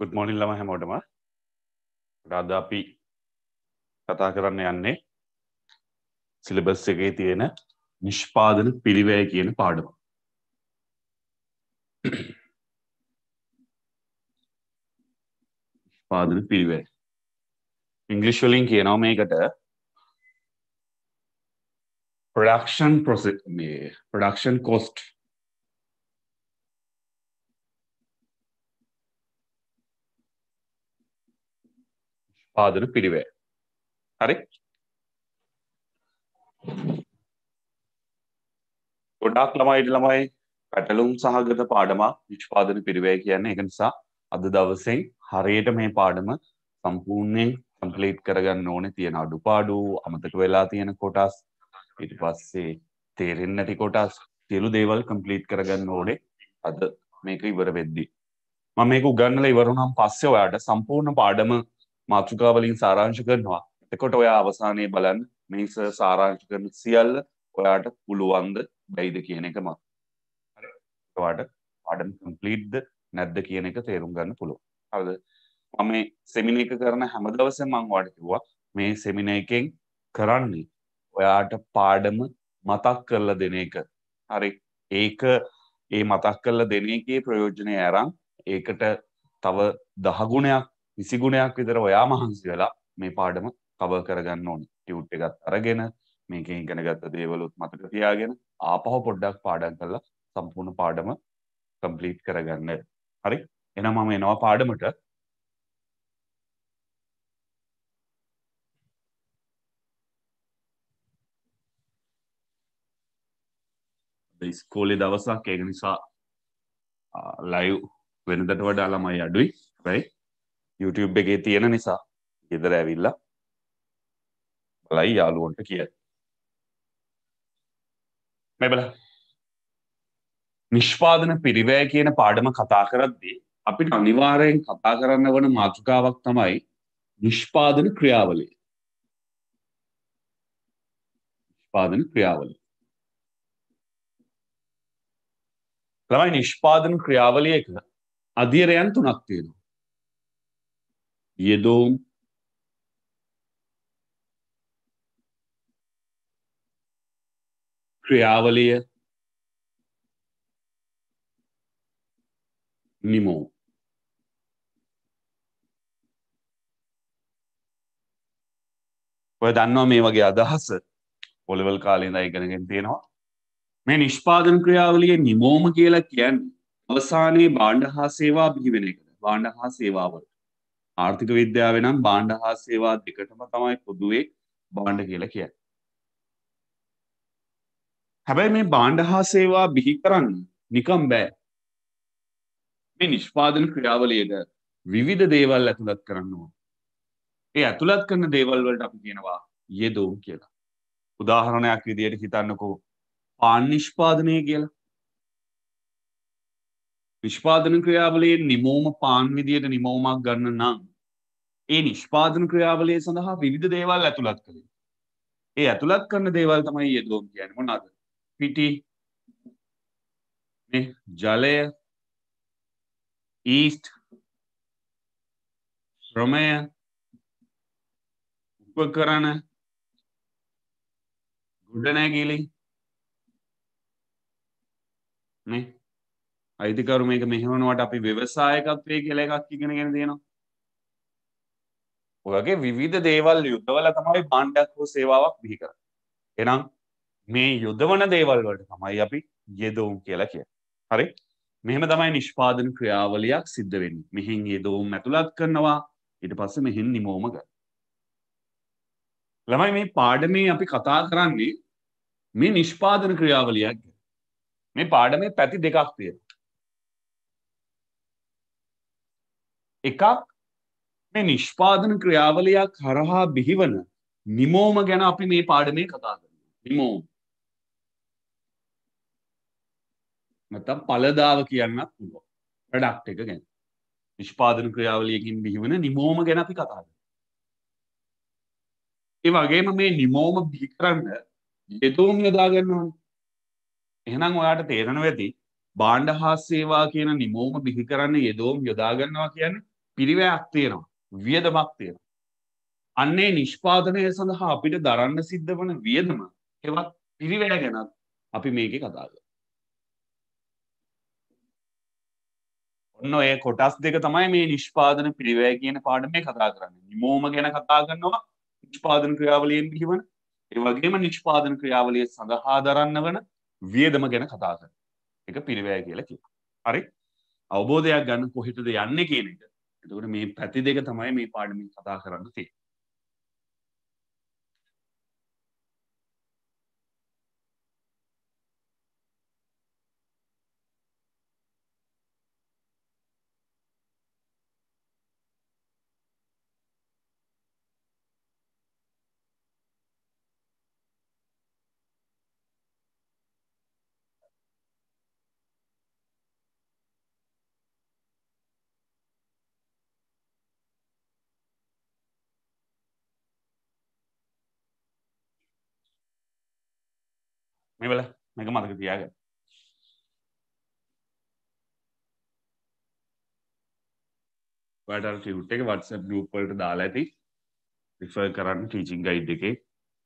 Good මෝනිින් ලම හැමෝටම රාධ අපි කතා කරන්න යන්නේ සිලබස් එකේ තියෙන නිෂ්පාදන පිළිවය කියන පාඩම පාදන පිළිවේ ඉංගලිශ්වලින් කියනව මේකට ප්‍රඩක්ෂන් ප්‍රොසෙ මේ ප්‍රඩක්ෂන් කෝස්ට් පාදන පිළිවෙය හරි ගොඩාක් ළමයිට ළමයි පැටලුම් සහගත පාඩමක් නිෂ්පාදන පිරිවය කියන්නේ එක නිසා අද දවසෙන් හරියට මේ පාඩම සම්පූර්ණයෙන් කම්පලීට් කරගන්න ඕනේ තියෙන අඩුපාඩු අමතක වෙලා තියෙන කොටස් ඊට පස්සේ තේරෙන්නේ නැති කොටස් සියලු දේවල් කම්ප්ලීට් කරගන්න ඕනේ අද මේක ඉවර වෙද්දී මම මේක උගන්වලා ඉවර වුණාන් පස්සේ ඔයාලට සම්පූර්ණ පාඩම මාතෘකාවලින් සාරාංශ කරනවා එකොට ඔයා අවසානයේ බලන් මිනිස සාරාංශ කරන සියල්ල ඔයාට පුළුවන්ද බැයිද කියන එක මත ඔයාට පාඩම් කම්ප්ලීට්ද නැද්ද කියන එක තේරුම් ගන්න පුළුවන් හරිද මම මේ සෙමින එක කරන හැම දවසෙම මම ඔයාලට කිව්වා මේ සෙමින එකෙන් කරන්නේ ඔයාට පාඩම මතක් කරලා දෙන එක හරි ඒක ඒ මතක් කරලා දෙන එකේ ප්‍රයෝජනය අරන් ඒකට තව දහගුණයක් විසිගුණයක් විතර ඔයා මහන්සි වෙලා මේ පාඩම කව කරගන්න ඕනි ටියුට් එකත් අරගෙන මේකෙන් ඉගෙන ගත්ත දේවලුත් මතක තියාගෙන ආපහු පොඩ්ඩක් පාඩම් කරලා සම්පූර්ණ පාඩම කම්ප්ලීට් කරගන්න හරි එනම් මම එනවා පාඩමට ස්කෝලි දවසක් ඒක නිසා ලයිව් වෙනදට වඩා ළමයි අඩුයි රයි YouTube එකේ තියෙන නිසා ගෙදර ඇවිල්ලා බලයි යාළුවන්ට කිය මෙබල නිෂ්පාදන පිරිවෑ කියන පාඩම කතා කරද්දී අපිට අනිවාරයෙන් කතා කරන්න වන මාතෘකාවක් තමයි නිෂ්පාදන ක්‍රියාවලිය නිෂ්පාදන ක්‍රියාවලිය ළමයි නිෂ්පාදන ක්‍රියාවලිය එක අධීරයන් තුනක් තියෙනවා jedou ක්‍රියාවලිය නිමෝ ඔය දන්නවා මේ වගේ අදහස පොළවල් කාලේදා ඉගෙනගෙන තියෙනවා මේ නිෂ්පාදන ක්‍රියාවලිය නිමෝම කියලා කියන්නේ අවසානයේ භාණ්ඩ හා සේවා බිහිවෙන එක භාණ්ඩ හා සේවාවලට ආර්ථික විද්‍යාව නම් බාණ්ඩ හා සේවා දෙකටම තමයි පොදුවේ බාණ්ඩ කියලා කියන්නේ. හැබැයි මේ බාණ්ඩ හා සේවා බිහි කරන්න නිකම් බෑ. මේ නිෂ්පාදන ක්‍රියාවලියට විවිධ දේවල් ඇතුළත් කරන්න ඕන. ඒ ඇතුළත් කරන දේවල් වලට අපි කියනවා යෙදවුම් කියලා. උදාහරණයක් විදියට හිතන්නකෝ පාන් නිෂ්පාදනය කියලා. නිෂ්පාදන ක්‍රියාවලේ නිමෝම පාන් විදියට නිමෝමක් ගන්න නම් ඒ නිෂ්පාදන ක්‍රියාවලේ සඳහා විවිධ දේවල් ඇතුළත් කළේ. ඒ ඇතුළත් කරන දේවල් තමයි යෙදෝම් කියන්නේ මොනවාද? පිටි මේ ජලය ඊස්ට් ශ්‍රමය උපකරණ ගොඩනැගිලි නේ අයිතිකරු මේක මෙහෙමනුවට අපි ව්‍යවසායකත්වය කියල එකක් ඉගෙනගෙන තියෙනවා ඔගේ විවිධ දේවල් යුද්ධවල තමයි බණ්ඩක් හෝ සේවාවක් බිහි කර එනම් මේ යුද්ධවන දේවල් වලට තමයි අපි යෙදවුම් කියලා කිය හරි මෙහම තමයි නිෂ්පාදන ක්‍රියාවලයක් සිද්ධ වෙන්න මෙහින් යෙදවුම් ඇතුළත් කරනවා ඉට පස්ස මෙහෙන් නිමෝමක ළමයි මේ පාඩමේ අපි කතා කරන්නේ මේ නිෂ්පාදන ක්‍රියාවලියක් මේ පාඩමේ පැති දෙකක් තියෙන එකක් මේ නිෂ්පාදන ක්‍රියාවලයක් හරහා බිහිවන නිමෝම ගැන අපි මේ පාඩමේ කතා කරනවා නිමෝම නැත්නම් පළදාව කියන්නත් පුළුවන් ප්‍රොඩක්ට් එක ගැන නිෂ්පාදන ක්‍රියාවලියකින් බිහිවන නිමෝම ගැන අපි කතා කරනවා ඒ වගේම මේ නිමෝම බිහි කරන්න යෙදවුම් යොදා ගන්නවනේ එහෙනම් ඔයාට තේරෙනවා ඇති බාණ්ඩ හා සේවා කියන නිමෝම බිහි කරන්න යෙදවුම් යොදා ගන්නවා කියන්නේ පිරිවැයක් තියෙනවා වියදමක් තියෙනවා. අන්නේ නිෂ්පාදනය සඳහා අපිට දරන්න සිද්ධ වන වියදම හෙවත් පිරිවැය ගැනත් අපි මේකේ කතා කරමු. ඔන්න ඔය කොටස් දෙක තමයි මේ නිෂ්පාදන පිරිවැය කියන පාඩමේ කතා කරන්නේ. නිමෝම ගැන කතා කරනවා නිෂ්පාදන ක්‍රියාවලියෙන් පිළිවන ඒ වගේම නිෂ්පාදන ක්‍රියාවලිය සඳහා දරන්න වන වියදම ගැන කතා කරනවා. ඒක පිරිවැය කියලා කියනවා. හරි? අවබෝධයක් ගන්න කොහෙටද යන්නේ කියන එක එතකොට මේ පැති දෙක තමයි මේ පාඩමින් කතා කරන්න තියෙන්නේ මේ බල මේක මතක තියාගන්න ඔයාට ටියුට් එක WhatsApp group වලට දාලා ඇති refer කරන්න teaching guide එකේ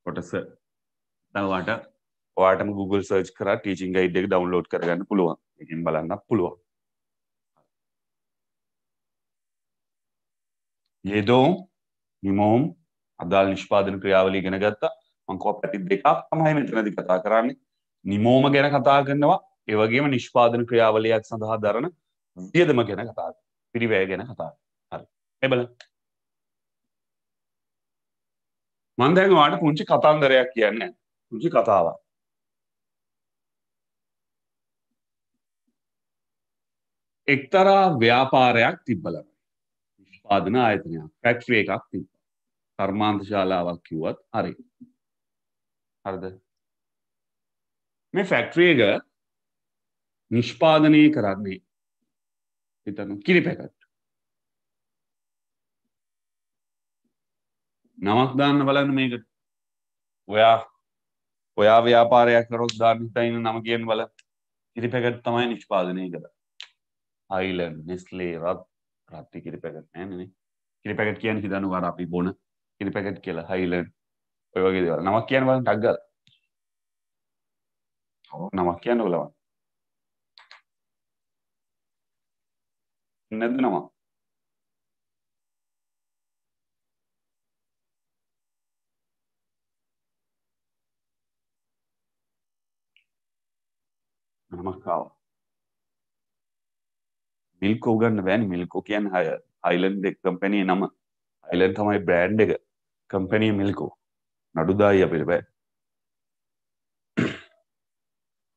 කොටස දැන් ඔයාට ඔයාටම Google search කරා teaching guide එක download කරගන්න පුළුවන්. ඒකෙන් බලන්න පුළුවන්. යෙදෝ නිමෝම් අදාළ නිෂ්පාදන ක්‍රියාවලිය ඉගෙන ගත්තා. මංකෝ පැති දෙකක් තමයි මෙතනදි කතා කරන්නේ නිමෝම ගැන කතා කරනවා ඒවගේම නිෂ්පාදන ක්‍රියාවලයක් සඳහා දරන වියදම ගැන කතා පිරිවැය ගැන කතා හරි එබල මන්දැන්වාට පුංචි කතන්දරයක් කියන්නේ පුංචි කතාවක් එක්තරා ව්‍යාපාරයක් තිබ්බලම නිෂ්පාදන ආයතනයක් ෆැක්ට්‍රී එකක් තිබ්බා කර්මාන්ත ශාලාවක් කිව්වත් හරි හරද මේ ෆැක්ට්‍රිය එක නිෂ්පාදනය කරන්නේ හිතනු කිරි පැකට් නමක් දාන්න බලන්න මේකට ඔයා ඔයා ව්‍යාපාරයක් කරොත් ධාර්මිතයින නම කියෙන් බල කිරි පැකට් තමයි නිෂ්පාදනය කර අයිලන් නිස්ලේ රත් රත්ති කිරි පැකට් නෑනනේ කිරි පැකට් කියන්න හිතනු වාර අපි බොන කිරි පැකට් කියලා හයිලන්ඩ් ඔය වගේ දේවල් නමක් කියන බලන්න ටක් ගාලා නමක් කියන්න ඔලවන් නැද්ද නම නමක් ආව මිල්කෝ ගන්න බෑනි මිල්කෝ කියන්න හය අයිලන්් දෙක් කම්පැනී නම අයිලන් තමයි බ්‍රෑන්් එක කම්පැනී මිල්කෝ නඩුදායි අපිට බෑ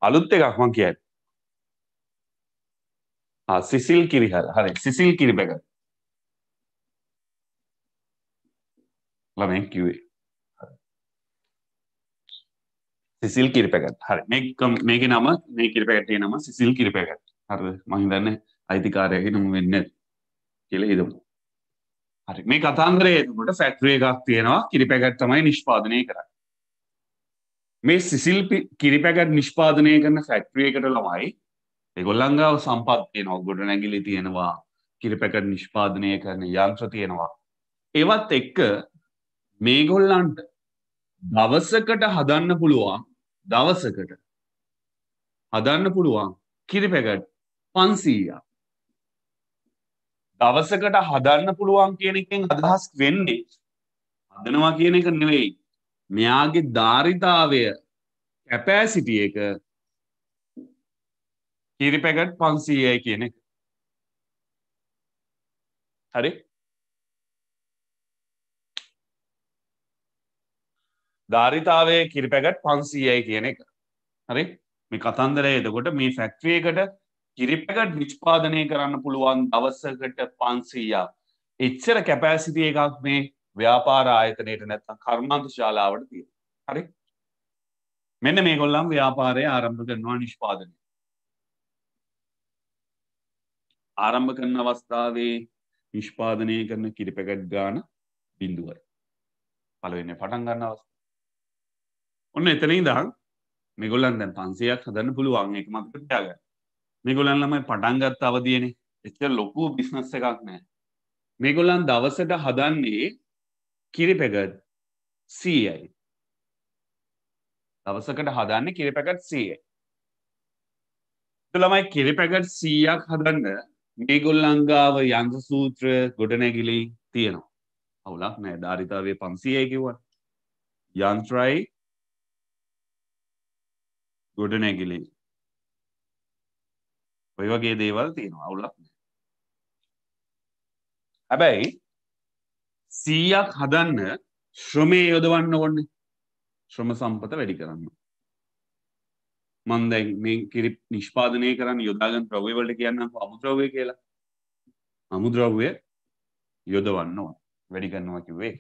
අලුත් එකක් මං කියයි සිසිල් කිරිහල් හරි සිසිල් කිරිබැග ළමෙන් කිවේ සිසිල් කිරිපැකත් හරි මේ මේක නම මේ කිරිපැකටේ නම සිසිල් කිරිපැකත් හරද මහිදන්න අයිතිකාරයගේ නම වෙන්න කියල හිදමු හරි මේ කතන්දරේ එතකොට ෆැක්ටරි එකක් තියෙනවා කිරිපැකට් තමයි නිෂ්පාදනය කරන්නේ. මේ සිසිල් කිරිපැකට් නිෂ්පාදනය කරන ෆැක්ටරි එකට ළමයි ඒගොල්ලන් ගාව සම්පත් තියෙනවා ගොඩනැගිලි තියෙනවා කිරිපැකට් නිෂ්පාදනය කරන යන්ත්‍ර තියෙනවා. ඒවත් එක්ක මේගොල්ලන්ට දවසකට හදන්න පුළුවන් දවසකට හදන්න පුළුවන් කිරිපැකට් පන්සීයක් දවසකට හදන්න පුළුවන් කියන එකෙන් අදහස් වෙන්නේ හදනවා කියන එක නෙවෙයි මෙයාගේ ධාරිතාවය කැපෑසිටිය එක කිරිපැකට් පන්සීයයි කියන එක හරි ධාරිතාවය කිරිපැකට් පන්සීයයි කියන එක හරි මේ කතන්දරය එතකොට මේ ෆැක්ට්‍රියකට කිරිපැකට් නිෂ්පාදනය කරන්න පුළුවන් දවසකට පන්සීයා. එච්චර කැපෑසිතිය එකක් මේ ව්‍යාපාර ආයතනයට නැත්තම් කර්මාන්ත ශාලාවට තිය. හරි මෙන්න මේ ගොල්ලම් ව්‍යාපාරය ආරම්භ කරනවා නිෂ්පාදනය. ආරම්භ කරන අවස්ථාවේ නිෂ්පාදනය කරන කිරිපැකට් ගාන බිඳුවයි. පලවෙන්න පටන් ගන්න අවස්ථ. ඔන්න එතන ඉදහන් මෙගොල්ලන් දැන් පන්සයක් හදන්න පුළුවන් එක මතකටාගන්න මේගොලන් ළමයි පටන්ගත් අවදියනෙ එච්ච ලොකු බිස්නස් එකක් නෑ මේගොල්ලන් දවසට හදන්නේ කිරිපැකට් සීයයි දවසකට හදන්න කිරිපැකට් සීයයි ළමයි කිරිපැකට් සීයක් හදන්න මේගොල්ලංගාව යංස සූත්‍ර ගොඩනැගිලි තියෙනවා අවුලක් නෑ ධාරිතාවේ පන්සියය කිවන් යන්ත්‍රයි ගොඩනැගිලි ඔය වගේ දේවල් තියෙනවා අවුලක් හැබැයි සීයක් හදන්න ශ්‍රමය යොදවන්න ඕන්නේ ශ්‍රම සම්පත වැඩි කරන්න මන් දැන් මේ කිරි නිෂ්පාදනය කරන්න යොදාගන්න ද්‍රව්‍ය වලට කියන්න අමුද්‍රව්‍ය කියලා අමුද්‍රව්‍ය යොදවන්න ඕන වැඩි කරනවා කිව්වේ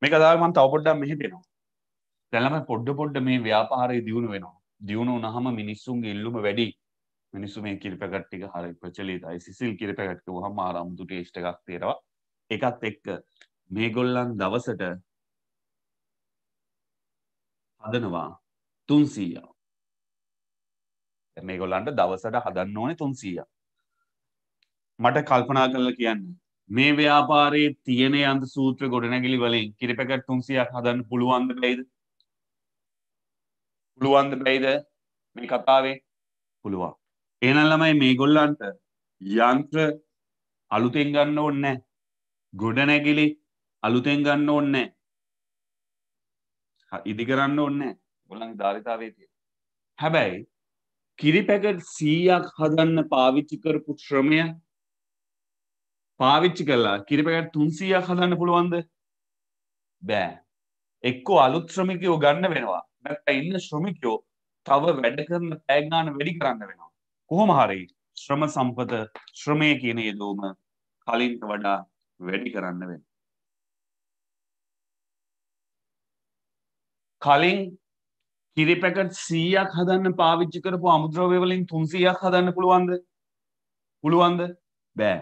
මේක දාලා මම තව පොඩ්ඩක් මෙහෙට එනවා දැන් ළමයි පොඩ පොඩ මේ ව්‍යාපාරය දියුණු වෙනවා දියුණු වනහම මිනිස්සුන්ගේ ඉල්ලුම වැඩි මිනිස්සු මේ කිරිපැකට්ටික හරි ප්‍රචලිතයි සිසිල් කිරිපැකට්ක හම ආරම්දු ටේෂ්ට එකක් තේරවා එකත් එක්ක මේ ගොල්ලන් දවසට හදනවා තුන්සීය මේ ගොල්ලන්ට දවසට හදන්න ඕනේ තුන්සීය මට කල්පනා කරල කියන්න මේ ව්‍යාපාරයේ තියෙන අන්ත සූත්‍ර ගොඩනැගිලි වලින් කිරිපැකට තුන්සියක් හදන්න පුළුවන්ද ලයිද පුළුවන්ද බැයිද මේ කතාවේ පුළුවන් එහෙනම් ළමයි මේගොල්ලන්ට යන්ත්‍ර අලුතෙන් ගන්න ඕනේ නැහැ ගොඩනැගිලි අලුතෙන් ගන්න ඕනේ නැහැ ඉදි කරන්න ඕනේ නැහැ ඒගොල්ලන්ගේ ධාරිතාවේ තියෙන හැබැයි කිරි පැකට් 100ක් හදන්න පාවිච්චි කරපු ශ්‍රමය පාවිච්චි කළා කිරි පැකට් 300ක් හදන්න පුළුවන්ද බෑ එක්කෝ අලුත් ශ්‍රමිකයෝ ගන්න වෙනවා නැත්නම් ඉන්න ශ්‍රමිකයෝ තව වැඩ කරන පැය ගාන වැඩි කරන්න වෙනවා. කොහොම හරි ශ්‍රම සම්පත ශ්‍රමය කියන යෙදවම කලින්ට වඩා වැඩි කරන්න වෙනවා. කලින් කිරිපැකට් 100ක් හදන්න පාවිච්චි කරපු අමුද්‍රව්‍ය වලින් 300ක් හදන්න පුළුවන්ද? පුළුවන්ද? බෑ.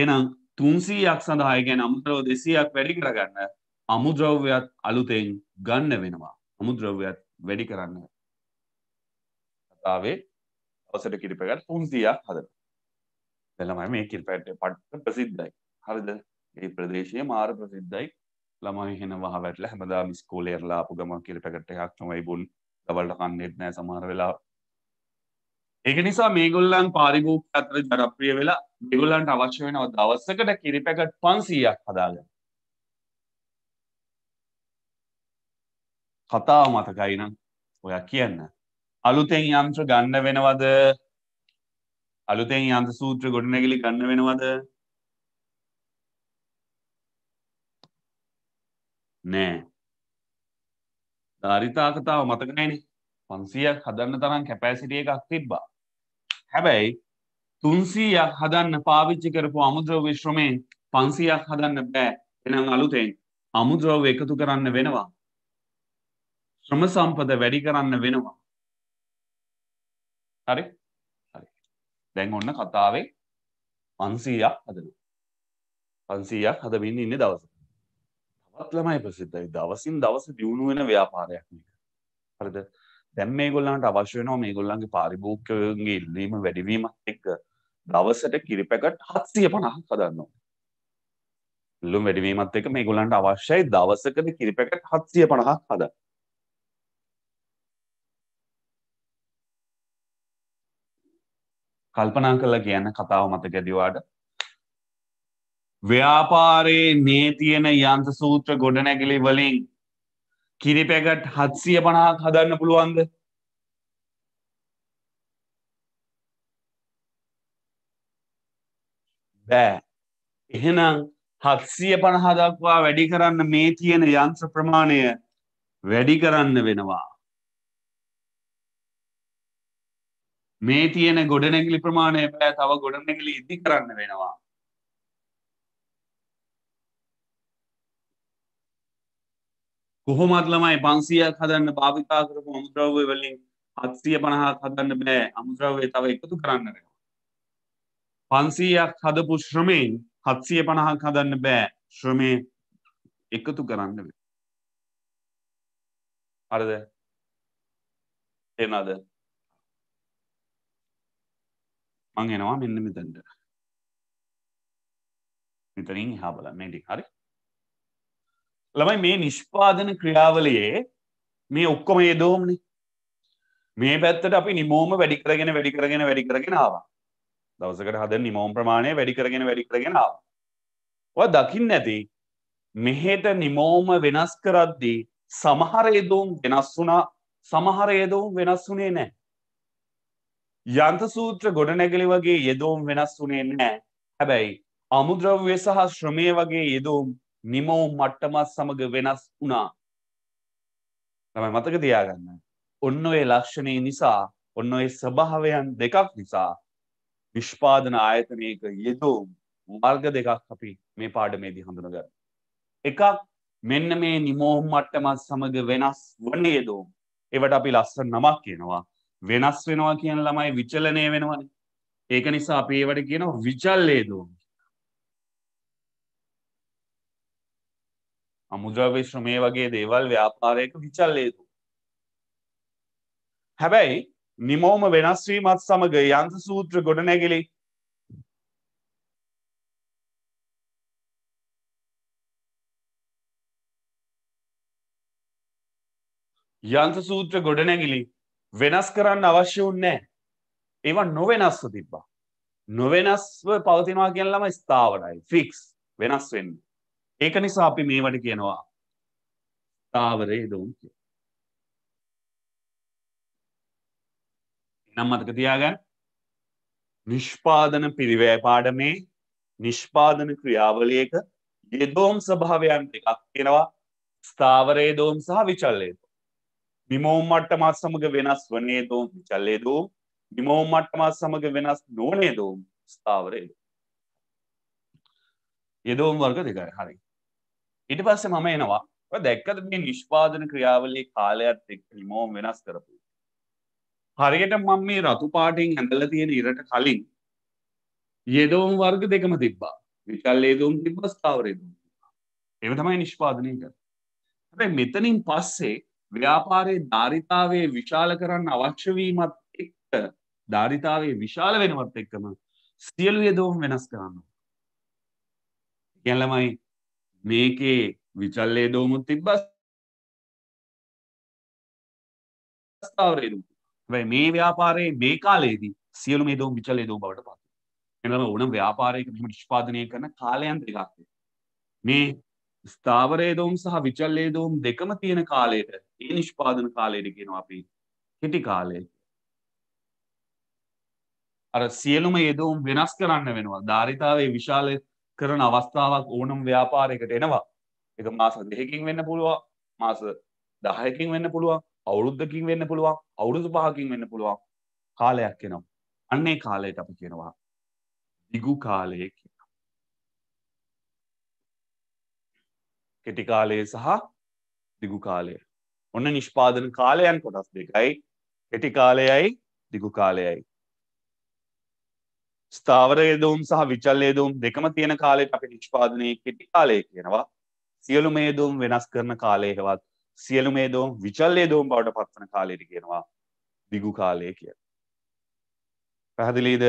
එහෙනම් 300ක් සඳහා ඒ කියන්නේ අමුද්‍රව්‍ය 200ක් වැඩි කරගන්න අමුද්‍රව්‍යත් අලුතෙන් ගන්න වෙනවා. අමුද්‍රව්‍යත් වැඩි කරන්න කතාවේ අවසට කිරිපැකට පුන්සියක් හදන දෙළමයි මේ කිරිපැට පට්ට ප්‍රසිද්ධයි හරිද ඒ ප්‍රදේශය මාර ප්‍රසිද්ධයි ළමයි හෙන වහ වැටල හැමදා මිස්කෝලේරලා අපපු ගම කිරිපැකට එකක් නොමයි බුන් දවල්ට කන්නෙත් නෑ සමහර වෙලා ඒක නිසා මේගොල්ලන් පාරිභූ අතර ජනප්‍රිය වෙලා දෙගොල්ලන්ට අවශ්‍ය වෙනව දවස්සකට කිරිපැකට් පන්සීයක් හදාගන්න කතාව මතකයිනම් ඔයා කියන්න අලුතෙන් යන්ත්‍ර ගන්න වෙනවද අලුතෙන් යන්ත සූත්‍ර ගොඩනැගිලි ගන්න වෙනවද නෑ ධරිතා කතාව මතකනයිනේ පන්සියක් හදන්න තරම් කැපෑසිටිය එකක් තිබ්බා හැබැයි තුන්සීයක් හදන්න පාවිච්චි කරපු අමුද්‍රව විශ්‍රමයෙන් පන්සියක් හදන්න බෑ එනම් අලුතෙන් අමුද්‍රව එකතු කරන්න වෙනවා ශ්‍රම සම්පද වැඩි කරන්න වෙනවා. හරි හරි දැන් ඔන්න කතාවේ පන්සීයක් හදන පන්සීයක් හදමින් ඉන්න දවස තවත් ළමයි ප්‍රසිද්ධයි දවසින් දවස දියුණු වෙන ව්‍යාපාරයක් මේක හරිද දැන් මේ ගොල්ලන්ට අවශ්‍ය වෙනවා මේ ගොල්ලන්ගේ පාරිභෝගිකයන්ගේ ඉල්ලීම වැඩිවීමත් එක්ක දවසට කිරි පැකට් 750ක් හදන්න ඕනේ. ඉල්ලුම් වැඩිවීමත් එක්ක මේ ගොල්ලන්ට අවශ්‍යයි දවසකට කිරි පැකට් 750ක් හදන්න. කල්පනා කරලා කියන්න කතාව මතක ඇදිවාට ව්‍යාපාරයේ නේ තියෙන යන්ත සූත්‍ර ගොඩනැගිලි වලින් කිරිපැකට් හත්සිය පණහක් හදන්න පුළුවන්ද බෑ එහෙනම් හත්සිය පණහදක්වා වැඩි කරන්න මේ තියෙන යන්ත්‍ර ප්‍රමාණය වැඩි කරන්න වෙනවා මේ තියෙන ගොඩනැගිලි ප්‍රමාණය බෑ තව ගොඩනැගිලි ඉදි කරන්න වෙනවා. කොහොමත් ළමයි පන්සියක් හදන්න භාවිතා කරපු අමුද්‍රව්‍ය වලින් හත්සිය පණහක් හදන්න බෑ අමුද්‍රව්‍ය තව එකතු කරන්න වෙනවා. පන්සීයක් හදපු ශ්‍රමයෙන් හත්සිය පණහක් හදන්න බෑ ශ්‍රමය එකතු කරන්න වේ. අරද එනද මං එනවා මෙන්න මෙතැන්ට මෙතනින් හා බලන්න ඉටි හරි ළමයි මේ නිෂ්පාදන ක්‍රියාවලයේ මේ ඔක්කොම ඒ දෝමන මේ පැත්තට අපි නිමෝම වැඩි කරගෙන වැඩි කරගෙන වැඩි කරගෙන ආවා දවසකට හද නිමෝම් ප්‍රමාණය වැඩි කරගෙන වැඩි කරගෙන ආව ඔය දකින්න ඇති මෙහෙට නිමෝම වෙනස් කරද්දී සමහර ඒදෝම් වෙනස් වුණා සමහර ඒදෝම් වෙනස් වුණේ නෑ යන්ත සූත්‍ර ගොඩනැගලි වගේ යෙදෝම් වෙනස් වුනේ නෑ හැබැයි අමුද්‍රව්‍ය සහ ශ්‍රමය වගේ යෙදෝම් නිමවුම් මට්ටමත් සමඟ වෙනස් වුණා තමයි මතක තියාගන්න ඔන්න ඔය ලක්ෂණය නිසා ඔන්න ඔය ස්වභාවයන් දෙකක් නිසා විශ්පාදන ආයතනයක යෙදෝම් වර්ග දෙකක් අපි මේ පාඩමේදී හඳුනගන්න. එකක් මෙන්න මේ නිමෝම් මට්ටමත් සමග වෙනස් වන යෙදෝම් ඒවට අපි ලස්සන නමක් කියනවා වෙනස් වෙනවා කියන ළමයි විචලනය වෙනවන ඒක නිසා අප ඒවට කියන විචල්ලේ දූම් අමුද්‍රවේශ්‍ර මේ වගේ දේවල් ව්‍යාපාරයක විචල්ලේතු හැබැයි නිමෝම වෙනස්වීමත් සමඟ යන්ත සූත්‍ර ගොඩනැගිලි යන්ත සූත්‍ර ගොඩනැගිලි වෙනස් කරන්න අවශ්‍ය උන්නේ ඒවා නොවෙනස්ව තිබ්බා නොවෙනස්ව පවතිනවා කියන ළම ස්ථාවරයි ෆික්ස් වෙනස් වෙන්න ඒක නිසා අපි මේවට කියනවා ස්ථාවරේ දෝන් කිය නම් මතක තියාගන්න නිෂ්පාදන පිරිවෑ පාඩමේ නිෂ්පාදන ක්‍රියාවලියක යෙදෝම් ස්වභාවයන් දෙකක් තියෙනවා ස්ථාවරේ දෝම් සහ විචල්ලේ විමෝම් මට්ටමත් සමඟ වෙනස් වනේ දෝම් චල්ලේ දෝම් විමෝම් මට්ටමත් සමඟ වෙනස් නෝනේ දෝම් ස්ථාවරය යෙදෝම් වර්ග දෙකයි හරි ඉට පස්සේ මම එනවා දැක්කද මේ නිෂ්පාදන ක්‍රියාවලි කාලයක් එක් විමෝම් වෙනස් කරපු හරියට මම මේ රතු පාටින් ඇඳල තියෙන ඉරට කලින් යෙදෝම් වර්ග දෙකම තිබ්බා විශල්ලේ දෝම් තිබ්බ ස්ථාවරය දුම් එම තමයි නිෂ්පාදනය කර හැබැයි මෙතනින් පස්සේ ව්‍යාපාරයේ ධාරිතාවේ විශාල කරන්න අවශ්‍යවීමත් එක්ක ධාරිතාවේ විශාල වෙනවත් එක්කම සියලු යදෝම් වෙනස් කරන්නවා. ගැලමයි මේකේ විචල්ලේ දෝමුත් තිබ්බස් ස්ථාවරේදු වැයි මේ ව්‍යාපාරයේ මේ කාලේදී සියලු මේ දෝම් විචල්ලේ දෝ බවට පත් එනම ඕනම් ව්‍යාපාරයක මෙම නිෂ්පාදනය කරන කාලයන්ත එකක්ද මේ ස්ථාවරේ දෝම් සහ විචල්ලේ දෝම් දෙකම තියෙන කාලයට ඒ නිෂ්පාදන කාලයට කියනවා අපි හිටි කාලය අර සියලුම යෙදවුම් වෙනස් කරන්න වෙනවා ධාරිතාවේ විශාල කරන අවස්ථාවක් ඕනම් ව්‍යාපාරයකට එනවා එක මාස දෙහකින් වෙන්න පුළුවන් මාස දහයකින් වෙන්න පුළුවන් අවුරුද්ධකින් වෙන්න පුළුවන් අවුරුදු පහකින් වෙන්න පුළුවන් කාලයක් එනවා අන්නේ කාලයට අපි කියනවා දිගු කාලය කියලා කෙටි කාලයේ සහ දිගු කාලය ඔන්න නිෂ්පාදන කාලයන් කොටස් දෙකයි කෙටි කාලයයි දිගු කාලයයි. ස්ථාවර යදවුම් සහ විචල් යදවුම් දෙකම තියෙන කාලෙට අපි නිෂ්පාදනය කෙටි කාලය කියනවා සියලු මේදුම් වෙනස් කරන කාලය හෙවත් සියලු මේදෝම් විචල්ලේ දෝම් බවට පත්වන කාලයට කියනවා දිගු කාලය කිය. පැහැදිලීද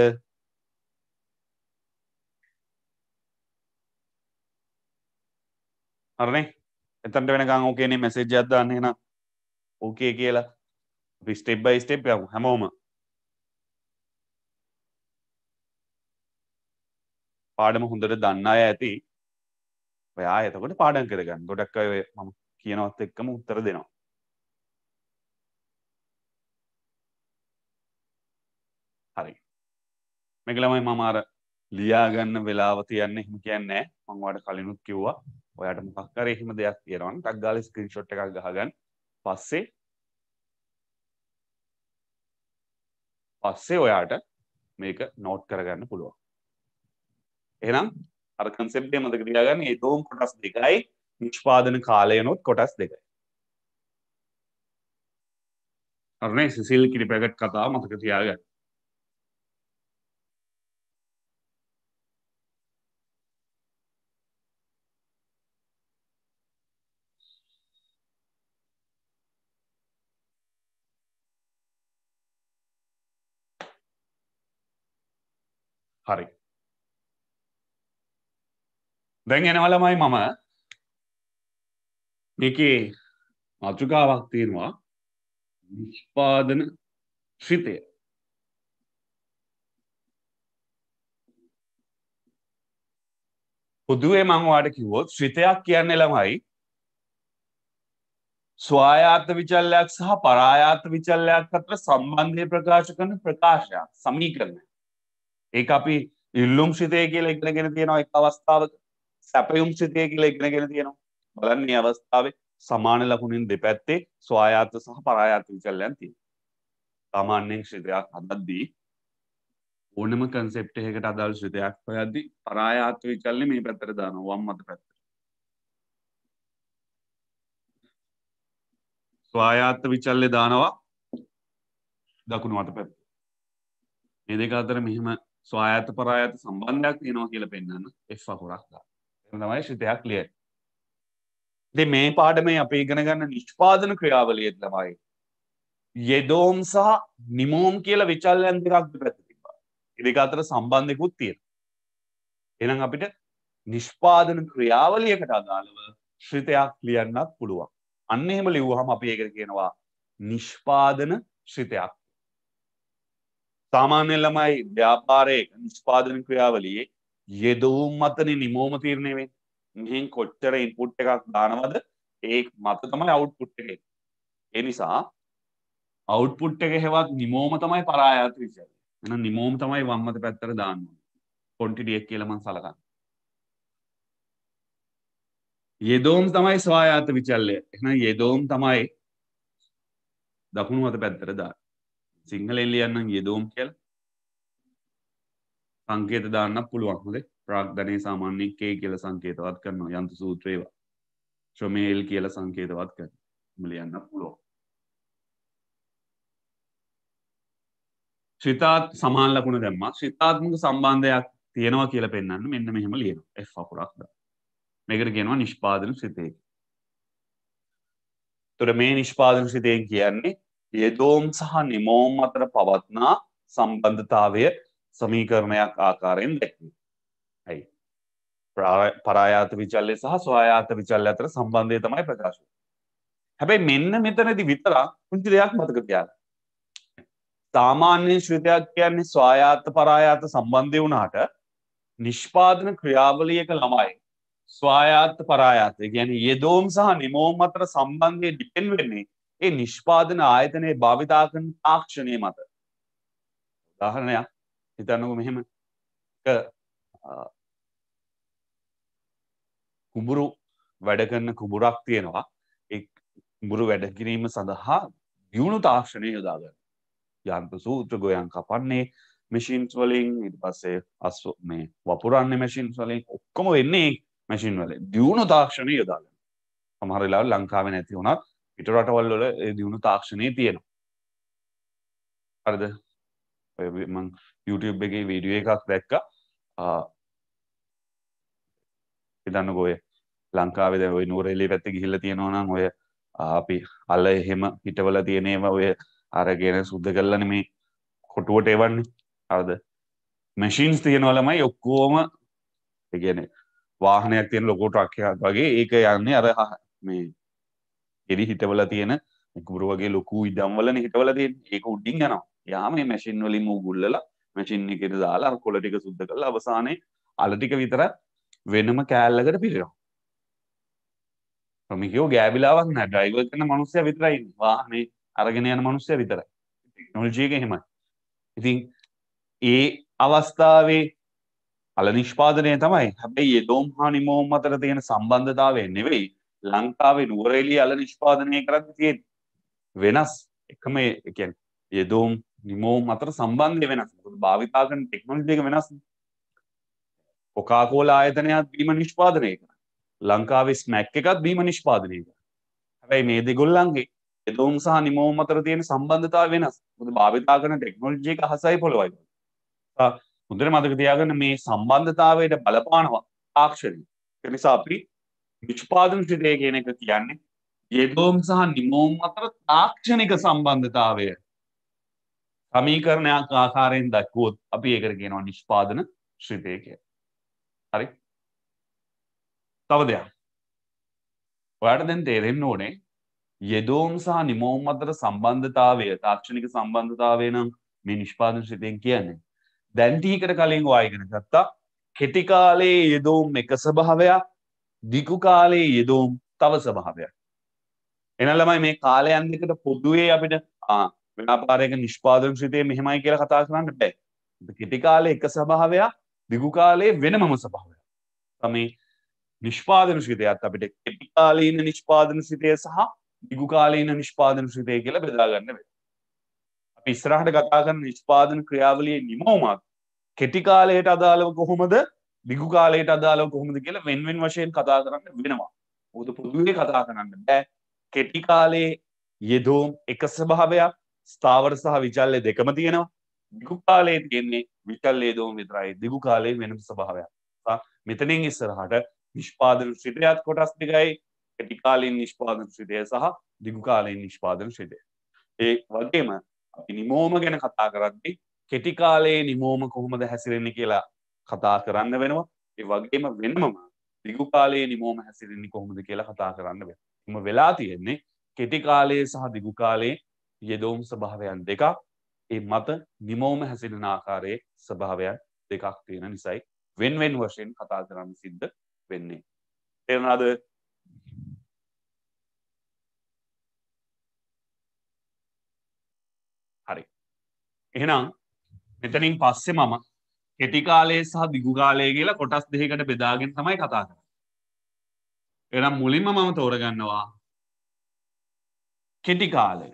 අරනේ එතන්ට වෙනකං ඕකනේ මැසේජ්ජත් දාන්නේ නම් ඕකේ කියලා අපි ස්ටෙප් බයි ස්ටෙප් යමු හැමෝම පාඩම හොඳට දන්න අය ඇති ඔයා එතකොට පාඩම් කරගන්න ගොඩක් අය මම කියනවත් එක්කම උත්තර දෙනවා හරි මේක ළමයි මම අර ලියාගන්න වෙලාව තියන්න එහෙම කියන්නේ මම ඔයාලට කලිනුත් කිව්වා ඔයාට මොකක් හරි එහෙම දෙයක් තියෙනවා නම් ටක් ගාලා ස්ක්‍රීන්ෂොට් එකක් ගහගන්න පස්සේ පස්සේ ඔයාට මේක නෝට් කරගන්න පුළුවන්. එහෙනම් අර concept එක මතක තියාගන්න. ඒ දෝම් කොටස් දෙකයි නිෂ්පාදන කාලයනොත් කොටස් දෙකයි. අරනේ සිසිල් කිරිපැකට් කතාව මතක තියාගන්න. දැන් එනවලමයි මම මේකේ අත්‍රිකාවක් තියෙනවා නිෂ්පාදන සිතය පුදුවේ මංවාට කිව්වොත් ශ්‍රිතයක් කියන්නේ ළමයි ස්වායාත විචල්ලයක් සහ පරායාත විචල්ලයක් අතර සම්බන්ධය ප්‍රකාශ කරන ප්‍රකාශයක් සමීකරණ ඒ අපි ඉල්ලුම් ශ්‍රිතය කියලා ඉගෙන ගෙන තියෙනවා එක් අවස්ථාවක සැපයුම් සිතය කියලා ඉගෙනගෙන තියෙනවා බලන්නේ අවස්ථාවේ සමාන ලකුණින් දෙපැත්තේ ස්වායාත සහ පරායාත විචල්ලයන් තියෙනවා සාමාන්‍යයෙන් ශ්‍රිතයක් හදද්දී ඕනම කන්සෙප්ට් එකකට අදාළ ශ්‍රිතයක් හොයද්දී පරායාත විචල්නේ මේ පැත්තට දානවා වම් මත පැත්තට. ස්වායාත විචල්නේ දානවා දකුණු මත පැත්තට. මේ දෙක අතර මෙහෙම ස්වායාත පරායාත සම්බන්ධයක් තියෙනවා කියලා පෙන්වන්න F අකුරක් දානවා. තමයි ශුද්ධයක් ලියන දෙ මේ පාඩ මේ අප ඉගෙන ගන්න නිෂ්පාදන ක්‍රියාවලියත් ළමයි යෙදෝම් සහ නිමෝම් කියල විචල්යන් දෙකක්ද පැත තිබා එදික අතර සම්බන්ධයකුත් තියෙන එනම් අපිට නිෂ්පාදන ක්‍රියාවලියකට අදාළව ශ්‍රිතයක් ලියන්නත් පුළුවන් අන්න එහෙම ලිව්හම අපි ඒකට කියනවා නිෂ්පාදන ශ්‍රිතයක් සාමාන්‍ය ළමයි ව්‍යාපාරයක නිෂ්පාදන ක්‍රියාවලියේ යෙදවුම් මතන නිමෝම තීරණයවෙන් මෙහෙන් කොච්චර ඉන්පුට් එකක් දානවද ඒ මත තමයි අවුට්පුට් එක එනිසා අවුට්පුට් එක හෙවත් නිමෝම තමයි පරායාත විචය එන නිමෝම තමයි වම්මත පැත්තර දාන්න කොන්ටිඩියක් කියලමන් සලකන්න යෙදෝම් තමයි ස්වායාත විචල්ලය එන යෙදෝම් තමයි දකුණු මත පැත්තර දා සිංහල එල්ලියන්නම් යෙදෝම් කියලා සංකේත දාන්න පුළුවන් හොදේ ප්‍රාග්ධනය සාමාන්‍යෙන් කේ කියල සංකේතවත් කරන යන්තු සූත්‍රේවා ශ්‍රමේල් කියල සංකේතවත් කර මලියන්න පුළුවන් ශ්‍රිතාත් සමාන් ලකුණ දැම්ම ශ්‍රිතාත්මක සම්බන්ධයක් තියෙනවා කියල පෙන්න්න මෙන්න මෙහෙම ලියන එ අකුරක්ද මේකට කියෙනවා නිෂ්පාදන සිතේ තුර මේ නිෂ්පාදන සිතයෙන් කියන්නේ යෙදෝම් සහ නිමෝම් අතර පවත්නා සම්බන්ධතාවය සමීකරණයක් ආකාරයෙන් දැක්වේ. ඇයි. පරායාත විචල්ලය සහ ස්වයාත විචල්ල අතර සම්බන්ධය තමයි ප්‍රකාශ. හැබැයි මෙන්න මෙතනැති විතරා පුංචි දෙයක් මතකතියාද. සාමාන්‍යෙන් ශ්‍රෘතයක් කියන්නේ ස්වායාත පරායාත සම්බන්ධය වුණාට නිෂ්පාදන ක්‍රියාවලියක ළමයි ස්වායාත පරායාතය ගැන යෙදෝම් සහ නිමෝම් අතර සම්බන්ධය ඩිපෙන් වෙන්නේ ඒ නිෂ්පාදන ආයතනය භාවිතා කරන ආක්ෂණය මත. උදාහරණයක් හිතන්නක මෙහෙම කුඹුරු වැඩගන්න කුඹුරක් තියෙනවා කුඹුරු වැඩකිරීම සඳහා දියුණු තාක්ෂණය යොදාගන්න යන්ත සූත්‍ර ගොයන් කපන්නේ මිසින්ස් වලින් ඉට පස්සේ අස් මේ වපුරන්න මැසින්ස් වලින් ඔක්කොම වෙන්නේ මැසින් වල දියුණු තාක්ෂණය යොදාගන්න සමහරලා ලංකාව නැති වුණත් ඉට රටවල්ලල දියුණු තාක්ෂණය තියෙනවා හරද ඔය මං YouTube එකේ වීඩියෝ එකක් දැක්ක එදන්න ගොය ලංකාවේද ඔය නූරෙල්ලි පැත්ත ගිහිල්ල තියෙනවනම් ඔය අපි අල්ල එහෙම හිටවල තියනේම ඔය අරගෙන සුද්ද කරලන මේ කොටුවට එවන්නේ අරද මැශීන්ස් තියෙනවලමයි ඔක්කෝම එකන වාහනයක් තියෙන ලොකෝ ට්‍රක්කයක් වගේ ඒක යන්නේ අර මේ එඩි හිටවල තියෙන ගුරුවගේ ලොකු ඉදම්වලන හිටවල තියෙන් ඒක උඩ්ඩින් යනවා යාම මේ මැශින් වලින් මූ ගුල්ලලා මැචින් එකට දාලා කොල ටික සුද්ධ කරලා අවසානයේ අල ටික විතරක් වෙනම කෑල්ලකට පිරෙනවා. ප්‍රමිකයෝ ගෑබිලාවක් නැහැ. ඩ්‍රයිවර් කරන මිනිස්සයා විතරයි ඉන්නේ. වාහනේ අරගෙන යන මිනිස්සයා විතරයි. ටෙක්නොලොජි එක එහෙමයි. ඉතින් ඒ අවස්ථාවේ අල නිෂ්පාදනය තමයි. හැබැයි ඒ දෝම් හානි මොහොම් අතර තියෙන සම්බන්ධතාවය නෙවෙයි ලංකාවේ නුවරඑළිය අල නිෂ්පාදනය කරද්දී තියෙන්නේ. වෙනස් එකම ඒ කියන්නේ ඒ දෝම් නිමෝම් අතර සම්බන්ධය වෙනස් භාවිතාකන ටෙක්නොලජික වෙනස් කොකාකෝල ආයතනයක් බීම නිෂ්පාදනය කර ලංකාවේ ස්මැක් එකත් බීම නිෂ්පාදනය කර හැබැයි මේ දෙගොල්ලන්ගේ එදවුම් සහ නිමෝම් අතර තියෙන සම්බන්ධතාව වෙනස් භාවිතා කරන ටෙක්නොලජික හසයි පොළොවයි මුදර මතක තියාගන්න මේ සම්බන්ධතාවයට බලපානවා ආක්ෂණය නිසා අපි විෂ්පාදන ශ්‍රිතය කියන එක කියන්නේ යෙදෝම් සහ නිමෝම් අතර තාක්ෂණික සම්බන්ධතාවය සමීකරණයක් ආකාරයෙන් දක්වුවොත් අපි ඒකට කියනවා නිෂ්පාදන ශ්‍රිතය කිය. හරි. තව දෙයක්. ඔයාට දැන් තේරෙන්න ඕනේ යෙදෝම් සහ නිමෝම් අතර සම්බන්ධතාවය තාක්ෂණික සම්බන්ධතාවය නම් මේ නිෂ්පාදන ශ්‍රිතයෙන් කියන්නේ. දැන් ටීකට කලින් වායගෙන ගත්තා කෙටි කාලයේ යෙදෝම් එක ස්වභාවයක් දිගු කාලයේ යෙදෝම් තව ස්වභාවයක්. එන ළමයි මේ කාලයන් දෙකට පොදුවේ අපිට ව්‍යාපාරයක නිෂ්පාදක ශ්‍රිතය මෙහෙමයි කියලා කතා කරන්න බෑ. කෙටි කාලේ එක සභාවයක් දිගු කාලේ වෙනමම සභාවයක්. තමයි නිෂ්පාදන ශ්‍රිතයත් අපිට කෙටි කාලේ ඉන්න නිෂ්පාදන ශ්‍රිතය සහ දිගු කාලේ ඉන්න නිෂ්පාදන ශ්‍රිතය කියලා බෙදා ගන්න වෙනවා. අපි ඉස්සරහට කතා කරන නිෂ්පාදන ක්‍රියාවලියේ නිමවුමක් කෙටි කාලයට අදාළව කොහොමද දිගු කාලයට අදාළව කොහොමද කියලා වෙන්වෙන් වශයෙන් කතා කරන්න වෙනවා. මොකද පොදුවේ කතා කරන්න බෑ. කෙටි කාලේ යෙදෝම් එක ස්වභාවයක් ස්ථාවර සහ විචල්ලය දෙකම තියෙනවා දිගු කාලයේ තියෙන්නේ විචල්ලේ දෝම විතරයි දිගු කාලයේ වෙනම ස්වභාවයක් මෙතනින් ඉස්සරහට නිෂ්පාදන ශ්‍රිතයත් කොටස් දෙකයි ඇටිකාලින් නිෂ්පාදන ශ්‍රිතය සහ දිගු කාලයෙන් නිෂ්පාදන ශ්‍රිතය ඒ වගේම අපි නිමෝම ගැන කතා කරද්දි කෙටිකාලයේ නිමෝම කොහොමද හැසිරෙන්නේ කියලා කතා කරන්න වෙනවා ඒ වගේම වෙනමම දිගු කාලයේ නිමෝම හැසිරෙන්නේ කොහොමද කියලා කතා කරන්න වෙනවා. වෙලා තියෙන්නේ කෙටි කාලයේ සහ දිගු කාලයේ යෙදවුම් ස්භාවයන් දෙකක් ඒ මත නිමෝම හැසිරෙන ආකාරයේ ස්භාවයන් දෙකක් තියෙන නිසයි වෙන්වෙන් වශයෙන් කතා කරන්න සිද්ධ වෙන්නේ. තෙරනාද හරි. එහෙනම් මෙතනින් පස්සේ මම කෙටිකාලයේ සහ දිගුකාලය කියලා කොටස් දෙහකට බෙදාගෙන තමයි කතා කර. එනම් මුලින්ම මම තෝරගන්නවා කෙටිකාලය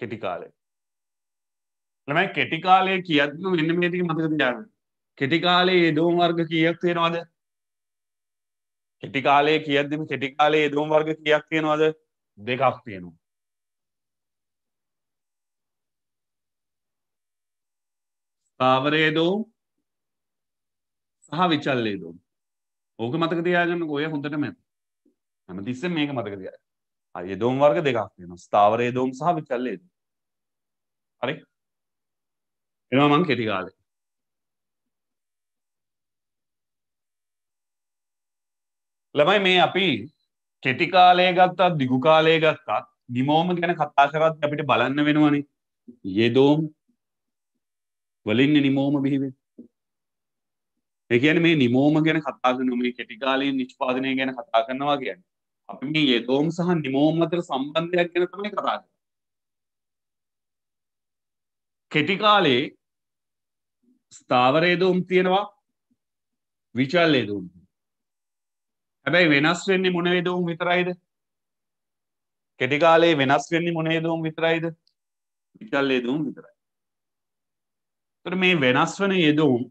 කෙටි කාලය ළමයි කෙටි කාලය කියත් මෙන්න මේ ටික මතක තියාගන්න කෙටි කාලේ දෝම් වර්ග කීයක් තියෙනවද කෙටි කාලය කියද්දි මේ කෙටි කාලේ දෝම් වර්ග කීයක් තියෙනවද දෙකක් තියෙනවා ස්ථාවරයේ දෝම් සහ විචල්ලේ දෝම් ඕක මතක තියාගන්න ඔය හොඳටම ඇති හැමතිස්සෙම මේක මතක තියාගන්න අය දෝම් වර්ග දෙකක් තියෙනවා ස්ථාවරයේ දෝම් සහ විචල්ලේ දෝම් හරි එනවා මං කෙටි කාලේ ළමයි මේ අපි කෙටි කාලය ගත්තත් දිගු කාලය ගත්තත් නිමෝම ගැන කතා කරත් අපිට බලන්න වෙනවනේ යෙදෝම් වලින් නිමෝම බිහිවේ එකන මේ නිමෝම ගැන කතාගන මේ කෙටිකාලයෙන් නිෂ්පාදනය ගැන කතා කරනවා කියන්න අපි මේ යෙදෝම් සහ නිමෝම් අතර සම්බන්ධයක් ගැන තමයි කතාගන්න කෙටිකාලේ ස්ථාවරේදෝම් තියෙනවා විචල්ලේදෝම් හැබැයි වෙනස් වෙන්නේ මොනවේදෝම් විතරයිද කෙටිකාලේ වෙනස් වෙන්නේ මොනේදෝම් විතරයිද විචල්ලේදෝම් විතරයි තොට මේ වෙනස් වන යෙදෝම්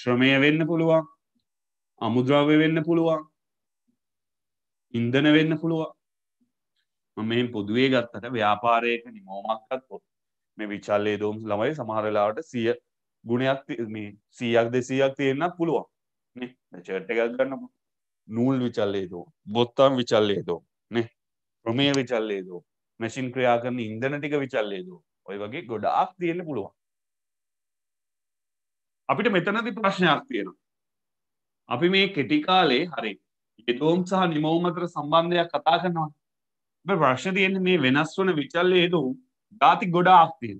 ශ්‍රමය වෙන්න පුළුවන් අමුද්‍රව්‍ය වෙන්න පුළුවන් ඉන්දන වෙන්න පුළුවන් මම මෙහෙම පොදුවේ ගත්තට ව්‍යාපාරයක නිමෝමක්කත් පොත් මේ විචල්ලේ දෝම් ළමයි සමහරලාට සිය ගුණයක් මේ සීයක් දෙසීයක් තියෙන්න්න පුළුවන් චට් එකක් ගන්න නූල් විචල්ලේ දෝ බොත්තම් විචල්ලේ දෝ නේ ප්‍රමේ විචල්ලේ දෝ මැසින් ක්‍රියා කරන ඉන්දන ටික විචල්ලේ දෝ ඔය වගේ ගොඩාක් තියෙන්න පුළුවන් අපිට මෙතනති ප්‍රශ්නයක් තියෙනවා අපි මේ කෙටි කාලේ හරි යෙදෝම් සහ නිමවුම් අතර සම්බන්ධයක් කතා කරනවා ප්‍රශ්න තියෙන මේ වෙනස් වන විචල්ලේ දෝම් ධාති ගොඩාක් තියෙන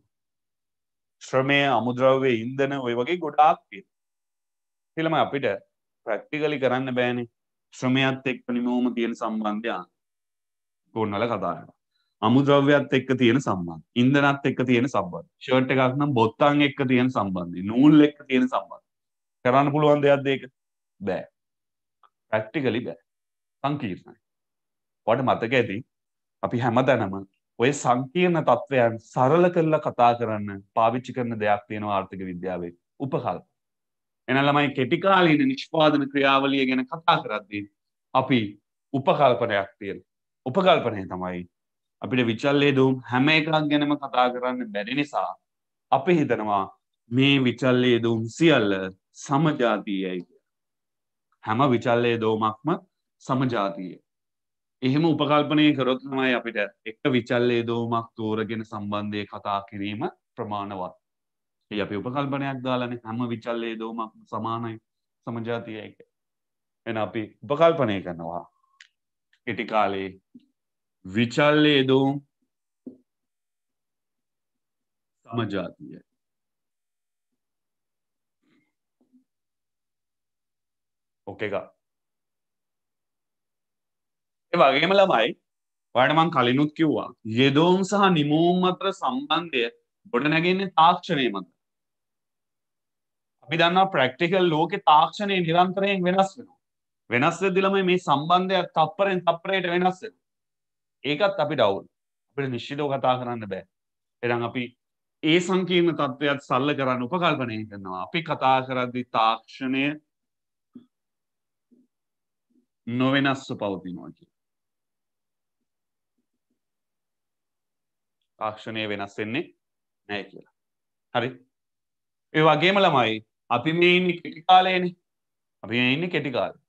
ශ්‍රමය අමුද්‍රව්වේ ඉන්දන ඔය වගේ ගොඩාක් තියෙන තිලම අපිට ප්‍රක්ටිකලි කරන්න බෑනේ ශ්‍රමයත් එක්ක නිමෝම තියෙන සම්බන්ධයා ගොන්නල කතාන්න අමුද්‍රව්‍යත් එක්ක තියෙන සම්බන්ධ ඉන්දනත් එක්ක තියෙන සම්බන්ධ ෂර්ට් එකක් නම් බොත්තන් එක්ක තියෙන සම්බන්ධය නූල් එක්ක තියෙන සම්බන්ධ කරන්න පුළුවන් දෙයක් දෙක බෑ ප්‍රක්ටිකලි බෑ සංකීර්ණයි වට මතක ඇති අපි හැමතැනම ඔය සංකීර්ණ තත්ත්වයන් සරල කරලා කතා කරන්න පාවිච්චි කරන දෙයක් තියෙනවා ආර්ථික විද්‍යාවේ උපකල්ප. එන ළමයි කෙටිකාලීන නිෂ්පාදන ක්‍රියාවලිය ගැන කතා කරද්දී අපි උපකල්පනයක් තියෙන. උපකල්පනය තමයි අපිට විචල්ලේ දුම් හැම එකක් ගැනම කතා කරන්න බැරි නිසා අපි හිතනවා මේ විචල්ලේ දුම් සියල්ල සමජාතීයයි කිය. හැම විචල්ලේ දෝමක්ම සමජාතියයි. එහෙම උපකල්පනය කරොත් තමයි අපිට එක්ක විචල්ලේ දෝමක් තෝරගෙන සම්බන්ධය කතා කිරීම ප්‍රමාණවත්. ඒ අපි උපකල්පනයක් දාලන හැම විචල්ලේ දෝමක් සමානයි සමජාතියයක. එන අපි උපකල්පනය කරනවා. කෙටිකාලේ විචල්ලේ දෝම් සමජාතියයි. ඕක එකක් ඒ වගේම ළමයි ඔයාට මං කලිනුත් කිව්වා යෙදෝම් සහ නිමෝම් අතර සම්බන්ධය ගොඩ නැගෙන්නේ තාක්ෂණය මත අපි දන්නා ප්‍රක්ටිකල් ලෝකෙ තාක්ෂණය නිරන්තරයෙන් වෙනස් වෙනවා වෙනස් වෙද්දිලම මේ සම්බන්ධයක් තප්පරෙන් තප්පරයට වෙනස් වෙනවා ඒකත් අපිට අවුල් අපිට නිශ්චිතව කතා කරන්න බෑ එහෙනම් අපි ඒ සංකීර්ණ තත්ත්වයක් සල්ල කරන්න උපකල්පනය කරනවා අපි කතා කරද්දි තාක්ෂණය නොවෙනස්ව පවතිනවා කිය තාක්ෂණය වෙනස් වෙන්නේ නෑ කියලා. හරි. ඒ වගේම ළමයි අපි මේ ඉන්නේ කෙටි කාලයනේ. අපි මේ ඉන්නේ කෙටි කාලේ.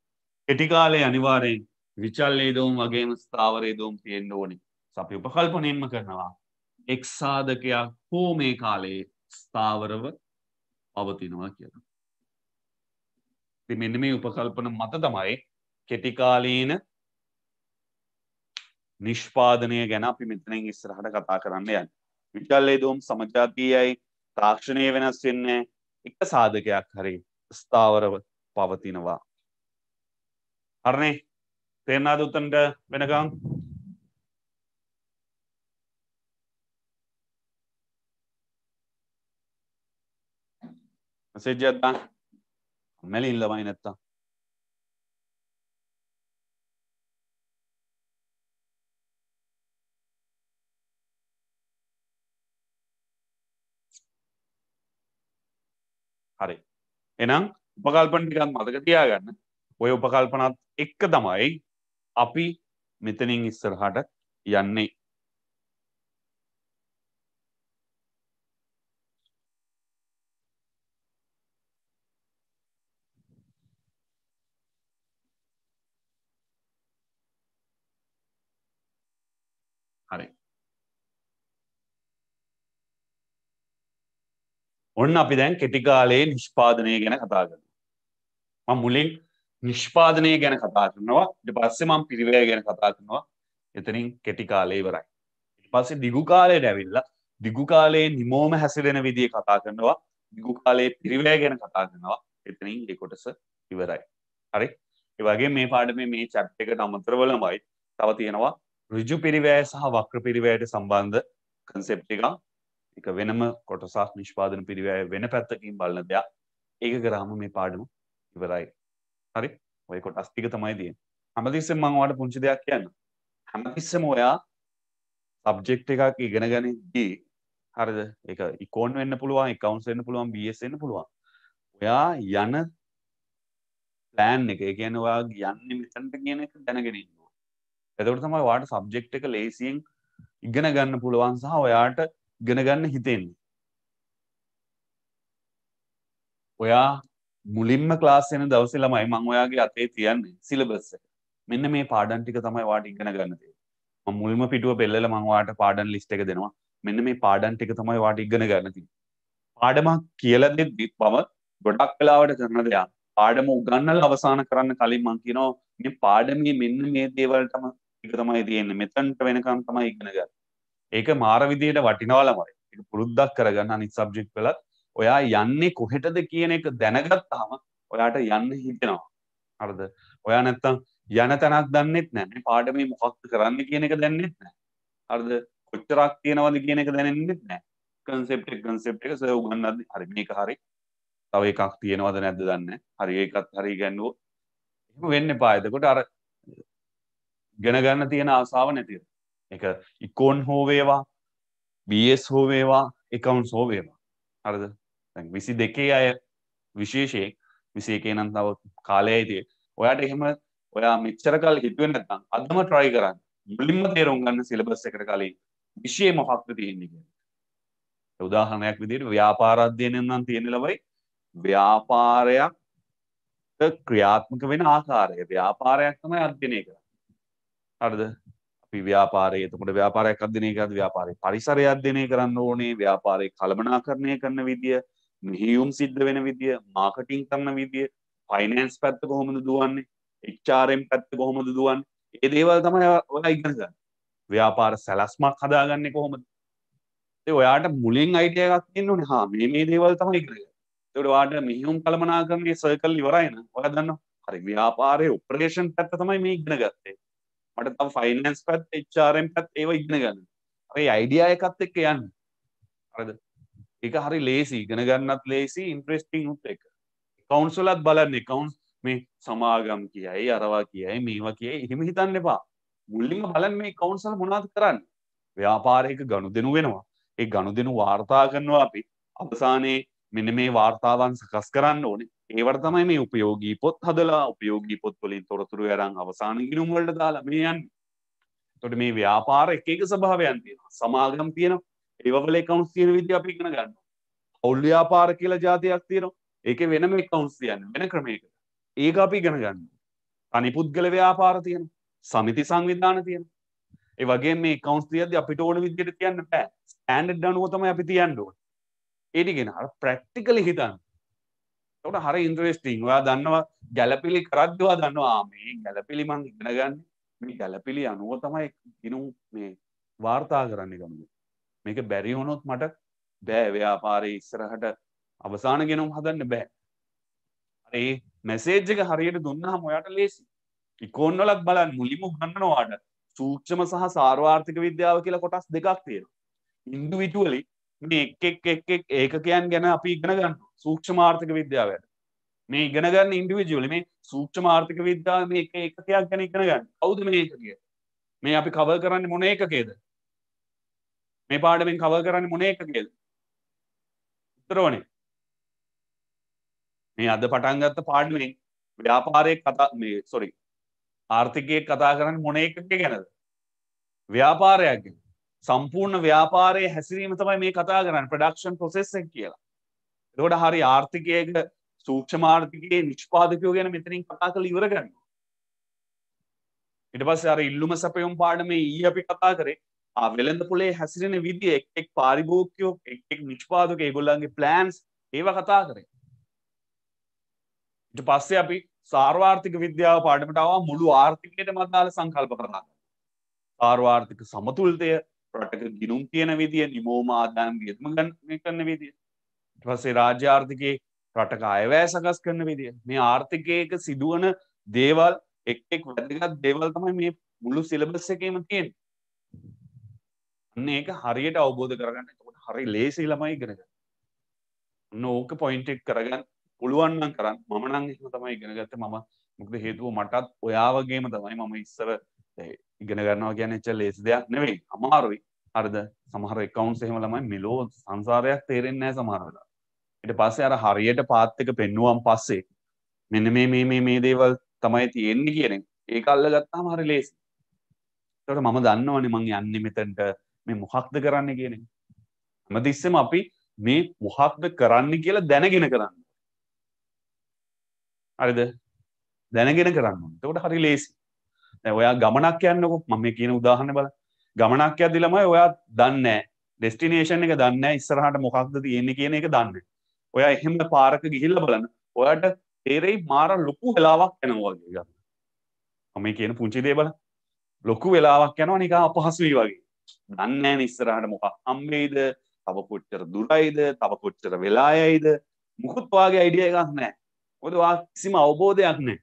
කෙටි කාලේ අනිවාර්යෙන් විචල්ලේ දෝම් වගේම ස්ථාවරයේ දෝම් තියෙන්න ඕනේ. අපි උපකල්පනෙන්ම කරනවා. එක් සාධකයක් හෝ මේ කාලයේ ස්ථාවරව පවතිනවා කියලා. ඉතින් මෙන්න මේ උපකල්පන මත තමයි කෙටි කාලීන නිෂ්පාදනය ගැන අපි මෙතනින් ඉස්සරහට කතා කරන්න යන්න. විචල්ලේ දුම් සමජාතීයයි තාක්ෂණය වෙනස් වෙන්නේ එක සාධකයක් හරි ස්ථාවරව පවතිනවා. හරනේ තේරනාද උතන්ට වෙනකම්? මෙසේජ් එකක් දාන්න. මැලින් ළමයි නැත්තම්. හරි එනම් උපකල්පන ටිකක් මතක තියාගන්න ඔය උපකල්පනත් එක්ක තමයි අපි මෙතනින් ඉස්සරහට යන්නේ ඔන්න අපි දැන් කෙටිකාලයේ නිෂ්පාදනය ගැන කතා කරනවා. මම මුලින් නිෂ්පාදනය ගැන කතා කරනවා. ඊට පස්සේ මම පිරිවැය ගැන කතා කරනවා. එතනින් කෙටි කාලේ ඉවරයි. ඊට පස්සේ දිගු කාලයට ඇවිල්ලා දිගු කාලයේ නිමෝම හැසිරෙන විදිය කතා කරනවා. දිගු කාලයේ පිරිවැය ගැන කතා කරනවා. එතනින් ඒ කොටස ඉවරයි. හරි? ඒ වගේ මේ පාඩමේ මේ chapter එකට අමතරවලමයි තව තියෙනවා ඍජු පිරිවැය සහ වක්‍ර පිරිවැයට සම්බන්ධ concept එකක් එක වෙනම කොටසක් නිෂ්පාදන පිරිවය වෙන පැත්තකින් බලන දෙයක් ඒක කරාම මේ පාඩම ඉවරයි හරි ඔය කොටස් ටික තමයි තියෙන්නේ හැමතිස්සෙම මම ඔයාලට පුංචි දෙයක් කියන්න හැමතිස්සෙම ඔයා සබ්ජෙක්ට් එකක් ඉගෙන ගනිද්දී හරිද ඒක ඉකෝන් වෙන්න පුළුවන් එකවුන්ට්ස් වෙන්න පුළුවන් බීඑස් වෙන්න පුළුවන් ඔයා යන ප්ලෑන් එක ඒ කියන්නේ ඔයා යන්නේ මෙතනට කියන එක දැනගෙන ඉන්නවා එතකොට තමයි ඔයාට සබ්ජෙක්ට් එක ලේසියෙන් ඉගෙන ගන්න පුළුවන් සහ ඔයාට ගෙනගන්න හිතෙන්නේ. ඔයා මුලින්ම ක්ලාස්සයන දවස ළමයි මං ඔයාගේ අතේ තියන්නේ සිලබස්ස මෙන්න මේ පාඩන් ටික තමයි වාට ඉගෙන ගන්නදේ මුල්ම පිටුව පෙල්ල මංවාට පාඩන් ලිස්ට එක දෙනවා මෙන්න මේ පාඩන් ටික තමයි වාට ඉගෙන ගන්නති පාඩමක් කියල දෙදිත් පම ගොඩක් වෙලාවට කරන දෙයා පාඩම උගන්නල අවසාන කරන්න කලින් මං කියනෝ මේ පාඩමගේ මෙන්න මේ දේවල්ටම එක තමයි තියෙන්නේ මෙතන්ට වෙනකම් තමයි ඉගෙනගන්න ඒක මාරවිදියට වටිනවාලමයි එක පුරුද්දක් කරගන්න අනි සබ්ජෙක්් වෙලත් ඔයා යන්නේ කොහෙටද කියන එක දැනගත්තාම ඔයාට යන්න හිතෙනවා අරද ඔයා නැත්තම් යන තැනක් දන්නෙත් නෑ පාඩම මොකක්ද කරන්න කියන එක දැන්නෙත් නෑ අරද කොච්චරක් තියෙනවද කියන එක දැනෙන්නෙත් නෑ කන්සෙප් එක කන්සෙප් එක සය උගන්නද හරි මේක හරි තව එකක් තියෙනවද නැද්ද දන්න හරි ඒකත් හරි ගැන්නුව එහෙම වෙන්න පායදකොට අර ගෙනගන්න තියෙන ආසාාව නැතිර එක ඉකෝන් හෝවේවා බස් හෝවේවා එකවුන් හෝවේවා හරද විසි දෙකේ අය විශේෂයෙන් විසේ එකේ නම් තව කාලය යිතිය ඔයාට එහෙම ඔයා මෙච්චර කල් හිතුවෙන් නැතම් අදම ට්‍රයි කරන්න මුලින්ම තේරුම් ගන්න සිලබස් එකට කලින් විශෂය මොහක්ද තියෙන්නේ කිය උදාහරණයක් විදිට ව්‍යාපාරධ්‍යයනෙන් නම් තියෙන ලබයි ව්‍යාපාරයක් ක්‍රියාත්මක වෙන ආකාරය ව්‍යාපාරයක් තමයි අධ්‍යනය කර හරද අපි ව්‍යාපාරය එතකොට ව්‍යාපාරයක් අධ්‍යනයකත් ව්‍යාපාරය පරිසරය අධ්‍යනය කරන්න ඕනේ ව්‍යාපාරය කළමනා කරණය කරන විදිිය මිහියුම් සිද්ධ වෙන විදිිය මාකටිං කරන විදිිය ෆයිනන්ස් පැත්ත කොහොමද දුවන්නේ එච්චාරෙන් පැත්ත කොහොමද දුවන් ඒ දේවල් තමයි ඔයා ඉගෙන ගන්න ව්‍යාපාර සැලස්මක් හදාගන්නේ කොහොමද ඒ ඔයාට මුලින් අයිඩියා එකක් තියෙන්න ඕනේ හා මේ මේ දේවල් තමයි ඉගෙන ගන්න ඒකට ඔයාට මිහියුම් කළමනාකරණයේ සර්කල් ඉවරයි න ඔයා දන්නවා හරි ව්‍යාපාරයේ ඔපරේෂන් පැත්ත තමයි මේ ඉගෙන ගත්තේ මට තව ෆයිනන්ස් පැත් එච්චාරෙන් පැත් ඒව ඉගෙන ගන්න ඒ අයිඩියා එකත් එක්ක යන්න හරද එක හරි ලේසි ඉගෙන ගන්නත් ලේසි ඉන්ට්‍රෙස්ටිං උත් එක කවුන්සලත් බලන්න කවුන්ස් මේ සමාගම් කියයි අරවා කියයි මේවා කියයි එහෙම හිතන්න එපා මුල්ලිම බලන් මේ කවුන්සල් මොනාද කරන්න ව්‍යාපාරයක ගණු දෙනු වෙනවා ඒ ගණු දෙනු වාර්තා කරනවා අපි අවසානයේ මෙන මේ වාර්තාවන් සකස් කරන්න ඕනේ ඒවට තමයි මේ උපයෝගී පොත් හදලා උපයෝගී පොත් වලින් තොරතුරු අරන් අවසාන ගිණුම් වලට දාලා මේ යන්නේ. එතකොට මේ ව්‍යාපාර එක එක ස්වභාවයන් තියෙනවා. සමාගම් තියෙනවා. ඒවවල accounts තියෙන විදිහ අපි ඉගෙන ගන්නවා. අවුල් ව්‍යාපාර කියලා જાතියක් තියෙනවා. ඒකේ වෙනම accounts කියන්නේ වෙන ක්‍රමයකට. ඒක අපි ඉගෙන ගන්නවා. තනි පුද්ගල ව්‍යාපාර තියෙනවා. සමිති සංවිධාන තියෙනවා. ඒ වගේ මේ accounts තියද්දි අපිට ඕන විදිහට තියන්න බෑ. standard අනුව තමයි අපි තියන්න ඕනේ. ඒ ටිකේ නාර practically හිතන්න. ට හරි ඉන්ද්‍රවස්ටිං වා දන්නවා ගැලපිලි කරද්දවා දන්නවා මේ ගැලපිලි මං ඉගෙනගන්න මේ ගැලපිලි අනුව තමයි ගිනුම් මේ වාර්තා කරන්න ගමු මේක බැරිහොනොත් මට බෑ ව්‍යාපාරය ඉස්සරහට අවසාන ගෙනුම් හදන්න බෑ ඒ මැසේජ්ජක හරියට දුන්නහම ඔයාට ලේසි ඉකෝන්නලක් බලන් මුලිම ගන්නවාට සූක්ෂම සහ සාර්වාර්ථික විද්‍යාව කියලා කොටස් දෙකක් තියෙන ඉන්ඩුවිටුවලි මේ එක් එක් එක් ඒකකයන් ගැන අපි ඉගෙන ගන්න සූක්ෂම ආර්ථික විද්‍යාවට මේ ඉගෙන ගන්න ඉන්ඩිවිජුවලි මේ සූක්ෂම ආර්ථික විද්‍යාව මේ එක එකකයක් ගැන ඉගෙන ගන්න කවුද මේ ඒකකය මේ අපි කවර් කරන්නේ මොන ඒකකයේද මේ පාඩමෙන් කවර් කරන්නේ මොන ඒකකයේද උත්තරවනේ මේ අද පටන් ගත්ත පාඩමෙන් ව්‍යාපාරයේ කතා මේ සොරි ආර්ථිකයේ කතා කරන්නේ මොන එකකයේ ගැනද ව්‍යාපාරයක් ගැන සම්පූර්ණ ව්‍යාපාරය හැසිරීම තමයි මේ කතා කරන්න ප්‍රඩක්ෂන් පොසෙස්සෙක් කියලා එතකොට හරි ආර්ථිකයක සූක්ෂම ආර්ථිකයේ නිෂ්පාදකයෝ ගැන මෙතනින් කතා කළ ඉවර කරනවා ඊට පස්සේ අර ඉල්ලුම සැපයුම් පාඩමේ ඊ අපි කතා කරේ ආ වෙළඳ පොලේ හැසිරෙන විදිය එක් එක් පාරිභෝගිකයෝ එක් එක් නිෂ්පාදක ඒගොල්ලන්ගේ ප්ලෑන්ස් ඒව කතා කරේ ඊට පස්සේ අපි සාර්වාර්ථික විද්‍යාව පාඩමට ආවා මුළු ආර්ථිකයට මදාල සංකල්ප කරනවා. සාර්වාර්ථික සමතුලිතය රටක ගිනුම් තියෙන විදිිය නිමෝමාධ්‍යයන් වියත්ම ගන්න කරන විදිිය පසේ රාජ්‍ය ආර්ථිකයේ රටක අයවෑ සකස් කරන විදිිය මේ ආර්ථිකයක සිදුවන දේවල් එක්ෙක් වැදගත් දේවල් තමයි මේ මුළු සිලබස් එකේම තියෙන අන්න ඒක හරියට අවබෝධ කරගන්න තකොට හරි ලේසි ළමයි ගෙනග නෝක පොයින්ටෙක් කරගන්න පුළුවන්නම් කරන්න මමනං එම තමයි ගෙනගත්ත මම මුක්ද හේතුව මටත් ඔයා වගේම තමයි මම ඉස්සර ඉගෙන ගන්නවා ගැන ච ලේස් දෙයක් නෙවෙයි අමාරුයි හරද සමහර එකකවන්් එහෙම ළමයි මිලෝ සංසාරයක් තේරෙන්නෑ සමහරලා එට පස්සේ අර හරියට පාත්තක පෙන්නුවම් පස්සේ මෙන්න මේ මේ මේ මේ දේවල් තමයි තියෙන්නේ කියනෙ ඒ අල්ල ගත්තාම හරි ලේසි තොට මම දන්නවනේ මං යන්න මෙතැන්ට මේ මොහක්ද කරන්න කියනෙ මතිස්සෙම අපි මේ මොහක්ද කරන්න කියලා දැනගෙන කරන්න අරිද දැනගෙන කරන්න තකොට හරි ලේසි ඔයා ගමනක් යන්නකො මම කියන උදාහන්න බල ගමනක් ඇදදිලම ඔයා දන්න ඩෙස්ටිනේෂන් එක දන්න ඉස්සරහට මොකක්ද තියෙන්නේ කියන එක දන්න ඔයා එහෙම පාරක ගිහිල්ල බලන්න ඔයාට තේරෙයි මාර ලොකු වෙලාවක් යනවාගේ ගන්න මම කියන පුංචි දේ බල ලොකු වෙලාවක් යනවා නිකා අපහසුවී වගේ දන්නෑ නිස්සරහට මොකක් හම්බෙයිද තව කොච්චර දුරයිද තව කොච්චර වෙලායයිද මුකුත් වාගේ අයිඩිය එකක් නෑ ඔදවා කිසිම අවබෝධයක් නෑ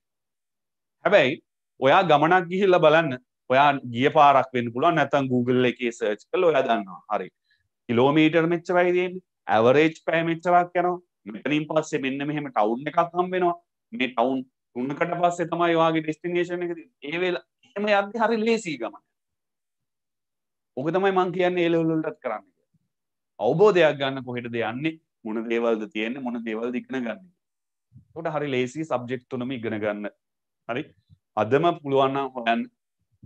හැබැයි ඔයා ගමනක් ගිහිල්ල බලන්න ඔයා ගිය පාරක් වෙන්න පුළුවන් නැතන් Google එකේ සර්ච් කළ ඔයා දන්නවා හරි කිලෝමීටර් මෙච්ච වයිදයෙන් ඇවරේජ් පෑ මෙච්චවක් යනවා මෙතනින් පස්සේ මෙන්න මෙහෙම ටවුන් එකක් හම් වෙනවා මේ ටවුන් තුන්නකට පස්සේ තමයි ඔයාගේ ඩෙස්ටිනේෂන් එක ඒ වෙලා එහෙම යද්දි හරි ලේසි ගමන ඕක තමයි මං කියන්නේ ඒ ලෙවල් වලටත් කරන්න කියලා අවබෝධයක් ගන්න කොහෙටද යන්නේ මොන දේවල්ද තියෙන්නේ මොන දේවල්ද ඉගෙන ගන්න. උඩ හරි ලේසි සබ්ජෙක්ට් තුනම ඉගෙන ගන්න. හරි අදම පුළුවන්න හොයන්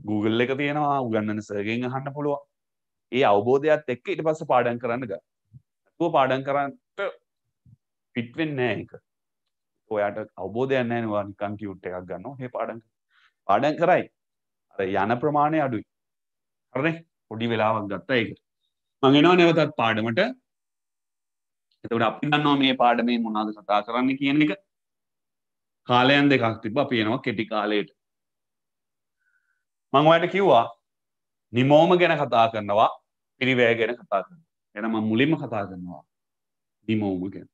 Google එක තියෙනවා උගන්නන සර්ගෙන් අහන්න පුළුවන් ඒ අවබෝධයක් එක්ක ඉට පස්ස පාඩන් කරන්න ග තුව පාඩන් කරන්නට පිටවෙන් නෑ එක ඔයාට අවබෝධයන්න නවා නිකන් කිවුට් එකක් ගන්න හ පාඩන් පාඩන් කරයි යන ප්‍රමාණය අඩුයි හරනේ පොඩි වෙලාවක් ගත්ත ඒක මගෙනවා නැවතත් පාඩමට එතකට අපි දන්නවා මේ පාඩමේ මොනාද කතා කරන්න කියන එක කාලයන් දෙකක් තිබ අපියනවා කෙටි කාලයට මං ඔයාට කිව්වා නිමෝම ගැන කතා කරනවා පිරිවැය ගැන කතා කරන එන මං මුලින්ම කතා කරනවා නිමෝම ගැන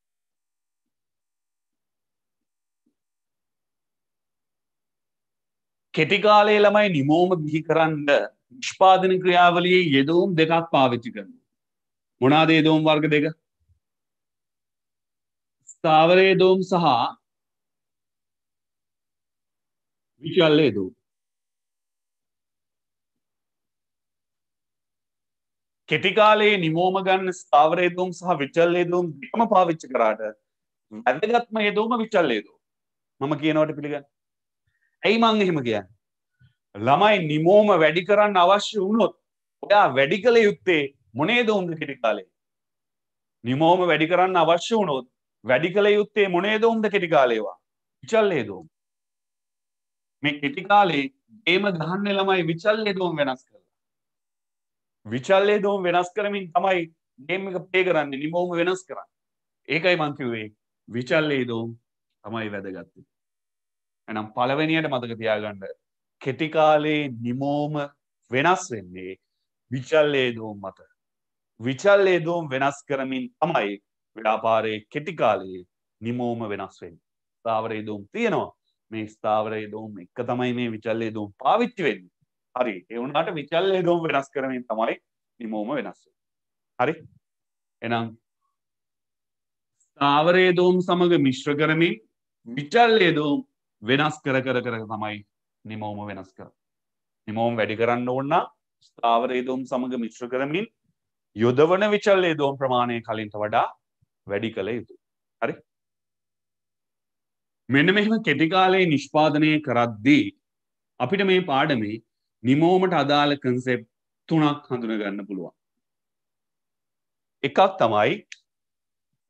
කෙටිකාලේ ළමයි නිමෝම බිහි කරන්න නිෂ්පාදන ක්‍රියාවලියේ යෙදෝම් දෙකක් පාවිච්චි කරන. මොනාද යදෝම් වර්ග දෙක ස්ථාවරයේ දෝම් සහ විචල්ලේ දෝම් කෙටිකාලයේ නිමෝම ගන්න ස්ථාවරේදුම් සහ විචල්ලේදුම් දෙකම පාවිච්ච කරාට ඇදගත්ම ඒදෝම විචල්ලේදෝ මම කියනවට පිළිගන්න ඇයි මං එහෙම කියන්න ළමයි නිමෝම වැඩි කරන්න අවශ්‍ය වුණොත් ඔයා වැඩි කළ යුත්තේ මොනේ දෝම්ද කෙටිකාලේ නිමෝම වැඩි කරන්න අවශ්‍ය වුණොත් වැඩි කළ යුත්තේ මොනේ දෝම්ද කෙටිකාලේවා විචල්ලේ දෝම් මේ කෙටිකාලේ ඒම ගහන්න ළමයි විචල්ලේ දෝම් වෙනස් කළ විචල්ලේ දොහම වෙනස් කරමින් තමයි ගේම එක පේ කරන්න නිමෝම වෙනස් කරන්න ඒකයි මංකිවේ විචල්ලේ දෝම් තමයි වැදගත්ත එනම් පලවෙනියට මතක තියාගන්න කෙටිකාලේ නිමෝම වෙනස් වෙන්නේ විචල්ලේ දෝම් මත විචල්ලේ දෝම් වෙනස් කරමින් තමයි ව්‍යාපාරයේ කෙටිකාලයේ නිමෝම වෙනස් වෙන් ස්ථාවරයේ දෝම් තියෙනවා මේ ස්ථාවරයේ දෝම් එක තමයි මේ විචල්ලේ දෝම් පාවිච්චි වෙන්නේ හරි එවුණට විචල් හෙදෝම් වෙනස් කරමින් තමයි නිමෝම වෙනස් හරි එනම් ස්ථාවරේදෝම් සමඟ මිශ්‍ර කරමින් විචල් ේදෝම් වෙනස් කර කර කර තමයි නිමෝම වෙනස් කර නිමෝම් වැඩි කරන්න ඕන්න ස්ථාවරේදෝම් සමඟ මිශ්‍ර කරමින් යොදවන විචල් ේදෝම් ප්‍රමාණය කලින්ට වඩා වැඩි කළ යුතු හරි මෙන්න මෙහෙම කෙටිකාලයේ නිෂ්පාදනය කරද්දී අපිට මේ පාඩමේ නිමෝමට අදාළ කන්සෙප් තුනක් හඳුනගන්න පුළුවන්. එකක් තමයි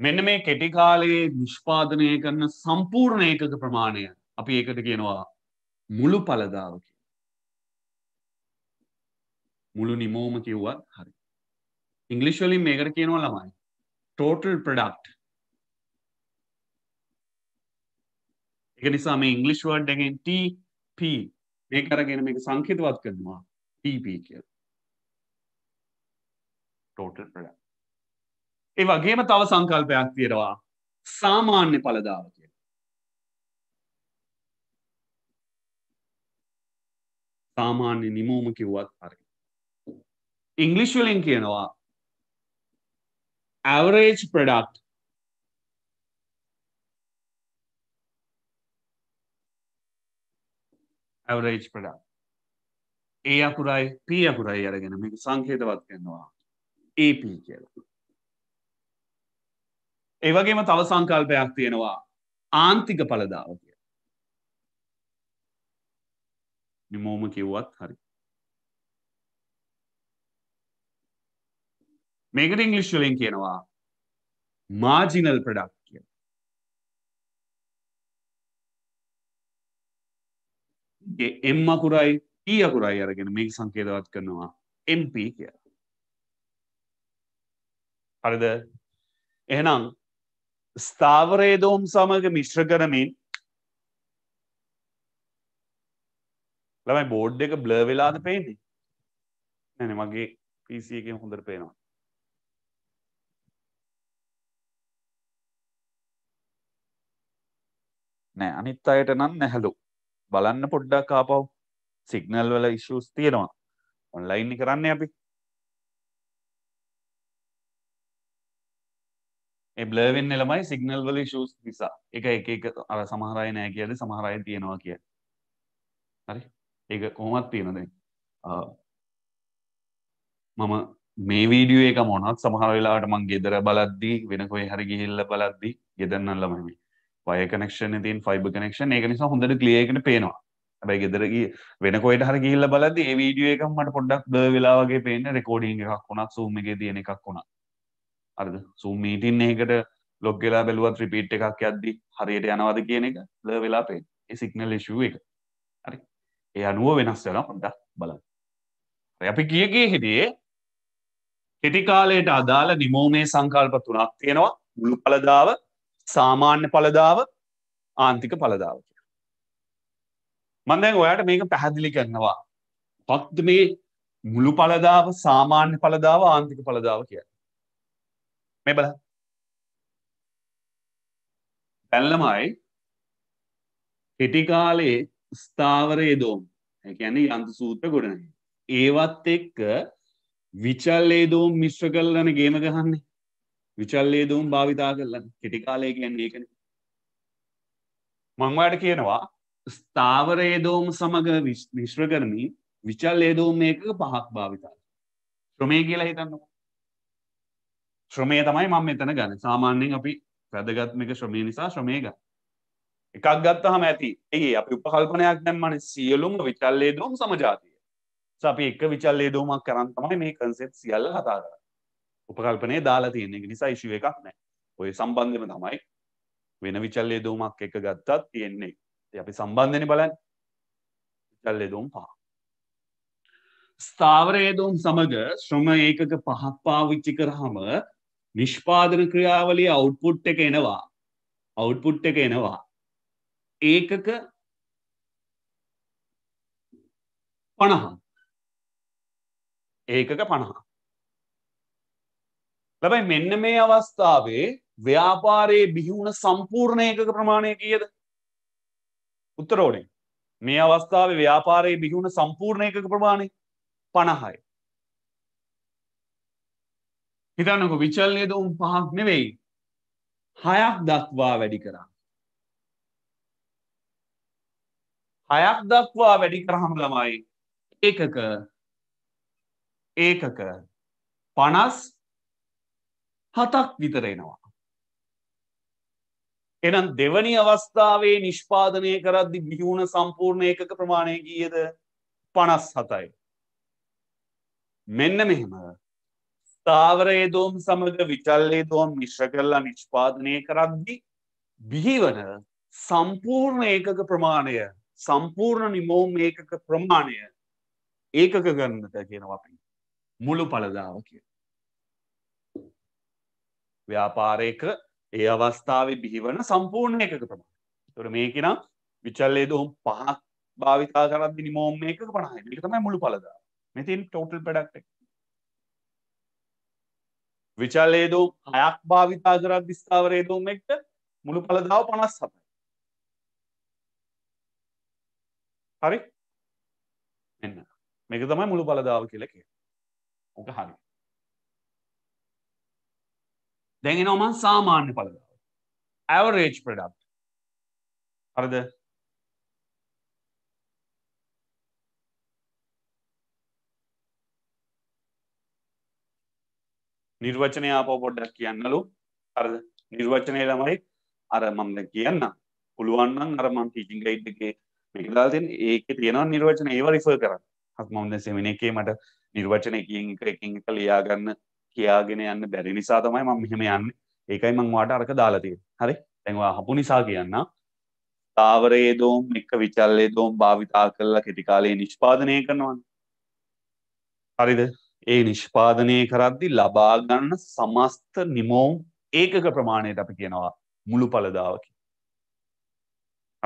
මෙන්න මේ කෙටිකාලයේ නිෂ්පාදනය කරන සම්පූර්ණ ඒකක ප්‍රමාණය අපි ඒකට කියනවා මුළු පලදාව කිය. මුළු නිමෝම කිව්වත් හරි. ඉංගලිශ්වලින් මේකට කියනවා ළමයි ටෝටල් ප්‍රඩක්් එක නිසා මේ ඉංගලිෂ් වර්ඩ් එකෙන් TP මේ කරගෙන මේක සංකේතවත් කරනවා TP කියලා. total product. ඒ වගේම තව සංකල්පයක් තියෙනවා සාමාන්‍ය ඵලදාව කියලා. සාමාන්‍ය නිමූම කිව්වත් හරි. ඉංග්‍රීසි වලින් කියනවා average product ඇවරේජ් ප්‍රඩක් ඒ අකුරයි පී අකුරයි අරගෙන මේක සංකේතවත් කරනවා AP කියලා ඒ වගේම තව සංකල්පයක් තියෙනවා ආන්තික පළදාව කියලා නිමෝම කිව්වත් හරි මේකට ඉංග්ලිෂ් වලින් කියනවා මාජිනල් ප්‍රඩක්ට් එම් අකුරයි ඊ අකුරයි අරගෙන මේක සංකේතවත් කරනවා MP කිය හරිද එහනම් ස්ථාවරේදෝම් සමග මිශ්‍ර කරමින් ළමයි බෝඩ් එක බ්ලර් වෙලාද පේන්නේ නැන මගේ පිසි එකෙන් හොඳට පේනවා නෑ අනිත් අයට නම් නැහැලු බලන්න පොඩ්ඩක් ආපව් සිගනල් වල ඉශෂස් තියෙනවා ඔන්ලයින් කරන්න අපි එබ්ලවෙන් එළමයි සිගනල් වල ශස් නිසා එක එක එක අර සමහරය නෑ කියද සමහරය තියෙනවා කිය හරි ඒ කොහොමත් තියෙනද මම මේ වීඩියෝ එක මොනත් සමහර වෙලාට මං ගෙදර බලද්දී වෙනකොයි හරි ගිහිල්ල බලද්දී ගෙදන්නල්ලමයි වය කනෙක්ෂන තින් ෆයිබ කනෙක්ෂන් ඒ නිසා හොඳට ලියකට පේනවා ඇැයි ගෙදරගේ වෙනකොට හර කියල්ල බලද ඒ වීඩියෝ එක මට පොඩ්ඩක් ද වෙලාගේ පේන රෙකෝඩිං එකක් වුණක් සූමගේ තියෙන එකක් වුණා අරද සූමීටින් ඒකට ලොග්ගලා බැලුවත් රිපීට් එකක් යද්දි හරියට යනවද කියන එක ද වෙලා පේ ඒ සිගනල් ශුව එක හරි ඒ අනුව වෙනස් වෙන පොඩ්ඩක් බලන්න අපි කියගේ හිටියේ හෙටි කාලයට අදාළ නිමෝමේ සංකල්ප තුනක් තියෙනවා මුළු පලදාව සාමාන්‍ය පලදාව ආන්තික පලදාව කිය. මන්දැන් ඔයාට මේක පැහැදිලි කරනවා. පක්ද මේ මුළු පලදාව සාමාන්‍ය පලදාව ආන්තික පලදාව කිය. මේ බල පැල්ලමයි හෙටිකාලේ ස්ථාවරයේ දෝම් හැකැන යන්තු සූත්‍ර ගොඩන ඒවත් එක්ක විචල්ලේ දෝම් මිශ්‍ර කල්ලන ගේම ගහන්නේ විචල්ලේ දුම් භාවිතා කරලා කෙටිකාලය කියන්නේ ඒකන මංවාට කියනවා ස්ථාවර ඒදෝම සමඟ විශ්ව කරමින් විචල් ඒදෝම් මේක පහක් භාවිතා ශ්‍රමය කියලා හිතන්නවා ශ්‍රමය තමයි මම මෙතන ගන්න සාමාන්‍යයෙන් අපි වැදගත්මික ශ්‍රමය නිසා ශ්‍රමය ගන්න එකක් ගත්තහම ඇති ඒ අපි උපකල්පනයක් දැම්මන සියලුම විචල්ලේ දෝම් සමජාතිය සපි එක විචල්ලේ දෝමක් කරන්න තමයි මේ කන්සෙප් සියල්ල කතා කර උපකල්පනය දාලා තියෙන එක නිසා ඉශුව එකක් නෑ ඔය සම්බන්ධම තමයි වෙන විචල්ලය දූමක් එක ගත්තත් තියෙන්නේ අපි සම්බන්ධන බලන් විචල්ලය දුම් පහ ස්ථාවරය දුම් සමඟ ශ්‍රම ඒකක පහක් පාවිච්චි කරහම නිෂ්පාදන ක්‍රියාවලිය අවුට්පුට් එක එනවා අවුට්පුට් එක එනවා ඒකක පණහා ඒකක පණහා ලබයි මෙන්න මේ අවස්ථාවේ ව්‍යාපාරයේ බිහිවුණ සම්පූර්ණ ඒකක ප්‍රමාණය කියද උත්තර ඕනේ මේ අවස්ථාවේ ව්‍යාපාරයේ බිහිවුණ සම්පූර්ණ ඒකක ප්‍රමාණය පණහයි හිතන්නක විචල්ලය දුම් පහක් නෙවෙයි හයක් දක්වා වැඩි කරා හයක් දක්වා වැඩි කරහම ළමයි ඒකක ඒකක පනස් හතක් විතර එනවා. එනම් දෙවනි අවස්ථාවේ නිෂ්පාදනය කරද්දි බිහිවුණ සම්පූර්ණ ඒකක ප්‍රමාණය ගියද පනස් හතයි. මෙන්න මෙහෙම ස්ථාවරයේ දෝම් සමඟ විචල්ලේ දෝම් මිශ්‍ර කරලා නිෂ්පාදනය කරද්දි බිහිවන සම්පූර්ණ ඒකක ප්‍රමාණය සම්පූර්ණ නිමෝම් ඒකක ප්‍රමාණය ඒකක ගන්නට කියනවපින් මුළු පලදාව කිය. ව්‍යාපාරයක ඒ අවස්ථාව බිහිවන සම්පූර්ණ එකක ප්‍රමාණ තොර මේකෙනම් විචල්ලේ දොහම් පහක් භාවිතා කරත් නිමෝම් මේක පනහයි ික තමයි මුළු පලද මෙතින් ටෝටල් පඩක්් විචල්ලේ දෝ අයක් භාවිතා කරත් දිස්ථාවරේ දෝම එක්ට මුළු පලදාව පනස් සතයි හරි එන්න මේක තමයි මුළු පලදාව කියලකේ ඕක හරි දැන් එනවමන් සාමාන්‍ය පළදාව ඇවරේජ් ප්‍රඩක්් අරද නිර්වචනය අප පොඩ්ඩක් කියන්නලු අරද නිර්වචනය ළමයි අර මම්ද කියන්න පුළුවන්න්න අරමන් ටීචිං ගයිඩ්ගේ මේකදාතින් ඒක තියෙනවා නිර්වචන ඒව රිෆර් කරන්න හත්මවද සෙමින එකේ මට නිර්වචනය කියින් එක එකින් එක ලියාගන්න කියාගෙන යන්න බැරි නිසා තමයි මම මෙහෙම යන්නේ. ඒකයි මම ඔයාලට අරක දාලා තියෙන්නේ. හරි? දැන් ඔයා අහපු නිසා කියන්නම්. තාවරයේ දෝම් එක විචල්ලේ දෝම් භාවිතා කරලා කෙටි කාලයේ නිෂ්පාදනය කරනවානේ. හරිද? ඒ නිෂ්පාදනය කරද්දී ලබා ගන්න සමස්ත නිමෝම් ඒකක ප්‍රමාණයට අපි කියනවා මුළු ඵලදාවකි.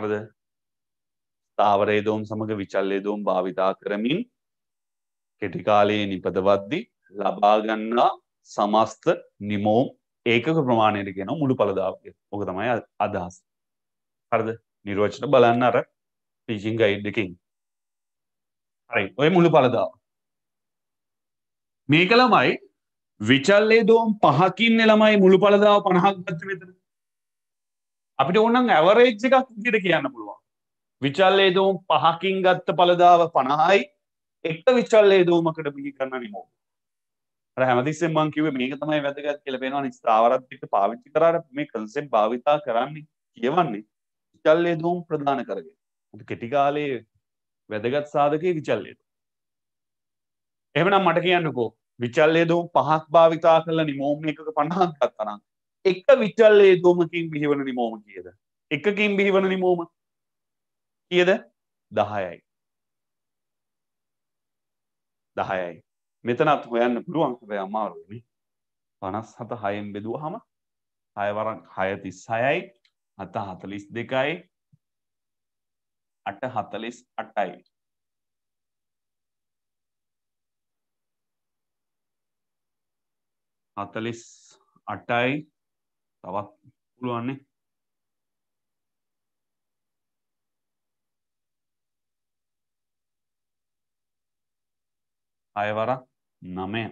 හරිද? තාවරයේ දෝම් සමග විචල්ලේ දෝම් භාවිතා කරමින් කෙටිකාලයේ නිපදවද්දි ලබාගන්නා සමස්ත නිමෝම් ඒකක ප්‍රමාණයට කියන මුළු පලදාව ඕක තමයි අදහස් හරද නිර්වචන බලන්න අර ටීචිං ගයිඩ්ඩකින් හරි ඔය මුළු පලදාව මේක ළමයි විචල්ලේ දෝම් පහකින්න ළමයි මුළු පලදාව පණහක් ගත්ත මෙතන අපිට ඕනම් ඇවරේජ් එකක් විදිට කියන්න පුළුවන් විචල්ලේ දෝම් පහකින් ගත්ත පලදාව පණහයි එක්ක විචල්ලේ දෝමකට බිහි කරන්න නිමෝ හැමතිස්සේ මං කිව මේක තමයි වැදගත් කියලපෙනවා ස්ථාවරත්ක පාවිච්චි කරට මේ කන්සෙප් භාවිතා කරන්නේ කියවන්නේ විචල්ලේ දූම් ප්‍රධාන කරගෙන කෙටිකාලයේ වැදගත් සාධකය විචල්ලේ එමනම් මට කියන්නකෝ විචල්ලේ දූම් පහක් භාවිතා කරල නිමෝම එකක පණහක් ගත්තනම් එක විචල්ලේ දූමකින් බිහිවන නිමෝම කියද එකකින් බිහිවන නිමෝම කියද දහයයි දහයයි මෙතනත් හොයන්න පුළුවන් හැබැයි අමාරුයි 57 6ෙන් බෙදුවහම 6 වරන් 6 36යි 7 42යි 8 48යි හතලිස් අටයි තවත් පුළුවන්නේ අයවරක් නමය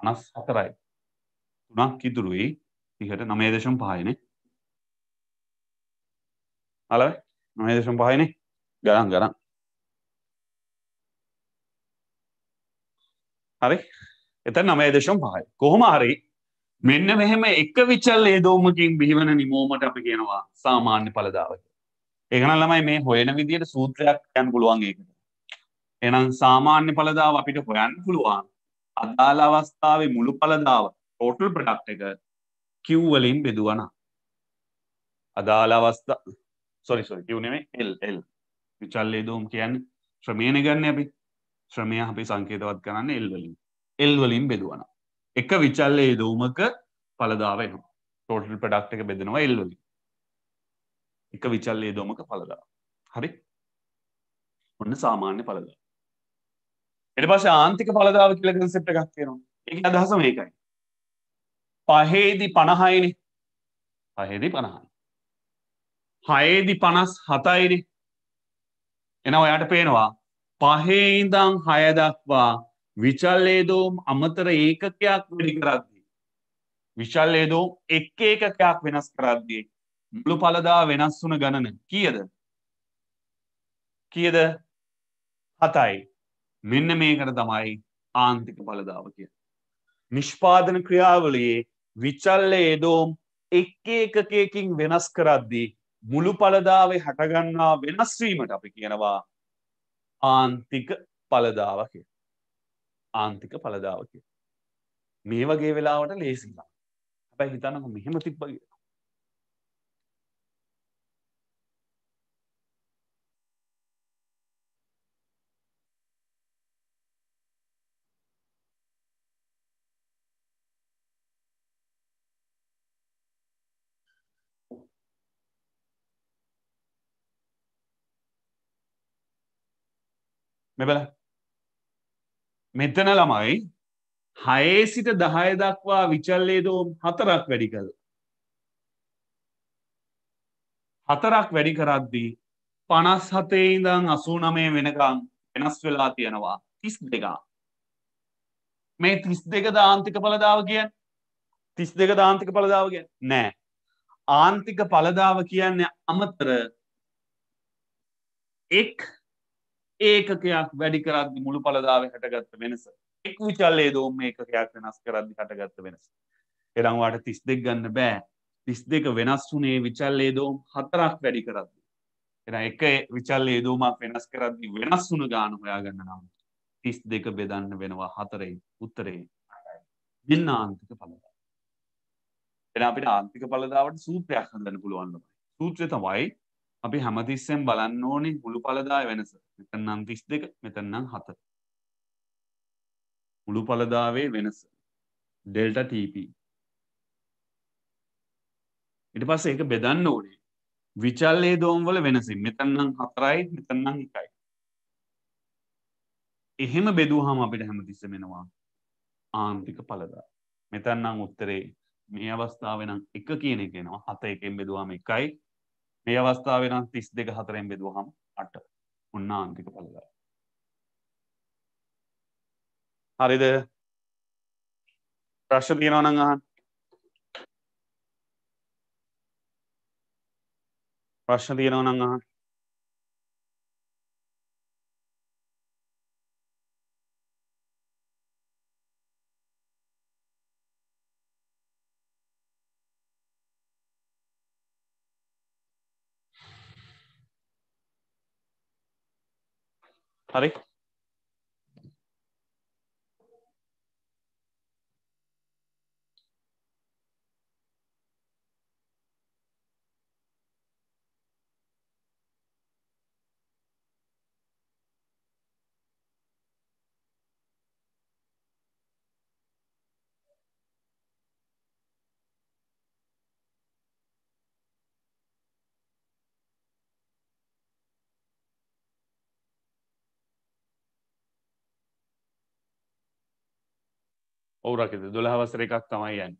පනස් හතරයි තුනක් ඉතුරුයි තිහට නමේ දශම් පහයින අලව නමේ දශම් පහයිනේ ගරන් ගරන් හරි එත නමේ දශම් පහයි කොහොම හරි මෙන්න මෙහෙම එක විචල් ඒදෝමකින් බිහිවන නිමෝමට අපි කියනවා සාමාන්‍ය පලදාවක ඒකන ළමයි මේ හොයන විදියට සූත්‍රයක් යන් පුළුවන් ඒකට එනම් සාමාන්‍ය පලදාව අපිට හොයන් පුළුවන් අදාළ අවස්ථාවේ මුළු පලදාව ටෝටල් ප්‍රඩක්් එක කිව්වලින් බෙදුවන අදාළ අවස්ථා සොරි සොරි කිව්නෙමේ එල් එල් විචල්ලේ දෝම් කියන්න ශ්‍රමයන ගන්න අපි ශ්‍රමය අපි සංකේතවත් කරන්න එල්වලින් එල්වලින් බෙදුවන එක විචල්ලේ දෝමක පලදාව එනු ටෝටල් ප්‍රඩක්් එක බෙදෙනවා එල්වලින් එක විචල්ලේ දෝමක පලදා හරි ඔන්න සාමාන්‍ය පලදා එට පස ආන්තික පලදාව කියල කන්සෙප්ට එකක් තියෙනවා එක අදහස මේකයි පහේදි පණහයින පහේදි පණහයි හයේදි පනස් හතයිරි එන ඔයාට පේනවා පහේඉදං හයදක්වා විචල්ලේදෝම් අමතර ඒකකයක් වැඩි කරද්දී විශල්ලේදෝම් එක් ඒකකයක් වෙනස් කරද්දී මුළු පලදා වෙනස් වුන ගණන කියද කියද හතයි මෙන්න මේකට තමයි ආන්තික පලදාව කිය. නිෂ්පාදන ක්‍රියාවලයේ විචල්ල ඒදෝම් එක් ඒකකයකින් වෙනස් කරද්දී මුළු පලදාවේ හටගන්නා වෙනස්වීමට අපි කියනවා ආන්තික පලදාව කිය. ආන්තික පලදාව කිය. මේ වගේ වෙලාවට ලේසිලා. හැබැයි හිතන්නක මෙහෙම තිබ්බගේ මෙ බල මෙතන ළමයි හයේ සිට දහය දක්වා විචල්ලේ දෝම් හතරක් වැඩි කළ හතරක් වැඩි කරද්දී පනස් හතේ ඉඳං අසූ නමය වෙනකං වෙනස් වෙලා තියෙනවා තිස් දෙකා මේ තිස් දෙක දාන්තික පලදාව කියන් තිස් දෙක දාන්තික පලදාව කිය නෑ ආන්තික පලදාව කියන්නේ අමතර එක් ඒකකයක් වැඩි කරද්දි මුළු පලදාව හටගත්ත වෙනස එක් විචල්ලේ දෝම ඒකකයක් වෙනස් කරද්දි හටගත්ත වෙනස එරංවාට තිස් දෙක් ගන්න බෑ තිස් දෙක වෙනස් වුනේ විචල්ලේ දෝම් හතරක් වැඩි කරද්දි එ එක විචල්ලේ දෝමක් වෙනස් කරද්දි වෙනස් වුන ගාන හොයාගන්න නම් තිස් දෙක බෙදන්න වෙනවා හතරේ උත්තරේ මෙන්න ආන්තික පලදා එ අපිට ආන්තික පලදාවට සූත්‍රයක් හඳන්න පුළුවන්න්නමයි සූත්‍රය තමයි අපි හැමතිස්සෙන් බලන්න ඕනේ මුළු පලදාය වෙනස මෙතනම් තිස් දෙක මෙතන්නම් හත මුළු පලදාවේ වෙනස ඩෙල්ට TP ඉට පස්ස එක බෙදන්න ඕනේ විචල්ලේ දෝම්වල වෙනසි මෙතන්නම් හතරයි මෙතන්නම් එකයි එහෙම බෙදූ හම අපිට හැමතිස්ස වෙනවා ආන්තික පලදා මෙතන්නම් උත්තරේ මේ අවස්ථාවනම් එක කියන එකෙනවා හත එකෙන් බෙදවාම එකයි මේ අවස්ථාව නම් තිස් දෙක හතරෙන් බෙදුවහම අට ඔන්න ආන්තික පළල හරිද ප්‍රශ්න තියෙනවා නම් අහන්න ප්‍රශ්න තියෙනවා නම් අහන්න Hadi. ඔවුරකෙද දොළහවසර එකක් තමයි යන්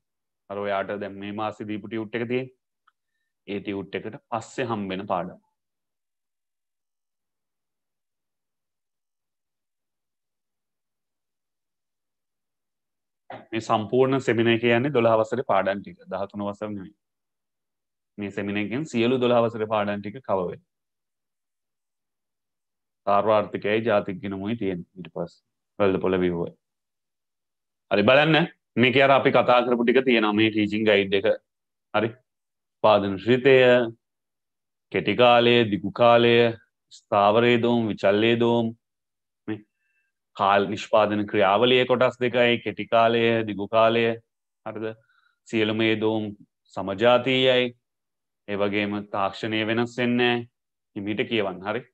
අර ඔයාට දැම් මේ මාසි දීපුටි උට් එක තිය ඒති උට් එකට පස්සෙ හම්බෙන පාඩ මේ සම්පූර්ණ සෙමින එක යන්නේ දොළහවසර පාඩන් ටික දහතුන වසර නෙමේ මේ සෙමිනකෙන් සියලු දොළහවසර පාඩන් ටික කවවෙ ආර්වාර්ථිකයයි ජාතික්ගෙනමුයි තියෙන් ඉට පස් වැල්ද පොළ විවුවයි හරි බලන්න මේක අර අපි කතා කරපු ටික තියෙනවා මේ ටීචින් ගයිඩ් එක හරි පාදන ශ්‍රිතය කෙටි කාලය දිගු කාලය ස්ථාවරයේ දෝම් විචල්ලයේ දෝම් මේ කාල් නිෂ්පාදන ක්‍රියාවලිය කොටස් දෙකයි කෙටි කාලය දිගු කාලය හරිද සියලුම ඒ දෝම් සමජාතීයයි ඒ වගේම තාක්ෂණය වෙනස් වෙන්නේ හිමීට කියවන්න හරි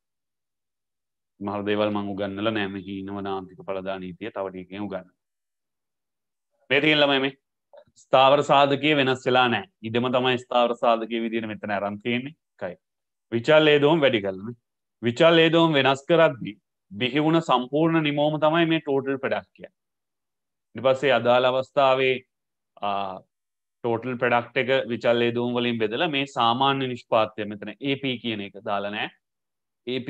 මහර දේවල් මං උගන්නලා නෑ මේ හීනව නාන්තික පළදා නීතිය තව ටිකකින් උගන්නවා තේතිෙන් ළමයි මේ ස්ථාවර සාධකය වෙනස් වෙලා නෑ ඉඩම තමයි ස්ථාවර සාධකය විදින මෙතන රන්තියෙන්නේ කයි විචල් ඒදෝම් වැඩි කරලන විචල් ඒදෝම් වෙනස් කරද්දි බිහිවුණ සම්පූර්ණ නිමෝම තමයි මේ ටෝටල් ප්‍රඩක් කිය නිපස්සේ අදාළ අවස්ථාවේ ටෝටල් ප්‍රඩක්් එක විචල් ඒදෝම් වලින් බෙදල මේ සාමාන්‍ය නිෂ්පාතය මෙතන AP කියන එක දාලනෑ AP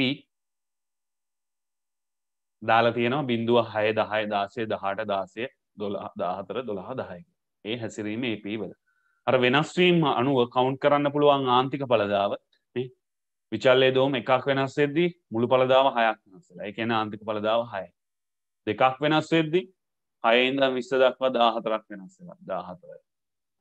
දාලා තියෙනවා බින්දුව හය දහය දාසය දහට දාසය දාහතර දොළහ දහයක ඒ හැසිරීම ඒ පීවල අර වෙනස්වීම් අනුව කවුන්් කරන්න පුළුවන් ආන්තික පලදාව විචල්ලේ දෝම එකක් වෙනස් වෙද්දී මුළු පලදාව හයක් වෙනස්සලා ඒ කියන්නේ ආන්තික පලදාව හයයි දෙකක් වෙනස් වෙද්දී හයෙන් ඉඳන් 20 දක්වා 14ක් වෙනස් වෙනවා 14යි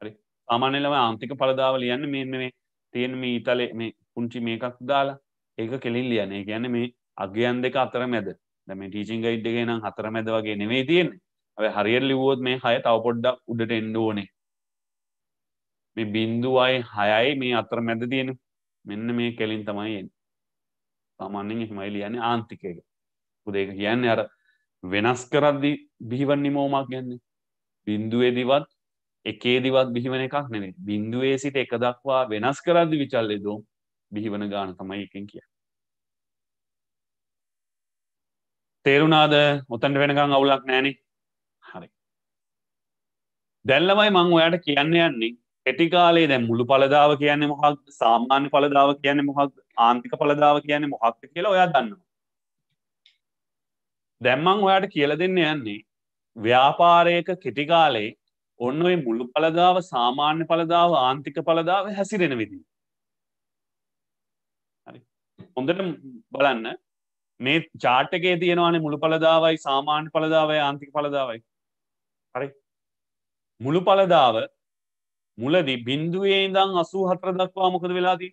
හරි සාමාන්‍යයෙන් ළමයි ආන්තික පලදාව ලියන්නේ මෙන්න මේ තියෙන මේ ඉතලේ මේ පුංචි මේකක් දාලා ඒක කෙලින් ලියන්නේ ඒ කියන්නේ මේ අගයන් දෙක අතරමැද දැන් මේ ටීචින් ගයිඩ් එකේ නම් අතරමැද වගේ නෙමෙයි තියෙන්නේ ඇ හරියට ලිවුවොත් මේ හය තව පොඩ්ඩක් උඩට එන්න ඕනේ මේ බින්දුවයි හයයි මේ අතර මැද තියෙන මෙන්න මේ කෙලින් තමයි එන්නේ සාමාන්‍යයෙන් එහෙමයි ලියන්නේ ආන්තික එක මොකද ඒක කියන්නේ අර වෙනස් කරද්දි බිහිවන්නේ නිමෝමක් ගැන්නේ බින්දුවේදිවත් එකේදිවත් බිහිවන එකක් නෙවෙයි බින්දුවේ සිට එක දක්වා වෙනස් කරද්දි විචල්්‍ය දෝම් බිහිවන ගාන තමයි එකෙන් කිය තේරුණාද ඔතන්ට වෙනකං අවුලක් නෑනේ දැල්ලවයි මං ඔයාට කියන්න යන්නේ කෙටිකාලේ දැ මුළු පලදාව කියන්නේ මොහක් සාමාන්‍ය පලදාව කියන්නේ මොහක් ආන්තික පලදාව කියන්නේ මොහක්ත කියලා ඔයා දන්නවා. දැම්මං ඔයාට කියල දෙන්න යන්නේ ව්‍යාපාරයක කෙටිකාලේ ඔන්න ඔයි මුළු පලදාව සාමාන්‍ය පලදාව ආන්තික පලදාව හැසිරෙන විදි. හොඳට බලන්න මේ චාටකේ තියෙනවානේ මුළු පලදාවයි සාමාන්‍ය පලදාවයි ආන්තික පලදාවයි හරි මුළු පලදාව මුලදි බින්දුවේ ඉඳං අසූ හතර දක්වා මොකද වෙලාදී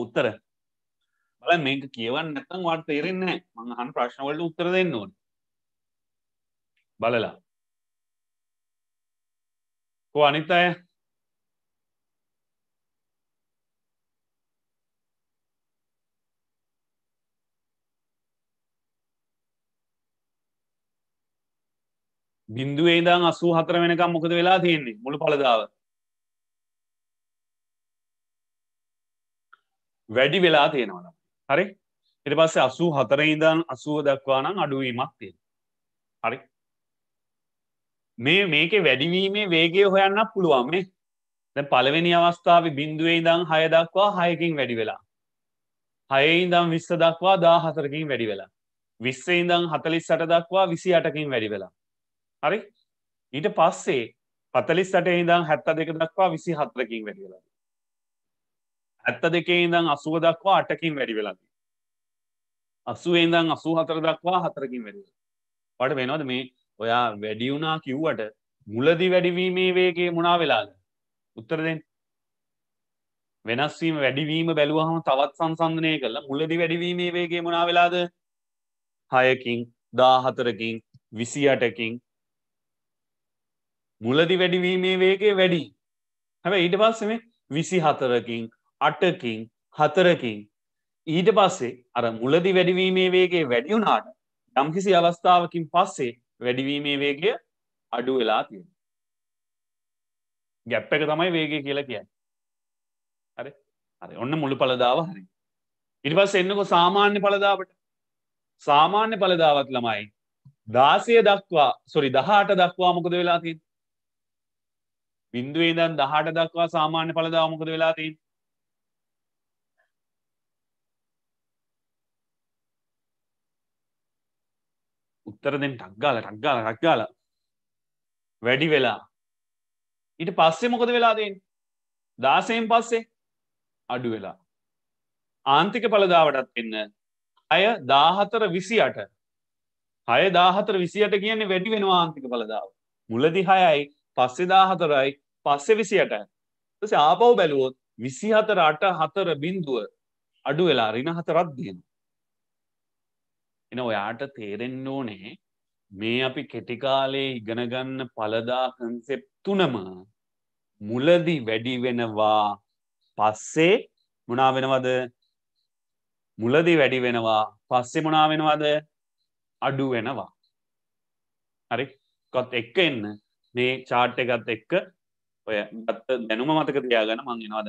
උත්තර බල මේක කියවන්න නැත්තම් වාට තේරෙන්නේ නැහැ මං අහන ප්‍රශ්න වලට උත්තර දෙන්න ඕනේ බලලා කො අනිත් අය බිින්දුවේ ඉදාන් අසූ හතර වෙනකම් මොකද වෙලා තියෙන්නේ මුළු පළදාව වැඩි වෙලා තියෙනවන හරි එට පස්සේ අසූ හතර ඉදාන් අසුව දක්වා නම් අඩුවීමක් තියෙන හරි මේ මේක වැඩිවීමේ වේගේ හොයන්න පුළුවන් මේ දැ පළවෙනි අවස්ථාව බින්දුවේ ඉදං හය දක්වා හයකින් වැඩි වෙලා හයඉදම් විස්ස දක්වා දා හතරකින් වැඩි වෙලා විස්සේ ඉදං හතලිස් සට දක්වා විසි අටකින් වැඩි වෙලා හරි ඊට පස්සේ පතලිස්සට ඉඳම් හැත්ත දෙක දක්වා විසි හතරකින් වැඩි වෙලා ඇත්ත දෙකේ ඉඳම් අසුව දක්වා අටකින් වැඩි වෙලාදී අසුවේදං අසූ හතර දක්වා හතරකින් වැඩි පට වෙනවද මේ ඔයා වැඩියුනා කිව්වට මුලදි වැඩිවීමේ වේගේ මුණා වෙලාද උත්තරදෙන් වෙනස්වීම වැඩිවීම බැලුවහම තවත් සංසන්ධනය කළ මුලදි වැඩිවීමේ වේගේ මුණා වෙලාද හයකින් දාහතරකින් විසි අටකින් මුලදි වැඩිවීමේ වේගේ වැඩි හැබ ඊට පස්සෙම විසි හතරකින් අටකින් හතරකින් ඊට පස්සේ අර මුලදි වැඩිවීමේ වේගේ වැඩියුනාට යම්කිසි අවස්ථාවකින් පස්සේ වැඩිවීමේ වේගය අඩු වෙලා තියෙන ගැප්ප එක තමයි වේගය කියලා කියන්න හරි හරි ඔන්න මුළු පලදාව හරි ඉට පස්ස එන්නකො සාමාන්‍ය පලදාවට සාමාන්‍ය පලදාවත් ළමයි දාසය දක්වා සොරි දහට දක්වා මොකද වෙලා තියෙන බින්දුවේ ඉඳන් 18 දක්වා සාමාන්‍ය ඵලදාව මොකද වෙලා තියෙන්නේ? උත්තර දෙන්න ටක් ගාලා ටක් ගාලා ටක් ගාලා වැඩි වෙලා ඊට පස්සේ මොකද වෙලා තියෙන්නේ? 16න් පස්සේ අඩු වෙලා ආන්තික ඵලදාවටත් එන්න 6 14 28 6 14 28 කියන්නේ වැඩි වෙනවා ආන්තික ඵලදාව. මුලදි 6යි පස්සේ 14යි පස්සේ විසියට තසේ ආපව් බැලුවොත් විසිහතර අට හතර බින්දුව අඩු වෙලා රින හතරත් දයෙන එන ඔයාට තේරෙන්න ඕනේ මේ අපි කෙටිකාලේ ඉගෙනගන්න පලදා කන්සෙප් තුනම මුලදි වැඩි වෙනවා පස්සේ මොනා වෙනවද මුලදී වැඩි වෙනවා පස්සේ මොනා වෙනවද අඩු වෙනවා හරි කොත් එක්ක එන්න මේ චාට් එකත් එක්ක ඔය ගත්ත දැනුම මතක තියාගන මං එෙනවාද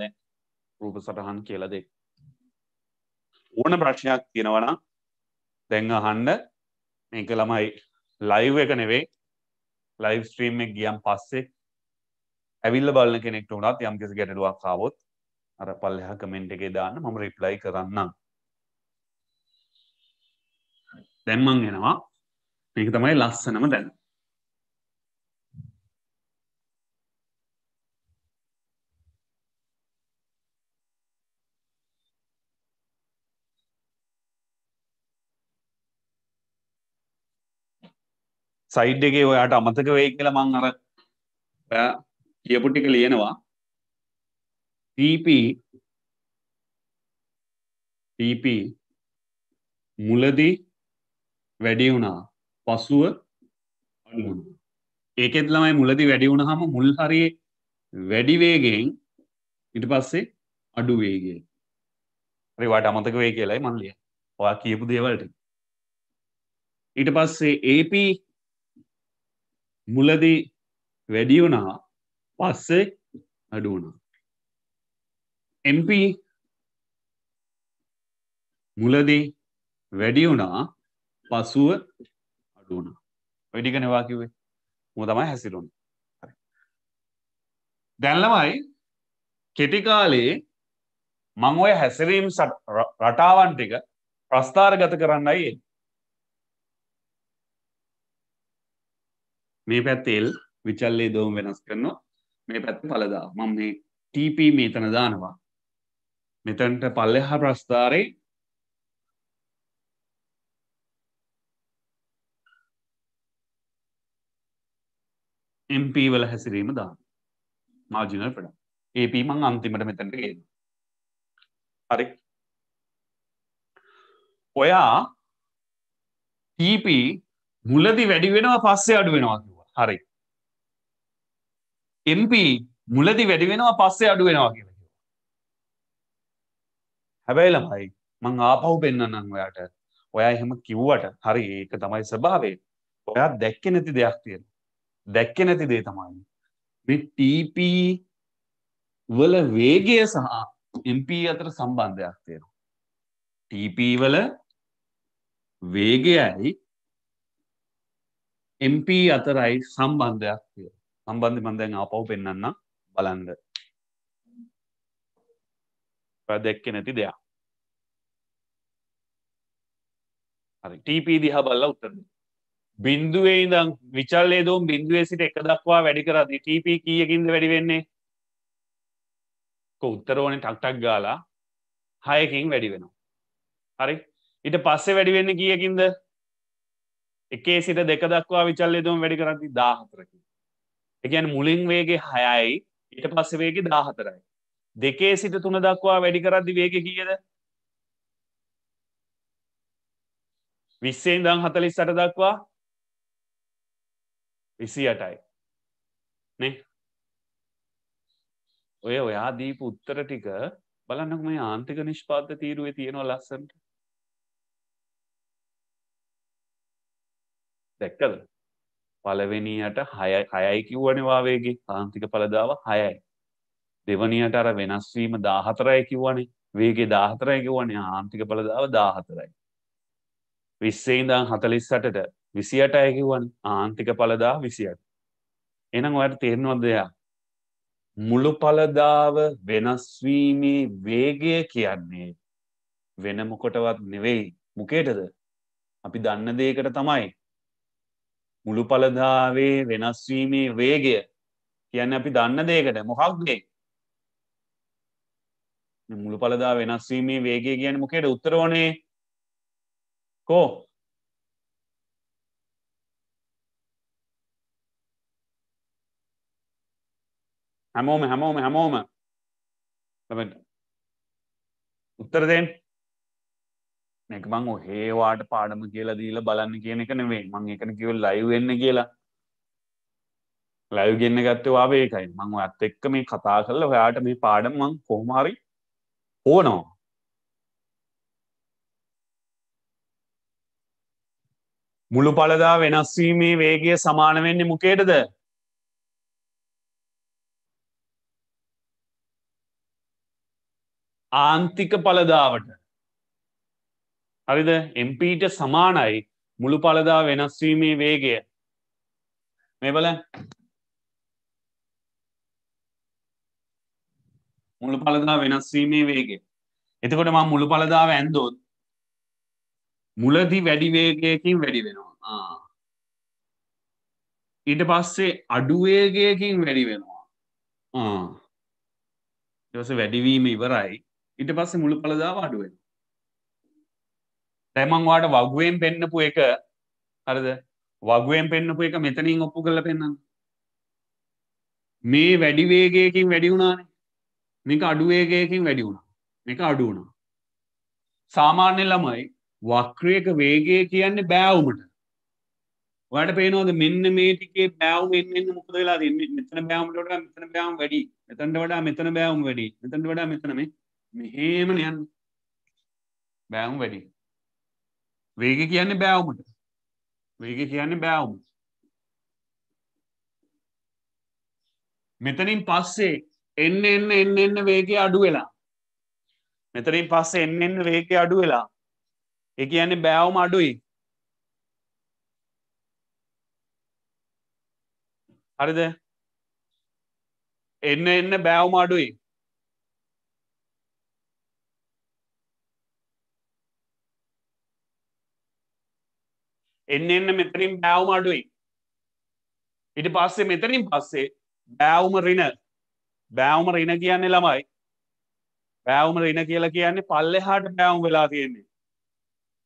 රූප සටහන් කියලදේ ඕන ප්‍රශ්නයක් තියෙනවන දැන් අහන්ඩ මේක ළමයි ලයිව් එක නෙවේ ලයිව් ස්ට්‍රීම් එක ගියම් පස්සේ ඇවිල්ල බලන්න කෙනෙක්ට වුණත් යම් කිසි ගැටලුවක් කාවොත් අර පල්ලහ කමෙන්ට් එකේ දාන්න මම රිප්ලයි කරන්න දැම්මන් එෙනවා මේක තමයි ලස්සනම දැන්න සයිඩ් එකේ ඔයාට අමතක වෙයි කියලා මං අර ඔයා කියපු ටික ලියනවා TP TP මුලදී වැඩි වුණා පසුව අඩු වුණා ඒකෙත් ළමයි මුලදී වැඩි වුණාම මුල් හරියේ වැඩි වේගයෙන් ඊට පස්සේ අඩු වේගයෙන් හරි වාට අමතක වෙයි කියලායි මම ලියන්නේ ඔයා කියපු දේවල් ටික ඊට පස්සේ AP මුලදී වැඩි වුණා පස්සේ අඩු වුණා. MP මුලදී වැඩි වුණා පසුව අඩු වුණා. ඔය ටික නේ වාකියුවේ. මොකද තමයි හැසිරුණේ. හරි. දැන් ළමයි කෙටි කාලේ මම ඔය හැසිරීම් රටාවන් ටික ප්‍රස්ථාරගත කරන්නයි එන්නේ. මේ පැත්තෙල් විචල්ලේ දෝම් වෙනස් කරනවා මේ පැත්ත පලදා මම මේ TP මේතන දානවා මෙතැන්ට පල්ලෙහා ප්‍රස්ථාරේ MP වල හැසිරීම දාන මාජිනල් ප්‍රඩ AP මං අන්තිමට මෙතැනට ගේන හරි ඔයා TP මුලදි වැඩි වෙනවා පස්සේ අඩු වෙනවා හරි MP මුලදි වැඩි වෙනවා පස්සේ අඩු වෙනවා කියලා කිව්වා හැබැයි ළමයි මං ආපහු පෙන්නන්නම් ඔයාට ඔයා එහෙම කිව්වට හරි ඒක තමයි ස්වභාවය ඔයා දැක්කේ නැති දෙයක් තියෙනවා දැක්කේ නැති දේ තමයි මේ TP වල වේගය සහ MP අතර සම්බන්ධයක් තියෙනවා TP වල වේගයයි MP අතරයි සම්බන්ධයක් තිය සම්බන්ධ මන්දැන් ආපව් පෙන්න්න බලන්ද පැදැක්ක නැති දෙයක් හරි TP දිහා බල්ල උත්තර බින්දුවේ ඉඳම් විචල්ලේ දුම් බින්දුවේ සිට එක දක්වා වැඩි කරදි TP කීයකින්ද වැඩි වෙන්නේ උත්තරෝනේ ටක්ටක් ගාලා හයකින් වැඩි වෙනවා හරි ඊට පස්සේ වැඩි වෙන්න කීයකින්ද එකේ සිට දෙක දක්වා විචල්ලයතුම වැඩි කරති දාහතරකි. එකන් මුලින් වේගේ හයයි ඊට පස්ස වේගේ දාහතරයි. දෙකේ සිට තුන දක්වා වැඩි කරද්දි වේග කියද විස්සෙන් දං හතලිස් සට දක්වා විසි අටයි නේ ඔය ඔයා දීපු උත්තර ටික බලන්නක මේ ආන්තික නිෂ්පාත තීරුවේ තියෙනවා ලස්සන්ට දැක්කද පළවෙනියට හයයි කිව්වනවා වේගේ කාන්තික පළදාව හයයි දෙවනියට අර වෙනස්වීම දාහතරය කිව්වනේ වේගේ දාහතරය කිව්වනේ ආන්තික පළදාව දාහතරයි විස්සේදං හතලිස් සටට විසියට අය කිව්වන් ආන්තික පළදා විසියට එනම් ඔයට තේරෙනවද දෙයක් මුළු පළදාව වෙනස්වීමේ වේගය කියන්නේ වෙන මොකොටවත් නෙවෙයි මොකේටද අපි දන්න දෙයකට තමයි මුළු පලදාවේ වෙනස්වීමේ වේගය කියන්න අපි දන්න දේකට මොහක්දේ මුළු පලදා වෙනස්වීමේ වේගේ කියන මොකෙට උත්තරෝනේ කෝ හැමෝම හැමෝම හැමෝම උත්තරදෙන් එක මං ඔහේවාට පාඩම කියලා දීල බලන්න කියන එක නෙවේ මං එකන කිවල් ලයිවෙන්න කියලා ලයිවගෙන්න්න ගත්තේ වාබේ එකයි මං ඇත් එක්ක මේ කතා කරල ඔයාට මේ පාඩම් මං කොහමහරි ඕනෝ මුළු පලදා වෙනස්වීමේ වේගය සමාන වෙන්නේ මොකේටද ආන්තික පලදාවට හරිද එම්පීට සමානයි මුළු පලදා වෙනස්වීමේ වේගය මේ බල මුළු පලදා වෙනස්වීමේ වේගේ එතකොට මම මුළු පලදාව ඇන්දෝත් මුලදි වැඩි වේගයකින් වැඩි වෙනවා ඊට පස්සේ අඩුවේගයකින් වැඩි වෙනවා දස වැඩිවීම ඉවරයි ඊට පස්සේ මුළු පලදාව අඩුවෙන තැමංවාට වගුවෙන් පෙන්න්නපු එක හරද වගුවෙන් පෙන්න්නපු එක මෙතනින් ඔප්පු කල පෙන්න්න මේ වැඩිවේගයකින් වැඩි වුණානේ මේක අඩුවේගයකින් වැඩි වුණා මේක අඩු වුණා සාමාන්‍ය ළමයි වක්‍රයක වේගය කියන්නේ බෑවුමට ඔයාට පේනවාද මෙන්න මේ ටිකේ බෑවුම එන්න එන්න මොකද වෙලා තියෙන්නේ මෙතන බෑවුමට වඩා මෙතන බෑවුම වැඩි මෙතනට වඩා මෙතන බෑවුම වැඩි මෙතනට වඩා මෙතන මේ මෙහෙම යන්නේ බෑවුම වැඩි වේග කියන්නේ බෑවුමට වේග කියන්නේ බෑවුම මෙතනින් පස්සේ එන්න එන්න එන්න එන්න වේගය අඩු වෙලා මෙතරින් පස්සේ එන්න එන්න වේගය අඩු වෙලා ඒ කියන්නේ බෑවුම අඩුයි හරිද එන්න එන්න බෑවුම අඩුයි එන්න එන්න මෙතනින් බෑවුම අඩුයි ඉට පස්සේ මෙතනින් පස්සේ බෑවුම රින බෑවුම රින කියන්නේ ළමයි බෑවුම රින කියලා කියන්නේ පල්ලෙ හාට බෑවුම් වෙලා තියෙන්නේ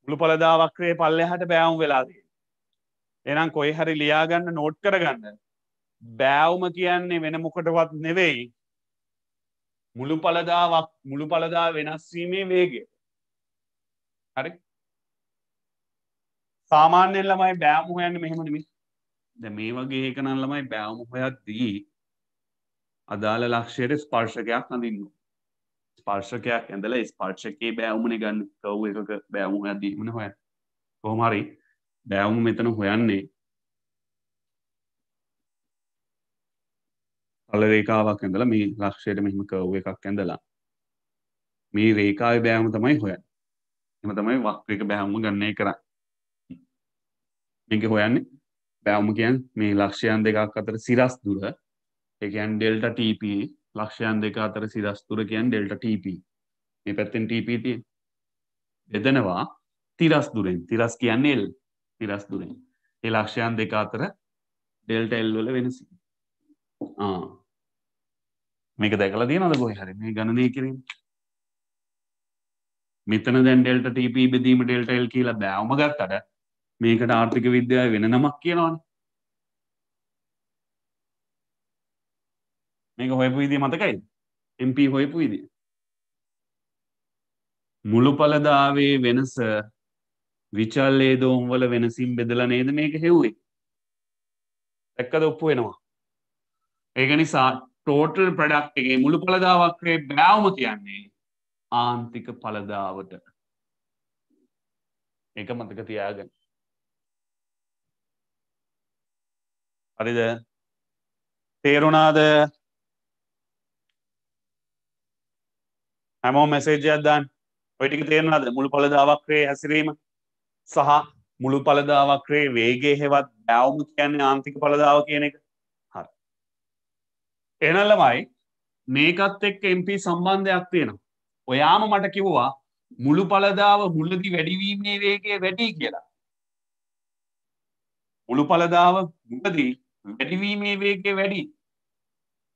මුළු පලදාවක්‍රේ පල්ලෙ හට බෑවුම් වෙලා තියෙන්නේ එනම් කොයි හරි ලියාගන්න නෝට් කරගන්න බෑවුම කියන්නේ වෙන මොකටවත් නෙවෙයි මුළු පලදාවක් මුළු පලදා වෙනස්වීමේ වේගය හරි සාමාන්‍යෙන් ළමයි බෑමු හොයන්න මෙහෙමනමි ද මේ වගේ ඒකනන් ළමයි බෑවමු හොයක්දී අදාළ ලක්ෂයට ස්පර්ශකයක් හඳින්න ස්පර්ශකයක් ඇඳල ස්පර්ශකයේ බෑවුමන ගන්න කව් එකක බෑවුම ඇදීමන හොය කොහමරි බෑවුම මෙතන හොයන්නේ අල රේකාවක් ඇඳල මේ ලක්ෂයට මෙහිම කව් එකක් ඇඳලා මේ රේකාව බෑම තමයි හොය එම තමයි වක්්‍රික බෑහම ගන්නේ කරන්න මේක හොයන්නේ පෑවම කියන් මේ ලක්ෂයන් දෙකක් අතර සිරස් දුර එකන් ඩෙල්ට TP ලක්ෂයන් දෙක අතර සිරස් තුර කියන් ඩෙල්ට TP මේ පැත්තෙන් TP තිය බෙදනවා තිරස් දුරෙන් තිරස් කියන්නේ එල් තිරස් දුරෙන් ඒ ලක්ෂයන් දෙක අතර ඩෙල්ට එල් වල වෙනසි මේක දැකලා තියෙනවද කොහේ හරි මේ ගණනය කිරීම මෙතන දැන් ඩෙල්ට TP බෙදීම ඩෙල්ට එල් කියලා බෑවම ගත්තට මේකට ආර්ථික විද්‍යාව වෙන නමක් කියනවනේ මේක හොයපු විදිය මතකයිද MP හොයපු විදිය මුළු පළදාවේ වෙනස විචල්ලේ දෝම්වල වෙනසින් බෙදලා නේද මේක හෙව්වේ දැක්කද ඔප්පු වෙනවා ඒක නිසා ටෝටල් ප්‍රඩක්් එකේ මුළු පළදාවක්‍රේ බෑවම කියන්නේ ආන්තික පළදාවට එක මතක තියාගෙන හරිද තේරුණාද හැමෝ මෙසේජයක් දාන් ඔයිටික තේරනාද මුළු පලදාවක්‍රේ හැසිරීම සහ මුළු පලදාවක්‍රේ වේගේ හෙවත් බැවුම් කියන්නේ ආන්තික පලදාව කියන එක හරි එනල්ලමයි මේකත් එක්ක එම්ප සම්බන්ධයක් තියෙනවා ඔයාම මට කිව්වා මුළු පලදාව මුල්ලදි වැඩිවීමේ වේගේ වැඩී කියලා මුළු පලදාව මුලදී වැඩිවීමේ වේගේ වැඩි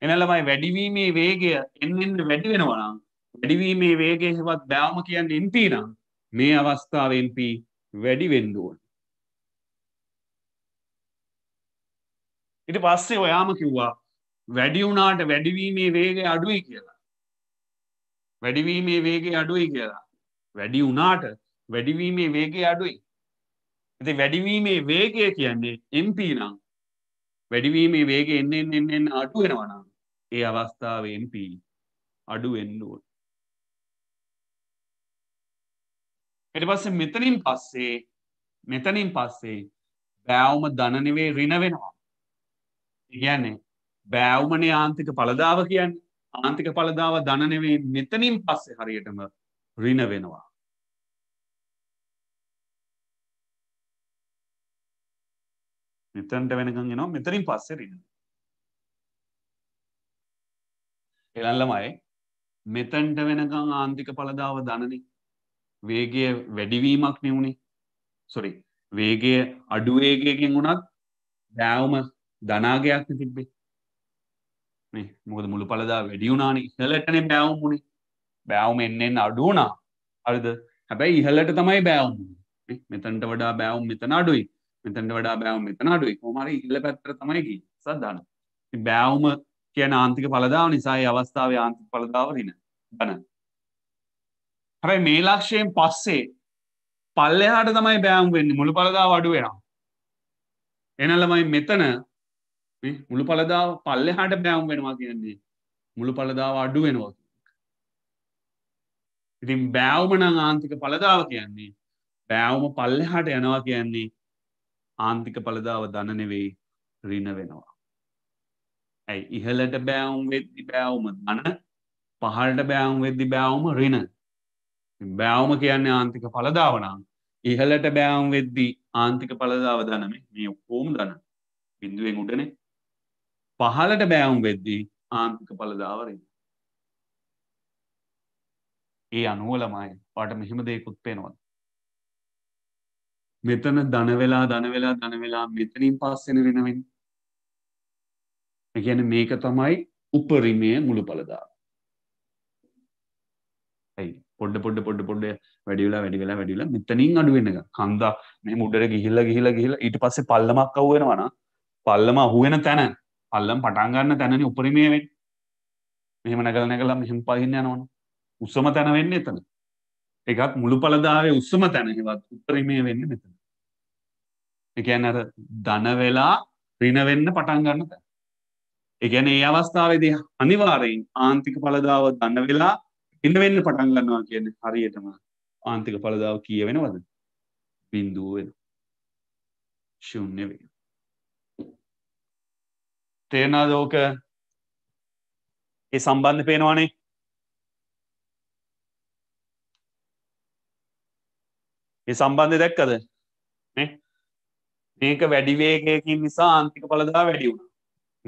එනලමයි වැඩිවීමේ වේගය එන්නෙන් වැඩි වෙනවනම් වැඩිවීමේ වේගේ හෙවත් බෑවම කියන්න එන්ප නම් මේ අවස්ථාව එන්ප වැඩි වෙන්දුවන් ඉට පස්සේ ඔයාම කිව්වා වැඩි වුණාට වැඩිවීමේ වේගය අඩුයි කියලා වැඩිවීමේ වේගේ අඩුයි කියලා වැඩි වුණාට වැඩිවීමේ වේගේ අඩුයි ඇති වැඩිවීමේ වේගය කියන්නේ එම්පී නම් වැඩිවීමේ වේග එන්න එන්න එන්න එන්න අඩු වෙනවා නම් ඒ අවස්ථාවෙන් P අඩු වෙන්න ඕන. ඊට පස්සේ මෙතනින් පස්සේ මෙතනින් පස්සේ බෑවුම ධන නෙවෙයි ඍණ වෙනවා. ඒ කියන්නේ බෑවුමනේ ආන්තික පළදාව කියන්නේ ආන්තික පළදාව ධන නෙවෙයි මෙතනින් පස්සේ හරියටම ඍණ වෙනවා. මෙතන්ට වෙනකං එනවා මෙතරින් පස්සේ රිදෙන එළල්ලමයි මෙතැන්ට වෙනකං ආන්තික පලදාව දනනි වේගය වැඩිවීමක් නිවුණේ සොරි වේගය අඩුවේගයකින් වුණත් දෑවම දනාගයක් තිබ්බේ මේ මොකද මුළු පලදා වැඩි වුණානි ඉහලටන බෑවුම් වුණේ බෑවුම එන්නෙන් අඩුවනා අරද හැබැයි ඉහලට තමයි බෑවුම් මෙතන්ට වඩා බෑවුම් මෙතන අඩුයි මෙතැට වඩා බෑවම් මෙතන අඩුයි කොමරි ඉල්ල පැත්තර තමයිකි සද්ධන බෑවුම කියන ආන්තික පලදාව නිසායි අවස්ථාව ආන්තික පලදාව රින බන හැයි මේ ලක්ෂයෙන් පස්සේ පල්ලෙහාට තමයි බෑම් වෙන්නේ මුළු පලදා වඩු වෙනවා එනලමයි මෙතන මුළු පලදාව පල්ලෙහාට බෑම් වෙනවා කියන්නේ මුළු පලදාව අඩු වෙනවා ඉතින් බෑවුම නම් ආන්තික පලදාව කියන්නේ බෑවුම පල්ලෙහාට යනවා කියන්නේ ආන්තික පලදාව දනනෙවෙයි රින වෙනවා. ඇයි ඉහලට බෑවුම් වෙද්දි බෑවුම දන පහලට බෑවුම් වෙද්දි බෑවුම රින බෑවුම කියන්නේ ආන්තික පලදාවනම් ඉහලට බෑවුම් වෙද්දි ආන්තික පලදාව දනම මේ ඔක්කෝම දන බිඳුවෙන් උටනේ පහලට බෑවුම් වෙද්දි ආන්තික පලදාවරින් ඒ අනුවලමයි පට මෙහෙම දෙයකුත් පෙනවා මෙතන ධන වෙලා ධන වෙලා ධන වෙලා මෙතනින් පාස් වෙන වෙනවෙන්. ඒ කියන්නේ මේක තමයි උපරිමයේ මුළුපළදා. ඇයි පොඩ පොඩ පොඩ පොඩ වැඩි වෙලා වැඩි වෙලා වැඩි වෙලා මෙතනින් අඩු වෙන එක. කන්දා මේ මුඩට ගිහිල්ලා ගිහිල්ලා ගිහිල්ලා ඊට පස්සේ පල්ලමක් අහු වෙනවා නම් පල්ලම අහු වෙන තැන පල්ලම පටන් ගන්න තැනනේ උපරිමයේ වෙන්නේ. මෙහෙම නැගලා නැගලා මෙහෙම පහින්න යනවනේ. උසම තැන වෙන්නේ එතන. ඒකත් මුළු පළදාවේ උසම තැන හෙවත් උපරිමයේ වෙන්නේ මෙතන. එකැන් අර දනවෙලා රිනවෙන්න පටන් ගන්න තැන එකැන ඒ අවස්ථාවේදී අනිවාරයෙන් ආන්තික පලදාව දන්න වෙලා ඉඳවෙන්න පටන් ගන්නවා කියන හරියටම ආන්තික පලදාව කියවෙනවද බින්දුව වෙන ශුන්‍ය වේ තේරනා දෝක ඒ සම්බන්ධ පේනවානේ ඒ සම්බන්ධය දැක්කද නේ මේක වැඩිවේගයකින් නිසා ආන්තික පලදා වැඩි වුණ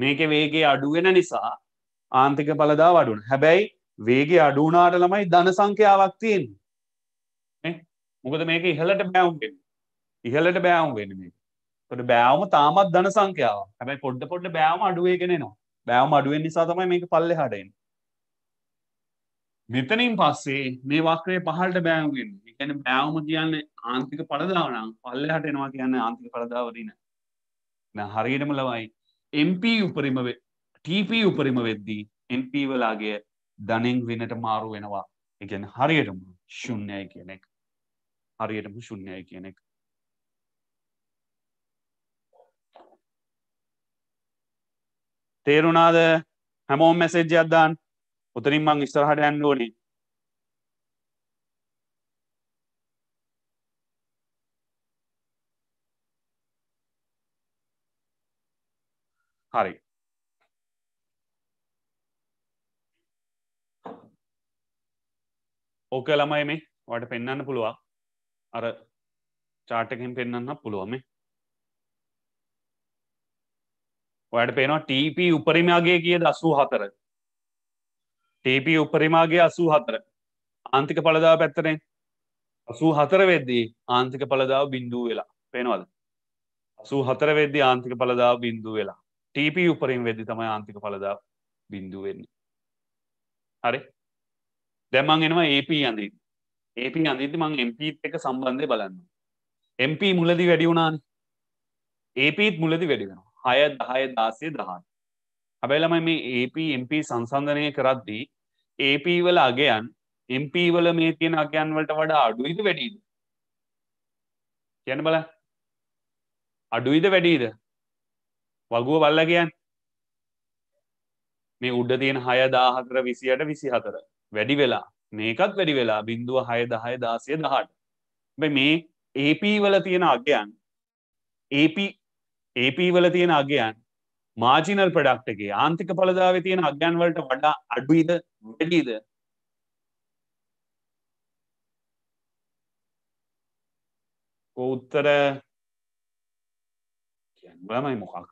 මේක වේගේ අඩුවෙන නිසා ආන්තික පලදා වඩුන හැබැයි වේගේ අඩුනාට ළමයි ධන සංඛ්‍යාවක් තියෙන් මොකද මේක ඉහලට බෑවුම් ඉහලට බෑවුම් වෙන මේ තොට බෑවම තාමත් ධන සංඛ්‍යාව හැබැයි පොඩ්ඩ පොඩ්ඩ බෑවම අඩුවේගෙනනවා බෑවම අඩුවෙන් නිසා තමයි මේක පල්ලෙ හටෙන් මෙතනින් පස්සේ මේ වක්‍රය පහල්ට බෑවගෙන් එකන බෑවම කියන්න ආන්තික පලදාවනම් පල්ල හට එනවා කියන්න ආන්තික පලදාවරන හරියටම ලවයි MP උපරිම TP උපරිම වෙද්දී MP වලාගේ ධනෙන් වෙනට මාරු වෙනවා එකන හරියටම ශුන්‍යය කියනෙක් හරියටම ශුන්‍යය කියනෙක් තේරුණාද හැමෝම් මැසෙජ්ජයක්දාන් ඔතනින් මං ඉස්සරහට යන්න ඕනේ හරි ඕක ළමයි මේ වට පෙන්න්න පුළුවන් අර චාටකින් පෙන්න්න පුළුවම ඔයට පේනවා ටීප උපරිමයාගේ කියද අසූ හතර TP උපරිමාගේ අසූ හතර ආන්තික පලදාව පැත්තනේ අසූ හතර වෙද්දී ආන්තික පලදාව බින්දූ වෙලා පේනවද අසූ හතර වෙද්දි ආන්තික පලදාව බින්දූ වෙලා TP උපරින් වෙද්දි තමයි ආන්තික පලදාව බින්දූ වෙන්නේ හරි දැමන් එනවා AP අඳින් AP අඳින්දි මං MP එක සම්බන්ධය බලන්න MP මුලදි වැඩි වුණානේ ඒපීත් මුලදි වැඩි වෙනවා හය දහය දාසය දහන් හැබැයි ළමයි මේ AP MP සංසන්ධනය කරද්දී ඒපීවල අගයන් එම්පීවල මේ තියෙන අගයන් වලට වඩා අඩුයිද වැඩීද කියන්න බල අඩුයිද වැඩීද වගුව බල්ල කියන් මේ උඩ තියෙන හය දාහතර විසියට විසි හතර වැඩි වෙලා මේකත් වැඩි වෙලා බින්දුව හය දහය දාසය දහට බ මේ ඒපීවල තියෙන අගයන් ඒපී ඒපීවල තියෙන අගයන් මාජිනර් ප්‍රඩක්ටගේ ආන්තික පලදාව තියෙන අග්‍යන්වලට වඩා අඩුයිද වැඩීද උත්තර ගැන්වලමයි මොකක්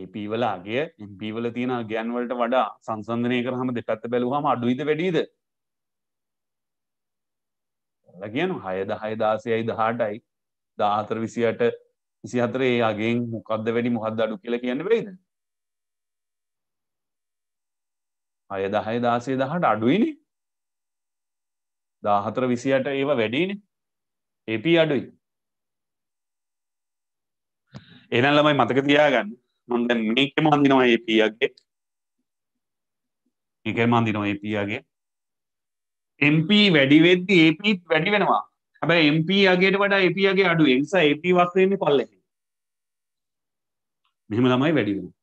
ඒපීවල අගේ එම්පීවල තියෙන ගැන්වලට වඩා සංසන්ධනය කරහම දෙපැත්ත බැලුවහම අඩුයිද වැඩීද කියන හයද හයදාසයයි දහටයි දාහතර විසියට විසි හතරේ අගෙන් මොකක්ද වැඩි මොහද අඩු කියලා කියන්න වෙයිද අය දහය දාසේ දහට අඩුයිනි දාහතර විසියට ඒව වැඩින එපී අඩුයි එනම් ළමයි මතක තියාගන්න මොන්ද මේක මන්දිනවා ඒපියගේ එක මන්දිනවා ඒපියගේ එම්ප වැඩිවෙද්දි ඒපීත් වැඩි වෙනවා හැබැයි MP අගේට වඩා AP අගේ අඩුයි. ඒ නිසා AP වක් වෙන්නේ පල්ලෙහි. මෙහෙම ළමයි වැඩි වෙනවා.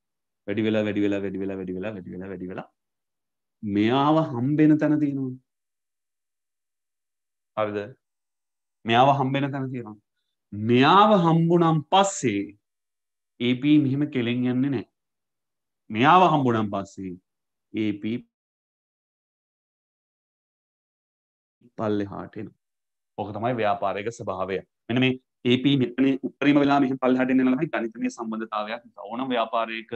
වැඩි වෙලා වැඩි වෙලා වැඩි වෙලා වැඩි වෙලා වැඩි වෙලා වැඩි වෙලා මෙයාව හම්බෙන තැන තියෙනවා. හරිද? මෙයාව හම්බෙන තැන තියෙනවා. මෙයාව හම්බුනම් පස්සේ AP මෙහෙම කෙලෙන් යන්නේ නැහැ. මෙයාව හම්බුනම් පස්සේ AP පල්ලෙහාට එනවා. ඕක තමයි ව්‍යාපාරයක ස්වභාවය. මෙන්න මේ AP මෙතන උපරිම වෙලා මෙහෙම පල්ලහට එන ළමයි ගණිතමය සම්බන්ධතාවයක් නිසා ඕනම ව්‍යාපාරයක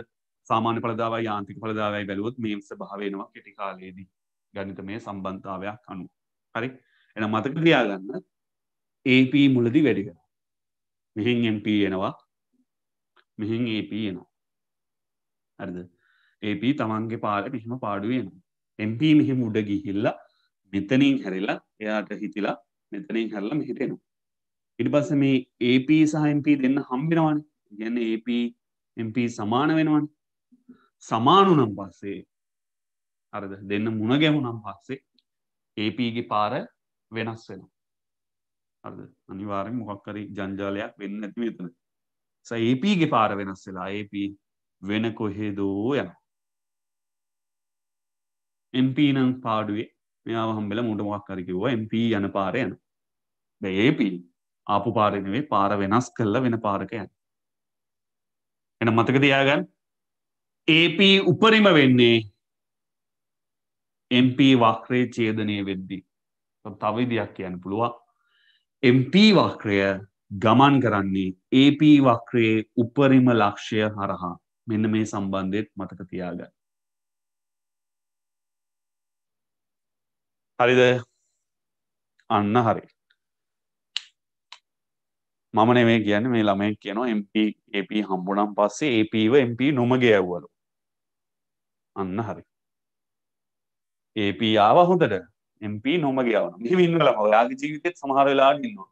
සාමාන්‍ය ඵලදාවයි යාන්ත්‍රික ඵලදාවයි බැලුවොත් මේ ස්වභාවය එනවා කෙටි කාලයේදී ගණිතමය සම්බන්ධතාවයක් අනුව. හරි? එහෙනම් මතක තියාගන්න AP මුලදී වැඩි වෙනවා. මෙහෙන් MP එනවා. මෙහෙන් AP එනවා. හරිද? AP තමන්ගේ පාඩේ මෙහෙම පාඩුවේ එනවා. MP මෙහෙම උඩ ගිහිල්ලා මෙතනින් හැරිලා එයාට හිතිලා මෙතනින් හැල්ලා මෙහෙට එනවා ඊට පස්සේ මේ AP සහ MP දෙන්න හම්බෙනවානේ කියන්නේ AP MP සමාන වෙනවානේ සමානු නම් පස්සේ අරද දෙන්න මුණ ගැමුනම් පස්සේ AP ගේ පාර වෙනස් වෙනවා හරිද අනිවාර්යෙන් මොකක් හරි ජංජාලයක් වෙන්න නැති මෙතන AP ගේ පාර වෙනස් වෙලා AP වෙන කොහෙදෝ යනවා MP නම් පාඩුවේ මෙයාව හම්බෙලා මූට මොකක් හරි කිව්වා MP යන පාරේ යන. දැන් AP ආපු පාරේ නෙවෙයි පාර වෙනස් කරලා වෙන පාරක යන. එහෙනම් මතක තියාගන්න AP උපරිම වෙන්නේ MP වක්‍රයේ ඡේදනය වෙද්දී. තව විදියක් කියන්න පුළුවන්. MP වක්‍රය ගමන් කරන්නේ AP වක්‍රයේ උපරිම ලක්ෂ්‍ය හරහා. මෙන්න මේ සම්බන්ධෙත් මතක තියාගන්න. හරිද අන්න හරි මම නෙමේ කියන්න මේ ළමය කියනවා MP AP හම්බුනම් පස්සේ APව MP නොමගේ ඇව්වලු අන්න හරි AP ආව හොඳට MP නොමගේ යවන මෙහෙම ඉන්නලා ඔයාගේ ජීවිතෙත් සමහර වෙලාවට ඉන්නවා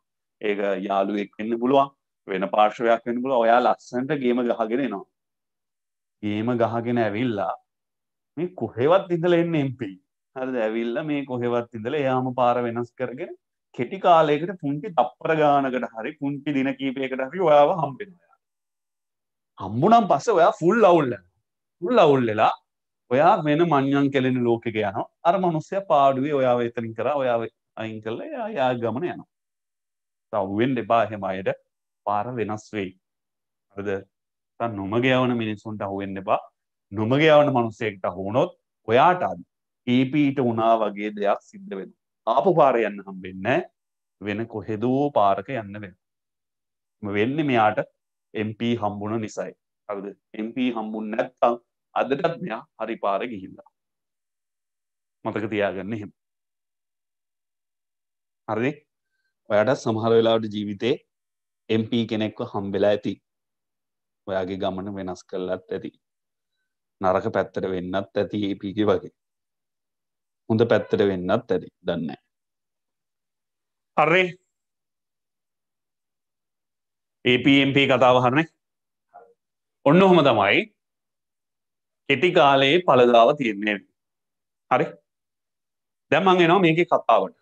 ඒක යාළුවෙක් වෙන්න පුළුවන් වෙන පාර්ශවයක් වෙන්න පුළුවන් ඔයා ලස්සනට ගේම ගහගෙන එනවා ගේම ගහගෙන ඇවිල්ලා මේ කොහෙවත් ඉඳලා එන්නේ MP හරිද ඇවිල්ල මේ කොහෙවත් ඉඳල යාම පාර වෙනස් කරගෙන කෙටි කාලයකට පුංචි තප්පර ගානකට හරි පුංචි දින කීපයකට හරි ඔයාව හම්බෙන්න හම්බුනම් පස්ස ඔයා ෆුල් අවුල්ල ෆුල් අවුල් වෙලා ඔයා වෙන මං්ඥන් කෙලෙන ලෝකක යන අර මනුස්සය පාඩුවේ ඔයාව එතරින් කර ඔයාව අයින් කරල යා ගමන යන තව්වෙන් දෙබා හෙම අයට පාර වෙනස් වෙයි අද නොමගයවන මිනිසුන්ට අහුවෙන්න එබා නොමගයවන මනුස්සෙක්ට හුණොත් ඔයාට අද කීපීට වුණා වගේ දෙයක් සිද්ධ වෙන ආපු පාර යන්න හම්බෙන්න වෙන කොහෙදෝ පාරක යන්න වෙන වෙන්න මෙයාට MP හම්බුණ නිසයි අද MP හම්බුන් නැත්තං අදටත් මෙයා හරි පාර ගිහිල්ලා මතක තියාගන්න එහෙම හරි ඔයාට සමහර වෙලාවට ජීවිතේ MP කෙනෙක්ව හම්බෙලා ඇති ඔයාගේ ගමන වෙනස් කරලත් ඇති නරක පැත්තට වෙන්නත් ඇති ඒපගේ වගේ හොඳ පැත්තට වෙන්නත් ඇරි දන්න අරේ APMP කතාවහරණේ ඔන්න හොම තමයි කෙටි කාලයේ පළදාව තියෙන්නේ හරි දැමන් එනවා මේක කතාවට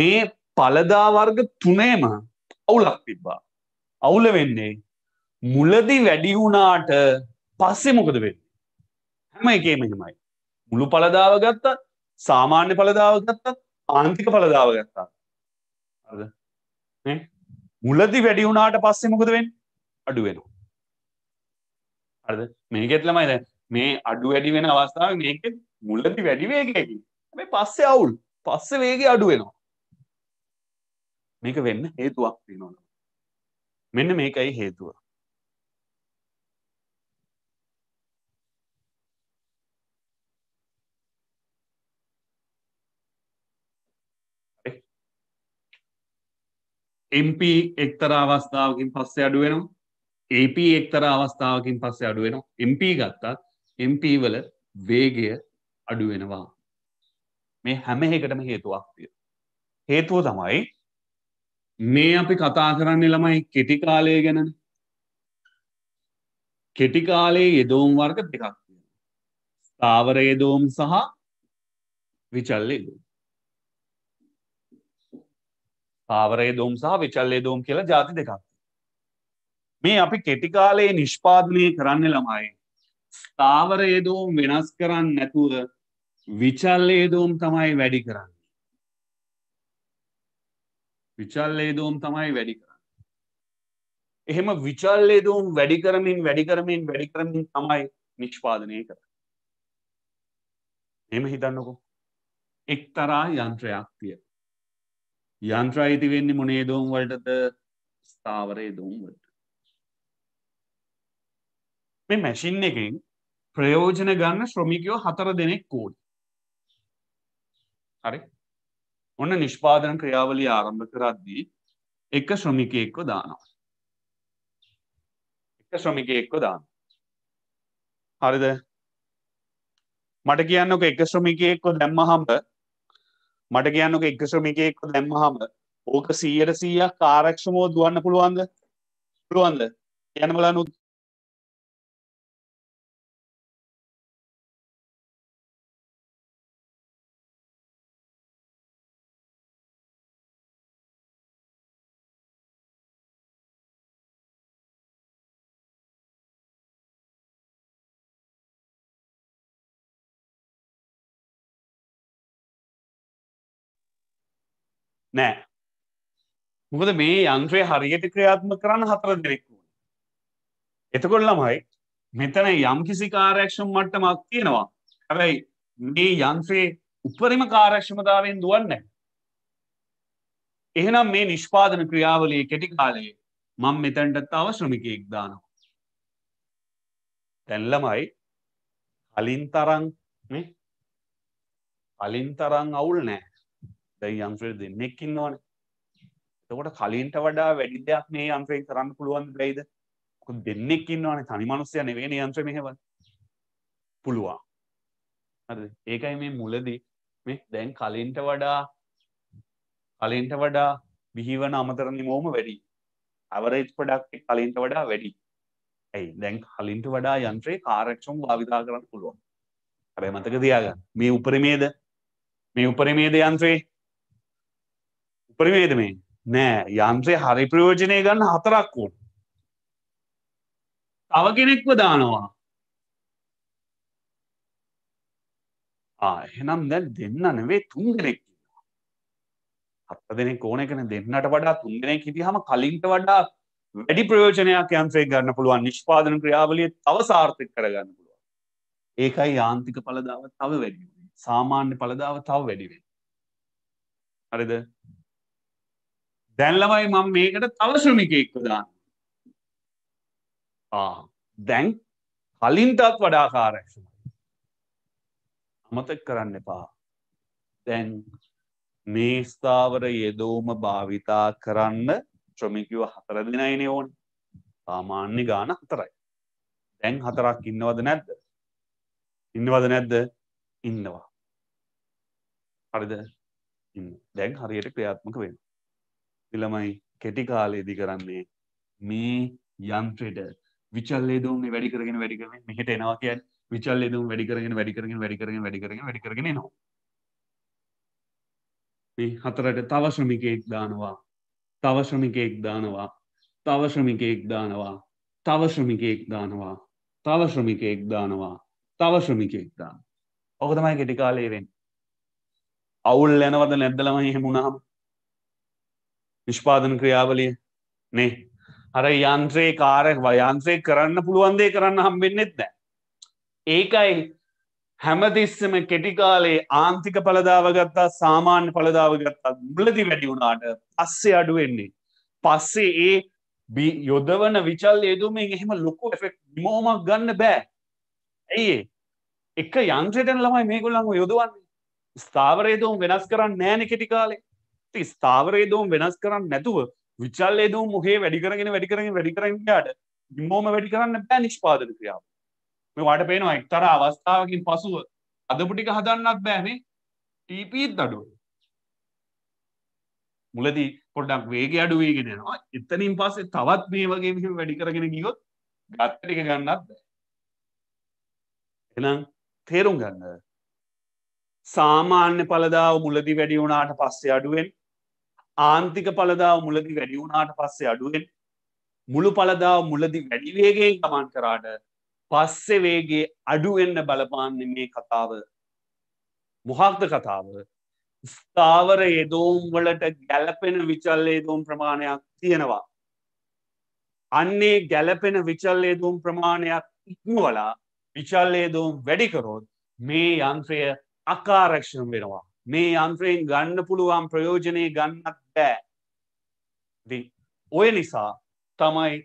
මේ පළදා වර්ග තුනේම අවුලක් තිබ්බා අවුල වෙන්නේ මුලදි වැඩි වුණාට පස්සේ මොකද වෙන්නේ හැම එකේම තමයි මුළු පලදාව ගත්තත් සාමාන්‍ය පලදාව ගත්තත් ආන්තික පලදාව ගත්තා මුලදි වැඩි වුණාට පස්සේ මොකද වෙන් අඩු වෙනවා අද මේකෙත් ළමයිද මේ අඩු වැඩි වෙන අවස්ථාව මේක මුල්ලති වැඩි වේගයකි මේ පස්සේ අවුල් පස්සේ වේගේ අඩු වෙනවා මේක වෙන්න හේතුවක් වෙනවා මෙන්න මේකයි හේතුව MP එක්තර අවස්ථාවකින් පස්සේ අඩුවෙනම් AP එක්තර අවස්ථාවකින් පස්සේ අඩුවෙනම් MP ගත්තත් MP වල වේගය අඩුවෙනවා මේ හැම එකටම හේතුවක් තිය හේතුව තමයි මේ අපි කතා කරන්නේ ළමයි කෙටි කාලය ගැන කෙටි කාලයේ යෙදෝම් වර්ග දෙකක් තියෙනවා ස්ථාවර යෙදෝම් සහ විචල්ල යෙදෝම් පාවරේ දෝම් සහ විචල්ලේ දෝම් කියලා ජාති දෙකක්. මේ අපි කෙටිකාලයේ නිෂ්පාදනය කරන්න ළමයි. ස්ථාවරයේ දෝම් වෙනස් කරන්න නැතුව විචල්ලේ දෝම් තමයි වැඩි කරන්න. විචල්ලේ දෝම් තමයි වැඩි කරන්න. එහෙම විචල්ලේ දෝම් වැඩි කරමින් වැඩි කරමින් වැඩි කරමින් තමයි නිෂ්පාදනය කර. එම හිතන්නකෝ එක්තරා යන්ත්‍රයක් තිය යන්ත්‍ර අයිති වෙන්නේ මොනේ දෝම් වලටද ස්ථාවරය දෝම්වට මේ මැසින් එකෙන් ප්‍රයෝජන ගන්න ශ්‍රමිකයෝ හතර දෙනෙක් කෝඩි හරි ඔන්න නිෂ්පාදන ක්‍රියාවලි ආරම්භ කරද්දී එක ශ්‍රමිකයෙක්ව දානවා එක ශ්‍රමිකයෙක්ව දාන හරිද මට කියන්නක එක ශ්‍රමිකයෙක්ව දැම්ම හම්බ මට කියන්නක එක ශ්‍රමිකයෙක් දැම්මහම ඕක සීයට සීයක් ආරක්ෂමෝ දුවන්න පුළුවන්ද පුළුවන්ද යන බලනුත් නෑ මොකද මේ යන්ත්‍රය හරියට ක්‍රියාත්ම කරන්න හතර දෙනෙක්වුණ එතකොට ළමයි මෙතන යම් කිසි කාරයක්ෂම් මට්ටමක් තියෙනවා හැබැයි මේ යන්ත්‍රයේ උපරිම කාරක්ෂමතාවෙන් දුවන්න එහෙනම් මේ නිෂ්පාදන ක්‍රියාවලයේ කෙටි කාලයේ මං මෙතැන්ට තව ශ්‍රමිකයෙක් දානවා තැන්ලමයි කලින් තරං කලින් තරං අවුල් නෑ දැයි යන්ත්‍රයට දෙන්නෙක් ඉන්නවනේ එතකොට කලින්ට වඩා වැඩි දෙයක් මේ යන්ත්‍රයෙන් කරන්න පුළුවන් බැයිද මොකද දෙන්නෙක් ඉන්නවනේ තනි මනුස්සයා නෙවෙයිනේ යන්ත්‍රය මෙහෙවන්නේ පුළුවන් හරිද ඒකයි මේ මුලදී මේ දැන් කලින්ට වඩා කලින්ට වඩා බිහිවන අමතර නිමවම වැඩි අවරේජ් ප්‍රඩක්ට් කලින්ට වඩා වැඩි ඇයි දැන් කලින්ට වඩා යන්ත්‍රේ කාර්යක්ෂම භාවිතා කරන්න පුළුවන් හැබැයි මතක තියාගන්න මේ උපරිමේද මේ උපරිමේද යන්ත්‍රේ ප්‍රවේදමේ නෑ යන්ත්‍රය හරි ප්‍රයෝජනය ගන්න හතරක් වුණ තව කෙනෙක්ව දානවා එහෙනම් දැන් දෙන්න නෙවේ තුන් දෙනෙක් හත්ත දෙනෙක් ඕන එකන දෙන්නට වඩා තුන් දෙනෙක් හිටියහම කලින්ට වඩා වැඩි ප්‍රයෝජනයක් යන්ත්‍රය ගන්න පුළුවන් නිෂ්පාදන ක්‍රියාවලිය තව සාර්ථක කරගන්න පුළුවන්. ඒකයි යාන්තික පළදාව තව වැඩි වෙන්නේ. සාමාන්‍ය පළදාව තව වැඩි වෙන්නේ. හරිද? දැන්ලවයි මම මේකට තව ශ්‍රමිකයෙක්ව දාන්න දැන් කලින්ටත් වඩා කාරක්ෂමයි අමතක් කරන්න එපා දැන් මේ ස්ථාවර යෙදෝම භාවිතා කරන්න ශ්‍රමිකව හතර දෙනයිනේ ඕන් සාමාන්‍ය ගාන හතරයි දැන් හතරක් ඉන්නවද නැද්ද ඉන්නවද නැද්ද ඉන්නවා හරිද දැන් හරියට ක්‍රියාත්මක වෙන ළමයි කෙටි කාලයේදි කරන්නේ මේ යන්ත්‍රයට විචල්ලේ දුම් වැඩි කරගෙන වැඩි කරගෙන මෙහෙට එනවා කියන්නේ විචල්ලේ දුම් වැඩි කරගෙන වැඩි කරගෙන වැඩි කරගෙන වැඩි කරගෙන වැඩි කරගෙන එනවා මේ හතරට තව ශ්‍රමිකයෙක් දානවා තව ශ්‍රමිකයෙක් දානවා තව ශ්‍රමිකයෙක් දානවා තව ශ්‍රමිකයෙක් දානවා තව ශ්‍රමිකයෙක් දානවා තව ශ්‍රමිකයෙක් දාන ඕක තමයි කෙටි කාලේ වෙන්නේ අවුල් යනවද නැද්ද ළමයි එහෙම වුණාම නිෂ්පාදන ක්‍රියාවලිය නේ හර යන්ත්‍රයේ කාරයක් වයන්ත්‍රය කරන්න පුළුවන්දේ කරන්න හම්බෙන්න්නෙත් නෑ. ඒකයි හැමතිස්සම කෙටිකාලේ ආන්තික පලදාවගත්තා සාමාන්‍ය පලදාවගත්තා බ්ලති වැඩි වුණාට අස්සේ අඩුවෙන්නේ. පස්සේ ඒ යොදවන විචල් යේදුමෙන් එහෙම ලොකු එෆෙක් මෝමක් ගන්න බෑ. ඇයිඒ එක යන්ත්‍රයටන ළමයි මේගොල්ලන් යොදවන්නේ ස්ථාවරේදුම් වෙනස් කරන්න නෑන කෙටිකාලේ ස්ථාවරයේ දෝම් වෙනස් කරන්න නැතුව විචල්ලේ දූ මොහේ වැඩිකරගෙන වැඩිකරගෙන වැඩිකරන්නට නිමෝම වැඩි කරන්න බෑ නිෂ්පාදන ක්‍රියාව මේ වාට පේනවා එක්තර අවස්ථාවකින් පසුව අදපුටික හදන්නත් බෑනේ ටීපීත් අඩුව මුලදී පොඩ්ඩක් වේග අඩු වේගෙන යනවා එතනින් පස්සේ තවත් මේ වගේ මෙහෙම වැඩි කරගෙන ගියොත් ගත්ත ටික ගන්නත් බෑ එහෙනම් තේරුම් ගන්න සාමාන්‍ය පලදාව මුලදි වැඩි වුණාට පස්සේ අඩුවෙන් ආන්තික පලදාව මුලදි වැඩි වුණාට පස්සේ අඩුවෙන් මුළු පලදාව මුලදි වැඩිවේගෙන් ගමන් කරාට පස්සෙ වේගේ අඩුවෙන්න බලපාන්න මේ කතාව මොහක්ද කතාව ස්ථාවර ඒදෝම් වලට ගැලපෙන විචල් ඒදෝම් ප්‍රමාණයක් තියෙනවා අන්නේ ගැලපෙන විචල් ඒදෝම් ප්‍රමාණයක් ඉක්මවලා විචල් ඒදෝම් වැඩිකරොත් මේ යන්ත්‍රය අකාරක්ෂණ වෙනවා මේ යන්ත්‍රයෙන් ගන්න පුළුවන් ප්‍රයෝජනය ගන්නත් බෑ ඔය නිසා තමයි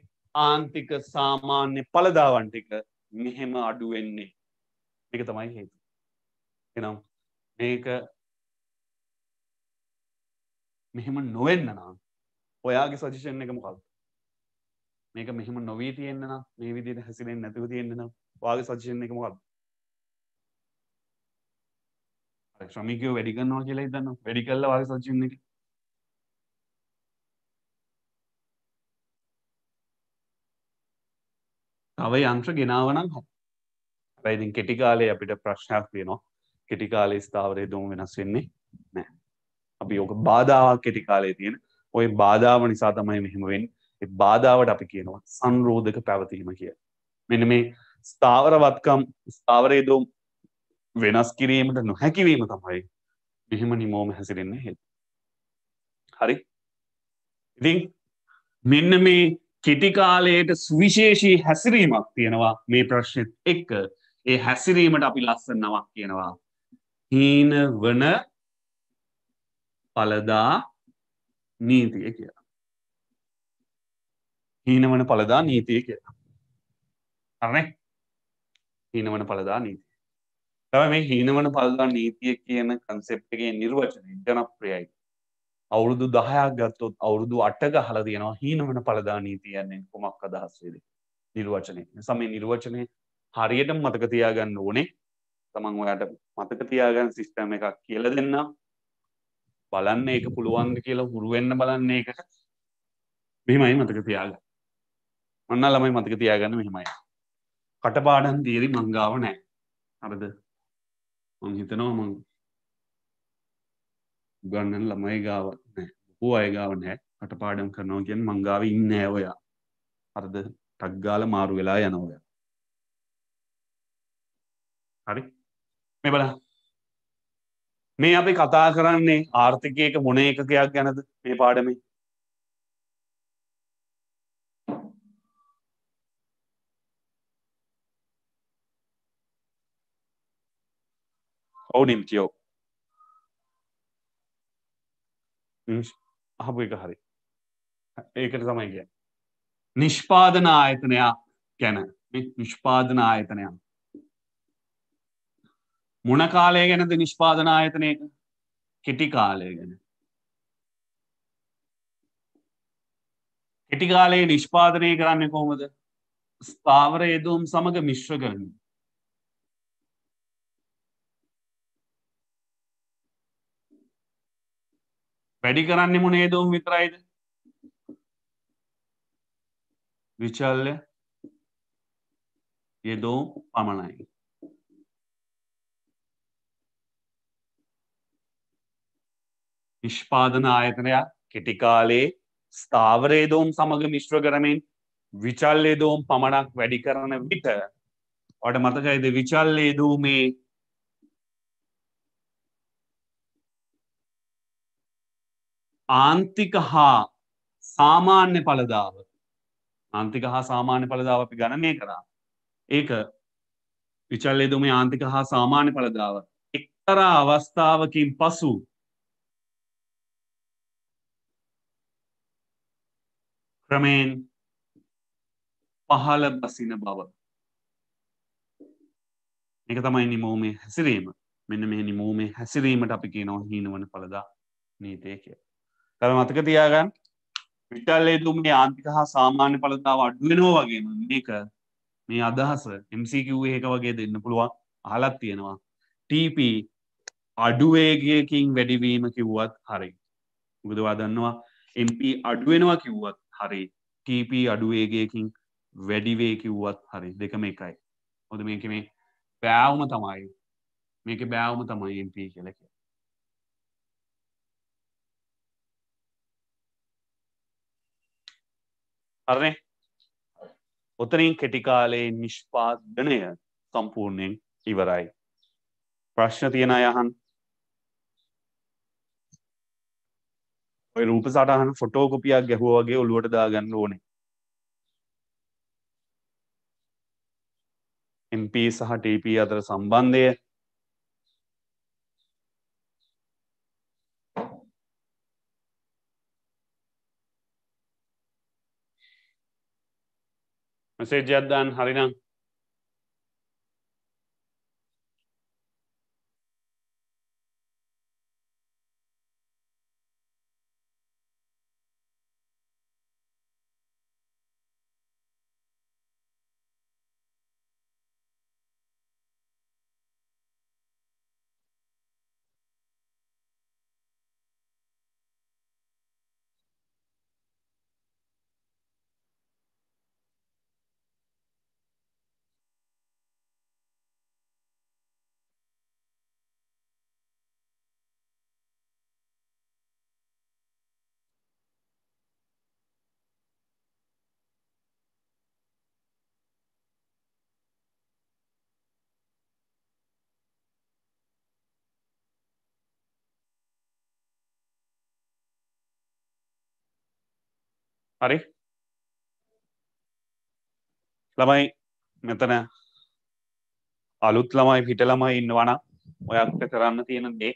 ආන්තික සාමාන්‍ය පලදාවන්ටික මෙහෙම අඩුවෙන්නේ එක තමයි හේතු එනම් මේක මෙහෙම නොවෙන්න නම් ඔයාගේ සජිෂන් එක මොකක්ද මේක මෙහෙම නොවී තියෙන්න්න මේ විදිට හැසිරෙන් නැතිව තියෙන්න්න නම් වාගේ සජිෂන් එක මොකක්ද ශ්‍රමිකයෝ වැඩි කරනවා කියලා හිතන්න වැඩි කළා වාගේ සජීවන එක තව යන්ත්‍ර ගෙනාවනම් හො හැබැයි ඉතින් කෙටි කාලේ අපිට ප්‍රශ්නයක් වෙනවා කෙටි කාලේ ස්ථාවරය දුම වෙනස් වෙන්නේ නැහැ අපි යෝග බාධාවක් කෙටි කාලේ තියෙන ওই බාධාව නිසා තමයි මෙහෙම වෙන්නේ ඒ බාධාවට අපි කියනවා සංරෝධක පැවතීම කියලා මෙන්න මේ ස්ථාවරවත්කම් ස්ථාවරයේ දුම් වෙනස් කිරීමට නොහැකිවීම තමයි මෙහෙම නිමෝම හැසිරෙන්නේ හෙත් හරි ඉතින් මෙන්න මේ කෙටිකාලයට සුවිශේෂී හැසිරීමක් තියෙනවා මේ ප්‍රශ්නත් එක්ක ඒ හැසිරීමට අපි ලස්සන නවක් කියනවා හීන වන පලදා නීතිය කියලා හීන වන පලදා නීතිය කියලා අරනේ හීන වන පලදා නීතිය තම මේ හීනවන පල්ගා නීතිය කියන කන්සෙප්ටගේ නිර්වචනය ජනප්‍රියයි. අවුරුදු දහයක් ගත්තොත් අවුරුදු අටග හල තියෙනවා හීනවන පලදා නීතියන්නේ කුමක් අදහස්වේද නිර්වචනය සමේ නිර්වචනය හරියට මතක තියාගන්න ඕනේ තමන් ඔයාට මතක තියාගන්න සිිස්ටම එකක් කියල දෙන්න බලන්න ඒක පුළුවන්ද කියලා හුරුවෙන්න බලන්න එක මෙමයි මතක තියාග මන්න ළමයි මතක තියාගන්න මෙහෙමයි කටපාඩන් දේරි මංගාව නෑ අරද මං හිතනවා මං ගන්නන ළමයි ගාව නෑ බොහෝ අය ගාව නෑ කටපාඩම් කරනවා කියන්නේ මං ගාව ඉන්නේ නෑ ඔයා අරද ටක් ගාලා මාරු වෙලා යනවා ඔයා හරි මේ බලන්න මේ අපි කතා කරන්නේ ආර්ථිකයක මොන එකකයක් ගැනද මේ පාඩමේ ඔවුනින් කියෝ අහපු එක හරි ඒකට තමයි කිය නිෂ්පාදන ආයතනයක් ගැන නිෂ්පාදන ආයතනයක් මොන කාලය ගැනද නිෂ්පාදන ආයතනය කෙටි කාලය ගැන කෙටි කාලයේ නිෂ්පාදනය කරන්න කොහොමද ස්ථාවර යෙදුම් සමඟ මිශ්‍ර කරන්න වැඩි කරන්නෙමු නේදවුම් විතරයිද විචල්ය යෙදෝම් පමණයි නිෂ්පාදන ආයතනයක් කෙටිකාලේ ස්ථාවරේ දෝම් සමඟ මිශ්්‍ර කරමින් විචල්ලේ දෝම් පමණක් වැඩි කරන විට වඩ මතකයිද විචල්ලේ දූමේ ආන්තික හා සාමාන්‍ය පලදාව ආන්තික හා සාමාන්‍ය පලදාව අපි ගණනය කරා ඒක විචල්ලේදුමේ ආන්තික හා සාමාන්‍ය පලදාව එක්තරා අවස්ථාවකින් පසු ක්‍රමයෙන් පහළ බසින බව එක තමයි නිමෝමේ හැසිරීම මෙන්න මෙ නිමෝමේ හැසිරීමට අපි කියනව හීනවන පලදා නීතය කියලා තර මතක තියාගන්න විටල්ලේ දුමේ ආන්තික හා සාමාන්‍ය පලතාව අඩුවෙනෝ වගේම මේක මේ අදහස MCQ ඒක වගේ දෙන්න පුළුවන් අහලත් තියෙනවා TP අඩුවේගයකින් වැඩිවීම කිව්වත් හරි බුදවා දන්නවා MP අඩුවෙනවා කිව්වත් හරි TP අඩුවේගයකින් වැඩිවේ කිව්වත් හරි දෙකම එකයි හොද මේක මේ බෑවම තමයි මේක බෑවම තමයි MP කියලක හරනේ ඔතනින් කෙටිකාලයේ නිෂ්පාදනය සම්පූර්ණයෙන් ඉවරයි ප්‍රශ්න තියෙන අය අහන් ඔය රූප සටහන ෆොටෝකොපියක් ගැහුව වගේ ඔලුවට දාගන්න ඕනේ MP සහ TP අතර සම්බන්ධය මෙසේජයක් දාන්න හරිනම් හරි ළමයි මෙතන අලුත් ළමයි පිට ළමයි ඉන්නවන ඔයක්ට කරන්න තියෙන දේ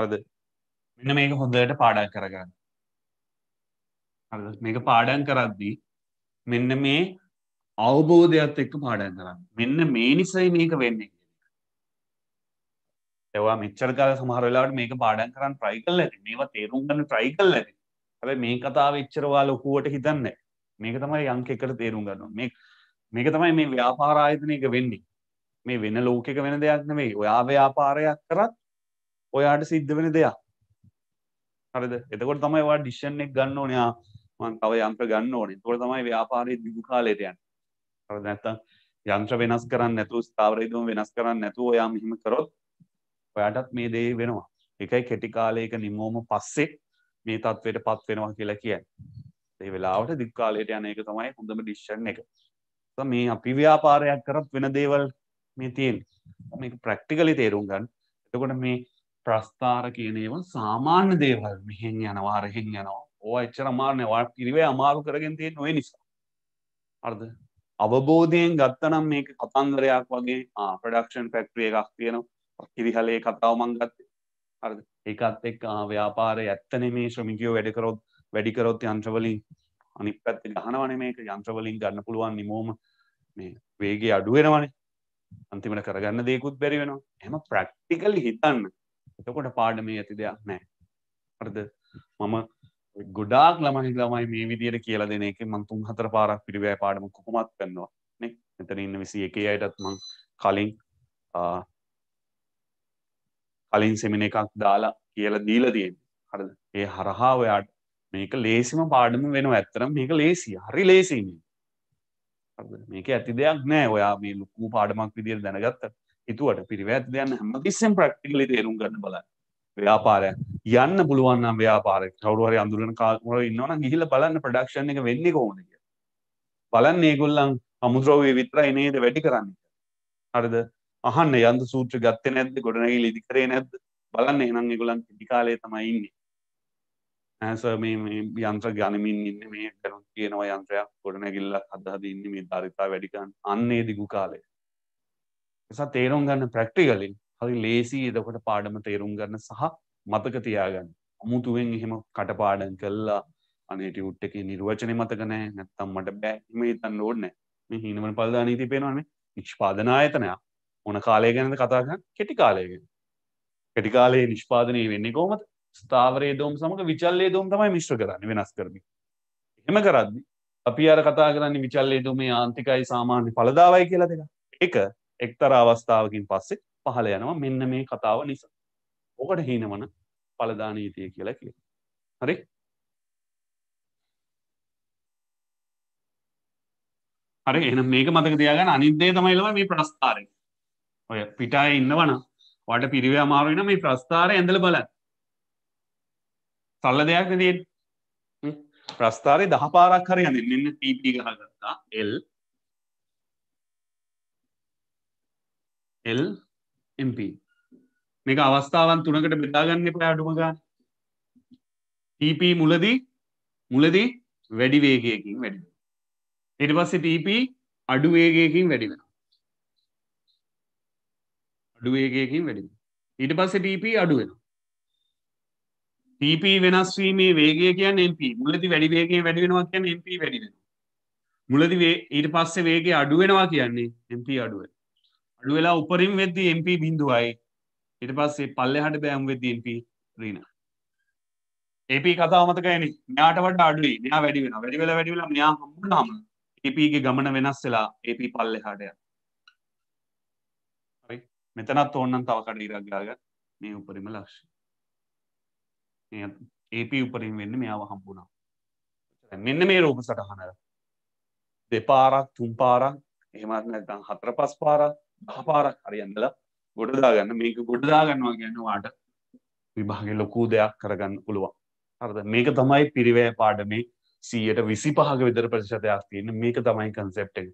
හරද මෙන්න මේක හොඳට පාඩන් කරගන්න මේක පාඩන් කරද්දී මෙන්න මේ අවබෝධයක්ත් එක්ක පාඩන් කරන්න මෙන්න මේ නිසයි මේක වෙන්නේ ඒවා මෙච්චර කාල සමහර වෙලාවට මේක පාඩම් කරන් try කරලා ඇති. මේවා තේරුම් ගන්න try කරලා ඇති. හැබැයි මේ කතාව එච්චර ඔයා ලොකුවට හිතන්නේ මේක තමයි යම් එකට තේරුම් ගන්නවා මේ මේක තමයි මේ ව්‍යාපාර ආයතනයක වෙන්නේ මේ වෙන ලෝකෙක වෙන දෙයක් නෙමෙයි ඔයා ව්‍යාපාරයක් කරත් ඔයාට සිද්ධ වෙන දෙයක් හරිද එතකොට තමයි ඔයා ඩිසිෂන් එක ගන්න ඕනේ ආ මම තව යන්ත්‍ර ගන්න ඕනේ එතකොට තමයි ව්‍යාපාරයේ දිගු කාලයට යන්නේ හරිද නැත්තම් යන්ත්‍ර වෙනස් කරන්න නැතුව ස්ථාවරයදම වෙනස් කරන්න නැතුව ඔයා මෙහෙම කරොත් ඔයාටත් මේ දේ වෙනවා එකයි කෙටි කාලයක නිමෝම පස්සේ මේ තත්ත්වයට පත් වෙනවා කියලා කියන්නේ. ඒ වෙලාවට දිග් කාලයට යන එක තමයි හොඳම ඩිසිෂන් එක. මේ අපි ව්‍යාපාරයක් කරත් වෙන දේවල් මේ තියෙන්නේ. මේක ප්‍රැක්ටිකලි තේරුම් ගන්න. එතකොට මේ ප්‍රස්ථාර කියන ඒවා සාමාන්‍ය දේවල් මෙහෙන් යනවා අරහෙන් යනවා. ඕවා එච්චර අමාරු නෑ. ඔයාලා ඉරිවේ අමාරු කරගෙන තියෙන ඔය නිසා. අර්ද අවබෝධයෙන් ගත්තනම් මේක කතන්දරයක් වගේ ආ ප්‍රඩක්ෂන් ෆැක්ටරි එකක් තියෙනවා. කිරිහලේ කතාව මං ගත්තේ. හරිද? ඒකත් එක් ව්‍යාපාරය ඇත්තන මේ ශ්‍රමිකයෝ වැඩකරොත් වැඩිකරොත් යන්ත්‍රවලින් අනිත් පැත්ත ගහනවන මේක යන්ත්‍රවලින් ගන්න පුළුවන් නිමෝම මේ වේගේ අඩුවෙනවනේ අන්තිමට කරගන්න දෙකුත් බැරි වෙනවා එහම ප්‍රක්ටිකල් හිතන්න එතකොට පාඩමේ ඇති දෙයක් නෑ අරද මම ගොඩාක් ළමයි ළමයි මේ විදියට කියලා දෙන එක මං තුන් හතර පාරක් පිළිවෑ පාඩම කොහොමත් කරනවා නේ මෙතන ඉන්න විසි එකේ අයටත් මං කලින් කලින් සෙමින එකක් දාලා කියල දීල තියෙන් හරද ඒ හරහා ඔයාට මේක ලේසිම පාඩම වෙන ඇත්තරම් මේක ලේසි හරි ලේසිම මේක ඇති දෙයක් නෑ ඔයා මේ ලොකු පාඩමක් විදිර දැනගත්ත හිතුවට පිරිවැත් දෙයන්න හැම තිස්සෙන් ප්‍රක්ටිකලි තේරුම් ගන්න බල ව්‍යාපාරය යන්න පුළුවන්නම් ව්‍යාපාර කවරුවර අඳුරන කාල්මර ඉන්නවන ගිහිල බලන්න ප්‍රඩක්ෂණ එක වෙන්න කෝනක බලන්න ඒගොල්ලන් අමුද්‍රෝවය විතර එනේද වැඩි කරන්නේ හරද අහන්න යන්ද සූත්‍ර ගත්ත නැද්ද ගොඩනැගිලි ඉදිකරේ නැද්ද බලන්න එනම් ඒගොල්ලන් පිටිකාලේ තමයි ඉන්නේ ඇස මේ යන්ත්‍ර ගනිමින් ඉන්න මේ කරු කියනවා යන්ත්‍රයක් ගොඩනැගිල්ලක් හදහද ඉන්න මේ ධරිතා වැඩිකන් අන්නේ දිගු කාලේ නිසා තේරුම් ගන්න ප්‍රැක්ටිකලින් හරි ලේසි එතකොට පාඩම තේරුම් ගන්න සහ මතක තියාගන්න අමුතුවෙන් එහෙම කටපාඩම් කළා අනේ ටියුට් එකේ නිර්වචනය මතක නැහැ නැත්තම් මට බෑ එහෙම හිතන්න ඕනේ නැහැ මේ හීනමන පළදා නීති පේනවනේ නිෂ්පාදන ආයතනයක් ඕන කාලය ගැනද කතාගන්න කෙටි කාලයගෙන කෙටිකාලයේ නිෂ්පාදනය වෙන්නේ කොමද ස්ථාවරේ දෝම් සමඟ විචල්ලේ දෝම් තමයි මිශ්‍ර කරන්න වෙනස් කරමි එහෙම කරද්දි අපි අර කතා කරන්නේ විචල්ලේ දෝමේ ආන්තිකයි සාමාන්‍ය පලදාවයි කියලා දෙක එක එක්තර අවස්ථාවකින් පස්සේ පහළ යනවා මෙන්න මේ කතාව නිසා ඕකට හීනවන පලදානීතිය කියලා කිය හරි හරි එනම් මේක මතක තියාගන්න අනිද්දේ තමයිලම මේ ප්‍රස්ථාරය ඔය පිටා ඉන්නවන වට පිරිව අමාරුවෙන මේ ප්‍රස්ථාර ඇඳල බල සල්ල දෙයක් දී ප්‍රස්ථාරය දහ පාරක් හරි හඳන්න පීපී ගහ ගත්තා එල් එල් MP මේක අවස්ථාවන් තුනකට බෙදාගන්න එපා අඩුම ගන්න TP මුලදී මුලදී වැඩි වේගයකින් වැඩි ඊට පස්සේ TP අඩු වේගයකින් වැඩි වෙනවා අඩුවේගයකින් වැඩි ඉට පස්ස ටප අඩුවෙන TP වෙනස්වීමේ වේගය කියන් MP මුලති වැඩිවේගේ වැඩිවෙනවා කියන් MP වැඩිෙන මුලති ඊට පස්සේ වේගේ අඩුවෙනවා කියන්නේ MP අඩුව අඩුවෙලා උපරින් වෙද්දි MP බිඳුවයි ඉට පස්සේ පල්ලෙ හට බෑම් වෙද්දි MP රීන AP කතාමතකයන නාටවට අඩුයි නයා වැඩි වෙන වැඩිවෙලා වැඩිවෙලා යා හම්බුනාම APගේ ගමන වෙනස්සලා AP පල්ලෙ හටයක් මෙතනත් ඕන්නන් තව කඩ ඉරක් ගාගත් මේ උපරිම ලක්ෂ ඒප උපරින් වෙන්න මෙයාව හම්බුණා මෙන්න මේ රූප සටහනර දෙපාරක් තුම් පාරක් එහෙමත් නැතම් හතර පස් පාරක් දහ පාරක් හරියන්නලා ගොඩදාගන්න මේක ගොඩදාගන්නවා ගැන්නවාට විභාගේ ලොකූ දෙයක් කරගන්න පුළුවන් හරද මේක තමයි පිරිවෑ පාඩමේ සීයට විසි පහග විදර ප්‍රතිශතයක් තියන්න මේක තමයි කන්සෙප්ට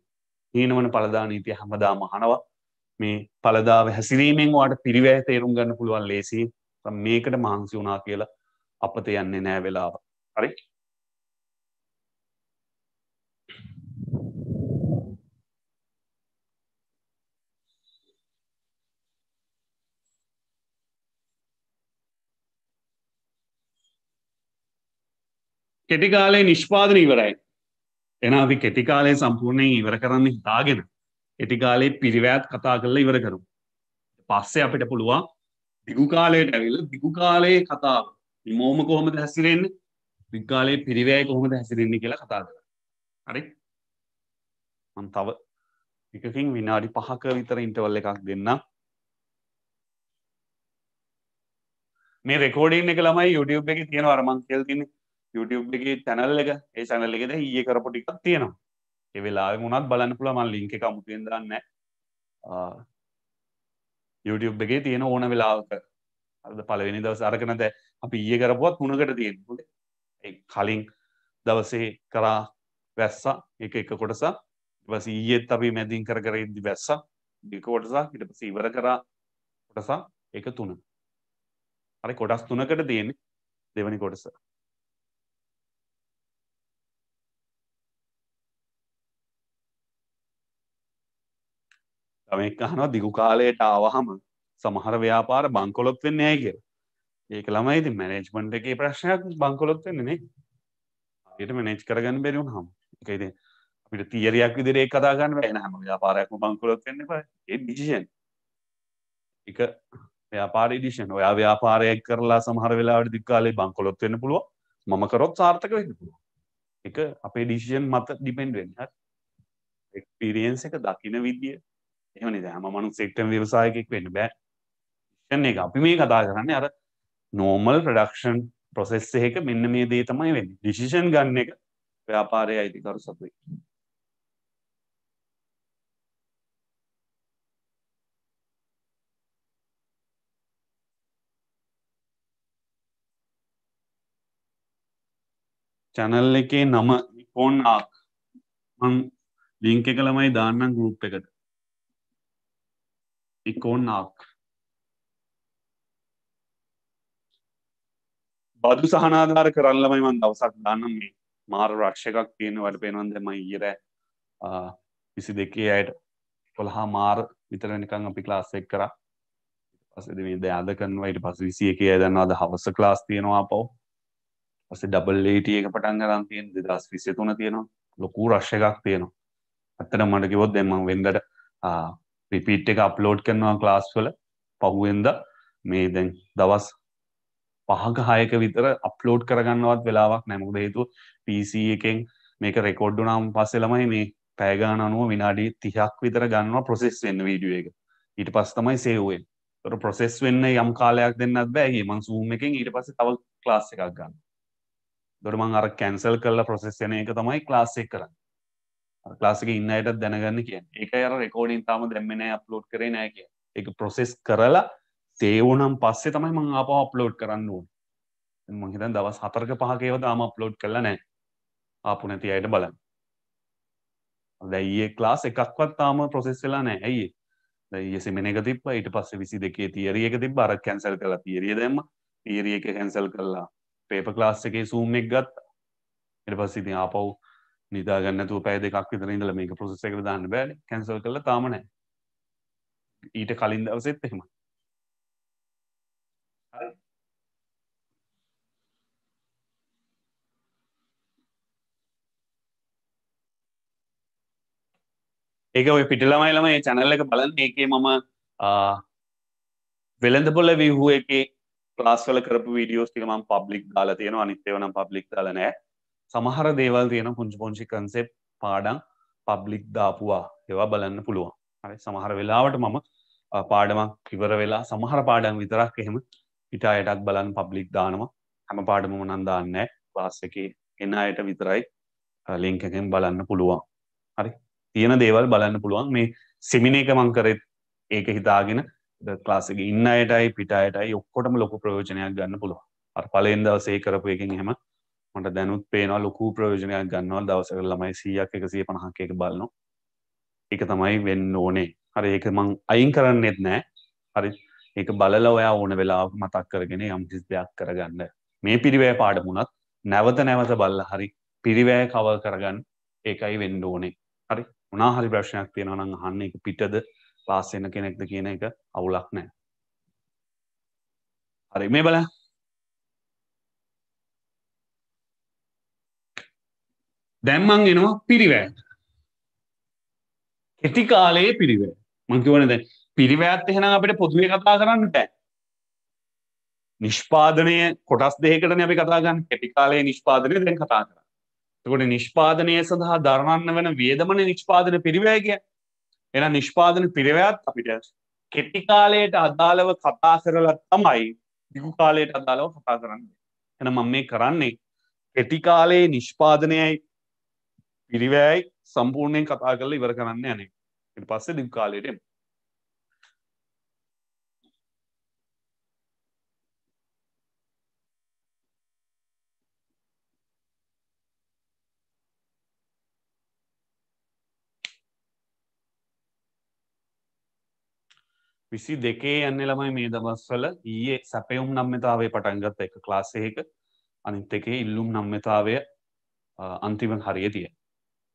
හීනවන පලදානීතිය හැමදා මහනවා මේ පලදාව හැසිරීමෙන් වාට පිරිවැහ තේරුම් ගන්න පුළුවන් ලේසි මේකට මහන්සි වුණා කියලා අපත යන්නේ නෑ වෙලාව හරි කෙටිකාලේ නිෂ්පාදන ඉවරයි එන අපි කෙටිකාලේ සම්පූර්ණයෙන් ඉවර කරන්න හිතාගෙන එටිකාලේ පිරිවෑත් කතා කරලා ඉවර කරු පස්සේ අපිට පුළුවන් දිගුකාලයට ඇවිල දිගුකාලයේ කතාව නිමෝම කොහොමද හැසිරෙන් දිග්කාලේ පිරිවෑ කොහොමද හැසිරෙන්නේ කියලා කතා කර හරි මන් තව එකකින් විනාඩි පහක විතර ඉන්ටවල් එකක් දෙන්නම් මේ රෙකෝඩින් එක ළමයි YouTube එක තියෙනවා අර මං කියලා තියෙන YouTube එකේ channel එක ඒ channel එකේ දැන් ඊයේ කරපු ටිකක් තියෙනවා එවෙලා මුණත් බලන්න පුළ මන් ලිංක එක අමුතුෙන් දන්න YouTube එකේ තියෙන ඕන වෙලාවක අද පලවෙනි දවස අරකනද අපි ඊය කරපුවත් මුණකට තියෙන්පුට කලින් දවසේ කරා වැස්සා එක එක කොටසා වස ඊයේත් අපි මැදින් කර කර ඉදි වැස්සා දිකෝටසා හිට සීවර කරා කොටසා එක තුන අරි කොටස් තුනකට තියෙන්නේ දෙවනි කොටසා තමෙක් අහනවා දිගු කාලයට ආවහම සමහර ව්‍යාපාර බංකොලොත් වෙන්නේ නැහැ කියලා. ඒක ළමයි ඉතින් මැනේජ්මන්ට් එකේ ප්‍රශ්නයක් බංකොලොත් වෙන්නේ නේ. හරියට මැනේජ් කරගන්න බැරි වුණාම. ඒක ඉතින් අපිට තියරියක් විදිහට ඒක කතා ගන්න බෑ නෑ හැම ව්‍යාපාරයක්ම බංකොලොත් වෙන්න එපා. ඒ ඩිසිෂන්. ඒක ව්‍යාපාර ඩිසිෂන්. ඔයා ව්‍යාපාරයක් කරලා සමහර වෙලාවට දිගු කාලේ බංකොලොත් වෙන්න පුළුවන්. මම කරොත් සාර්ථක වෙන්න පුළුවන්. ඒක අපේ ඩිසිෂන් මත ඩිපෙන්ඩ් වෙන්නේ. හරි. එක්ස්පීරියන්ස් එක දකින විදිය එමනි දෑම මනු සෙක්ටම ව්‍යවසායකෙක් වෙන්න බෑ ෂන් එක අපි මේ කතා කරන්න අර නෝමල් ප්‍රඩක්ෂන් ප්‍රොසෙස් එක මෙන්න මේ දේ තමයි වෙන්න ඩිසිෂන් ගන්න එක ව්‍යාපාරය අයිතිකරු සතුයි චැනල් එකේ නම ෆෝන් ආක් මං ලිංක එක ළමයි දාන්නම් ගරුප් එකට එකොන්නක් බදු සහනාධාර කරල්ලමයි මන් දවසක් දන්න මේ මාර රක්ෂකක් තියෙන වල පේනවන්දම ඊර විසි දෙකේ අයට කොළහා මාර විතර නිකං අපි ක්ලාස්සෙක් කර පසද මේ දයාද කන්වයිට පස විසිය එක දන්න අද හවස ක්ලාස් තියෙනවා පව් පස ඩබල්ලේට එක පටන් ගරන් තියෙන් දෙදස් විසිය තුන තියෙනවා ලොකු රශ්ෂකක් තියෙනවා ඇත්තට මට කිවොත් දෙම වෙන්ඩට රිපීට් එක අප්ලෝඩ් කරනවා ක්ලාස්වල පහුවෙන්ද මේ දැන් දවස් පහක හයක විතර අප්ලෝඩ් කරගන්නවත් වෙලාවක් නැමක හේතු පිසි එකෙන් මේක රෙකෝඩ්ඩු නම් පස්සෙලමයි මේ පෑගාන අනුව විනාඩි තිහක් විතර ගන්නවා ප්‍රොසෙස් වෙන්න වීඩිය එක ඊට පස් තමයි සේවෙන් තොර ප්‍රොසෙස් වෙන්න යම් කාලයක් දෙන්නත් බෑගේ මං සූම් එකෙන් ඊට පස්සේ තව ක්ලාස් එකක් ගන්න දොරමං අර කැන්සල් කරලා ප්‍රොසෙස් වෙන එක තමයි ක්ලාස් එක කරන්න ලාසික ඉන්න අයට දැනගන්න කිය එක අර රෙකෝඩින් තාම දැම්මෙන අප්ලෝඩ් කරන ෑ කිය එක ප්‍රොසෙස් කරලා තේවනම් පස්සේ තමයි මං අප අප්ලෝඩ් කරන්න ඕන් මහිත දවස් හතරක පහකේව දාම අප්ලෝඩ් කරලා නෑ ආපු නැති අයට බලන්න දැයිඒ ක්ලාස් එකක්වත් තාම ප්‍රොසෙස්සලා නෑ ඇයි දැයි සෙමෙන එක තිබ ඊට පස්ස විසි දෙකේ තිේරියක තිබ බර කැන්සල් කලා තිේරිය දැම ඒරිය එක කැන්සල් කරලා පේප ලාස් එකේ සූම් එක් ගත් එට පස්සිති ආපව් නිදාගන්නතු පැය දෙකක් විතර ඉඳල මේක ප්‍රසෙස එක දාන්න බෑ කැන්සල් කළ තාමන ඊට කලින් දවසෙත් එහෙම ඒක ඔය පිටිලමයිලම ඒ චැනල්ල එක බලන්න ඒකේ මම වෙළඳපොල විහුව එක ලාස්වල කරපු වීඩියෝස් ටික මම පබ්ලික් දාලා තියෙනවා අනිත් ඒවා නම් පබ්ලික් දාලා නැහැ සමහර දේවල් තියෙන පුංචි පොංචි කන්සෙප් පාඩම් පබ්ලික් දාපුවා ඒවා බලන්න පුළුවන් හරි සමහර වෙලාවට මම පාඩමක් ඉවර වෙලා සමහර පාඩම් විතරක් එහෙම පිට අයටත් බලන්න පබ්ලික් දානවා හැම පාඩමම නම් දාන්නේ ක්ලාස් එකේ එන අයට විතරයි ලින්ක් එකෙන් බලන්න පුළුවන් හරි තියෙන දේවල් බලන්න පුළුවන් මේ සෙමින එක මං කරෙත් ඒක හිතාගෙන ක්ලාස් එකේ ඉන්න අයටයි පිට අයටයි ඔක්කොටම ලොකු ප්‍රයෝජනයක් ගන්න පුළුවන් අර පළවෙනි දවසේ කරපු එකෙන් එහෙම මට දැනුත් පේනවා ලොකු ප්‍රයෝජනයක් ගන්නවල් දවසක ළමයි සීයක් එකසිය පණහක් එක බලන එක තමයි වෙන්න ඕනේ හරි ඒක මං අයින් කරන්නෙත් නෑ හරි ඒක බලල ඔයා ඕන වෙලා මතක් කරගෙන යම්කිස් දෙයක් කරගන්න මේ පිරිවෑ පාඩමුණත් නැවත නැවත බල්ල හරි පිරිවෑ කවල් කරගන්න ඒකයි වෙන්න ඕනේ හරි උනා හරි ප්‍රශ්නයක් තියෙනවා නම් අහන්න එක පිටද පාස්සෙන කෙනෙක්ද කියන එක අවුලක් නෑ හරි මේ බලා දැම්මං එනවා පිරිවෑට කෙටි කාලයේ පිරිවේ මංකිවනද පිරිවෑත් එහෙනම් අපිට පොදුවේ කතා කරන්නට නිෂ්පාදනය කොටස් දෙකටන අපි කතාගන්න කෙටි කාලයේ නිෂ්පාදනය දැන් කතා කර තකොට නිෂ්පාදනය සඳහා දරණන්න වන වේදමන නිෂ්පාදන පිරිවෑගය එන නිෂ්පාදන පිරිවෑත් අපිට කෙටි කාලයට අදාළව කතා කරලා තමයි දිගු කාලයට අදාළව කතා කරන්නේ එන මම මේ කරන්නේ කෙටි කාලයේ නිෂ්පාදනයයි පිරිවෑයි සම්පූර්ණයෙන් කතා කරල ඉවර කරන්න යනෙ ඉට පස්සේ දිව කාලයට විසි දෙකේ යන්න ළමයි මේ දවස්වල ඊයේ සැපයුම් නම්මතාවේ පටන්ගත් එක ක්ලාසයක අනිත් එකේ ඉල්ලුම් නම්මතාවය අන්තිම හරිය තිය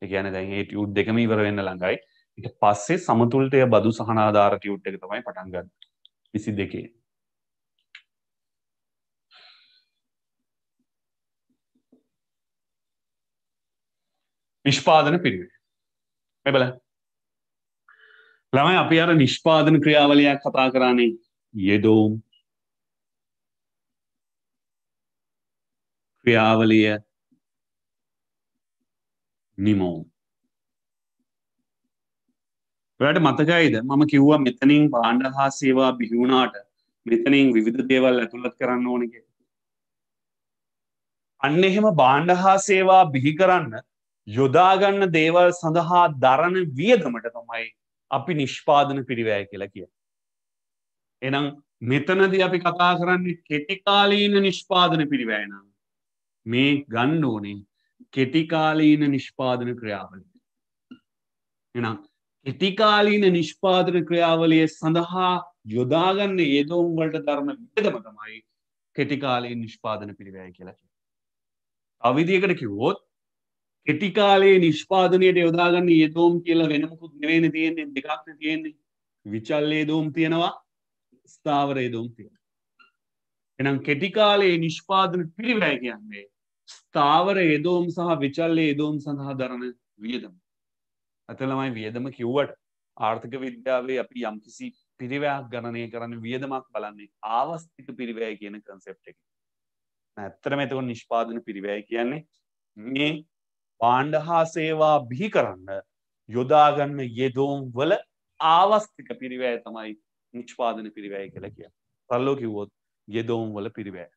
එකන දැන් ඒ ටියුට් දෙකම ඉවර වෙන්න ළඟයි එක පස්සේ සමතුල්ටය බදු සහනාධාර ටියුට් එක තමයි පටන්ගන්න විසි දෙකේ නිෂ්පාදන පිරිවේ මෙබල ළමයි අපි අර නිෂ්පාදන ක්‍රියාවලයක් කතා කරන්නේ යෙදෝම් ක්‍රියාවලිය නිමවුම්. ඔයාට මතකයිද මම කිව්වා මෙතනින් පාණ්ඩ හා සේවා බිහිවුණාට මෙතනින් විධ දේවල් ඇතුළත් කරන්න ඕනක. අන්න එහෙම බාණ්ඩ හා සේවා බිහි කරන්න යොදාගන්න දේවල් සඳහා දරණ වියදමට තමයි අපි නිෂ්පාදන පිරිවෑ කියලා කිය. එනම් මෙතනද අපි කතා කරන්නේ කෙටිකාලීන නිෂ්පාදන පිරිවෑනම් මේ ගණ්ඩෝනේ කෙටිකාලීන නිෂ්පාදන ක්‍රියාවලිය. එනම් කෙටිකාලීන නිෂ්පාදන ක්‍රියාවලිය සඳහා යොදාගන්න ඒදෝන්වලට ධර්ම විදම තමයි කෙටිකාලීන් නිෂ්පාදන පිළිවය කියලා කිය. අවිදිකට කිව්වොත් කෙටිකාලේ නිෂ්පාදනයට යොදාගන්න ඒදෝම් කියලා වෙනමකුත් නෙවෙන තියෙන්නේ දෙකක්න තියෙන්නේ විචල්ලේ දෝම් තියෙනවා ස්ථාවරේ දෝම් තියෙන. එනම් කෙටිකාලේ නිෂ්පාදන පිළිවැය කියන්නේ ස්ථාවර ඒදෝම් සහ විචල්ල ඒදෝම් සඳහා දරන වියදම. ඇතළමයි වියදම කිව්වට ආර්ථික විද්‍යාවේ අපි යම්කිසි පිරිවයක් ගණනය කරන්න වියදමක් බලන්නේ ආවස්තික පිරිවය කියන කන්සෙප් එක. ඇත්තර මෙතක නිෂ්පාදන පිරිවය කියන්නේ මේ පාණ්ඩ හා සේවා බිහි කරන්න යොදාගන්න යෙදෝම් වල ආවස්තික පිරිවය තමයි නිෂ්පාදන පිරිවය කියලා කිය. පල්ලෝ කිව්වොත් යෙදෝම් වල පිරිවෑ.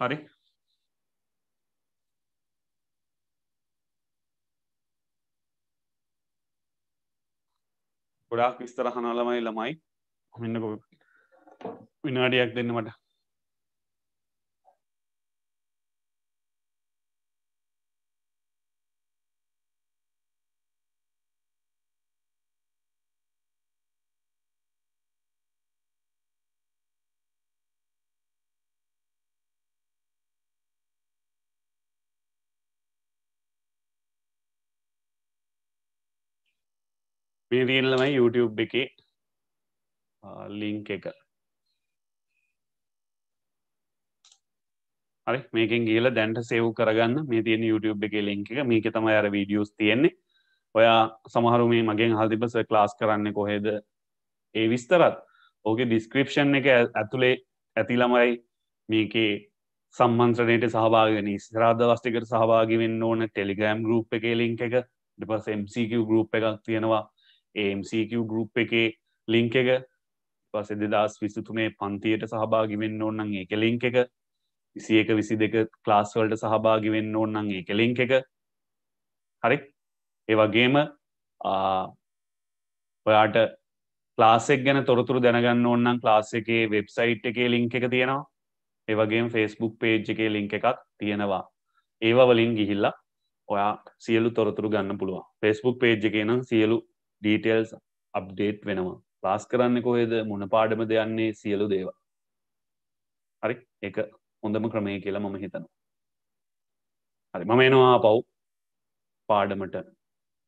හරි ගොඩාක් විස්තර හනලමයි ළමයි මෙන්න විනාඩියක් දෙන්න මට මේ තියෙන ළමයි YouTube එකේ ලිංක් එක හරි මේකෙන් ගිහලා දැන්ට සේව් කරගන්න මේ තියෙන YouTube එකේ ලින්ක් එක මේක තමයි අර වීඩියෝස් තියෙන්නේ ඔයා සමහරු මේ මගෙන් අහලා තිබ්බ සර් ක්ලාස් කරන්නේ කොහෙද ඒ විස්තරත් ඕකේ ඩිස්ක්‍රිප්ෂන් එක ඇතුලේ ඇති ළමයි මේකේ සම්මන්ත්‍රණයට සහභාගෙන ස්රාධවස්ටිකට සහභාගි වෙන්න ඕන ටෙලිගෑම් ගරුප් එකේ ලින්ක් එක දෙපස් MCQ ගරුප් එකක් තියෙනවා ඒMCQ ගරුප් එකේ ලිංක එක පස දෙදස් විසිතුනේ පන්තියට සහභාගිවෙන්න ඕන්නන් ඒක ලිංක එක විසි එක විසි දෙක ක්ලාස්වල්ට සහභාගිවෙන්න ඕන්නන් ඒක ලිංක එක හරි ඒවගේම ඔයාට ලාසෙක් ගැන තොරතුරු දැනගන්න ඕන්නන් ලාස එකේ වෙබ්සයිට් එකේ ලිංක එක තියෙනවා ඒවගේ ෆෙස්බුක් පේජ් එකේ ලිංක එකක් තියෙනවා ඒව වලින් ගිහිල්ලා ඔයා සියලු තොරතුරු ගන්න පුළුවන් ෆෙස්බුක් පේජ් එක නම් සියලු ඩීටෙල්ස් අප්ඩේට් වෙනවා ලාස් කරන්න කොහෙද මොන පාඩම දෙයන්නේ සියලු දේවා හරි එක හොඳම ක්‍රමය කියලා මම හිතනවා හරි මම එනවා පව් පාඩමට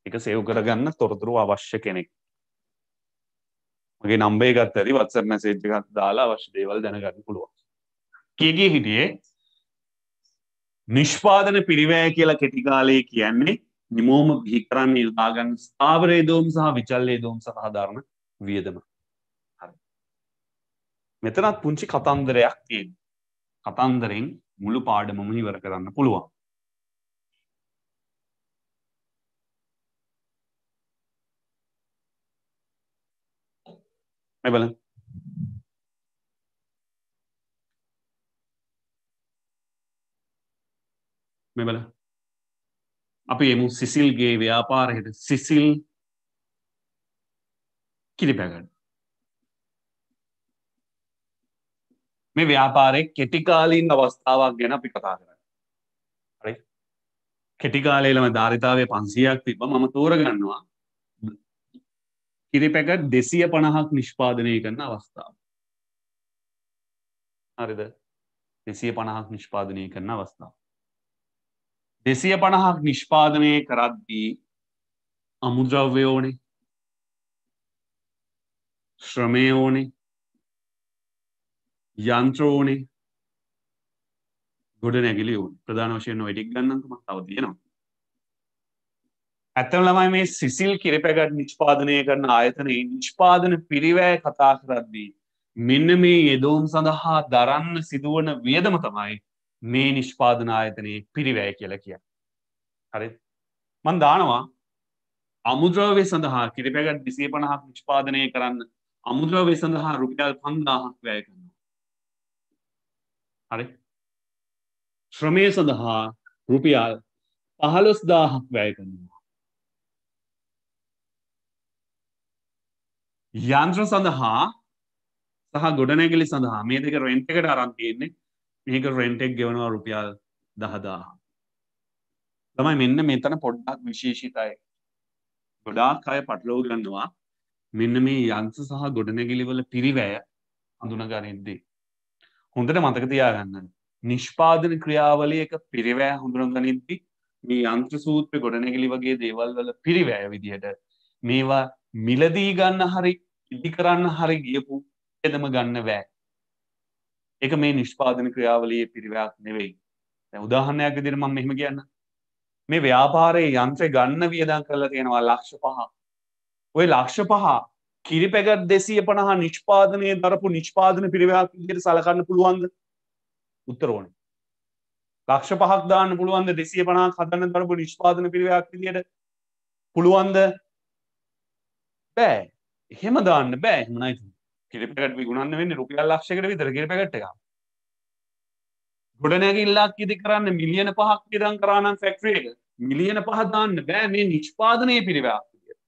එක සෙව් කරගන්න තොරතුරු අවශ්‍ය කෙනෙක් මගේ නම්බේ ගත් ඇරි වත්සර් මැසේජ් එකක් දාලා අවශ්‍ය දේවල් දැනගන්න පුළුවන් කියගිය හිටියේ නිෂ්පාදන පිරිවෑ කියලා කෙටිකාලයේ කියන්නේ නිමෝම බිහි කරන්න යොදාගන්න ස්ථාවරේ දෝම් සහ විචල්ලේ දෝම් සහධාරණ වියදම මෙතනත් පුංචි කතන්දරයක් තියෙන් කතන්දරෙන් මුළු පාඩමම හිවර කරන්න පුළුවන් එබල මෙබල අපි එමු සිසිල්ගේ ව්‍යාපාරයට සිසිල් කිරිපැගඩ මේ ව්‍යාපාරය කෙටිකාලීන් අවස්ථාවක් ගැන අපි කතා කරන්න කෙටිකාලේලම ධාරිතාවය පන්සියක් තිබ මම තෝරගන්නවා කිරිපැකට් දෙසිය පණහක් නිෂ්පාදනය කරන අවස්ථාව හරිද දෙසිය පණහක් නිෂ්පාදනය කරන අවස්ථාව දෙසිය පණහක් නිෂ්පාදනය කරද්දී අමුද්‍රව්‍ය ඕනේ ශ්‍රමය ඕනේ යන්ත්‍ර ඕනේ ගොඩ නැගිලි ඕන ප්‍රධාන වශයෙන් වැඩික් ගන්නකම තව තියෙනවා ඇත්තම ළමයි මේ සිසිල් කිරපැගත් නිෂ්පාදනය කරන ආයතනයේ නිෂ්පාදන පිරිවෑ කතා කරද්දී මෙන්න මේ යෙදවුම් සඳහා දරන්න සිදුවන වියදම තමයි මේ නිෂ්පාදන ආයතනයේ පිරිවැය කියලා කිය. හරි මන් දානවා අමුද්‍රවය සඳහා කිරිපැගත් විසේ පණහක් නිෂ්පාදනය කරන්න අමුද්‍රවය සඳහා රුපියල් පන්දාහක් වැය කරනවා. හරි ශ්‍රමය සඳහා රුපියල් පහලොස් දාහක් වැය කරනවා. යන්ත්‍ර සඳහා සහ ගොඩනැගලි සඳහා මේ දෙක රෙන්ට් එකට අරන් තියෙන්නේ මේක රෙන්ටෙක් ගෙවනවා රුපියල් දහදා තමයි මෙන්න මෙතන පොඩ්ඩක් විශේෂිතයි ගොඩාක් අය පටලෝ ගන්නවා මෙන්න මේ යන්ස සහ ගොඩනැගිලිවල පිරිවැය හඳුනගනිද්දී හොඳට මතක තියාගන්න නිෂ්පාදන ක්‍රියාවලියක පිරිවැය හඳුනගනිද්දී මේ යන්ත්‍ර සූත්‍ර ගොඩනැගිලි වගේ දේවල් වල පිරිවැය විදිහට මේවා මිලදී ගන්න හරි ඉදි කරන්න හරි ගියපු එදම ගන්න වැෑ එක මේ නිෂ්පාදන ක්‍රියාවලයේ පිරිවයක් නෙවෙයි උදාහරණයක් විදිහට මම මෙහෙම කියන්න මේ ව්‍යාපාරයේ යන්ත්‍රය ගන්න වියදම් කරලා තියෙනවා ලක්ෂ පහ ඔය ලක්ෂ පහ කිරිපැකට් දෙසිය පණහා නිෂ්පාදනය දරපු නිෂ්පාදන පිරිවයක් විදිහට සලකන්න පුළුවන්ද උත්තර ඕනේ ලක්ෂ පහක් දාන්න පුළුවන්ද දෙසිය පණහක් හදන්න දරපු නිෂ්පාදන පිරිවයක් විදිහට පුළුවන්ද බෑ එහෙම දාන්න බෑ එහෙම නයි කිරිපකට විගුණන්න වෙන්න රුපියල් ලක්ෂකට විතර කිරිපකට එක ගොඩනැගිල්ලක් ඉදි කරන්න මිලියන පහක් ඉදන් කරානම් ෆැක්ටරි එක මිලියන පහ දාන්න බෑ මේ නිෂ්පාදනය පිරිවැයක් විදියට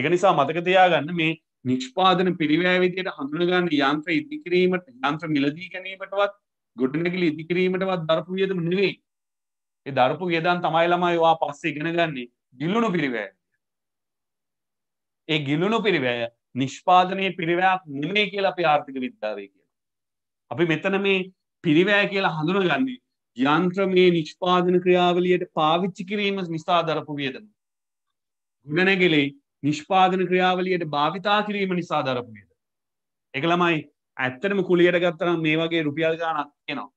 ඒක නිසා මතක තියාගන්න මේ නිෂ්පාදන පිරිවැය විදියට හඳුනගන්න යන්ත්‍ර ඉදි කිරීමට යන්ත්‍ර මිලදී ගැනීමටවත් ගොඩනැගිලි ඉදි කිරීමටවත් දරපු වියදම නෙවෙයි ඒ දරපු වියදම් තමයි ළමයි ඔයා පස්සේ ඉගෙන ගන්නේ ගිලුණු පිරිවැය ඒ ගිලුණු පිරිවැය නිෂ්පාදනය පිරිවයක් නෙමේ කියලා අපි ආර්ථික විද්‍යාවේ කියලා. අපි මෙතන මේ පිරිවෑ කියලා හඳුනගන්නේ යන්ත්‍ර මේ නිෂ්පාදන ක්‍රියාවලියට පාවිච්චි කිරීම නිසා දරපු වියදම. ගුණනැගෙලේ නිෂ්පාදන ක්‍රියාවලියට භාවිතා කිරීම නිසා දරපු වියදම. ඒක ළමයි ඇත්තටම කුලියට ගත්තනම් මේ වගේ රුපියල් ගාණක් එනවා.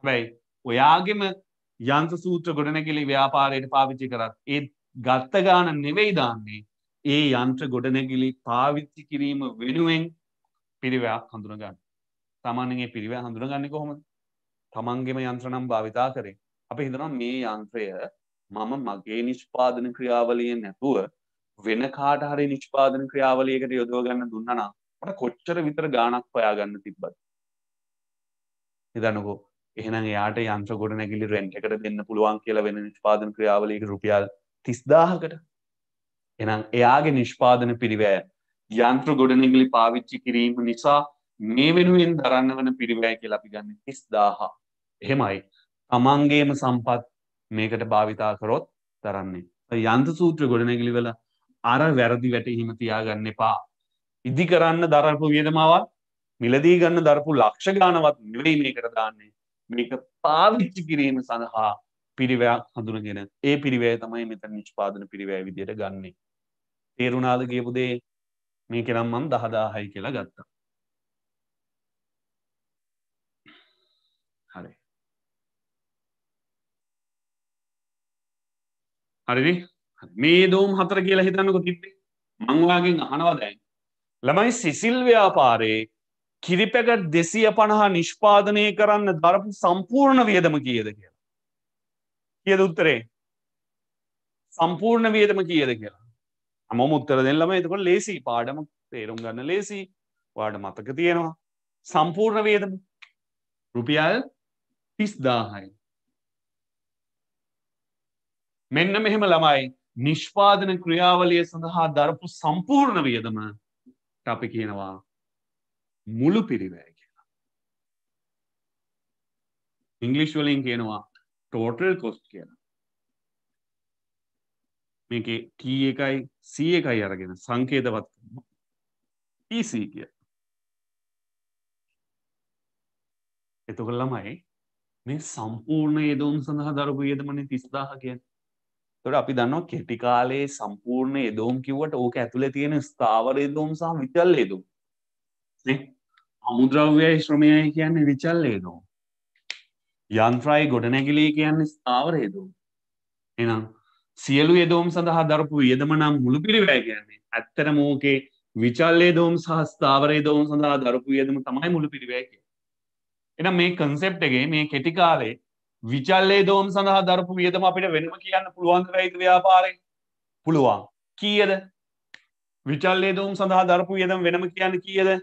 හැබැයි ඔයාගෙම යන්ත්‍ර සූත්‍ර ගොඩනැගිලි ව්‍යාපාරයට පාවිච්චි කරත් ඒ ගත්ත ගාණ නෙවෙයි දාන්නේ ඒ යන්ත්‍ර ගොඩනැගිලි පාවිච්චි කිරීම වෙනුවෙන් පිරිවයක් හඳුනගන්න තමන්ගේ පිරිව හඳුනගන්න කොහොමද තමන්ගෙම යන්ත්‍රනම් භාවිතා කරේ අපි හිතනම් මේ යන්ත්‍රය මම මගේ නිෂ්පාදන ක්‍රියාවලියෙන් නැතුව වෙන කාට හරි නිෂ්පාදන ක්‍රියාවලියකට යොදවගන්න දුන්නනම් මට කොච්චර විතර ගාණක් පයාගන්න තිබ්බද හිතන්නකෝ එහෙනම් එයාට යන්ත්‍ර ගොඩ නැගිලි රෙන්ට් එකට දෙන්න පුළුවන් කියලා වෙන නිෂ්පාදන ක්‍රියාවලියක රුපියල් 30000කට එනම් එයාගේ නිෂ්පාදන පිරිවෑ යන්ත්‍ර ගොඩනගලි පාවිච්චි කිරීම නිසා මේ වෙනුවෙන් දරන්න වන පිරිවෑ කියලා අපි ගන්න තිස් දාහා එහෙමයි තමන්ගේම සම්පත් මේකට භාවිතා කරොත් දරන්නේ යන්ත සූත්‍ර ගොඩනැගලි වල අර වැරදි වැටහිම තියාගන්න එපා ඉදි කරන්න දරපු වියදමාවත් මිලදී ගන්න දරපු ලක්ෂ ගානවත් නිවෙයි මේකට දාන්නේ මේක පාවිච්චි කිරීම සඳහා පිරිවයක් හඳුනගෙන ඒ පිරිවෑ තමයි මෙත නිෂ්පාදන පිරිවෑ විදියට ගන්නේ තේරුණාද කියපුදේ මේ කෙනම් මම් දහදාහයි කියලා ගත්තා හරි හරිදි මේ දෝම් හතර කියලා හිතන්නක තිබ්බේ මංවාගෙන් අහනවදැන් ළමයි සිසිල් ව්‍යාපාරයේ කිරිපැකට් දෙසිය පණහා නිෂ්පාදනය කරන්න දරපු සම්පූර්ණ වියදම කියද කියලා. කියද උත්තරේ සම්පූර්ණ වියදම කියද කියලා. අමම උත්තර දෙන්න ළම එතකොට ලේසි පාඩම තේරුම් ගන්න ලේසි වාඩ මතක තියෙනවා සම්පූර්ණ වේදම රුපියල් තිස්දාහයි මෙන්න මෙහෙම ළමයි නිෂ්පාදන ක්‍රියාවලිය සඳහා දරපු සම්පූර්ණ වියදම අපි කියනවා මුළු පිරිවැය කියලා ඉංගලිෂ් වලින් කියනවා ටෝටල් කොස්ට කියලා මේක ටී එකයි සී එකයි අරගෙන සංකේතවත් කරනවා EC කිය එතකොට ළමයි මේ සම්පූර්ණ යෙදුම් සඳහා දරපු යෙදමනේ 30000 කියන්නේ. එතකොට අපි දන්නවා කෙටි කාලයේ සම්පූර්ණ යෙදුම් කිව්වට ඕක ඇතුලේ තියෙන ස්ථාවර යෙදුම් සහ විචල් යෙදුම්. නේ? අමුද්‍රව්‍යයි ශ්‍රමයයි කියන්නේ විචල් යෙදුම්. යන්ත්‍රයි ගොඩනැගිලි කියන්නේ ස්ථාවර යෙදුම්. එහෙනම් සියලු යදෝම් සඳහා දරපු වියදම නම් මුළු පිළිවෑ කියන්නේ ඇත්තට මෝකේ විචල්ලේ දෝම් සහ ස්ථාවරේ දෝම් සඳහා දරපු වියදම තමයි මුළු පිළිවෑ කියන්නේ එහෙනම් මේ concept එකේ මේ කෙටි කාලේ විචල්ලේ දෝම් සඳහා දරපු වියදම අපිට වෙනම කියන්න පුළුවන් වෙයිද ව්‍යාපාරේ පුළුවන් කීයද විචල්ලේ දෝම් සඳහා දරපු වියදම වෙනම කියන්න කීයද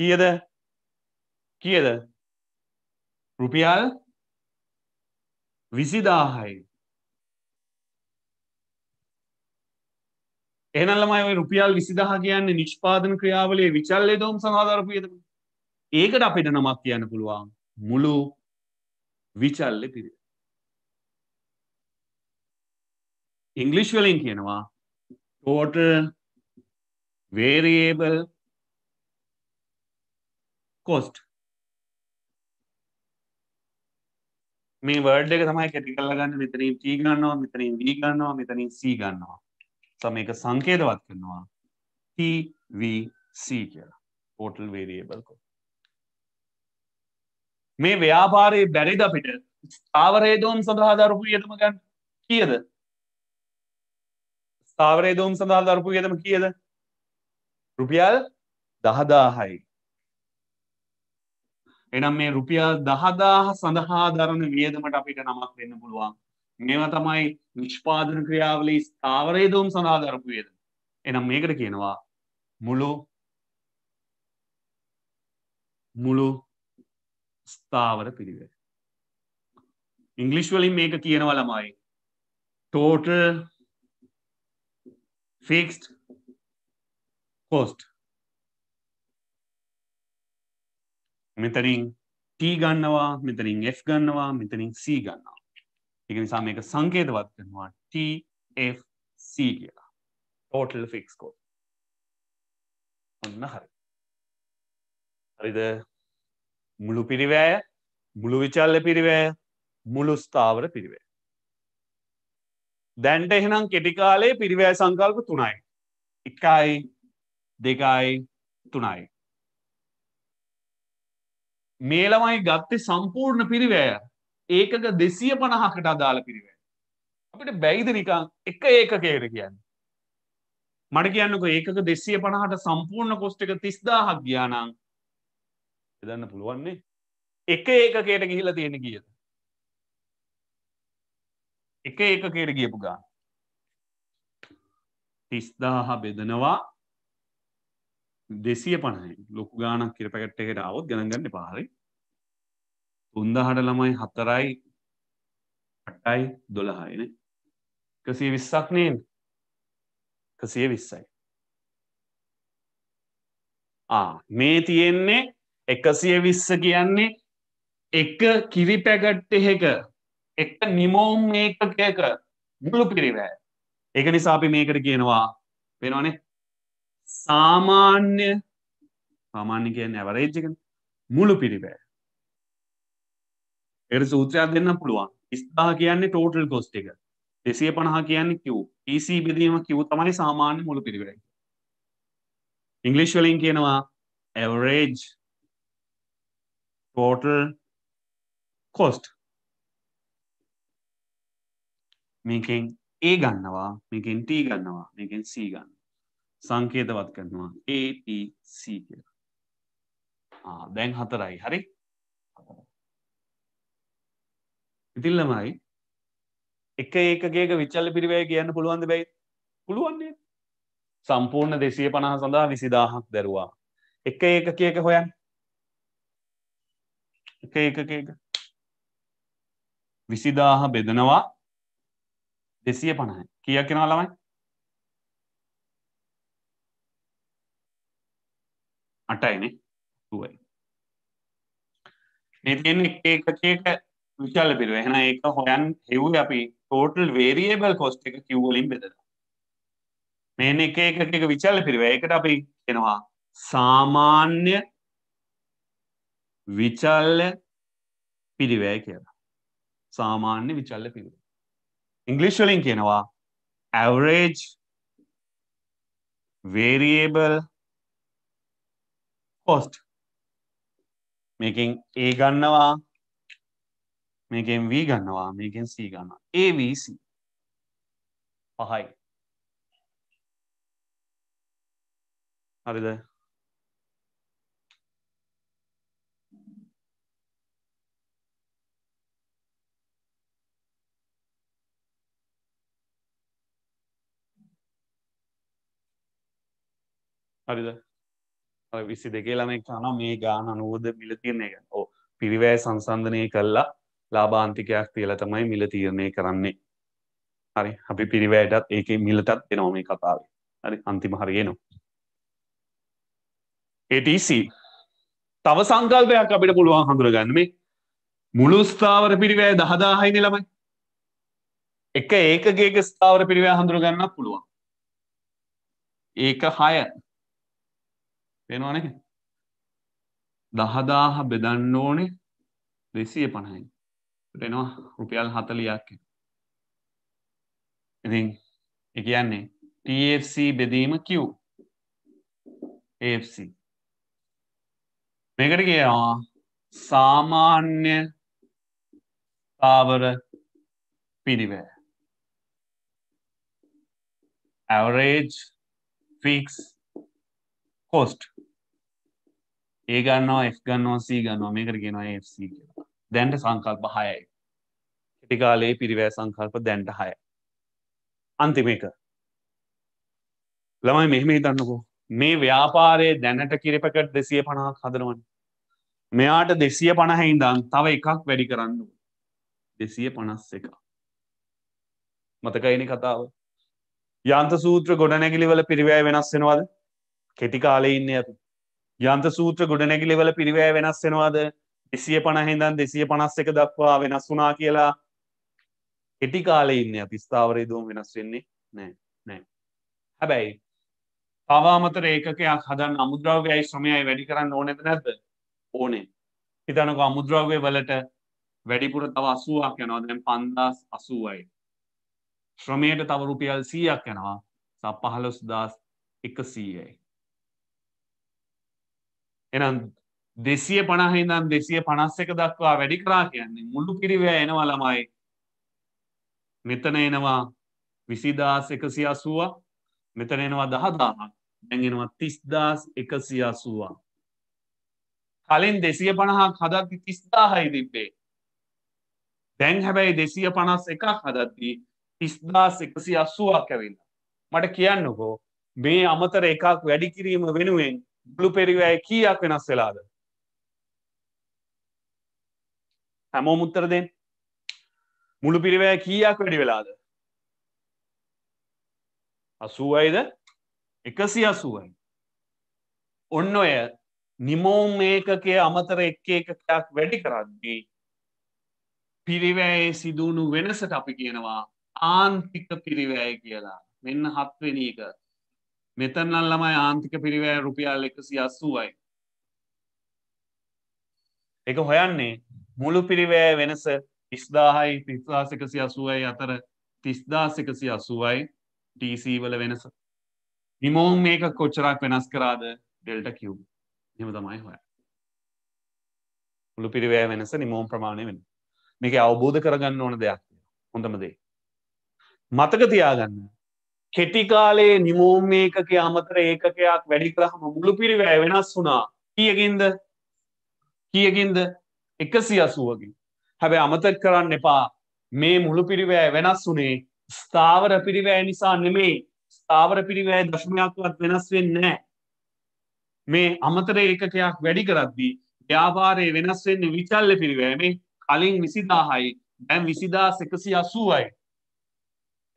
කීයද කීයද රුපියල් විසිදාහයි එනල්ලමයි රුපියල් විසිදහ කියන්නේ නිෂ්පාදන ක්‍රියාවලේ විචල්ලය දොම් සහධරපුයදම ඒකට අපිට නමක් කියන්න පුළුවන් මුළු විචල්ල පිරි ඉංගලිෂ් වලින් කියනවා total variable cost මේ වර්ඩ් එක තමයි කැටි කරලගන්න මෙතනින් ටී ගන්නවා මෙතනින් වී ගන්නවා මෙතනින් සී ගන්නවා සමක සංකේතවත් කරනවා TVC කියලා ටෝටල් වේරියබල් කෝ මේ ව්‍යාපාරයේ බැරිද අපිට ස්ථාවරේදෝම් සඳහා දරපු වියදම ගන්න කීයද ස්ථාවරේදෝම් සඳහා දරපු වියදම කීයද රුපියල් 10000යි එනම් මේ රුපියල් දහදාහ සඳහා දරණ වියදමට අපිට නමක් වෙන්න පුළුවන් මේවා තමයි නිෂ්පාදන ක්‍රියාවලි ස්ථාවරේදෝම් සඳහා දරපු වියද එනම් මේකට කියනවා මුළු මුළු ස්ථාවර පිළිවෙල ඉංගලිෂ් වලින් මේක කියනවා ළමයි total fixed cost මෙතනින් T ගන්නවා මෙතනින් F ගන්නවා මෙතනින් C ගන්නවා එක නිසා මේක සංකේතවත් කරනවා T F C කියලා total fix code ඔන්න හරි හරිද මුළු පිරිවැය මුළු විචල්ල පිරිවැය මුළු ස්ථාවර පිරිවැය දැන්ට එහෙනම් කෙටිකාලේ පිරිවැය සංකල්ප තුනයි එකයි දෙකයි තුනයි මේ ළමයි ගත්තේ සම්පූර්ණ පිරිවැය ඒකක දෙසිය පණහකට අදාළ පිරිවැය. අපිට බැයිද නිකං එක ඒකකයට කියන්න. මට කියන්නක ඒකක දෙසිය පණහට සම්පූර්ණ කොස්්ටික තිස්දාහක් ගියානං එදන්න පුළුවන්නේ එක ඒකකයට ගිහිලා තියෙන ගියද. එක ඒකකයට ගියපු ගාන. තිස්දාහ බෙදනවා දෙසිය පණයි ලොකු ගානක් කිර පැකට් එකට අවොත් ගණගන්න පාරි තුන්දහට ළමයි හතරයි අටයි දොළහයින කසිය විස්සක් නේන් කසිය විස්සයි මේ තියෙන්නේ එකසිය විස්ස කියන්නේ එක කිරි පැකට් එහෙක එක නිමෝම් ඒකකයක මුළු පිරිවෑ ඒක නිසා අපි මේකට කියනවා වෙනවානේ සාමාන්‍ය සාමාන්‍යකයන් ඇවරේජ්ජකන මුළු පිරිබෑ එයට සූත්‍රයක් දෙන්න පුළුවන් ස්දාහ කියන්නේ ටෝටල් කොස්ට එක දෙසිය පණහා කියන්නේ කිව් පිසි බෙදීම කිව් තමයි සාමාන්‍ය මුළු පිරිවෙරයි ඉංගලිෂ් වලින් කියනවා ඇවරේජ් ටෝටල් කොස්ට මේකෙන් ඒ ගන්නවා මේකෙන් ටී ගන්නවා මේකෙන් සී ගන්න සංකේතවත් කරනවා ATC කියලා දැන් හතරයි හරි ඉතිල්ලමයි එක ඒකගේක විචල්ල පිරිවය කියන්න පුළුවන්ද බැයි පුළුවන්න්නේ සම්පූර්ණ දෙසිය පණහ සඳහා විසිදාහක් දැරවා එක ඒක කියක හොයන් එක ඒකකේක විසිදාහ බෙදනවා දෙසිය පණහයි කිය කෙනා ළමයි අටයිනේ ටයි ඒතිෙන් එකකක විශාල පිරුව එහෙන ඒක හොයන් හෙව් අපි ටෝටල් වේරියබල් කොස්ට එක කිව්වලින් බෙදද මේ එක එකක විචාල පිරිව ඒකට අපි කෙනවා සාමාන්‍ය විචල්ල පිරිවෑ කියලා සාමාන්‍ය විචල්ල පිරිව ඉංගලිශ්වලින් කියනවා ඇවරේජ් වේරියබල් cost මේකෙන් A ගන්නවා මේකෙන් V ගන්නවා මේකෙන් C ගන්නවා AVC පහයි හරිද හරිද විසි දෙකේ ළම එකන මේ ගාන අනුවද මිල තිරණය ඕ පිරිවෑ සංසන්ධනය කල්ලා ලාබාන්තිකයක් තියල තමයි මිල තීරණය කරන්නේ හරි අපි පිරිවෑටත් ඒක මිලටත් එනෝ මේ කතාව හරි අන්තිම හරියනවා ATC තව සංකල්පයක් අපිට පුළුවන් හඳුරගන්න මේ මුළු ස්ථාවර පිරිවෑ දහදාහයින ළමයි එක ඒකගේක ස්ථාවර පිරිවෑ හඳුරගන්න පුළුවන් ඒක හය පේනවානක දහදාහ බෙදන්න ඕනේ දෙසිය පණයි එනවා රුපියල් හතලියක් ඉතින් කියන්නේ TFC බෙදීම කිව් AFC මේකට කියනවා සාමාන්‍ය තාවර පිරිවැය average fixed cost ඒ ගන්නවා එක් ගන්නෝසී ගන්නවා මේකට ගෙනවා FC දැන්ට සංකල්ප හයයි කෙටිකාලේ පිරිවෑ සංකල්ප දැන්ට හය අන්තිම එක ළමයි මෙහෙම හිතන්නකෝ මේ ව්‍යාපාරයේ දැනට කිරිපකට දෙසිය පණහක් හදනවන්න මෙයාට දෙසිය පණහැයිදන් තව එකක් වැඩි කරන්න දෙසිය පණස් එක මතකයින කතාව යන්ත සූත්‍ර ගොඩනැගිලිවල පිරිවෑ වෙනස් වෙනවාද කෙටිකාලෙඉන්න ඇතු යන්ත සූත්‍ර ගොඩනැගිලිවල පිරිවෑ වෙනස් වෙනවාද දෙසිය පණහිදන් දෙසිය පනස් එක දක්වා වෙනස් වනා කියලා එටි කාලෙ ඉන්න අපිස්ථාවරය දුවම් වෙනස් වෙන්නේ නෑ නෑ හැබැයි පවාමතර ඒකයක් හදන් අමුද්‍රව්‍යයි ශ්‍රමයයි වැඩි කරන්න ඕනෙද නැද්ද ඕනේ හිතනක අමුද්‍රව්‍ය වලට වැඩිපුර තව අසුවක් යනවා දැන් පන්දස් අසුවයි ශ්‍රමයට තව රුපියල් සීයක් යනවා සප පහලොස් දස් එක සීයයි එනම් දෙසිය පණහිදන් දෙසිය පනස්සක දක්වා වැඩි කරා කියන්නේ මුල්ලු කිරිවෑ එනවා ළමයි මෙතන එනවා විසිදාස් එකසි අසුවක් මෙතන එනවා දහදාහක් දැගෙනවා තිස්දාස් එකසි අසුවක් කලින් දෙසිය පණහක් හදත්ති තිස්දාහයි තිබ්බේ දැන් හැබැයි දෙසිය පනස් එකක් හදද්දී තිස්දාස් එකසි අස්සුවක් ඇවිල්ලා මට කියන්නකෝ මේ අමතර එකක් වැඩි කිරීම වෙනුවෙන් බ්ලු පෙරිවෑ කියක් වෙනස් වෙලාද හැමෝ මුත්තර දෙෙන් මුළු පිරිවෑ කියක් වැඩි වෙලාද අසුවයිද එකසි අසුවයි ඔන්න ඔය නිමෝම් ඒකකය අමතර එක් එකකයක් වැඩි කරද්දී පිරිවෑයේ සිදුවුණු වෙනසට අපි කියනවා ආන්තික පිරිවෑය කියලා මෙන්න හත්වෙනී එක මෙතැන්නල් ළමයි ආන්තික පිරිවෑ රුපියල් එකසි අස්සුවයි. එක හොයන්නේ මුළු පිරිවෑ වෙනස ඉස්දාහයි තිස්දාසකසි අසුවයි අතර තිස්දාසකසි අසුවයි ටීසීවල වෙනස. නිමෝන් මේක කොච්චරක් වෙනස් කරාද ඩෙල්ට කිව් හෙම තමයි හොය. මුළු පිරිවෑ වෙනස නිමෝම් ප්‍රමාණය වෙන මේක අවබෝධ කරගන්න ඕන දෙයක් හොඳමදේ. මතක තියාගන්න කෙටිකාලයේ නිමෝම් ඒකක අමතර ඒකකයක් වැඩි කරහම මුළු පිරිවැය වෙනස් වුනා කියකින්ද කියකින්ද එකසි අසුවකින් හැබැ අමතක් කරන්න එපා මේ මුළු පිරිවෑ වෙනස් වුනේ ස්ථාවර පිරිවෑ නිසා නෙමේ ස්ථාවර පිරිවෑ දශමයක්වත් වෙනස් වෙන්නෑ මේ අමතර ඒකකයක් වැඩි කරද්දී ්‍යාපාරය වෙනස් වෙන්න විචල්ල පිරිවෑමේ කලින් විසිදාහයි දැම් විසිදා සෙකසි අසුවයි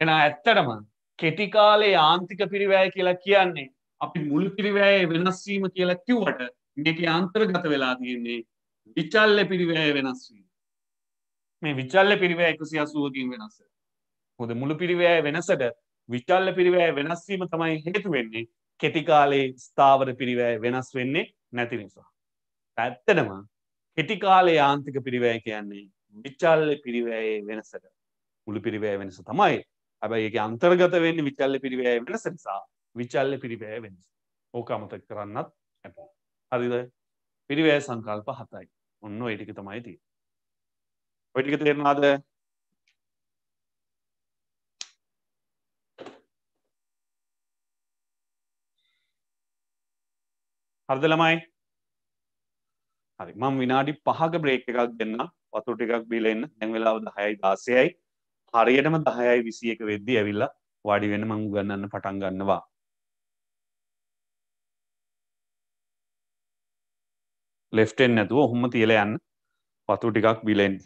එන ඇත්තටමන් කෙටිකාලේ ආන්තික පිරිවෑය කියලා කියන්නේ අපි මුල් පිරිවෑය වෙනස්වීම කියලා කිව්වට මේක අන්තර්ගත වෙලා තියෙන්නේ විචල්ල පිරිවෑය වෙනස්වීම මේ විචල්ල පිරිවෑ එකසි අසුවකින් වෙනස හොද මුළු පිරිවෑය වෙනසට විචල්ල පිරිවෑ වෙනස්වීම තමයි හේතු වෙන්නේ කෙටිකාලේ ස්ථාවර පිරිවෑ වෙනස් වෙන්නේ නැති නිසා ඇත්තටම කෙටිකාලේ ආන්තික පිරිවෑ කියන්නේ විචල්ල පිරිවෑයේ වෙනසට මුළු පිරිවෑ වෙනස තමයි හැබැයි එක අන්තර්ගත වෙන්න විචල්ල පිරිවෑයට සනිසා විචල්ල පිරිවෑ වෙනස් ඕක අමතක් කරන්නත් ඇප හරිද පිරිවෑ සංකල්ප හතයි ඔන්න ඒටික තමයි තිය ඔටික තේරනාද හරිද ළමයි හරි මම විනාඩි පහක බ්‍රේක් එකක් දෙන්න වතුර ටිකක් බීලා එන්න දැන් වෙලාව 10යි 16යි හරියටම දහයයි විසියක වෙද්දි ඇවිල්ලා වාඩි වෙන මං උගන්නන්න පටන් ගන්නවා. ලෙෆ්ටෙන් නැතුව ඔහොම තියලා යන්න. වතු ටිකක් බිලෙන්.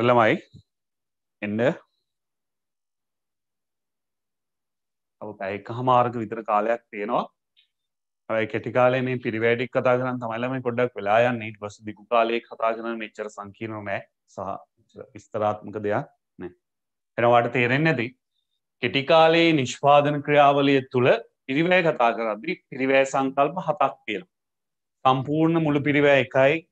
അത് മായി එන්න පැයිකහ මාර්ග විතර කාලයක් තියෙනවා ඇයි කෙටිකාලේ මේ පිරිවැඩික් කතා කරන තමයිලම කොඩක් වෙලා යන්න ඊට පස්සේ දිගු කාලයේ කතා කරන මෙච්චර සංකීර්ණ නෑ සහ විස්තරාත්මක දෙයක් නෑ එනවාට තේරෙන්නේ නැති කෙටිකාලයේ නිෂ්පාදන ක්‍රියාවලිය තුළ පිරිවැය කතා කරද්දී පිරිවැය සංකල්ප හතක් තියෙනවා සම්පූර්ණ මුළු පිරිවැය එකයි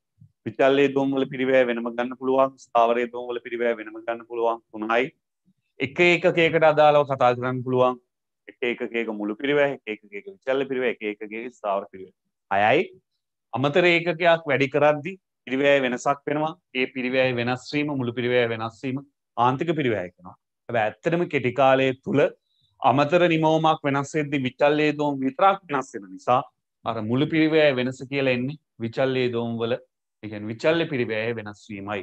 විචල්ලේ දෝම්වල පිරිවෑ වෙනම ගන්න පුළුවන් ස්ථාවරය දෝම්වල පිරිවෑ වෙනම ගන්න පුළුවන් තුනයි එක ඒකකට අදාලව කතා කරන්න පුළුවන් එක ඒකක මුළු පිරිවෑ එක එක විචල්ල පිරිවෑ එක එකගේ ස්ථාවර පිරිවෑ අයයි අමතර ඒකකයක් වැඩි කරද්දි පිරිවෑ වෙනසක් වෙනවා ඒ පිරිවෑ වෙනස්වීම මුළු පිරිවෑ වෙනස්වීම ආන්තික පිරිවෑ කරනවා හැබැයි ඇත්තටම කෙටි කාලය තුල අමතර නිමවමක් වෙනස් වෙද්දී විචල්ලේ දෝම් විතරක් වෙනස් වෙන නිසා අර මුළු පිරිවෑ වෙනස කියලා එන්නේ විචල්ලේ දෝම් වල එකන් විචල්ල පිරිවෑය වෙනස්වීමයි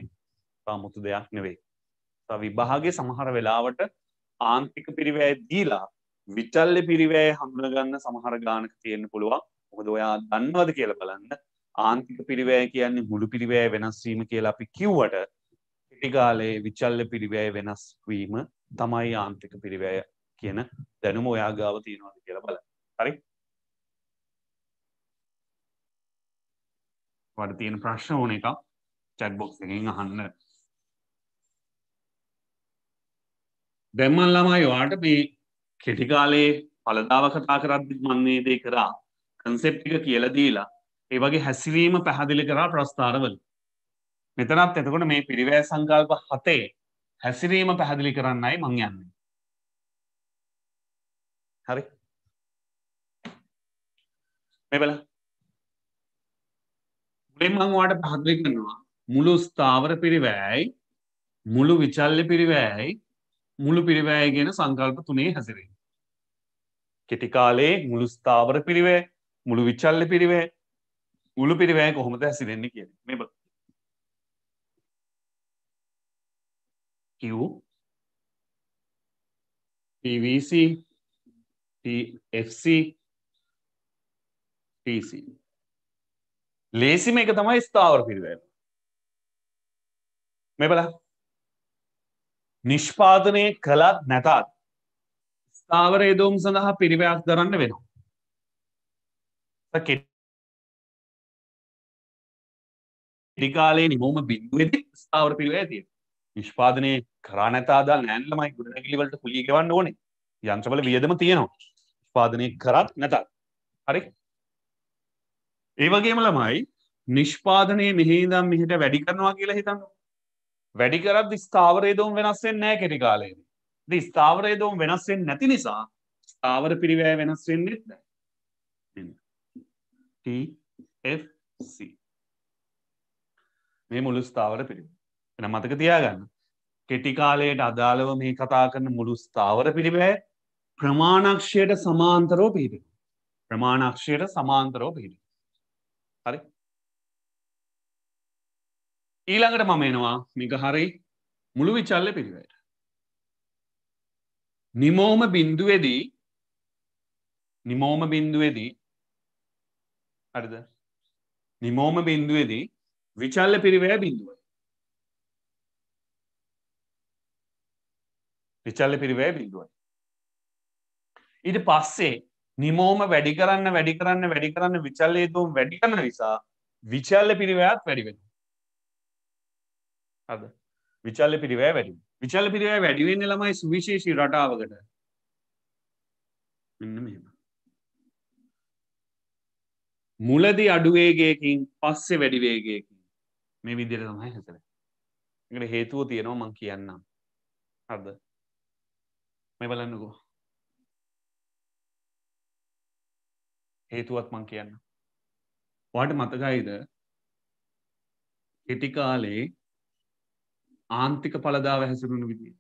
පාමුතු දෙයක් නෙවෙයි. විභාගේ සමහර වෙලාවට ආන්තික පිරිවෑ දීලා විචල්ල පිරිවෑ හඳුනගන්න සමහර ගානක තියෙන්න පුළුවන් හොද ඔයා දන්නවද කියල බලන්න ආන්තික පිරිවෑ කියන්නේ මුළු පිරිවෑ වෙනස්වීම කියලා අපි කිව්වට පිටිගාලයේ විචල්ල පිරිවෑ වෙනස්වීම තමයි ආන්තික පිරිවෑ කියන දැනුම ඔයා ගාව තියෙනවාද කියලා බල හරි වට තියෙන ප්‍රශ්න ඕන එක චැට් බොක්ස් එකෙන් අහන්න දැම්මන් ළමයි වාට මේ කෙටිකාලේ පලදාව කතා කරද්දි මන්නේ දේ කරා කන්සෙප් එක කියලා දීලා ඒ වගේ හැසිරීම පැහැදිලි කරා ප්‍රස්ථාරවල මෙතනත් එතකොට මේ පිරිවැය සංකල්ප හතේ හැසිරීම පැහැදිලි කරන්නයි මං යන්නේ. හරි. මේ බලන්න. මුලින්ම වාට පැහැදිලි කරනවා මුළු ස්ථාවර පිරිවැයයි මුළු විචල්්‍ය පිරිවැයයි මුළු පිරිවැය ගැන සංකල්ප තුනේ හැසිරෙන. කෙටි කාලේ මුළු ස්ථාවර පිරිවේ මුළු විචල්්‍ය පිරිවේ මුළු පිරිවැය කොහොමද හැසිරෙන්නේ කියන මේ Q PVC TFC TC ලේසිම එක තමයි ස්ථාවර පිරිවැය මේ බල නිෂ්පාදනය කළත් නැතත් ස්ථාවර යදෝම් සඳහා පිරිවයක් දරන්න වෙනවා ටිකාලේ නිමෝම බින්දුවද ස්ථාවර පිරිවය තිය නිෂ්පාදනය කරනතාද නෑන්ලමයි ගුණකිලිවලට පුලිය ගවන්න ඕනේ යන්ත්‍රවල වියදම තියෙනවා නිෂ්පාදනය කරත් නැතත් හරි ඒවගේම ළමයි නිෂ්පාදනය මෙහිදම් මෙහිට වැඩි කරනවා කියලා හිතන්න වැඩි කරත් ස්ථාවරය දෝම් වෙනස්සෙන් නෑ කෙටි කාලයේද ද ස්ථාවරය දෝම් වෙනස්සෙන් නැති නිසා ස්ථාවර පිරිවෑ වෙනස් වෙන්නෙත් නෑ මේ මුළු ස්ථාවර පිරි එන මතක තියාගන්න කෙටිකාලයට අදාළව මේ කතා කරන මුළු ස්ථාවර පිරිබෑ ප්‍රමාණක්ෂයට සමාන්තරෝ පිහිටි ප්‍රමාණක්ෂයට සමාන්තරෝ පිහිටි හරි ඊළඟට මම එනවා මේක හරි මුළු විචල්ල පිළිවෙයට නිමෝම බින්දුවේදී නිමෝම බින්දුවේදී හරිද නිමෝම බින්දුවේදී විචල්ල පිරිවය බින්දුවයි විචල්ල පිරිවය බින්දුවයි ඊට පස්සේ නිමෝම වැඩි කරන්න වැඩි කරන්න වැඩි කරන්න විචල්ලය තුම් වැඩි කරන නිසා විචල්ල පිරිවයත් වැඩිවෙන අද විචල්ල පිරිවෑ වැඩි විචල්ල පිරිවෑ වැඩිවෙන්න ළමයි සුවිශේෂී රටාවකට මෙන්න මෙම මුලදි අඩුවේගේකින් පස්සෙ වැඩිවේගයකින් මේ විදිර තමයි හැසර එකට හේතුව තියෙනවා මං කියන්නම් අද මේ බලන්නකෝ හේතුවත් මං කියන්න. වාට මතකයිද කෙටිකාලේ ආන්තික පලදාව හැසිරුණු විදිිය.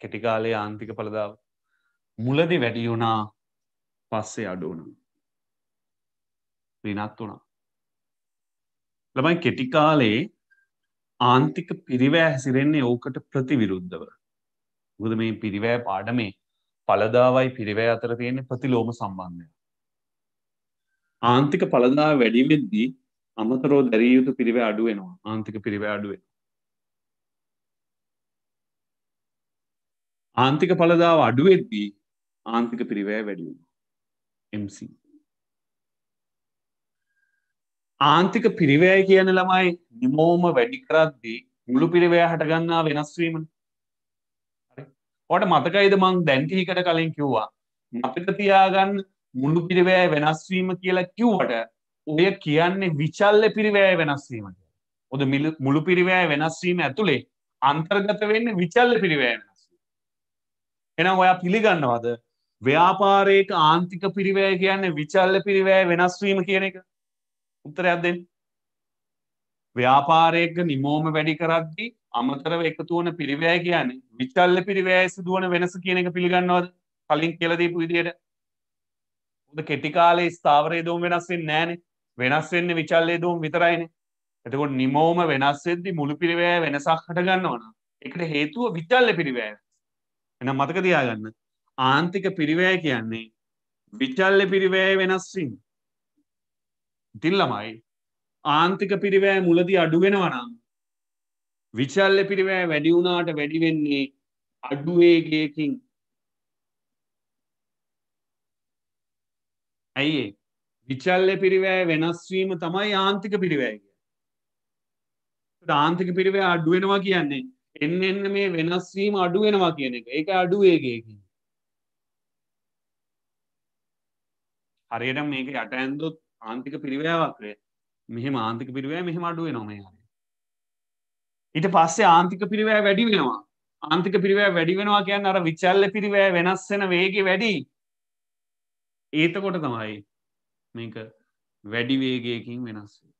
කෙටිකාලේ ආන්තික පලදාව මුලදි වැඩියුනා පස්සේ අඩුවන රිනත් වුණා. ළමයි කෙටිකාලේ ආන්තික පිරිවෑ හැසිරෙන්නේ ඕකට ප්‍රතිවිරුද්ධව. බුද මේ පිරිවෑ පාඩමේ පලදාවයි පිරිවෑ අතර තියෙන්නේ ප්‍රතිලෝම සම්බන්ධය. ආන්තික පළදා වැඩිවෙද්දී අමතරෝ දැරිය යුතු පිරිව අඩුවෙනවා ආන්තික පිරිව අඩුවෙන ආන්තික පළදාව අඩුවෙද්දී ආන්තික පිරිවෑ වැඩිවෙන MC ආන්තික පිරිවෑ කියන ළමයි නිමෝම වැඩි කරද්දී මුළු පිරිවෑ හටගන්නා වෙනස්වීමන ඕට මතකයිද මං දැන්ටිහිකට කලින් කිව්වා මතක තියාගන්න මුළු පිරිවෑ වෙනස්වීම කියලා කිව්වට ඔය කියන්නේ විචල්ල පිරිවෑ වෙනස්වීමට ඔද මුළු පිරිවෑ වෙනස්වීම ඇතුළේ අන්තර්ගත වෙන්න විචල්ල පිරිවෑ වෙනස් එනම් ඔයා පිළිගන්නවද ව්‍යාපාරයක ආන්තික පිරිවෑ කියන්නේ විචල්ල පිරිවෑ වෙනස්වීම කියන එක උත්තරයක් දෙන්න ව්‍යාපාරයක නිමෝම වැඩි කරද්දී අමතරව එකතු වන පිරිවෑ කියන්නේ විචල්ල පිරිවෑ සිදුවන වෙනස කියන එක පිළිගන්නවද කලින් කියලදීපු විදියට කෙටිකාලේ ස්ථාවරය දූම් වෙනස්වෙන් නෑන වෙනස් වෙන්න විචල්ලේ දූම් විතරයින එතකොට නිමෝම වෙනස් වෙද්දි මුළු පිරිවෑ වෙනසක් හටගන්න ඕන එකට හේතුව විචල්ල පිරිවෑ එනම් මතක තියාගන්න ආන්තික පිරිවෑ කියන්නේ විචල්ල පිරිවෑ වෙනස්සින් ඉතින් ළමයි ආන්තික පිරිවෑ මුලදී අඩුවෙනවනම් විචල්ල පිරිවෑ වැඩි වුණාට වැඩිවෙන්නේ අඩුවේගයකින් ඇයි විචල්ල පිරිවෑ වෙනස්වීම තමයි ආන්තික පිරිවෑග. ආන්තික පිරිවෑ අඩුවෙනවා කියන්නේ එන්න එන්න මේ වෙනස්වීම අඩුවෙනවා කියන එක ඒක අඩුවේගේකි. හරියට මේක යට ඇන්දොත් ආන්තික පිරිවෑවක්ය මෙහම ආන්තික පිරිවෑ මෙහම අඩුවෙනවා මේ හරි. ඊට පස්සේ ආන්තික පිරිවෑ වැඩි වෙනවා ආන්තික පිරිවෑ වැඩි වෙනවා කියන්න අර විචල්ල පිරිවෑ වෙනස්සෙන වේගේ වැඩි ඒතකොට තමයි මේක වැඩිවේගයකින් වෙනස් වේ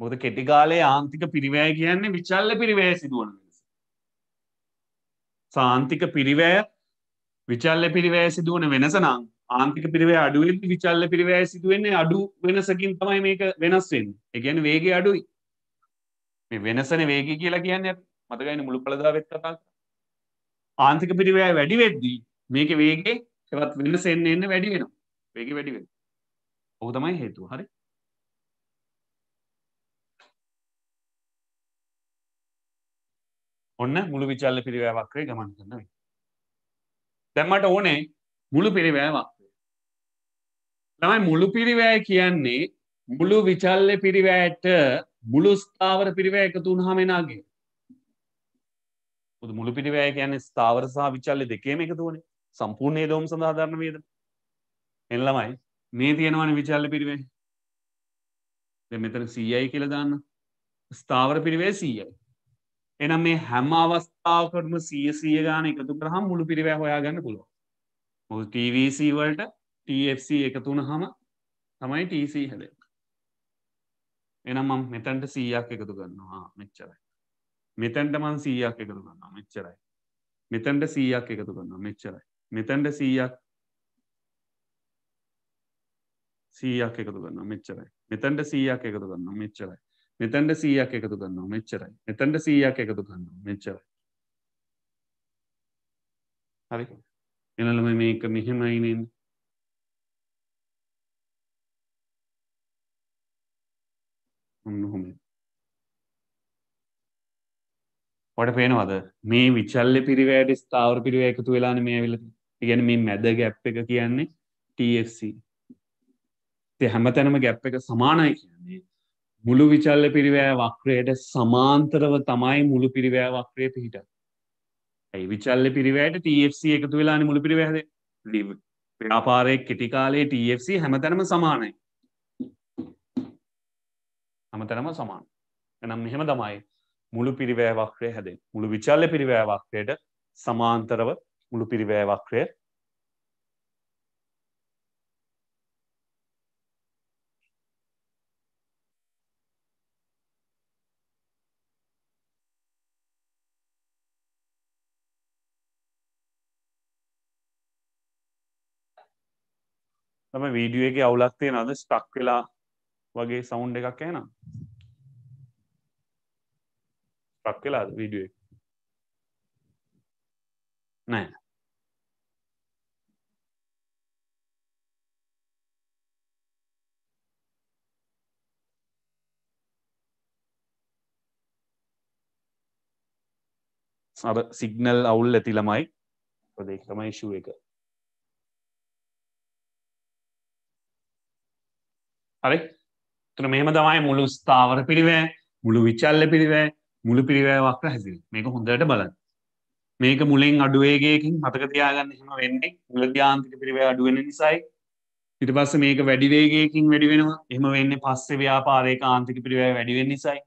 බොද කෙටිකාලේ ආන්තික පිරිවෑ කියන්නේ විචල්ල පිරිවෑ සිදුවන වෙනස. සාන්තික පිරිවෑ විචල්ල පිරිවෑ සිදුවන වෙනස නම් ආන්තික පිරිවෑ අඩුවෙන් විචල්ල පිරිවෑ සිදුවන්නේ අඩු වෙනසකින් තමයි මේක වෙනස්වෙන් එකගැන වේග අඩුයි මේ වෙනසන වේග කියලා කියන්නේ මතකයින මුළු පලදා වෙත් කතා ආන්තික පිරිවෑ වැඩි වෙද්දී මේක වේගේ එවත් වෙනස එන්න එන්න වැඩි වෙනවා වේග වැඩි වෙන ඔහු තමයි හේතුව හරි ඔන්න මුළු විචල්ල පිරිවෑ වක්‍රේ ගමන් කරන්න දැම්මට ඕනේ මුළු පිරිවෑ වක්‍රය තමයි මුළු පිරිවෑ කියන්නේ මුළු විචල්ල පිරිවෑට මුළු ස්ථාවර පිරිවෑ එකතු වුණාම එනාගේ බුදු මුළු පිළිවැය කියන්නේ ස්ථාවර සහ විචල්්‍ය දෙකේම එකතුවනේ. සම්පූර්ණ හේදෝම සඳහා ධර්ම වේදන. එන් ළමයි මේ තියෙනවනේ විචල්්‍ය පිළිවෙය. දැන් මෙතන 100යි කියලා දාන්න. ස්ථාවර පිළිවෙය 100යි. එනම් මේ හැම අවස්ථාවකටම 100 100 ගාන එකතු කරාම මුළු පිළිවෙය හොයාගන්න පුළුවන්. මොකද TVC වලට TFC එකතු වුණාම තමයි TC හැදෙන්නේ. එහෙනම් මම මෙතනට 100ක් එකතු කරනවා. මෙච්චරයි. මෙතැන්ට මන් සීයක් එකතු කරන්න මෙච්චරයි මෙතැන්ට සීයක් එකතු කරන්න මෙච්චරයි මෙතැන්ට සීයක් සීයක් එකතු කරන්න මෙච්චරයි මෙතැන්ට සීයක් එකතු කරන්න මෙච්චරයි මෙතැන්ට සීයක් එකතු කරන්න මෙච්චරයි මෙතැන්ට සීයක් එකතු කරන්න මෙච්චරයි හරි එනලම මේක මෙහෙමයිනෙන් මට පේනවද මේ විචල්ල පිරිවැයට ස්ථාවර පිරිව එකතු වෙලාන මේ ඇවිල ඉගැන මේ මැද ගැප් එක කියන්නේ TFC හැම තැනම ගැප් එක සමානයි කියන්නේ මුළු විචල්ල පිරිවෑ වක්‍රයට සමාන්තරව තමයි මුළු පිරිවෑ වක්‍රය පිහිට ඇයි විචල්ල පිරිවැයට TFC එකතු වෙලානි මුළු පිරිවැහද ව්‍යාපාරය කෙටිකාලේ TFC හැමතැනම සමානයි හැමතැනම සමාන එනම් මෙහෙම තමයි මුළු පිරිවෑ වක්‍රය හැදෙන් මුළු විචල්ල පිරිවෑ වක්‍රයට සමාන්තරව මුළු පිරිවෑ වක්‍රය තම වීඩියුව එක අවුලක් තියෙන අද ස්ටක් වෙලා වගේ සවුන්් එකක් එනම් ට්‍රක් වෙලාද විඩිය නෑ අර සිගනල් අවුල් ඇති ළමයි ප්‍රදේක් තමයි ශුව එක හරි තන මෙම තමයි මුළු ස්ථාවර පිළිවෑ මුළු විචල්ල පිළිවෑ මුළු පිරිවෑවක් හැසිරි මේක හොඳට බලන්න මේක මුලින් අඩුවේගේකින් මතක තියාගන්න එහෙම වෙන්නේ මුලදී ආන්තික පිරිවැය අඩු වෙන නිසායි ඊට පස්සේ මේක වැඩි වේගයකින් වැඩි වෙනවා එහෙම වෙන්නේ පස්සේ ව්‍යාපාරයක ආන්තික පිරිවැය වැඩි වෙන නිසායි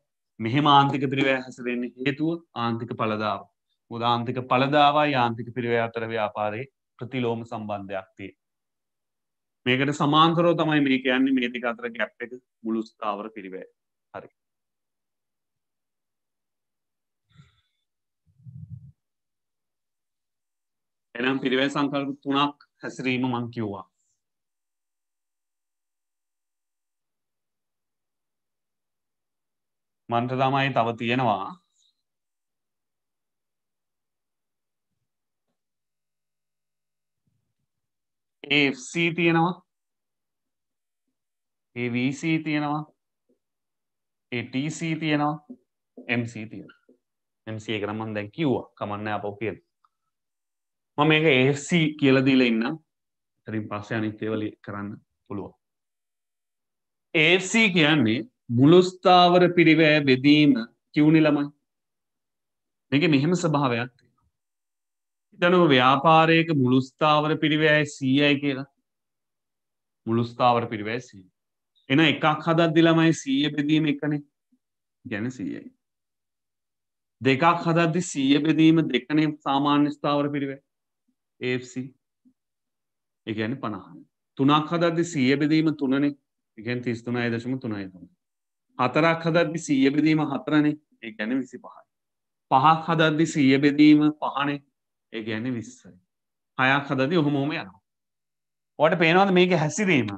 මෙහෙම ආන්තික පිරිවැය හැසිරෙන්න හේතුව ආන්තික පළදාව මොකද ආන්තික පළදාවයි ආන්තික පිරිවැය අතර ව්‍යාපාරයේ ප්‍රතිලෝම සම්බන්ධයක් තියෙනවා මේකට සමාන්තරව තමයි මේ කියන්නේ මේ දෙක අතර ගැප් එක මුළු ස්ථාවර පිරිවැය එනම් පිරිවැ සංකල්ප තුනක් හැසිරීම මං කිව්වා මන්ට තමයි තව තියෙනවා ඒC තියෙනවා ඒVC තියෙනවා ඒTC තියෙනවා MC තියෙන MC එක නම් මන් දැන් කිව්වා කමන්න අපෝ කියලා මම මේක AFC කියලදීල ඉන්න තරින් පස්සේ අනිත්‍යවලි කරන්න පුළුවන්. AFC කියන්නේ මුළුස්ථාවර පිරිවෑ බෙදීම කිවුණි ළමයි මේක මෙහෙම ස්භාවයක් තියෙන. හිතනුව ව්‍යාපාරයක මුළුස්ථාවර පිරිවෑ සීයයි කියලා මුළුස්ථාවර පිරිවෑ සී එන එකක් හදද්දි ළමයි සීය බෙදීම එකනේ ගැන සීයයි. දෙකක් හදද්දි සීය බෙදීම දෙකනේ සාමාන්‍ය ස්ථාවර පිරිවෑ AFC ඒ කියන්නේ 50. තුනක් හදද්දි 100 බෙදීම තුනනේ. ඒ කියන්නේ 33.3. හතරක් හදද්දි 100 බෙදීම හතරනේ. ඒ කියන්නේ 25යි. පහක් හදද්දි 100 බෙදීම පහනේ. ඒ කියන්නේ 20යි. හයක් හදද්දි ඔහොම ඔහොම යනවා. ඔයාලට පේනවද මේකේ හැසිරීම?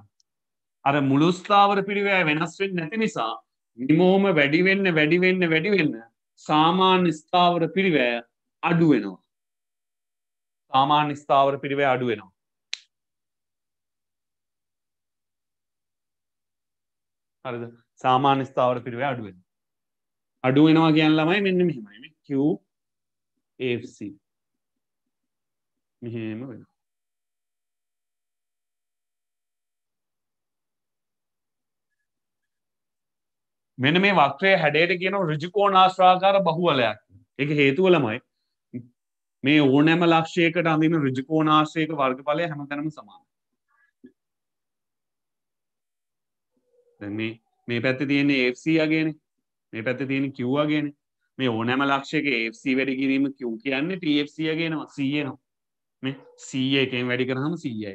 අර මුළු ස්ථාවර පිළිවෙය වෙනස් වෙන්නේ නැති නිසා නිමෝම වැඩි වෙන්න වැඩි වෙන්න වැඩි වෙන්න සාමාන්‍ය ස්ථාවර පිළිවෙය අඩු වෙනවා. සාමාන්‍ය ස්ථාවර පිරිවේ අඩුවෙනවා. හරිද සාමාන්‍ය ස්ථාවර පිරිවේ අඩුවෙන. අඩුවෙනවා කියන් ළමයි මෙන්න මෙහෙමයි QFC මෙහෙම වෙන. මෙන මේ වක්‍රය හැඩයට කියන රිජිකෝනාශ්‍රාකාර බහුවලයක් එක හේතුවලමයි මේ ඕනෑම ලක්ෂයකට අඳන රජකෝනාශයක වර්ගඵලය හැමතැනම සමාන මේ මේ පැත්ත තියෙන්නේ FC අගේන මේ පැත්ත තියෙන කිව්වාගෙන මේ ඕනෑම ලක්ෂයක FC වැඩි කිරීම කිව් කියන්නේ TFC අගේනවා සීයනවා මේ සීය එකෙන් වැඩි කරහම සීයයි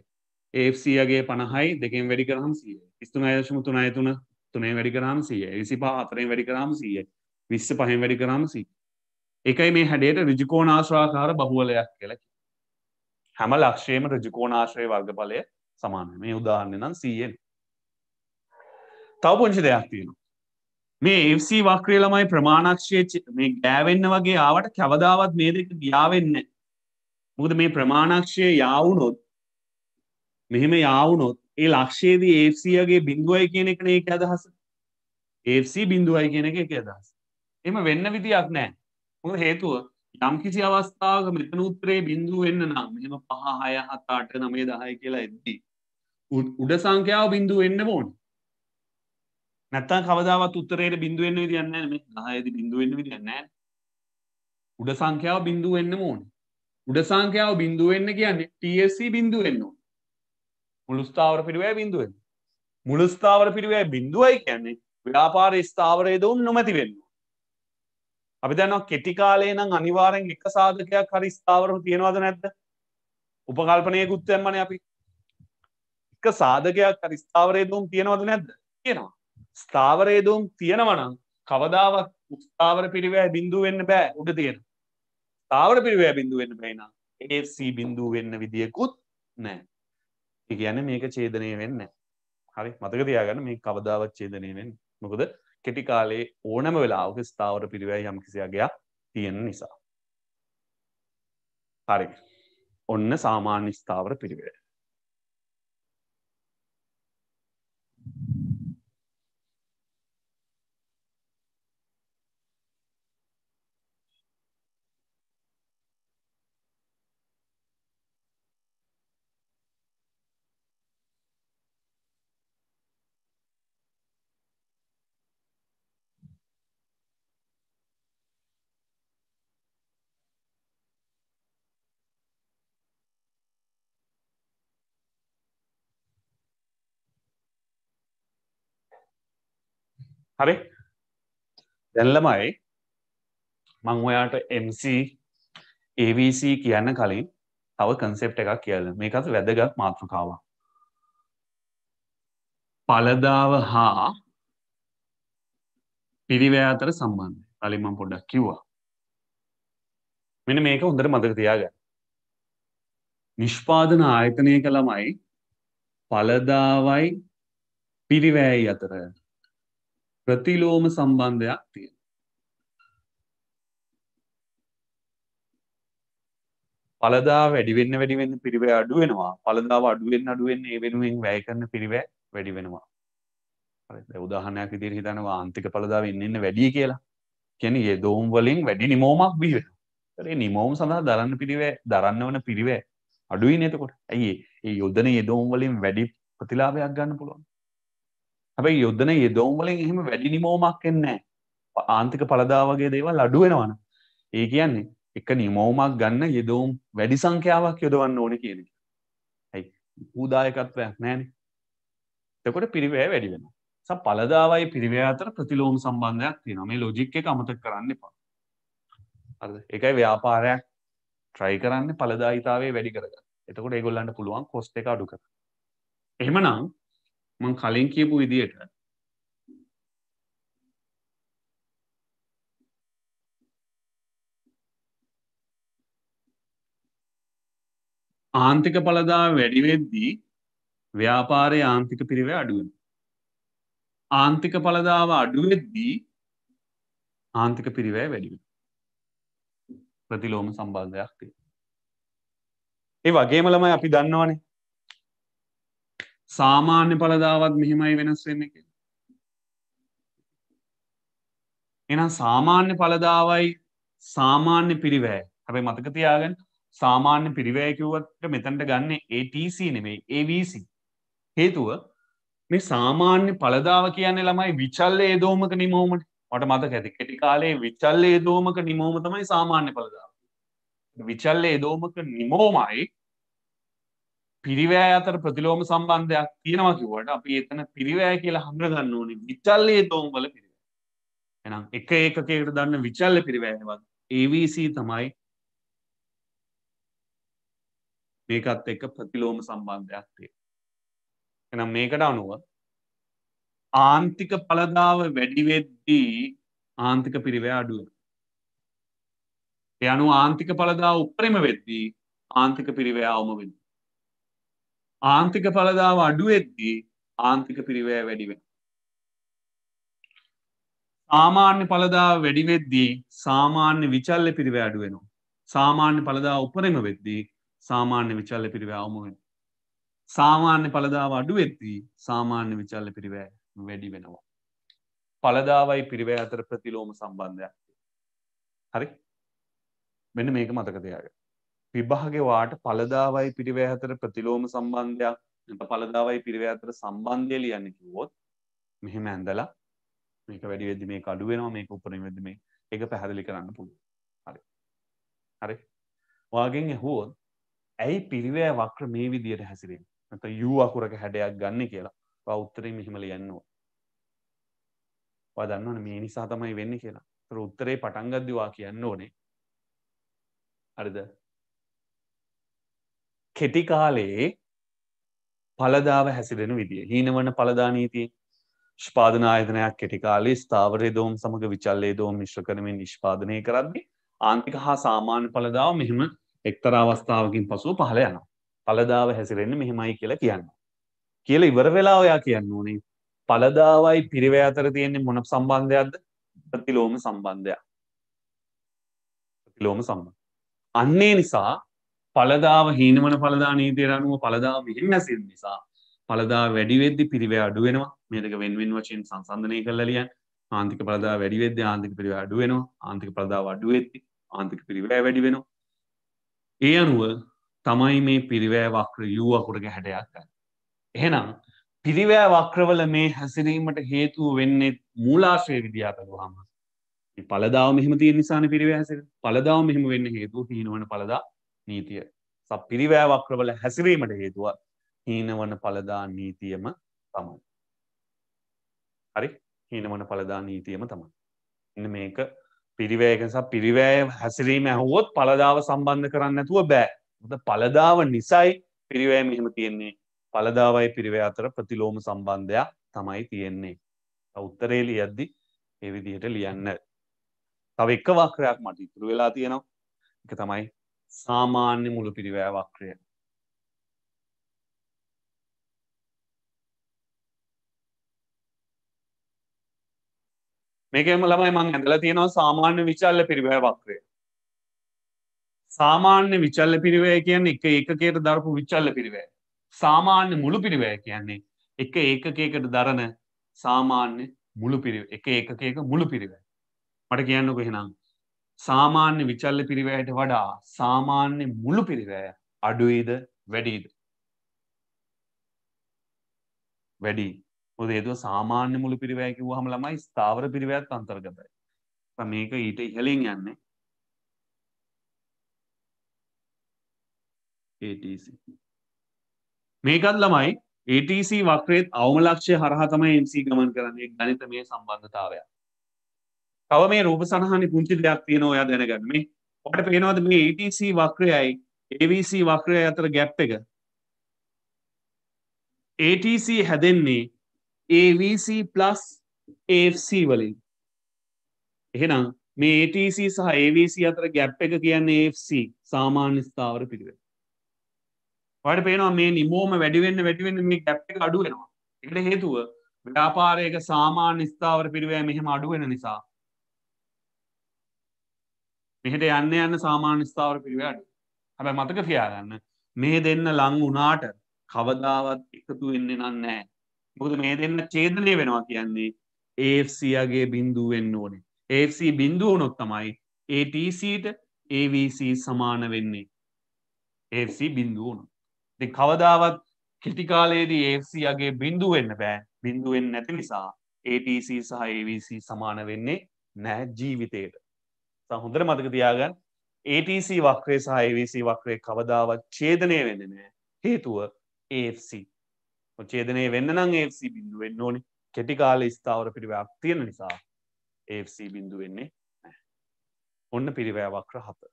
FC අගේ පණහයි දෙකෙන් වැඩි කරහම සීය ස්තුන අයශම තුනය තුන තුනේ වැඩි කරහම සීය විසි පා අතරෙන් වැඩි කරහම සීය විස්ස පහෙන් වැඩි කරහම සීය එකයි මේ හැඩයට රිජිකෝනාශ්‍රාකාර බහුවලයක් කියලා හැම ලක්ෂයේම රජිකෝනාශ්‍රය වර්ගඵලය සමානය මේ උදාහරණය නම් සීයෙන් තව පුංචි දෙයක් තියෙනවා මේ FC වක්‍රය ළමයි ප්‍රමාණක්ෂයේ මේ ගෑවෙන්න වගේ ආවට කවදාවත් මේ දෙක ගියාවෙන්නේ මොකද මේ ප්‍රමාණක්ෂයේ යාවුනොත් මෙහෙම යාවුනොත් ඒ ලක්ෂයේදී FC ගේ බිඳුවයි කියන එකනේ ඒක අදහස FC බිඳුවයි කියන එක ඒක අදහස එහෙම වෙන්න විදියක් නැහැ හොඳ හේතුව යම් කිසි අවස්ථාවක මෙතනූත්‍රයේ බිඳුව වෙන්න නම් මෙම පහ හය හත අට නමේ දහය කියලා එද්දී උඩ සංඛ්‍යාව බිඳුව වෙන්න ඕන් නැත්තම් කවදාවත් උත්තරයට බිඳුව වෙන්න විදියක් නැහැ මේ 10දී බිඳුව වෙන්න විදියක් නැහැ උඩ සංඛ්‍යාව බිඳුව වෙන්න ඕනේ උඩ සංඛ්‍යාව බිඳුව වෙන්න කියන්නේ TSC බිඳුව වෙන්න ඕනේ මුළු ස්ථාවර පිටුවේ බිඳුව වෙන්න මුළු ස්ථාවර පිටුවේ බිඳුවයි කියන්නේ ව්‍යාපාර ස්ථාවරයේ දුම් නොමැති වෙන්න ඕනේ අපි දැන කෙටිකාලේ නම් අනිවාරෙන් එක සාධකයක් හරි ස්ථාවරම තියෙනවාද නැද්ද උපකල්පනයකුත් එම්මන අපි එක සාධකයක් හරි ස්ථාවරේ දුම් තියෙනවද නැද්ද තියෙනවා ස්ථාවරේ දුම් තියෙනවනම් කවදාවත් ස්ථාවර පිරිවෑ බිඳුව වෙන්න බෑ උඩ තියෙන ස්ථාවර පිරිවෑ බිඳුව වෙන්න බැයින ඒC බිඳුව වෙන්න විදිියකුත් නෑ ඒ ගැන මේක චේදනය වෙන්න හරි මතක තියාගන්න මේ කවදාවත් චේදනය වෙන් මොකද කෙටිකාලේ ඕනම වෙලාවක ස්ථාවර පිරිවැය යම් කිසියගයක් තියෙන නිසා. හරි. ඔන්න සාමාන්‍ය ස්ථාවර පිරිවැය. හරි දැන් ළමයි මං ඔයාට MC AVC කියන්න කලින් තව කන්සෙප්ට් එකක් කියල මේකත් වැදගත් මාතෘකාවක් පලදාව හා පිරිවෑ අතර සම්බන්ධය කලින් මම පොඩ්ඩක් කිව්වා මෙන්න මේක හොඳට මතක තියාගන්න නිෂ්පාදන ආයතනයක ළමයි පලදාවයි පිරිවෑයි අතර ප්‍රතිලෝම සම්බන්ධයක් තියෙන. පලදා වැඩිවෙන්න වැඩිවෙන්න පිරිවැ අඩුවෙනවා පළදාව අඩුවෙන් අඩුවෙන් ඒ වෙනුවෙන් වැය කරන පිරිවැ වැඩි වෙනවා. උදාහනයක් ඉදිරි හිතන ආන්තික පලදාව ඉන්නන්න වැඩිය කියලා කැන ඒ දෝම් වලින් වැඩි නිමෝමක් බිවෙන. ඒ නිමෝම් සඳහා දරන්න පිරිවැ දරන්න වන පිරිවැ අඩුයි නතකොට ඇයි ඒ යුද්ධන යෙදෝම් වලින් වැඩි ප්‍රතිලාභයක් ගන්න පුළුවන් හැබැයි යුද්ධන යෙදවම්වලින් එහෙම වැඩි නිමෝමක් එන්නේ ආන්තික පලදා වගේ දේවල් අඩුවෙනවන ඒ කියන්නේ එක නිමෝමක් ගන්න යෙදවුම් වැඩි සංඛ්‍යාවක් යොදවන්න ඕන කියන ඇයි පූදායකත්වයක් නෑන තකොට පිරිවය වැඩි වෙන ස පලදාවයි පිරිවය අතර ප්‍රතිලෝම සම්බන්ධයක් තියෙන මේ ලෝජික් එක අමතක කරන්න එපා අද එකයි ව්‍යාපාරයක් ට්‍රයි කරන්න පලදායිතාවේ වැඩි කරග එතකොට ඒගොල්ලන්ට පුළුවන් කොස්ට එක අඩු කර එහෙමනම් මං කලින් කියපු විදියට ආන්තික පලදා වැඩිවෙද්දී ව්‍යාපාරය ආන්තික පිරිව අඩුවෙන. ආන්තික පලදාව අඩුවෙද්දී ආන්තික පිරිවෑ වැඩිවෙන. ප්‍රතිලෝම සම්බන්ධයක් තිය. ඒ වගේම ළමයි අපි දන්නවනේ සාමාන්‍ය පලදාවත් මෙහෙමයි වෙනස් වෙන්න කිය එනම් සාමාන්‍ය පලදාවයි සාමාන්‍ය පිරිවෑ හැබැයි මතක තියාගෙන සාමාන්‍ය පිරිවෑ කිව්වට මෙතැන්ට ගන්න ATC නෙමේ AVC හේතුව මේ සාමාන්‍ය පලදාව කියන්නේ ළමයි විචල්ලේ දෝමක නිමෝමට මට මත ඇති කෙටි කාලේ විචල්ලේ දෝමක නිමෝම තමයි සාමාන්‍ය පලදාව විචල්ලේ දෝමක නිමෝමයි පිරිවෑ අතර ප්‍රතිලෝම සම්බන්ධයක් තියෙනවා කිවට අපි එතන පිරිවෑ කියලා හඳරගන්න ඕනි විචල්ලයේ දෝම්වල පිරිව එනම් එක ඒකකට දන්න විචල්ල පිරිවෑවත් AVC තමයි මේකත් එක ප්‍රතිලෝම සම්බන්ධයක් තිය එනම් මේකට අනුව ආන්තික පලදාව වැඩිවෙද්දී ආන්තික පිරිවෑ අඩුව එ අනු ආන්තික පලදා උපරිම වෙද්දී ආන්තික පිරිවෑ අවම වෙන්න ආන්තික පලදාව අඩුවෙද්දී ආන්තික පිරිවය වැඩිවෙන. සාමාන්‍ය පලදාව වැඩිවෙද්දී සාමාන්‍ය විචල්ල පිරිව අඩුවෙනවා. සාමාන්‍ය පලදා උපරම වෙද්දී සාමාන්‍ය විචල්ල පිරිව අවමුවෙන. සාමාන්‍ය පලදාව අඩුවෙද්දී සාමාන්‍ය විචල්ල පිරිවය වැඩි වෙනවා. පලදාවයි පිරිවය අතර ප්‍රතිලෝම සම්බන්ධයක්. හරි මෙන්න මේක මතක තියාගන්න. විභාගේ වාට පළදාවයි පිරිවැය අතර ප්‍රතිලෝම සම්බන්ධයක් නැත්නම් පළදාවයි පිරිවැය අතර සම්බන්ධය ලියන්න කිව්වොත් මෙහෙම ඇඳලා මේක වැඩි වෙද්දි මේක අඩු වෙනවා මේක උපරිම වෙද්දි මේ ඒක පැහැදිලි කරන්න පුළුවන්. හරි. හරි. වාගෙන් ඇහුවොත් ඇයි පිරිවැය වක්‍ර මේ විදියට හැසිරෙන්නේ? නැත්නම් U අකුරක හැඩයක් ගන්න කියලා. ඔයා උත්තරේ මෙහෙම ලියන්න ඕන. ඔයා දන්නවනේ මේ නිසා තමයි වෙන්නේ කියලා. ඒතර උත්තරේ පටන් ගද්දි ඔයා කියන්න ඕනේ. හරිද? කෙටිකාලයේ පලදාව හැසිරෙන විදිිය හීනවන පලදානීතිය ෂ්පාදන ආයතනයක් කෙටිකාලේ ස්ථාවරය දෝම් සමඟ විචල්ලේ දෝම් මිශ්‍ර කරමින් නිෂ්පාදනය කරද්දි ආන්තික හා සාමාන්‍ය පලදාව මෙහෙම එක්තර අවස්ථාවකින් පසුව පහල යන පලදාව හැසිරෙන්න්න මෙහෙමයි කියලා කියන්න කියල ඉවර වෙලා ඔයා කියන්න ඕනේ පලදාවයි පිරිව අතර තියෙන්නේ මොන සම්බන්ධයක්ද ප්‍රතිලෝම සම්බන්ධයක් ප්‍රතිලෝම සම්බන්ධ අන්නේ නිසා පලදාව හීනවන පලදා නීතියට අනුව පලදාව විහින්නැසිල් නිසා පලදා වැඩිවෙද්දි පිරිවේ අඩුවෙනවා මේක වෙන්වෙන් වචයෙන් සංසන්ධනය කරලා ලියන් ආන්තික පලදා වැඩිවෙද්‍ය ආන්තික පිරිව අඩුවෙනවා ආන්තික පලදා අඩුවෙද්දි ආන්තික පිරිවෑ වැඩි වෙනවා ඒ අනුව තමයි මේ පිරිවෑ වක්‍ර යූ අකුරක හැඩයක් ගන්න එහෙනම් පිරිවෑ වක්‍රවල මේ හැසිරීමට හේතුව වෙන්නේ මූලාශ්‍රය විදියා බැලුවහම පලදාව මෙහම තිය නිසාන පිරිවැහස පලදාව මෙහම වෙන්න හේතු හීනවන පලදා නීතිය සප පිරිවෑ වක්‍රවල හැසිරීමට හේතුව හීනවන පලදා නීතියම තමයි. හරි හීනවන පලදා නීතියම තමයි. එන්න මේක පිරිවෑකසා පිරිවෑ හැසිරීම ඇහුවොත් පලදාව සම්බන්ධ කරන්න ඇතුව බෑ පලදාව නිසයි පිරිවෑ මෙහෙම තියෙන්නේ පලදාවයි පිරිවෑ අතර ප්‍රතිලෝම සම්බන්ධයක් තමයි තියෙන්නේ උත්තරේ ලියද්දි ඒ විදිහට ලියන්න තව එක වක්‍රයක් මට ඉතුරු වෙලා තියෙනවා එක තමයි සාමාන්‍ය මුළු පිරිවෑ වක්‍රය මේකම ළමයි මං ඇඳලා තියෙනවා සාමාන්‍ය විචල්ල පිරිවෑ වක්‍රය සාමාන්‍ය විචල්ල පිරිවය කියන්නේ එක ඒකකයට දරපු විචල්ල පිරිවෑ සාමාන්‍ය මුළු පිරිවෑ කියන්නේ එක ඒකකයකට දරන සාමාන්‍ය මුළු පිරි එක ඒකකයක මුළු පිරිවෑ මට කියන්නක හෙනම් සාමාන්‍ය විචල්ල පිරිවෑයට වඩා සාමාන්‍ය මුළු පිරිවෑ අඩුවේද වැඩීද. වැඩි උදේතු සාමාන්‍ය මුළු පිරිවෑකි වහම ළමයි ස්ථාවර පිරිවෑත් අන්තර්ගතයි. මේක ඊට ඉහලින් යන්නේ ATC. මේකත් ළමයි ATC වක්‍රේත් අවම ලක්ෂය හරහතමයි MC ගමන් කරන්නේ ගනිත මේ සම්බන්ධතාවයක්. තව මේ රූප සහනි පුංචි දෙයක් තියෙන ඔයා දැනගන්න මේ ඔට පේනවද මේ ATC වක්‍රයයි AVC වක්‍රය අතර ගැප් එක ATC හැදෙන්නේ AVC plus AFC වලින් එහෙනම් මේ ATC සහ AVC අතර ගැප් එක කියන්නේ AFC සාමාන්‍ය ස්ථාවර පිළිවෙල. ඔයාලට පේනවා මේ නිමෝම වැඩි වෙන්න වැඩි වෙන්න මේ ගැප් එක අඩු වෙනවා. ඒකට හේතුව ව්‍යාපාරයක සාමාන්‍ය ස්ථාවර පිළිවෙල මෙහෙම අඩු වෙන නිසා මෙහෙට යන්න යන්න සාමාන්‍ය ස්ථාවර පිරිවැඩ හැබැ මතක තියාගන්න මේ දෙන්න ලං වුණාට කවදාවත් එකතු වෙන්න නන්නෑ මොකද මේ දෙන්න චේදනය වෙනවා කියන්නේ ඒFCගේ බින්දුව වෙන්න ඕනේ ඒFC බින්දුව නොත් තමයි ATCට AVC සමාන වෙන්නේ AFC බින්දුව වුණු දෙ කවදාවත් කෙටිකාලයේදී AFCගේ බින්දුව වෙන්න බෑ බින්දුවෙන් නැති නිසා ATC සහ AVC සමාන වෙන්නේ නෑ ජීවිතයට හොඳර මතක තියාගන්න ATC වක්‍රේ සහ AVC වක්‍රේ කවදාවත් ඡේදනය වෙන්නේ නැහැ. හේතුව AFC. ඡේදනය වෙන්න නම් AFC බිඳුව වෙන්න ඕනේ. කෙටි කාලේ ස්ථාවර පිරිවැයක් තියෙන නිසා AFC බිඳුව වෙන්නේ නැහැ. ඔන්න පිරිවැය වක්‍ර 7.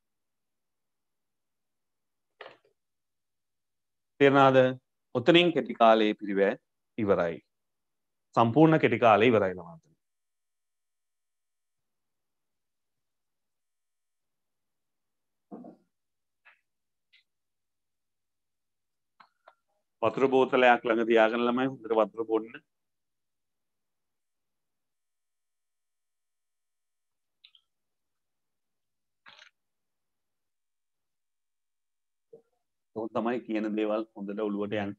තේරෙනවද? ඔතනින් කෙටි කාලේ පිරිවැය ඉවරයි. සම්පූර්ණ කෙටි කාලේ ඉවරයි ළමන්ට. වතුර බෝතලයක් ළඟ තියාගෙන ළමයි හොඳට වතුර බොන්න. තමයි කියන දේවල් හොඳට ඔළුවට යන්න.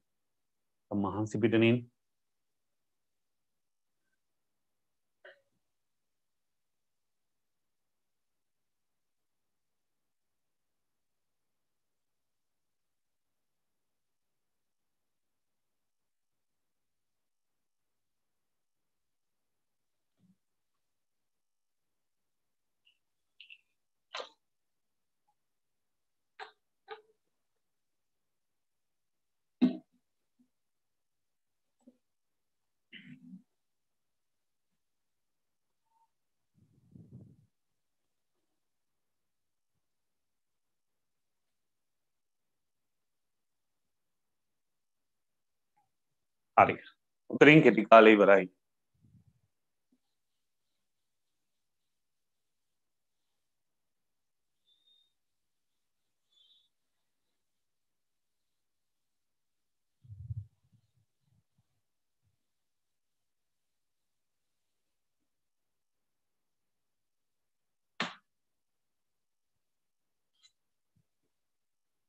මහන්සි පිටනින් ஆறுங்க திரையும் காலை வராய்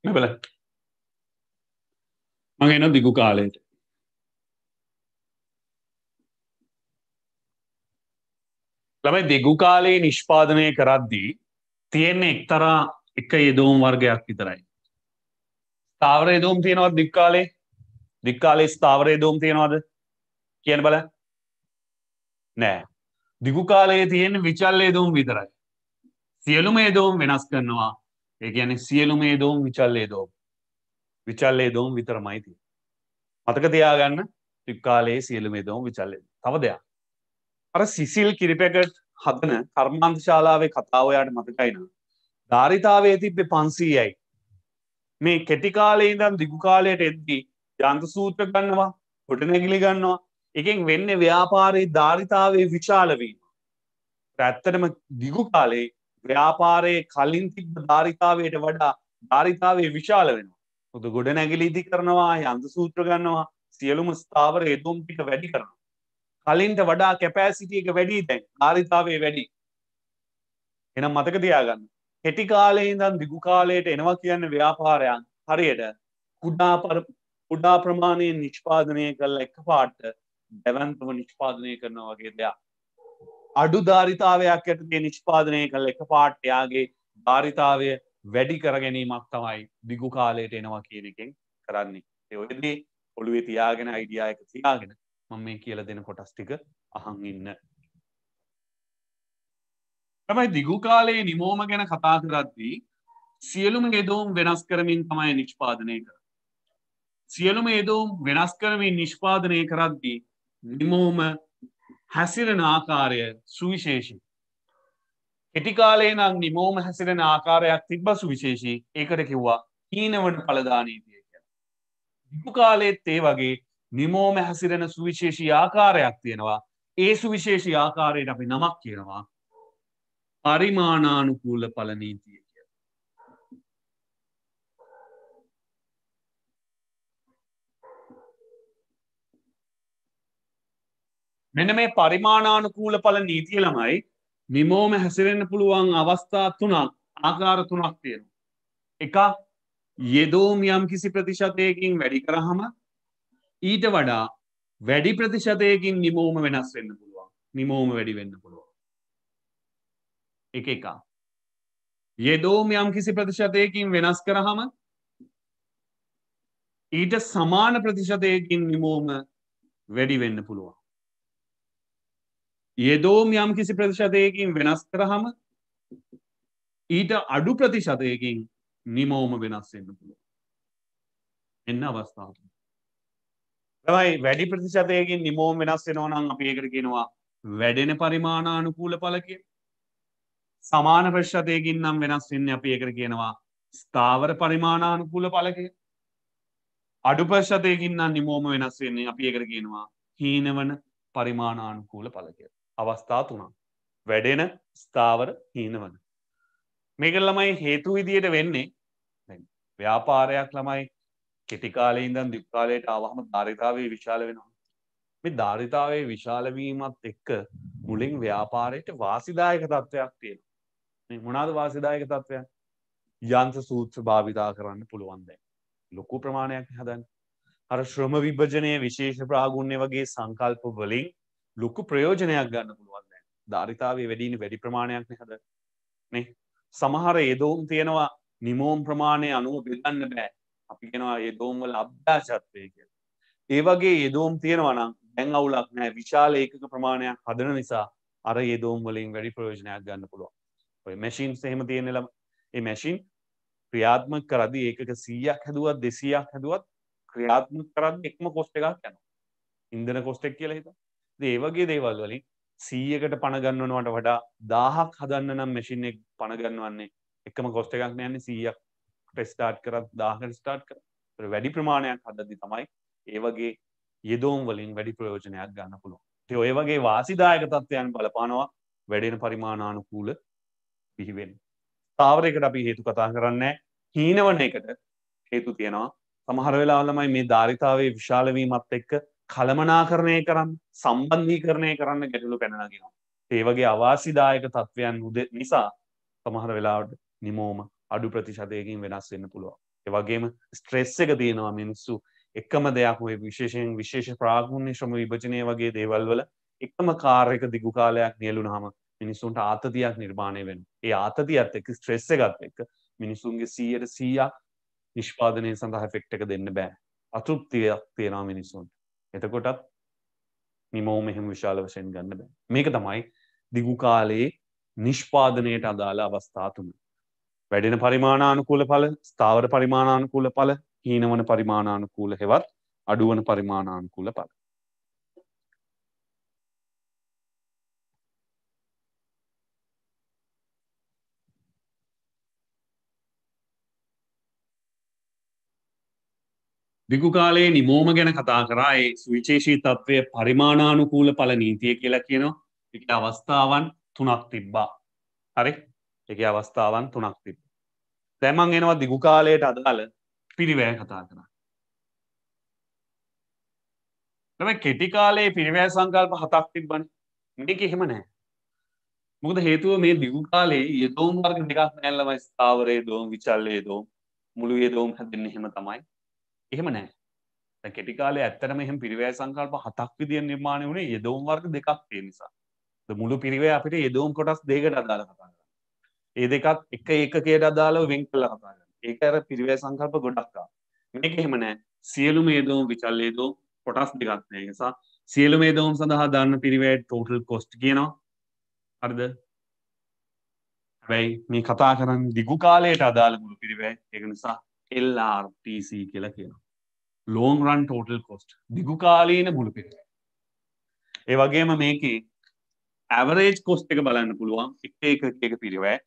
Vabbè. Ma che non dico calete. ළමයි දෙගු කාලයේ නිෂ්පාදනය කරද්දී තියෙන්නේ එක්තරා එක යෙදවුම් වර්ගයක් විතරයි. ස්ථාවර යෙදවුම් තියෙනවද දික්කාලේ දික්කාලේ ස්ථාවර යෙදවුම් තියෙනවද කියන බල නෑ දිගු කාලයේ තියෙන විචල්ල යෙදවුම් විතරයි. සියලුම යෙදවුම් වෙනස් කරනවා ඒ කියන්නේ සියලුම යෙදවුම් විචල්ල යෙදවුම් විචල්ල යෙදවුම් විතරමයි තියෙන්නේ. මතක තියාගන්න දික්කාලයේ සියලුම යෙදවුම් විචල්ල යෙදවුම්. තව දෙයක් අර සිසිල් කිරිපැකට් හදන කර්මාන්ත ශාලාවේ කතාවයාට මතකයින. ධාරිතාවේ තිබ්බෙ පන්සීයයි. මේ කෙටිකාලේ ඉදම් දිගුකාලයට එද්දී ජන්ත සූත්‍ර ගන්නවා ගොඩනැගිලි ගන්නවා එකෙන් වෙන්න ව්‍යාපාරයේ ධාරිතාවේ විශාලවීම. ඇත්තටම දිගු කාලේ ව්‍යාපාරයේ කලින් තිබ්බ ධාරිතාවයට වඩා ධාරිතාවේ විශාල වෙනවා. හොද ගොඩ නැගිලි ඉදි කරනවා යන්ත සූත්‍ර ගන්නවා සියලුම ස්ථාවර යෙදුම් ටික වැඩි කරනවා. කලින්ට වඩා කැපෑසිටිය එක වැඩි දැන් ආරිතාවේ වැඩි එනම් මතක තියාගන්න හෙටි කාලයේ දන් දිගු කාලයට එනවා කියන්න ව්‍යාපාරයන් හරියට කුඩා උඩා ප්‍රමාණයෙන් නිෂ්පාදනය කරලා එක පාට දැවන්තම නිෂ්පාදනය කරනවා වගේ දෙයක් අඩු ධාරිතාවයක් ඇතේ නිෂ්පාදනය කළ එක පාට්ටයාගේ ධාරිතාවය වැඩි කරගැනීමක් තමයි දිගු කාලයට එනවා කියන එකෙන් කරන්නේ එ ඔයදී ඔළුවේ තියාගෙන අයිඩියා එක තියාගෙන මම මේ කියල දෙන කොටස් ටික අහන් ඉන්න තමයි දිගු කාලයේ නිමෝම ගැන කතා කරද්දී සියලුම ගෙදෝම් වෙනස් කරමින් තමයි නිෂ්පාදනය කර සියලුම එදෝම් වෙනස් කරමින් නිෂ්පාදනය කරද්දී නිමෝම හැසිරෙන ආකාරය සුවිශේෂී කෙටිකාලේ නම් නිමෝම හැසිරෙන ආකාරයක් තිබ්බ සුවිශේෂී ඒකට කිව්වා හීනවට පලදානීතිය කියලා දිගු කාලෙත් ඒ වගේ නිමෝම හැසිරෙන සුවිශේෂී ආකාරයක් තියෙනවා ඒ සුවිශේෂී ආකාරයට අපි නමක් කියනවා පරිමානානුකූල පලනීතිය කිය මෙන මේ පරිමානානුකූල පල නීතිය ළමයි නිමෝම හැසිරෙන්න පුළුවන් අවස්ථා තුනක් ආකාර තුනක් තියෙනවා එක යෙදෝම් යම් කිසි ප්‍රතිශතයකින් වැඩි කරහම ඊට වඩා වැඩි ප්‍රතිශතයකින් නිමෝම වෙනස් වෙන්න පුළුවන් නිමෝම වැඩි වෙන්න පුළුවන් එක එක යෙදෝම යම් කිසි ප්‍රතිශතයකින් වෙනස් කරහම ඊට සමාන ප්‍රතිශතයකින් නිමෝම වැඩි වෙන්න පුළුවන් යෙදෝම යම් කිසි ප්‍රතිශතයකින් වෙනස් කරහම ඊට අඩු ප්‍රතිශතයකින් නිමෝම වෙනස් වෙන්න පුළුවන් එන්න අවස්ථාව තමයි වැඩි ප්‍රතිශතයකින් නිමෝම් වෙනස් වෙනවනම් අපි ඒකට කියනවා වැඩෙන පරිමාණානුකූල පලකය සමාන ප්‍රශ්තයකින් නම් වෙනස් වෙන්න අපි ඒකට කියනවා ස්ථාවර පරිමාණානුකූල පලකය අඩු ප්‍රශ්තයකින් නම් නිමෝම වෙනස් වෙන්නේ අපි ඒකට කියනවා හීනවන පරිමාණානුකූල පලකය අවස්ථා තුනා වැඩෙන ස්ථාවර හීනවන මේක ළමයි හේතු විදියට වෙන්නේ ව්‍යාපාරයක් ළමයි කෙටිකාලේ ඉඳන් දික්කාලයට ආවහම ධාරිතාවේ විශාල වෙනවා. මේ ධාරිතාවේ විශාලවීමත් එක්ක මුලින් ව්‍යාපාරයට වාසිදායක තත්ත්වයක් තියෙන. මේ මොනාද වාසිදායක තත්ත්වයක් යන්ත සූත්‍ර භාවිතා කරන්න පුළුවන් දැන්. ලොකු ප්‍රමාණයක් හදන්න. අර ශ්‍රම විභජනය විශේෂ ප්‍රාගුණ්‍ය වගේ සංකල්ප වලින් ලොකු ප්‍රයෝජනයක් ගන්න පුළුවන් දැන්. ධාරිතාවේ වැඩින වැඩි ප්‍රමාණයක් හද. නේ සමහර ඒදෝම් තියෙනවා නිමෝම් ප්‍රමාණය අනුව බෙදන්න බෑ අපි කෙනවා යෙදෝම් වල අභ්‍යාචත්වය කියලා. ඒ වගේ යෙදෝම් තියෙනවනම් දැන් අවුලක් නෑ විශාල ඒකක ප්‍රමාණයක් හදන නිසා අර යෙදෝම් වලින් වැඩි ප්‍රයෝජනයක් ගන්න පුළුවන්. ඔය මැෂීන් සහෙම තියෙනෙලම ඒ මැෂීන් ක්‍රියාත්මක කරදි ඒකක සීයක් හැදුවත් දෙසීයක් හැදුවත් ක්‍රියාත්මක කරන්න එක්ම කොස්ට එකක් යනවා. ඉන්දන කොස්ටෙක් කියලා හිත. ඒවගේ දේවල් වලින් සීයකට පණගන්නවනවට වඩා දාහක් හදන්න නම් මැසින් එක් පණගන්නවන්නේ එකම කොස්ට එකක් නයන්නේ සීයක් ක්‍රෙස්ටාට් කරත් දාහකට ස්ටාට් කර වැඩි ප්‍රමාණයක් හදදි තමයි ඒවගේ යෙදෝම් වලින් වැඩි ප්‍රයෝජනයක් ගන්න පුළුවන් ති ඔය වගේ වාසිදායක තත්ත්වයන් බලපානවා වැඩෙන පරිමාණානුකූල පිහිවෙන් තාවරයකට අපි හේතු කතා කරන්න හීනවන එකට හේතු තියෙනවා සමහර වෙලාලමයි මේ ධාරිතාවේ විශාලවීමත් එක්ක කළමනාකරණය කරන්න සම්බන්ධී කරණය කරන්න ගැටලු පැනගෙනවා ඒවගේ අවාසිදායක තත්ත්වයන් නිසා සමහර වෙලාවට නිමෝම අඩු ප්‍රතිශතයකින් වෙනස් වෙන්න පුළුවන් ඒවගේම ස්ට්‍රෙස් එක තියෙනවා මිනිස්සු එකම දෙයක් ඔය විශේෂයෙන් විශේෂ ප්‍රාගුණ්‍ය ශ්‍රම විභජනය වගේ දේවල් වල එකම කාර්යක දිගු කාලයක් නියලුනහම මිනිස්සුන්ට ආතතියක් නිර්මාණය වෙන ඒ ආතතියත් එක් ස්ට්‍රෙස්ස එකත් එක්ක මිනිසුන්ගේ සීයට සීයක් නිෂ්පාදනය සඳහා ෆෙක්ට එක දෙන්න බෑ අතෘප්තියක් තියෙනවා මිනිසුන්ට එතකොටත් නිමෝ මෙහෙම විශාල වශයෙන් ගන්න බෑ මේක තමයි දිගු කාලයේ නිෂ්පාදනයට අදාළ අවස්ථාතුම වැඩෙන පරිමාණානුකූල පල ස්ථාවර පරිමාණානුකූල පල හීනවන පරිමාණානුකූල හෙවත් අඩුවන පරිමාණානුකූල පල. දිගුකාලයේ නිමෝම ගැන කතා කරා ඒ සුවිශේෂී තත්ත්වය පරිමාණානුකූල පල නීතිය කියලා කියනවා එකට අවස්ථාවන් තුනක් තිබ්බා හරි එක අවස්ථාවන් තුනක් තිබ තැමන් එනවා දිගු කාලයට අදාළ පිරිවෑ කතා කර තම කෙටිකාලේ පිරිවෑ සංකල්ප හතක් තිබ්බන මේක එහෙම නෑ මොකද හේතුව මේ දිගු කාලේ යදෝම් වර්ග දෙකක් නැල්ලමයි ස්ථාවරයේ දෝම් විචල්ලයේ දෝම් මුළුවේ දෝම් හැදෙන්නේ එහෙම තමයි එහෙම නෑ කෙටිකාලේ ඇත්තටම එහෙම පිරිවෑ සංකල්ප හතක් විදියෙන් නිර්මාණය වුණේ යෙදවුම් වර්ග දෙකක් තියෙන නිසා. මුළු පිරිවෑ අපිට යෙදවුම් කොටස් දෙකකට අදාළ කතා කරනවා. ඒ දෙකත් එක ඒකකයට අදාළව වෙන් කළ හතාගන්න ඒක අර පිරිවය සංකල්ප ගොඩක්කා මේක එහෙමනෑ සියලුම ඒදෝම් විචල්ලේදෝ කොටස් දෙගත්නය නිසා සියලුම ඒදෝම් සඳහා දාන්න පිරිවේ ටෝටල් කොස්ට් කියනවා අර්ද හැබැයි මේ කතා කරන්න දිගු කාලයට අදාළ මුළු පිරිවැ එක නිසා LRTC කියලා කියනවා. long run total cost දිගු කාලීන මුළු පිරිවැ. ඒ වගේම මේකේ average cost එක බලන්න පුළුවන් එක එක එක පිරිවැ.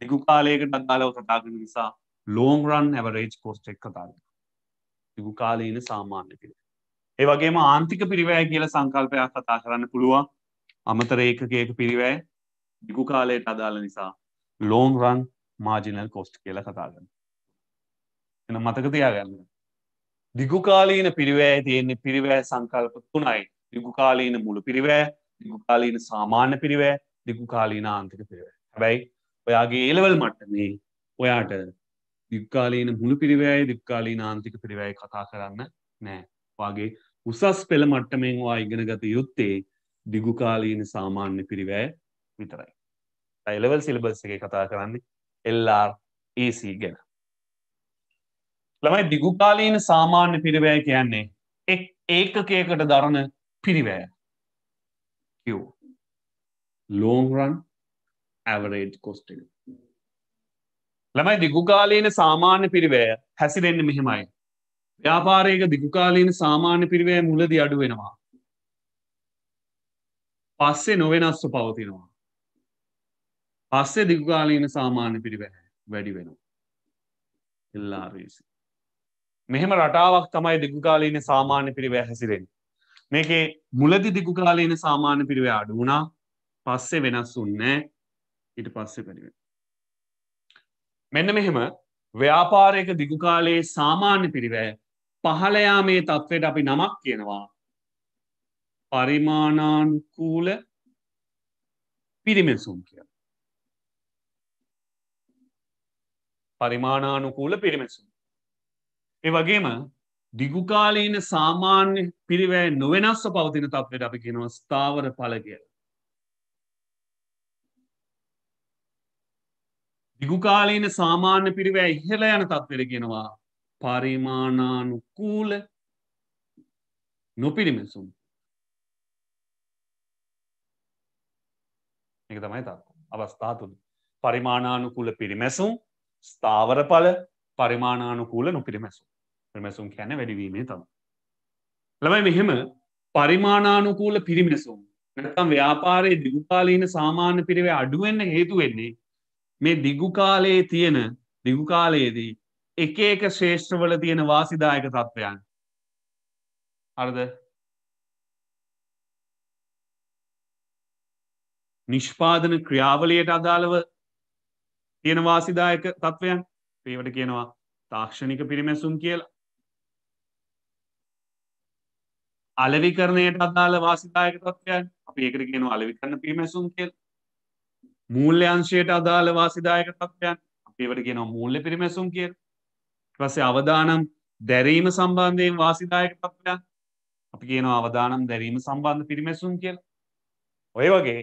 දෙකු කාලයකට අදාලව කතාගන නිසා ලෝන් රන් ඇවරේජ් කෝස්ට එක් කතාග දිගු කාලයන සාමාන්‍ය පිළ ඒ වගේම ආන්තික පිරිවෑ කියල සංකල්පයක් කතා කරන්න පුළුවන් අමතර ඒකකයක පිරිවෑ දිගු කාලයට අදාළ නිසා ලෝන් රන් මාජිනල් කෝස්ට් කියල කතාගන්න එන මතකතියාගන්න දිගු කාලීන පිරිවෑ තියෙන්නේ පිරිවෑ සංකල්ප තුනයි දිගු කාලීන මුළු පිරිවෑ දිගු කාලීන සාමාන්‍ය පිරිවෑ දිගු කාලීන ආන්තික පිරිවෑ හැබැයි ඔයාගේ ඒලවල් මට්ටමේ ඔයාට දික්කාලීන මුළු පිරිවයයි දික්කාලී නාන්තික පිරිවයයි කතා කරන්න නෑ වගේ උසස් පෙළ මට්ටමෙන් වා ඉගෙනගත යුත්තේ දිගුකාලීන සාමාන්‍ය පිරිවෑ විතරයි. ඇලවල් සිලබස් එක කතා කරන්නේ එල්ලාඒC e ගැන. ළමයි දිගුකාලීන සාමාන්‍ය පිරිවෑ කියන්නේ එක් ඒකකයකට දරන පිරිවෑ කිව් ලෝංරන් ඇවරේඩ් කොස්ට ළමයි දිගුකාලීන සාමාන්‍ය පිරිවය හැසිරෙන්න්න මෙහෙමයි ව්‍යාපාරයක දිගුකාලීන සාමාන්‍ය පිරිවය මුලදි අඩු වෙනවා පස්සේ නොවෙනස්ව පවතිනවා පස්සේ දිගුකාලීන සාමාන්‍ය පිරිවැහ වැඩි වෙනවා එල්ලා රේසි මෙහෙම රටාවක් තමයි දිගුකාලීන සාමාන්‍ය පිරිවැ හැසිරෙන් මේකේ මුලදි දිගුකාලීන සාමාන්‍ය පිරිවැ අඩු වුණා පස්සේ වෙනස් උන්නේ ඊට පස්සේ පැරිවෙන. මෙන්න මෙහෙම ව්‍යාපාරයක දිගුකාලයේ සාමාන්‍ය පිරිවැය පහලයාමේ තත්ත්වයට අපි නමක් කියනවා පරිමාණාන්කූල පිරිමැසුම් කිය. පරිමාණානුකූල පිරිමැසුම්. ඒ වගේම දිගුකාලීන සාමාන්‍ය පිරිවැය නොවෙනස්ව පවතින තත්වයට අපි කියනවා ස්ථාවර පල කියලා. ඉගුකාලීන සාමාන්‍ය පිරිවැ ඉහළ යන තත්වර ගෙනවා පරිමාණානුකූල නොපිරිමසුම් එක තමයි තත්ව අවස්ථාතුළ පරිමාණානුකූල පිරිමැසුම් ස්ථාවරඵල පරිමාණානුකූල නොපිරිමැසුම් පිරිමැසුම් කැන වැඩිවීමේ තම ලබයි මෙහෙම පරිමාණානුකූල පිරිමැසුම් නැතම් ව්‍යාපාරයේ දිගුකාලීන සාමාන්‍ය පිරිවේ අඩුවෙන්න හේතු වෙන්නේ මේ දිගු කාලයේ තියෙන දිගු කාලයේදී එක එක ශේෂ්ත්‍රවල තියෙන වාසිදායක තත්ත්වයන් අරද නිෂ්පාදන ක්‍රියාවලියට අදාළව තියෙන වාසිදායක තත්ත්වයන් ඒවට කියනවා තාක්ෂණික පිරිමැසුම් කියලා අලවිකරණයට අදාළ වාසිදායක තත්ත්වයන් අපි ඒකට කියනවා අලවිකරණ පිරිමැසුම් කියලා මූල්‍යංශයට අදාළ වාසිදායක තත්ත්වයන් අපේවට කියනවා මූල්‍ය පිරිමැසුම් කිය පස්සේ අවදානම් දැරීම සම්බන්ධයෙන් වාසිදායක තත්ත්වයන් අපි කියනවා අවදානම් දැරීම සම්බන්ධ පිරිමැසුම් කියලා ඔය වගේ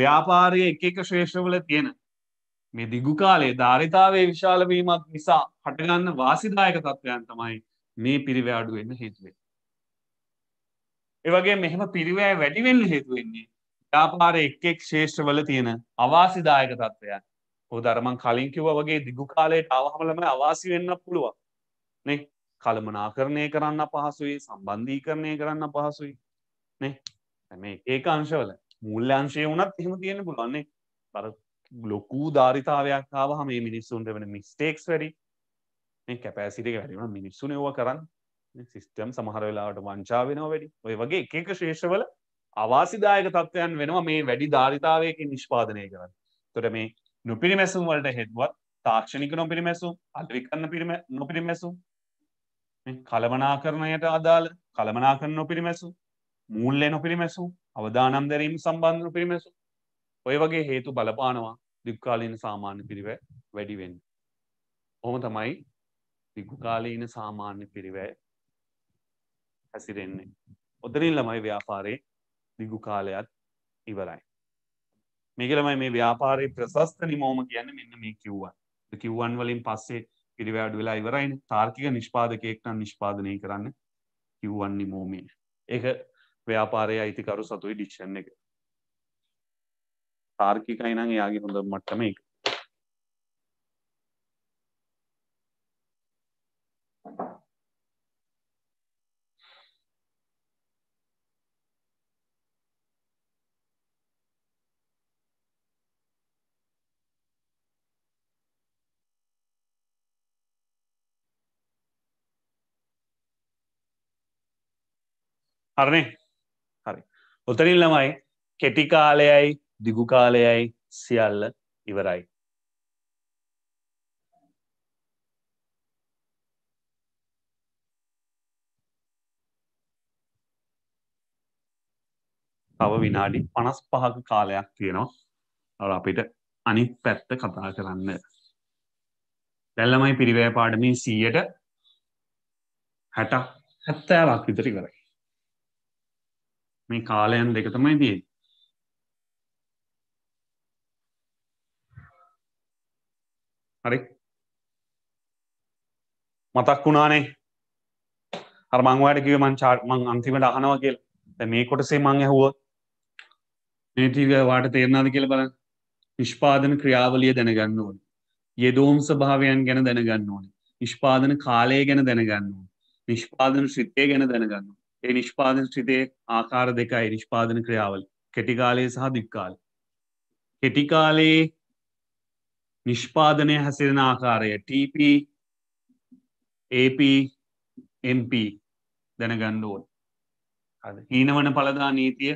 ව්‍යාපාරය එක එක ශේෂවල තියෙන මේ දිගු කාලේ ධාරිතාවේ විශාලවීමත් නිසා හටගන්න වාසිදායක තත්ත්වයන් තමයි මේ පිරිවැඩුවෙන්න හේතුවේ. ඒවගේ මෙහෙම පිරිවෑ වැඩිවෙන්න හේතුවෙන්නේ ව්‍යාපාර එක් එක් ශේෂ්ත්‍රවල තියෙන අවාසිදායක තත්ත්වයන් හෝ ධර්මන් කලින් කිව්ව වගේ දිගු කාලයට අවහමලම අවාසි වෙන්න පුළුවන් නේ කළමනාකරණය කරන්න පහසුයි සම්බන්ධීකරණය කරන්න පහසුයි නේ මේ ඒක අංශවල මුල්්‍යංශය වනත් එහෙම තියෙන පුළුවන්නේ පර ලොකූ ධාරිතාවයක් ආව හම මේ මිනිස්සුන්ට වෙන මිස්ටේක්ස් වැඩි මේ කැපෑසිටක වැඩිවන මිනිස්සුන ඒව කරන්න සිිස්ටම් සමහර වෙලාට වංචා වෙනව වැඩි ඔය වගේ එක ශේෂවල අවාසිදායක තත්ත්වයන් වෙනවා මේ වැඩි ධාරිතාවයකින් නිෂ්පාදනය කරන්න. තොට මේ නොපිරිමැසුම් වලට හෙත්වත් තාක්ෂණික නොපිරිමැසුම් අල්විකන්න පිරිම නොපිරිමැසුම් කළමනා කරණයට අදාළ කළමනා කරන නොපිරිමැසු මූල්ලය නොපිරිමැසු අවදානම් දැරීම සම්බන්ධ නොපිරිමැසු ඔය වගේ හේතු බලපානවා දික්කාලීන සාමාන්‍ය පිරිව වැඩිවෙන්න. ඔහොම තමයි දිගුකාලීන සාමාන්‍ය පිරිවැ හැසිරෙන්නේ. ඔතනින් ළමයි ව්‍යාපාරයේ දිගු කාලයත් ඉවරයි. මේකලමයි මේ ව්‍යාපාරය ප්‍රශස්ත නිමෝම කියන්න මෙන්න මේ කිව්වන් කිව්වන් වලින් පස්සේ පිරිවැඩ් වෙලා ඉවරයින තාර්කික නිෂ්පාදකයෙක් නම් නිෂ්පාදනය කරන්න කිව්වන් නිමෝමේ. ඒක ව්‍යාපාරය අයිතිකරු සතුයි ඩික්ෂන් එක. තාර්කිකයි නම් එයාගේ හොඳ මට්ටම එක. හරනේ හරි ඔතනින් ළමයි කෙටිකාලයයි දිගුකාලයයි සියල්ල ඉවරයි තව විනාඩි පනස් පහක කාලයක් තියෙනවා අපිට අනිත් පැත්ත කතා කරන්න දැල්ලමයි පිරිවෑ පාඩමින් සීයට හැටක් හැත්තෑවක් විතර ඉවරයි මේ කාලයන් දෙක තමයි තියෙන්නේ. හරි. මතක් වුණානේ. අර මං ඔයාලට කිව්වේ මං මං අන්තිමට අහනවා කියලා. දැන් මේ කොටසේ මං ඇහුවා මේ ටික ඔයාලට තේරෙනවද කියලා බලන්න. නිෂ්පාදන ක්‍රියාවලිය දැනගන්න ඕනේ. යෙදෝම් ස්වභාවයන් ගැන දැනගන්න ඕනේ. නිෂ්පාදන කාලය ගැන දැනගන්න ඕනේ. නිෂ්පාදන ශ්‍රිතය ගැන දැනගන්න ඒ නිෂ්පාදන ශ්‍රිතය ආකාර දෙකයි නිෂ්පාදන ක්‍රියාවල කෙටිකාලයේ සහ දික්කාල. කෙටිකාලයේ නිෂ්පාදනය හැසිරෙන ආකාරය TP AP MP දැනගන්න ඕන. හීනවන පලදා නීතිය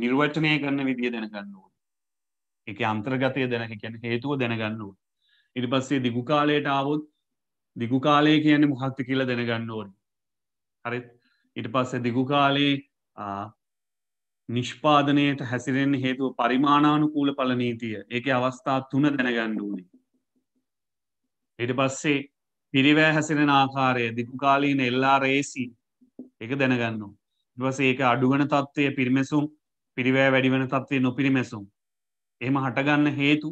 නිර්වචනය කරන විදිිය දැනගන්න ඕන. එක අන්තර්ගතය දැන කියැන හේතුව දැනගන්න ඕන. ඉරි පස්සේ දිගුකාලයට ආවොත් දිගුකාලය කියන මොහක්ත කියලා දැනගන්න ඕන. හරිත් ඉට පස්සේ දිගුකාලේ නිෂ්පාදනයට හැසිරෙන් හේතුව පරිමාණානුකූල පල නීතිය ඒක අවස්ථා තුන දැනගණ්ඩුවනි. එට පස්සේ පිරිවෑ හැසිරෙන ආකාරය දිකුකාලීන එල්ලා රේසි එක දැනගන්න. දවස ඒක අඩුවන තත්ත්වය පිරිමැසුම් පිරිවෑ වැඩිවන තත්වය නොපිරිමැසුම්. එම හටගන්න හේතු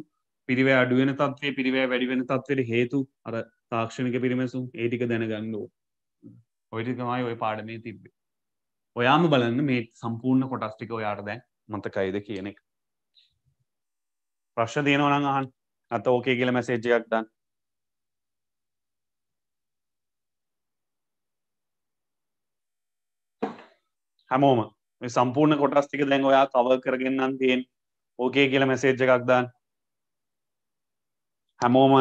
පිරිවෑ අඩුවෙන තත්වය පිරිවෑ වැඩිවෙන තත්වයට හේතු අර තාක්ෂණක පිරිමැසුම් ඒටික දැනගන්නවා. ඔයිටි තමයි ඔය පාඩමේ තිබ්බේ ඔයාම බලන්න මේ සම්පූර්ණ කොටස්ටික ඔයාට දැන් මතකයිද කියන එක ප්‍රශ්න තියෙනවනං අහන් අත ඕකේ කියල මැසේජයක් දන්න හැමෝම සම්පූර්ණ කොටස්ටික දැන් ඔයා කව කරගෙන්න්නන් තියෙන් ඕකේ කියල මැසේජ් එකක් දාන්න හැමෝම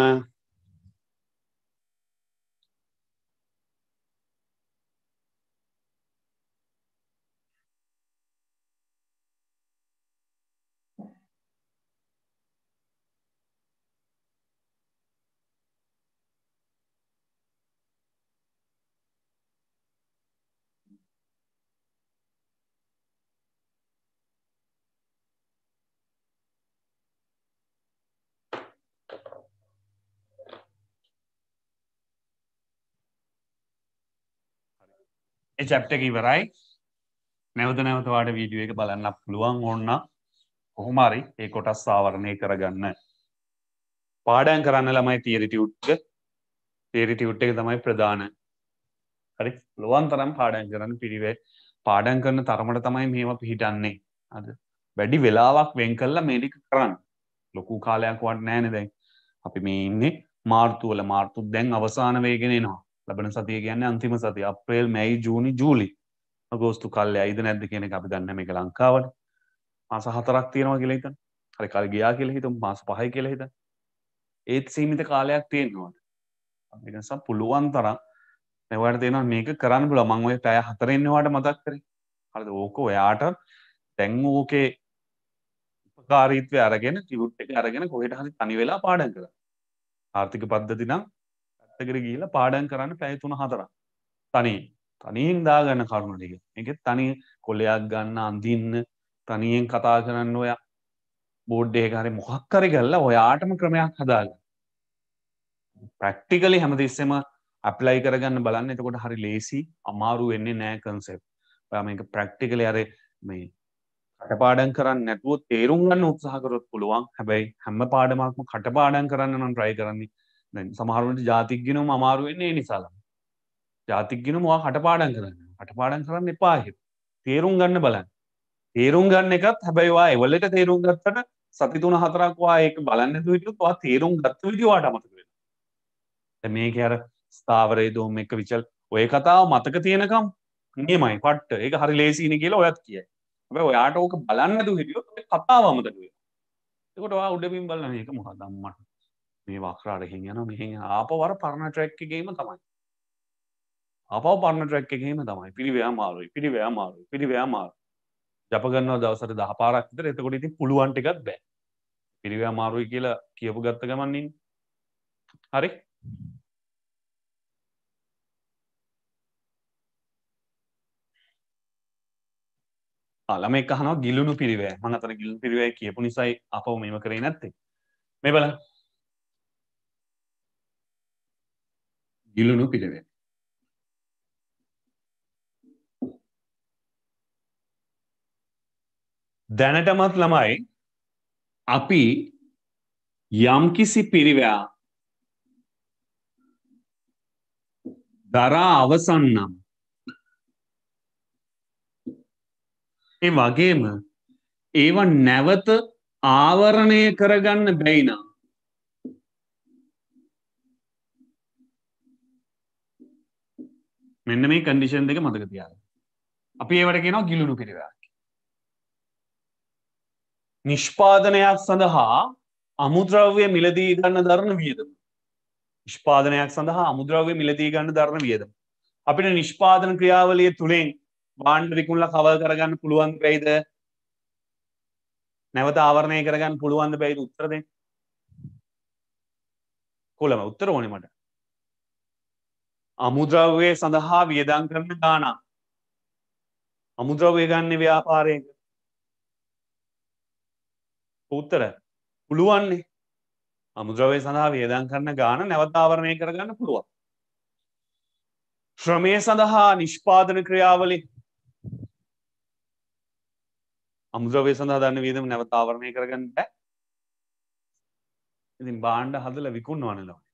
චැප්ට එක ඉවරයි නැවත නැවතවාට වීඩියුව එක බලන්න පුළුවන් ඔන්න කොහොමරි ඒ කොටස් සාවරණය කරගන්න පාඩන් කරන්න ළමයි තීරිටියුට්ක තේරිටියුට් එක තමයි ප්‍රධාන හරි ලොවන් තරම් පාඩන් කරන්න පිරිවේ පාඩන් කරන තරමට තමයි මේම පිහිටන්නේ අද වැඩි වෙලාවක් වෙන් කල්ලා මේඩික කරන්න ලොකු කාලයක් වට නෑනෙ දැන් අපි මේ ඉන්නේ මාර්තුවල මාර්තුත් දැන් අවසාන වේගෙන එනවා ලබන සතිය කියන්නේ අන්තිම සති අප්‍රේල් මැයි ජූනි ජූලි අගෝස්තු කල්ය අයිද නැද්ද කියන එක අපි දන්න මේක ලංකාවට මාස හතරක් තියෙනවා කියලා හිතන්න හරි කල් ගියා කියලා හිතමු මාස පහයි කියලා හිතන්න ඒත් සීමිත කාලයක් තියෙනවා ඒක නිසා පුළුවන් තරම් මෙවට තියෙනවා මේක කරන්න පුළුවන් මම ඔය පැය හතරෙන් ඔයාට මතක් කරේ හරිද ඕක ඔයාට දැන් ඕකේ කාරීත්වය අරගෙන ටිවුට් එක අරගෙන කොහෙට හරි තනි වෙලා පාඩම් කරා. ආර්ථික පද්ධති නම් පැත්තකට ගිහිල පාඩන් කරන්න පැයතුන හතර තනී තනීෙන් දාගන්න කරුණු ටික එකත් තනි කොලයක් ගන්න අඳන්න තනියෙන් කතා කරන්න ඔය බෝඩ්ඩේ හරි මොහක්කරි කල්ලා ඔයාටම ක්‍රමයක් හදාග ප්‍රක්ටිකලි හැමතිස්සෙම අප්ලයි කරගන්න බලන්න එතකොට හරි ලේසි අමාරු වෙන්නේ නෑ කන්සෙප් මේක ප්‍රක්ටිකලි අර මේ කටපාඩන් කරන්න නැතුව තේරුම් ගන්න උත්සාහකරොත් පුළුවන් හැබැයි හැම පාඩමක්ම කටපාඩන් කරන්න නම් ට්‍රයි කරන්නේ සමහරුවට ජාතික්ගෙනම අමාරුවෙන්නේ නිසාලම ජාතික්ගෙනමවා හටපාඩන් කරන්න හටපාඩන් කරන්න එපාහි තේරුම් ගන්න බලන්න තේරුම් ගන්න එකත් හැබැයිවා එවලට තේරුම් ගත්තට සතිතුන හතරක්වා ඒක බලන්න දුවිටවා තේරුම් ගත්ත විඩිවාට අමතක වෙන මේක අර ස්ථාවරය දෝම එක විචල් ඔය කතාව මතක තියෙනකම් නියමයි පට්ට එක හරි ලේසින කියලා ඔයත් කියයි ඔබ ඔයාට ඕක බලන්න දු හිටියෝ කතාව අමතක වේ එකොට උඩබින් බලන්න එක මොහ දම්මට මේ වක්රාරහින් යන මෙහෙ ආපවර පරණ ට්‍රැක්කගේම තමයි අපව පරණ ට්‍රැක් එකහෙම තමයි පිරිවයා මාරුයි පිරිවයා මාරුයි පිරිවයා මාරු ජපගන්නවා දවසට දහ පාරක් විතර එතකොට ඉතින් පුළුවන් ටිකක් බෑ පිරිවයා මාරුයි කියලා කියපු ගත්ත ගමන්නින් හරි ළම එකහන ගිලුණු පිරිවෑ මං අතර ගිලු පිරිවෑ කියපු නිසයි අපව මෙම කරේ නැත්තේ මේ බල ගිලුණු පිළිවෙල. දැනටමත් ළමයි අපි යම්කිසි පිරිවයා දරා අවසන්නම් ඒ වගේම ඒවා නැවත ආවරණය කරගන්න බැයිනම් මෙන්න මේ කඩිෂන් දෙක මතක තියාද අපි ඒවට කියෙනවා ගිලුණු පිරිවයක් නිෂ්පාදනයක් සඳහා අමුද්‍රව්‍ය මිලදී ගන්න දරන වියදම නිෂ්පාදනයක් සඳහා අමුද්‍රව්‍ය මිලදී ගන්න දරන වියදම අපිට නිෂ්පාදන ක්‍රියාවලිය තුළින් බාණ්ඩ විකුණල කවල් කරගන්න පුළුවන් වෙයිද නැවත ආවරණය කරගන්න පුළුවන්ද බැයිද උත්තරද කොළම උත්තර ඕනේ මට අමුද්‍රව්වය සඳහා වියදං කරන ගානක් අමුද්‍රව්ය ගන්න ව්‍යාපාරයක උත්තර පුළුවන්නේ අමුද්‍රවය සඳහා වියදං කරන ගාන නැවතාවරණය කරගන්න පුළුවන් ශ්‍රමය සඳහා නිෂ්පාදන ක්‍රියාවලි අමුද්‍රවය සඳහා දන්න වීදම නැවතාවරණය කරගන්න බෑ ඉතින් බාණ්ඩ හදල විකුණ්වාන ලවන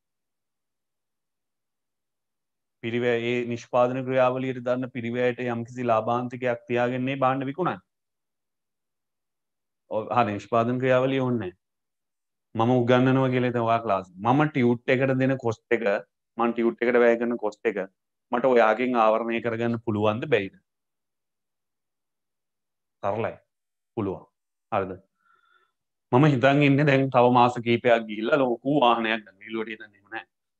පිරිව ඒ නිෂ්පාදන ක්‍රියාවලියට දන්න පිරිවයට යම්කිසි ලාබාන්තිකයක් තියාගෙන්නේ බාණ්ඩ විකුණන් හා නිෂ්පාදන ක්‍රියාවලිය ඔන්නේ මම උගන්නනවා කියලෙතවා ලාස් මම ටියුට් එකට දෙන කොස්ට එක මන් ටියුට් එකට වැෑගන්න කොස්ට එක මට ඔයාගෙන් ආවරණය කරගන්න පුළුවන්ද බැයිද තරලයි පුළුවන් හරිද මම හිතන් ඉන්න දැන් තව මාස කීපයක් ගිල්ල ලොකු වාහනයක් ලොට දන්නේ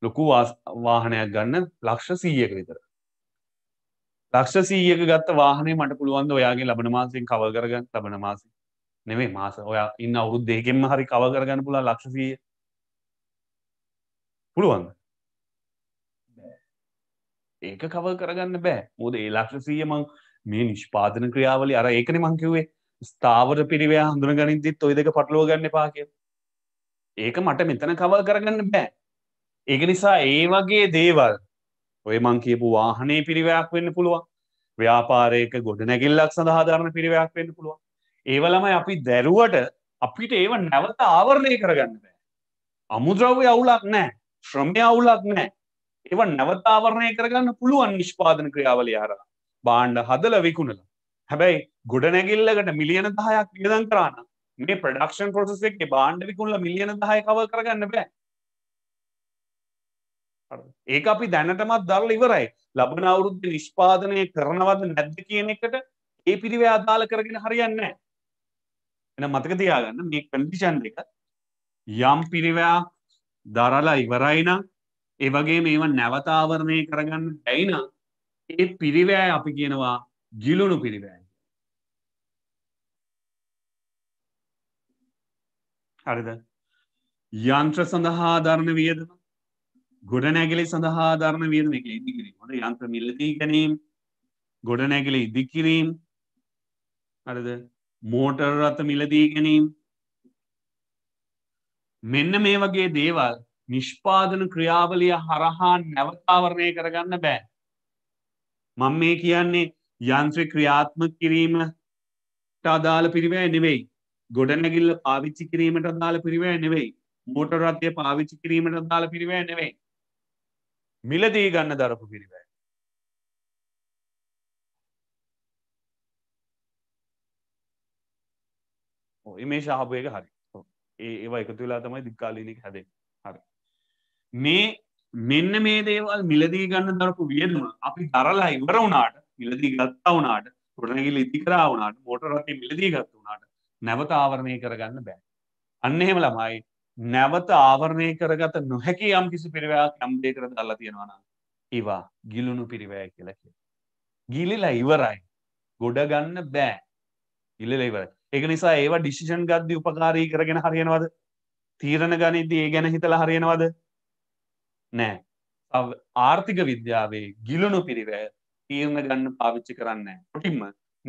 ලොකු වාහනයක් ගන්න ලක්ෂ සීයක විතර ලක්ෂ සීයක ගත්ත වාහනේ මට පුළුවන්ද ඔයාගේ ලබන මාසයෙන් කව කරගන්න ලබන මාසෙ නෙවේ මාස ඔයා ඉන්න අවුරුද් දෙකෙන්ම හරි කව කරගන්න පුළුවන් ලක්ෂ සීය පුළුවන්ද ඒක කව කරගන්න බෑ මොද ඒ ලක්ෂ සීයමං මේ නිෂ්පාදන ක්‍රියාවලි අර ඒකන මංකිවේ ස්ථාවර පිරිවයා හඳුන ගනිදිත් ඔයි දෙක පටලෝ ගන්න පාකය ඒක මට මෙතන කවල් කරගන්න බෑ ඒක නිසා ඒ වගේ දේවල් ඔය මං කියපු වාහනේ පිරිවයක් වෙන්න පුළුවන් ව්‍යාපාරයක ගොඩ නැගිල්ලක් සඳහාධාරණ පිරිවයක් වෙන්න පුළුවන් ඒවලමයි අපි දැරුවට අපිට ඒව නැවත ආවරණය කරගන්න බෑ අමුද්‍රව්‍ය අවුලක් නෑ ශ්‍රමය අවුලක් නෑ ඒව නැවත ආවරණය කරගන්න පුළුවන් නිෂ්පාදන ක්‍රියාවල යාරා බාණ්ඩ හදල විකුණල හැබැයි ගොඩ නැගිල්ලකට මිලියන දහයක් වියදන් කරන්න මේ ප්‍රඩක්ෂන් පොසෙස් එකේ බාණ්ඩ විකුණලා මිලියන 10 කවර් කරගන්න බෑ ඒක අපි දැනටමත් දරල ඉවරයි ලබන අවුරුද්ධ නිෂ්පාදනය කරනවද නැද්ද කියන එකට ඒ පිරිව අදාල කරගෙන හරියන්න එන මතක තියාගන්න මේ කඩිෂන් එක යම් පිරිවයක් දරලා ඉවරයිනම් ඒ වගේ මේව නැවතාවරණය කරගන්න ඇයිනම් ඒ පිරිවෑ අපි කියනවා ගිලුණු පිරිවෑ හරිද යන්ත්‍ර සඳහා ධරණ වියදම ගොඩනැගලි සඳහා ධර්ම වියදමක ඉදිකිරීම හොඳ යන්ත්‍ර මිල්ලදී ගැනීම ගොඩනැගලි ඉදිකිරීම් අරද මෝටර් රථ මිලදී ගැනීම මෙන්න මේ වගේ දේවල් නිෂ්පාදන ක්‍රියාවලිය හරහා නැවතාවරණය කරගන්න බෑ මං මේ කියන්නේ යන්ත්‍ර ක්‍රියාත්ම කිරීමට අදාළ පිරිවෑ නෙවෙයි ගොඩනැගිල්ල පාවිච්චි කිරීමට අදාළ පිරිවෑ නෙවෙයි මෝටර් රථය පාවිච්චි කිරීමට අදාළ පිරිවෑ නෙවෙයි මිලදී ගන්න දරපු පිරිවැය. මේ ශාපය එක හරි ඒ ඒවා එකතු වෙලා තමයි දික්කාලීනක හැදේ හරි මේ මෙන්න මේ දේවල් මිලදී ගන්න දරපු වියදම අපි දරලා ඉවර වුණාට මිලදී ගත්තා වුණාට ගොඩනැගිලි ඉදි කරා වුණාට මෝටර රථේ මිලදී ගත්ත වුණාට නැවත ආවරණය කරගන්න බෑ අන්න එහෙම ළමයි නැවත ආවරණය කරගත නොහැකි යම් කිසි පිරිවයක් යම්දේ කර දල්ලා තියෙනවන ඒවා ගිලුණු පිරිවෑ කියලක ගිලිලා ඉවරයි ගොඩගන්න බෑ ඉල්ලල ඉවර එක නිසා ඒවා ඩිසිෂන් ගද්දි උපකාරී කරගෙන හරියනවද තීරණ ගනිද්දී ඒ ගැන හිතලා හරියනවද නෑ ආර්ථික විද්‍යාවේ ගිලුණු පිරිවෑ තීරණ ගන්න පාවිච්චි කරන්න පොටින්ම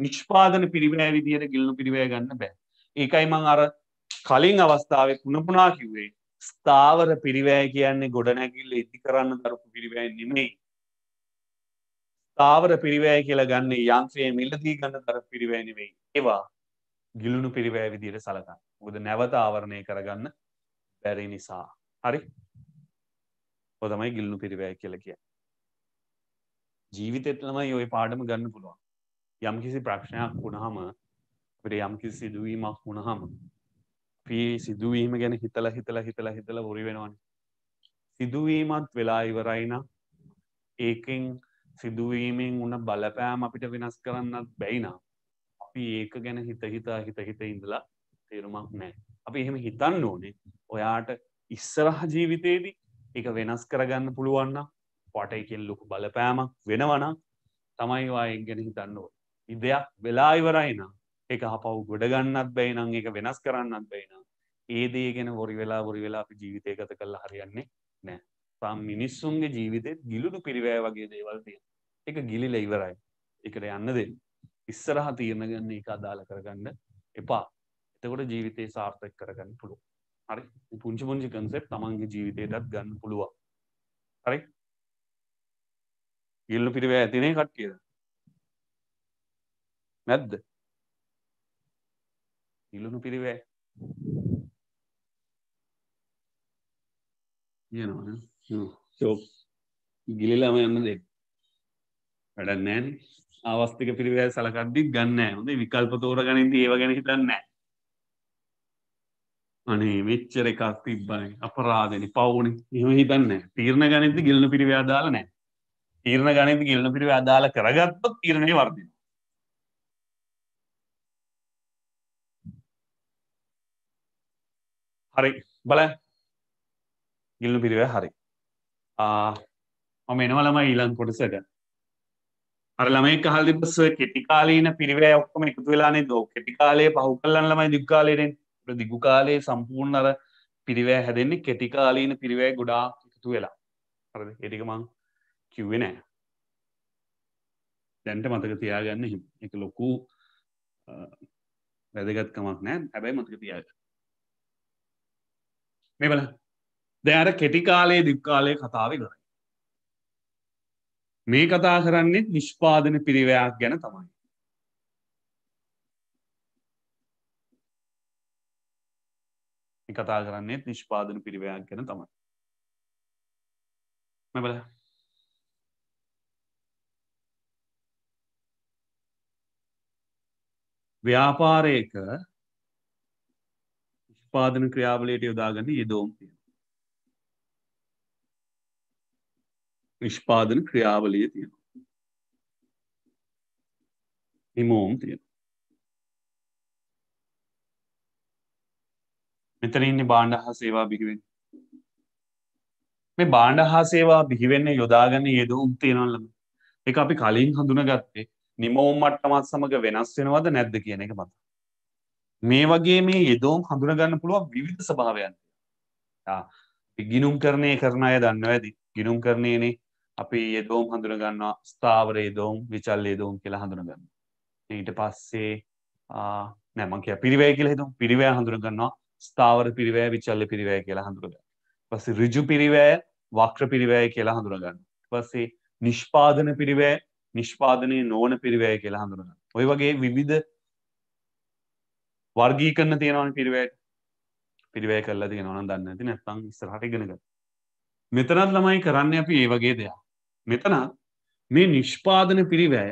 නිෂ්පාදන පිරිවෑ විදියට ගිලුණු පිරිවෑ ගන්න බෑ ඒකයි මං අර කලින් අවස්ථාව කුණපුනා කිව්වේ ස්ථාවර පිරිවෑ කියන්නේ ගොඩනැකිල්ල ඉදි කරන්න දරපු පිරිවෑ නෙමෙයි ස්ථාවර පිරිවෑ කියලා ගන්න යන්ත්‍රයේ මිලදී ගන්න දර පිරිවෑ නෙවෙයි ඒවා ගිලුණු පිරිවෑ විදියට සලකන්න ගොද නැවත ආවරණය කරගන්න බැරි නිසා හරි හොදමයි ගිල්ලු පිරිවෑ කියලා කිය ජීවිතෙත් තමයි ඔය පාඩම ගන්න පුළුවන් යම්කිසි ප්‍රක්ෂණයක් වුණහම අපට යම්කිසි දුවීමක් වුණහම අපි සිදුවීම ගැන හිතල හිතල හිතල හිතල බොරි වෙනවාන සිදුවීමත් වෙලා ඉවරයින ඒකෙන් සිදුවීමෙන් උන බලපෑම් අපිට වෙනස් කරන්නත් බැයිනා අපි ඒක ගැන හිත හිතා හිත හිත ඉඳලා තේරුමක් නෑ අපි එහෙම හිතන්න ඕනේ ඔයාට ඉස්සරහ ජීවිතයේදී එක වෙනස් කරගන්න පුළුවන්න පටයිකෙන් ලොකු බලපෑමක් වෙනවනම් තමයි වායෙන් ගැන හිතන්න ඕ ඉදයක් වෙලා ඉවරයින එක හපව් ගොඩගන්නත් බැයිනං එක වෙනස් කරන්නත් බැයින ඒදේ ගැන හොරි වෙලා බොරි වෙලා අපි ජීවිතය ගත කල්ලා හරියන්නේ නෑ සම් මිනිස්සුන්ගේ ජීවිතෙත් ගිලුණු පිරිවෑ වගේ දේවල් තියෙන එක ගිලිල ඉවරයි එකට යන්න දෙන්න ඉස්සරහ තීරණ ගන්න එක අදාළ කරගන්න එපා එතකොට ජීවිතය සාර්ථක කරගන්න පුළුව හරි පුංචි පුංචි කන්සෙප් තමන්ගේ ජීවිතයටත් ගන්න පුළුවන් හරි ගිල්ලු පිරිවෑ ඇතිනේ කට්ටියද නැද්ද ඉල්ලුණු පිරිවෑ යනවා ගිලිලම යන්න දෙ වැඩ නෑන් අවස්ථික පිළිවැ සලකද්දිත් ගන්න හොඳ විකල්ප තෝර ගනින්ද ඒව ගැන හිතන්න අනේ මෙච්චර එකක් තිබ්බයි අපරාධෙන පවුනි එහෙම හිතන්න තීරණ ගනිත ගිලන පිරිව අදාල නෑ තීරණ ගනිත ගිලන පිරිව අදාල කරගත්තොත් තීරණය වර්දින හරි බල ගිල්ලු පිරිව හරි මම එනවලම ඊලන් කොටසට අර ළමයි කහල් දිබස්ව කෙටිකාලීන පිරිවෑ ඔක්කොම එකතු වෙලානේ දෝ කෙටිකාලේ පහු කල්ලන් ළමයි දිග්කාලේරෙන් දිගු කාලයේ සම්පූර්ණ අර පිරිවෑ හැදෙන්නේ කෙටිකාලීන පිරිවෑ ගොඩා එකතු වෙලා හරද එටික මං කිව්වේ නෑ දැන්ට මතක තියාගන්න හිම එක ලොකු වැදගත්කමක් නෑ හැබැයි මතක තියාගන්න මේ බලා දැර කෙටිකාලයේ දික්කාලය කතාව කරයි. මේ කතා කරන්නේ නිෂ්පාදන පිරිවයක් ගැන තමයි. කතා කරන්නේ නිෂ්පාදන පිරිවයක් ගැන තමයි. මැබල ව්‍යාපාරයක නිෂ්පාදන ක්‍රියාවලයට යොදාගන්න යෙදෝම් තියෙන නිෂ්පාදන ක්‍රියාවලිය තියෙන හිමෝම් තියෙන මෙතන ඉන්න බාණ්ඩ හා සේවා බිහිවෙන් මේ බාණ්ඩ හා සේවා බිහිවෙන්නේ යොදාගන්න යෙදවුම් තියෙනවල්ලම එක අපි කලින් හඳුන ගත්තේ නිමෝම් මට්ටමත් සමඟ වෙනස් වෙනවද නැද්ද කියන එක මත මේ වගේ මේ යෙදෝම් හඳුනගන්න පුළුවන් විවිධ ස්භාවයන් ගිනුම් කරණය කරන අය දන්න ඇති ගිනුම් කරණයනේ අපි යෙදෝම් හඳුනගන්නවා ස්ථාවර යෙදෝම් විචල් යෙදෝම් කියලා හඳුනගන්න ඊට පස්සේ නැමංකය පිරිවය කියලා හිතුම් පිරිවය හඳුනගන්නවා ස්ථාවර පිරිවය විචල්ල පිරිවය කියලා හඳුරගන්න පස්සේ ඍජු පිරිවය වක්‍ර පිරිවය කියලා හඳුනගන්න පස්සේ නිෂ්පාදන පිරිවය නිෂ්පාදනය නෝන පිරිවය කියලා හඳුනගන්න ඔය වගේ විවිධ වර්ගී කරන්න තියෙනවන පිරිවයට පිරිවය කරලා තියෙනවන දන්න ඇති නැත්තං ස්රහට ගෙනග මෙතරත් ළමයි කරන්න අපි ඒ වගේ දෙයක් මෙතන මේ නිෂ්පාදන පිරිවැය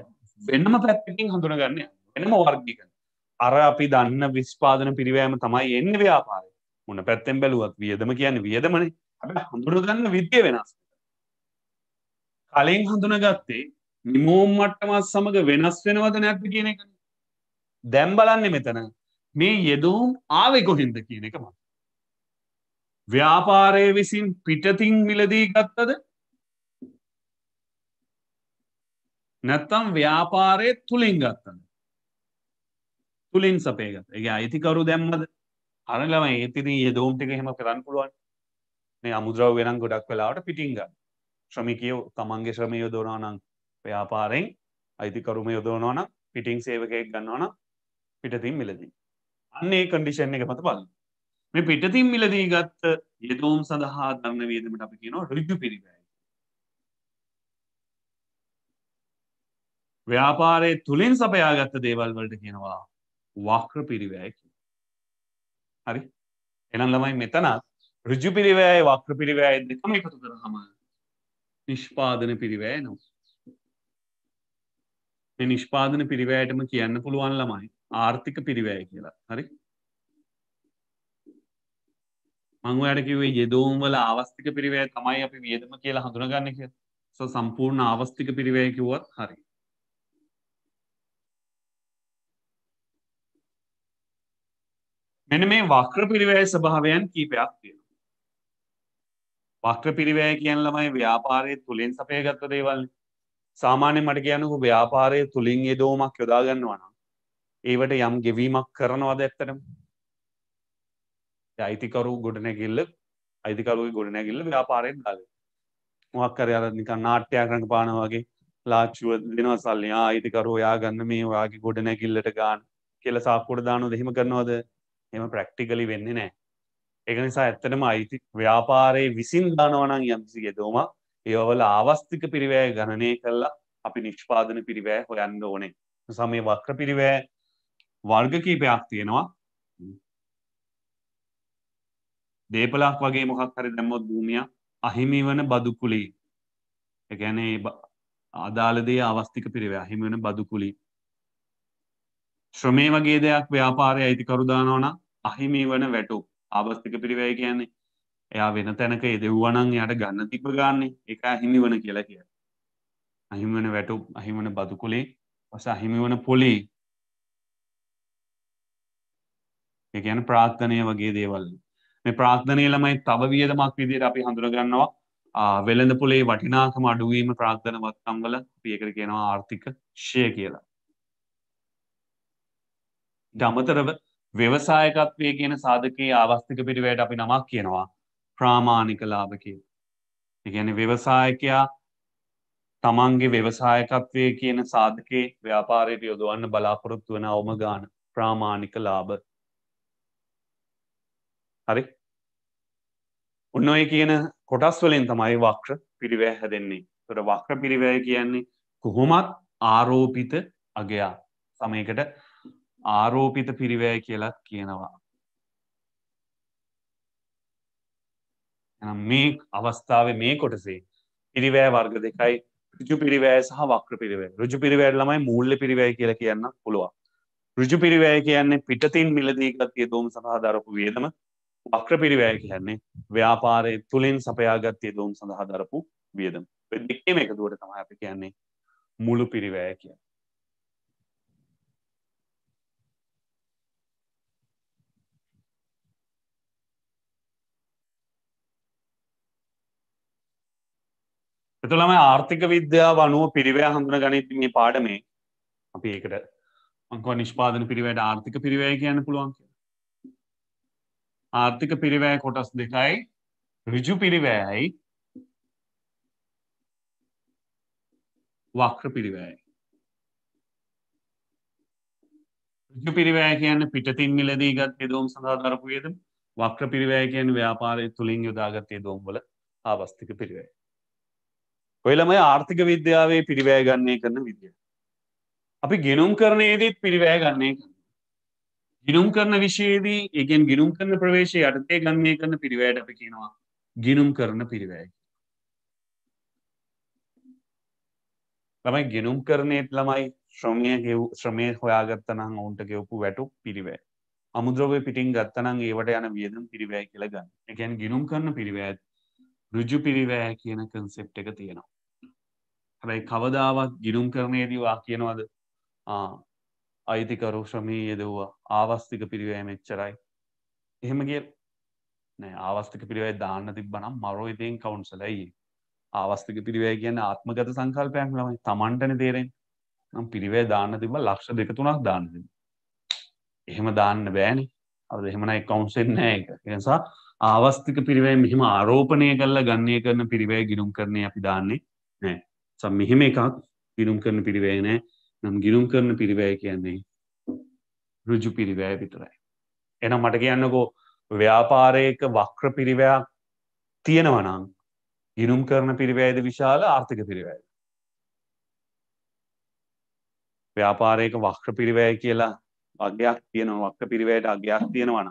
වෙනම පැත්තිකින් හඳුනගන්න වෙනම වර්ගික අර අපි දන්න විස්්පාදන පිරිවෑම තමයි එන්න ව්‍යාපාරය මුන්න පැත්තෙන් බැලුවත් වියදම කියන්න වියදමන හඳුරගන්න විද්‍ය වෙනස් කලින් හඳුනගත්තේ නිමෝම් මට්ටමත් සමඟ වෙනස් වෙනවද නැති කියන එක දැම් බලන්න මෙතන මේ යෙදෝම් ආවෙකොහින්ද කියන එක ම ව්‍යාපාරය විසින් පිටතින් මිලදී ගත්තද නැත්තම් ව්‍යාපාරය තුළින් ගත්තද තුළින් සපේගත එක අයිතිකරු දැම්මද අරලම ඒතිදී යදෝම්ටික හෙම කරන්න පුළුවන් මේ අමුද්‍රව වෙනම් ගොඩක් වෙලාවට පිටිංග ශ්‍රමිකයෝ තමන්ගේ ශ්‍රමය යොදෝනානං ව්‍යාපාරෙන් අයිතිකරුම යොදෝනවන පිටිං සේවකයක් ගන්නවන පිටතින් මිලදී අන්නේ කඩිෂන් එක මත බල මේ පිටතින් මිලදී ගත්ත යදෝම් සඳහා දන්න වේදමට අපි කියනවා රිද්දු පිරිවැ ව්‍යාපාරය තුළින් සපයාගත්ත දේවල් වලට කියනවා වක්‍ර පිරිවැය හරි එනම් ළමයි මෙතනත් ඍජු පිරිවැය වක්‍ර පිරිවැය දෙකම එකතු කරාම නිෂ්පාදන පිරිවැය නෝ මේ නිෂ්පාදන පිරිවැයටම කියන්න පුළුවන් ළමයි ආර්ථික පිරිවැය කියලා හරි මං ඔයාට කිව්වේ යෙදවුම් වල ආවස්තික පිරිවැය තමයි අපි වියදම කියලා හඳුනගන්නේ කියලා සම්පූර්ණ ආවස්තික පිරිවැය කිව්වත් හරි මෙන මේ වක්‍ර පිරිවැය ස්භාවයන් කීපයක් තියෙන. වක්‍ර පිරිවැය කියන ළමයි ව්‍යාපාරය තුළින් සපය ගත්ත දේවල් සාමාන්‍ය මට කියනකු ව්‍යාපාරය තුළින් යදෝමක් යොදාගන්නවා නම් ඒවට යම් ගෙවීමක් කරනවද ඇත්තටම අයිතිකරු ගොඩනැගිල්ල අයිතිකරුගේ ගොඩනැගිල්ල ව්‍යාපාරයෙන් ගල මොහක්කර අර නිකන් නාට්‍යයක් රඟපාන වගේ ලාච්චුව දෙනවා සල්ලි ආ අයිතිකරු ඔයා ගන්න මේ ඔයාගේ ගොඩනැගිල්ලට ගන්න කියලා සාක්කුවට දානොද එහෙම කරනවද එම ප්‍රක්ටිකලි වෙන්න නෑ එක නිසා ඇත්තටම අයිති ව්‍යාපාරයේ විසින් දානවනං යම්සි ගෙදෝම ඒවල ආවස්තික පිරිවෑ ගණනය කල්ලා අපි නිෂ්පාදන පිරිවෑ හොයන්න ඕනේ සමේ වක්‍ර පිරිවෑ වර්ග කීපයක් තියෙනවා දේපලක් වගේ මොකක් හරි දැම්මොත් භූමිය අහිමි වන බදුකුලි එකැන අදාලදේ අවස්ථික පිරිවෑ අහිමි වන බදුකුලි ශ්‍රමේ වගේ දෙයක් ව්‍යාපාරය අයිතිකරුදානවනා අහිමි වන වැටු ආවස්ථික පිරිවැය කියන්නේ එයා වෙන තැනක දෙව්වනන් යට ගන්න තිබ ගන්නේ එක අහිමි වන කියලා කිය අහිමන වැටු අහිමන බදු කොලේ පස අහිමි වන පොලේ එකයන ප්‍රාර්ථනය වගේ දේවල් මේ ප්‍රාර්ථනය ළමයි තව වියදමක් විදියට අපි හඳුරගන්නවා වෙළඳ පුලේ වටිනාකම අඩුවීම ප්‍රාර්ථන වත්තම්වල පියකර කියනවා ආර්ථික ෂය කියලා. දමතරව ව්‍යවසායකත්වය කියන සාධකයේ ආවස්ථික පිරිවයට අපි නමක් කියනවා ප්‍රාමාණික ලාභ කියලා. ඒ කියන්නේ ව්‍යවසායකයා තමන්ගේ ව්‍යවසායකත්වය කියන සාධකේ ව්‍යාපාරයට යොදවන්න බලාපොරොත්තු වන අවම ගාන ප්‍රාමාණික ලාභ. හරි? ඔන්න ඔය කියන කොටස් වලින් තමයි වක්‍ර පිරිවැය හැදෙන්නේ. ඒතර වක්‍ර පිරිවැය කියන්නේ කොහොමත් ආරෝපිත අගයක්. සමයකට ආරෝපිත පිරිවැය කියලත් කියනවා. එනම් මේ අවස්ථාවේ මේ කොටසේ පිරිවැය වර්ග දෙකයි ඍජු පිරිවැය සහ වක්‍ර පිරිවැය. ඍජු පිරිවැයට ළමයි මූල්‍ය පිරිවැය කියලා කියන්න පුළුවන්. ඍජු පිරිවැය කියන්නේ පිටතින් මිලදී ගතිය දෝම සඳහා දරපු වියදම. වක්‍ර පිරිවැය කියන්නේ ව්‍යාපාරයේ තුලින් සපයාගත් දෝම් සඳහා දරපු වියදම. දෙකේම එකතුවට තමයි අපි කියන්නේ මුළු පිරිවැය කියන්නේ. එතුළම ආර්ථික විද්‍යාව අනුව පිරිවය හඳුන ගනිත මේ පාඩමේ අපි ඒකට අංකව නිෂ්පාදන පිරිවයට ආර්ථික පිරිවය කියන්න පුළුවන් කිය ආර්ථික පිරිවෑ කොටස් දෙකයි රිජු පිරිවෑයි වක්‍ර පිරිවෑයි රජු පිරිවෑ කියන්න පිටතින් මිලදී ගත් යදෝම් සඳහා දරපු යෙදම් වක්‍ර පිරිවෑ කියන් ව්‍යාපාරය තුළින් යොදාගත් යදෝම්වල ආවස්ථික පිරිවෑ ඔයළමයි ආර්ථික විද්‍යාවේ පිරිවෑ ගන්නේ කරන විද්‍ය. අපි ගිනුම් කරනයේදීත් පිරිවෑ ගන්නේ කරන. ගිනුම් කරන විශයේදී ඒගෙන් ගිනුම් කරන ප්‍රවේශය අටතේ ගන්නේ කරන පිරිවෑට අපි කියනවා ගිනුම් කරන පිරිවෑයි. ළමයි ගෙනුම් කරනයත් ළමයි ශ්‍රමය ශ්‍රමය හොයාගත්තනම් ඔවුන්ට ගෙවපු වැටු පිරිවෑ. අමුද්‍රවය පිටින් ගත්තනම් ඒවට යන වියදම් පිරිවෑ කියලා ගන්න එකැන් ගිනුම් කරන පිරිවෑත් රුජු පිරිවෑ කියන කන්සෙප් එක තියෙනවා හැබැයි කවදාවත් ගිලුම් කරණයේදීවා කියනවද අයිතිකරු ශ්‍රමී යෙදව්වා ආවස්තික පිරිවෑ මෙච්චරයි එහෙමගේ නෑ ආවස්තික පිරිවයි දාන්න තිබනම් මරෝ ඉතින් කවුන්සලයි ආවස්තික පිරිවෑ කියන්න ආත්මගත සංකල්පයක් ළමයි තමන්ටන තේරෙන් නම් පිරිවේ දාන්න තිබ ලක්ෂ දෙක තුනක් දාන්න එහෙම දාන්න බෑනි අද එහෙමනයි කවුන්සෙන්නෑ එක නිසා ආවස්තික පිරිවෑ මෙහිම ආරෝපණය කල්ලා ගන්නේ කරන පිරිවෑ ගිලුම් කරණය අපි දාන්නේ නෑ සම් මෙහෙම එකක් ගිනුම් කරන පිරිවැය නෑ නම් ගිනුම් කරන පිරිවැය කියන්නේ රුජු පිරිවැය විතරයි. එනම් මට කියන්නකෝ ව්‍යාපාරයක වක්‍ර පිරිවැයක් තියෙනවනම් ගිනුම් කරන පිරිවැයද විශාල ආර්ථික පිරිවැයද. ව්‍යාපාරයක වක්‍ර පිරිවැය කියලා අගයක් තියෙන වක්‍ර පිරිවැයට අගයක් තියෙනවනම්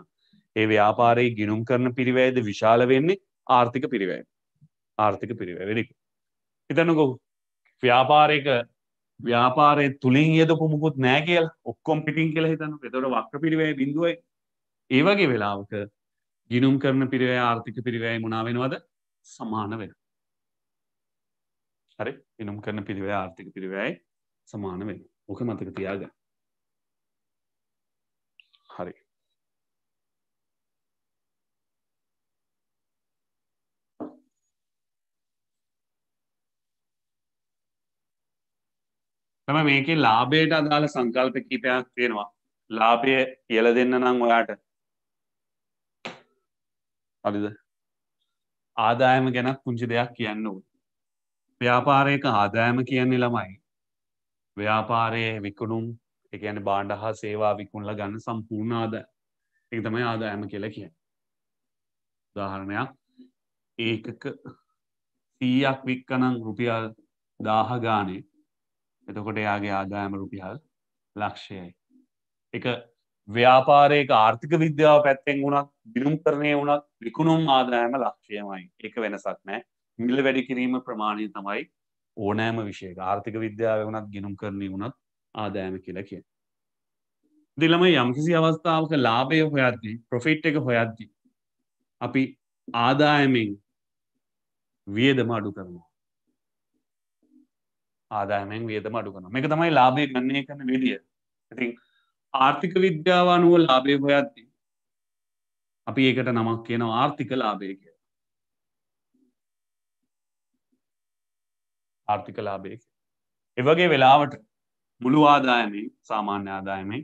ඒ ව්‍යාපාරයේ ගිනුම් කරන පිරිවැයද විශාල වෙන්නේ ආර්ථික පිරිවැය. ආර්ථික පිරිවැය වෙනක. හිතන්නකෝ ව්‍යාපාරයක ව්‍යාපාරය තුළින් යදපු මුකුත් නෑ කියලා ඔක්කොම් පිටින් කියලා හිතන්න එතොට වක්්‍ර පිරිවේ බිඳුවයි ඒවගේ වෙලාවක ගිනුම් කරන පිරිවේ ආර්ථික පිරිවැයි මුණාවෙනවද සමාන වෙන හරි ඉනුම් කරන පිරිවේ ආර්ථික පිරිවැයි සමාන වෙන ඕක මතක තියාගන්න තම මේකේ ලාබයට අදාළ සංකල්ප කීපයක් තියෙනවා ලාබය කියල දෙන්න නම් ඔයාට හරිද ආදායම ගැනත් පුංචි දෙයක් කියන්න ඕ ව්‍යාපාරයක ආදායම කියන්නේ ළමයි ව්‍යාපාරයේ විකුණුම් එකන බාණ්ඩ හා සේවා විකුණල ගන්න සම්පූර්ණ ආද එක තමයි ආදායම කියලා කිය උදාහරණයක් ඒකක සීයක් වික්කනං රුපියල් දාහ ගානේ එතකොට එයාගේ ආදායම රුපියල් ලක්ෂයයි. එක ව්‍යාපාරයක ආර්ථික විද්‍යාව පැත්තෙන් වුණත් බිලුම් කරණය වුණත් විකුණුම් ආදායම ලක්ෂයමයි එක වෙනසක් නෑ මිල වැඩි කිරීම ප්‍රමාණය තමයි ඕනෑම විශය ආර්ථික විද්‍යාව වුණත් ගිනුම් කරණය වුණත් ආදායම කියලා කිය. දිලම යම්කිසි අවස්ථාවක ලාභය හොයද්දි ප්‍රොෆිට් එක හොයද්දි අපි ආදායමෙන් වියදම අඩු කරනවා ආදායමෙන් වියදම අඩුගන මේක තමයි ලාබය ගන්නේ කරන විඩිය ඉතින් ආර්ථික විද්‍යාව අනුව ලාබය හොයද්දි අපි ඒකට නමක් කියනවා ආර්ථික ලාබය කිය ආර්ථික ලාබය එවගේ වෙලාවට මුළු ආදායමෙන් සාමාන්‍ය ආදායමෙන්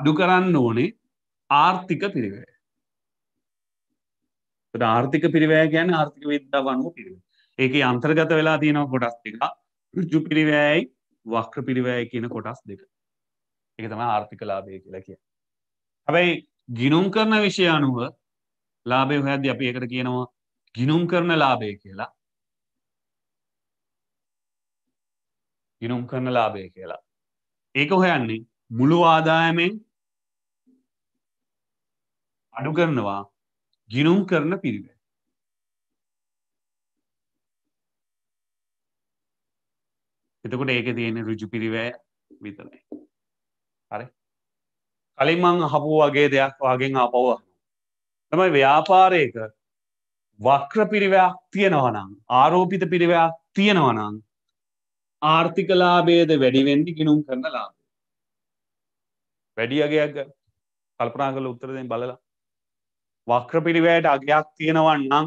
අඩු කරන්න ඕනේ ආර්ථික පිරිවය ආර්ථික පිරිවය ගැන ආර්ථික විද්‍යාව අනුව පිරිවේ ඒක අන්තර්ගත වෙලා තියෙනව ගොඩස් දෙකක් ඍජු පිරිවෑයි වක්‍ර පිරිවෑයි කියන කොටස් දෙක. ඒක තමයි ආර්ථික ලාභය කියලා කියන්නේ. හැබැයි ගිනුම් කරන විෂය අනුව ලාභය හොයද්දී අපි ඒකට කියනවා ගිනුම් කරන ලාභය කියලා. ගිනුම් කරන ලාභය කියලා. ඒක හොයන්නේ මුළු ආදායමෙන් අඩු කරනවා ගිනුම් කරන පිරිවැය. එතකොට ඒක තියෙන රුජු පිරිවෑ විතරයි හරි කලින් මං අහපු වගේ දෙයක් වගෙන් ආපව තමයි ව්‍යාපාරයක වක්‍ර පිරිවයක් තියෙනවා නම් ආරෝපිත පිරිවයක් තියෙනවා නම් ආර්ථික ලාභයේද වැඩි වෙන්නේ ගිණුම් කරන ලාභය වැඩි අගයක් කල්පනා කරලා උත්තර දෙන්න බලලා වක්‍ර පිරිවැයට අගයක් තියෙනවා නම්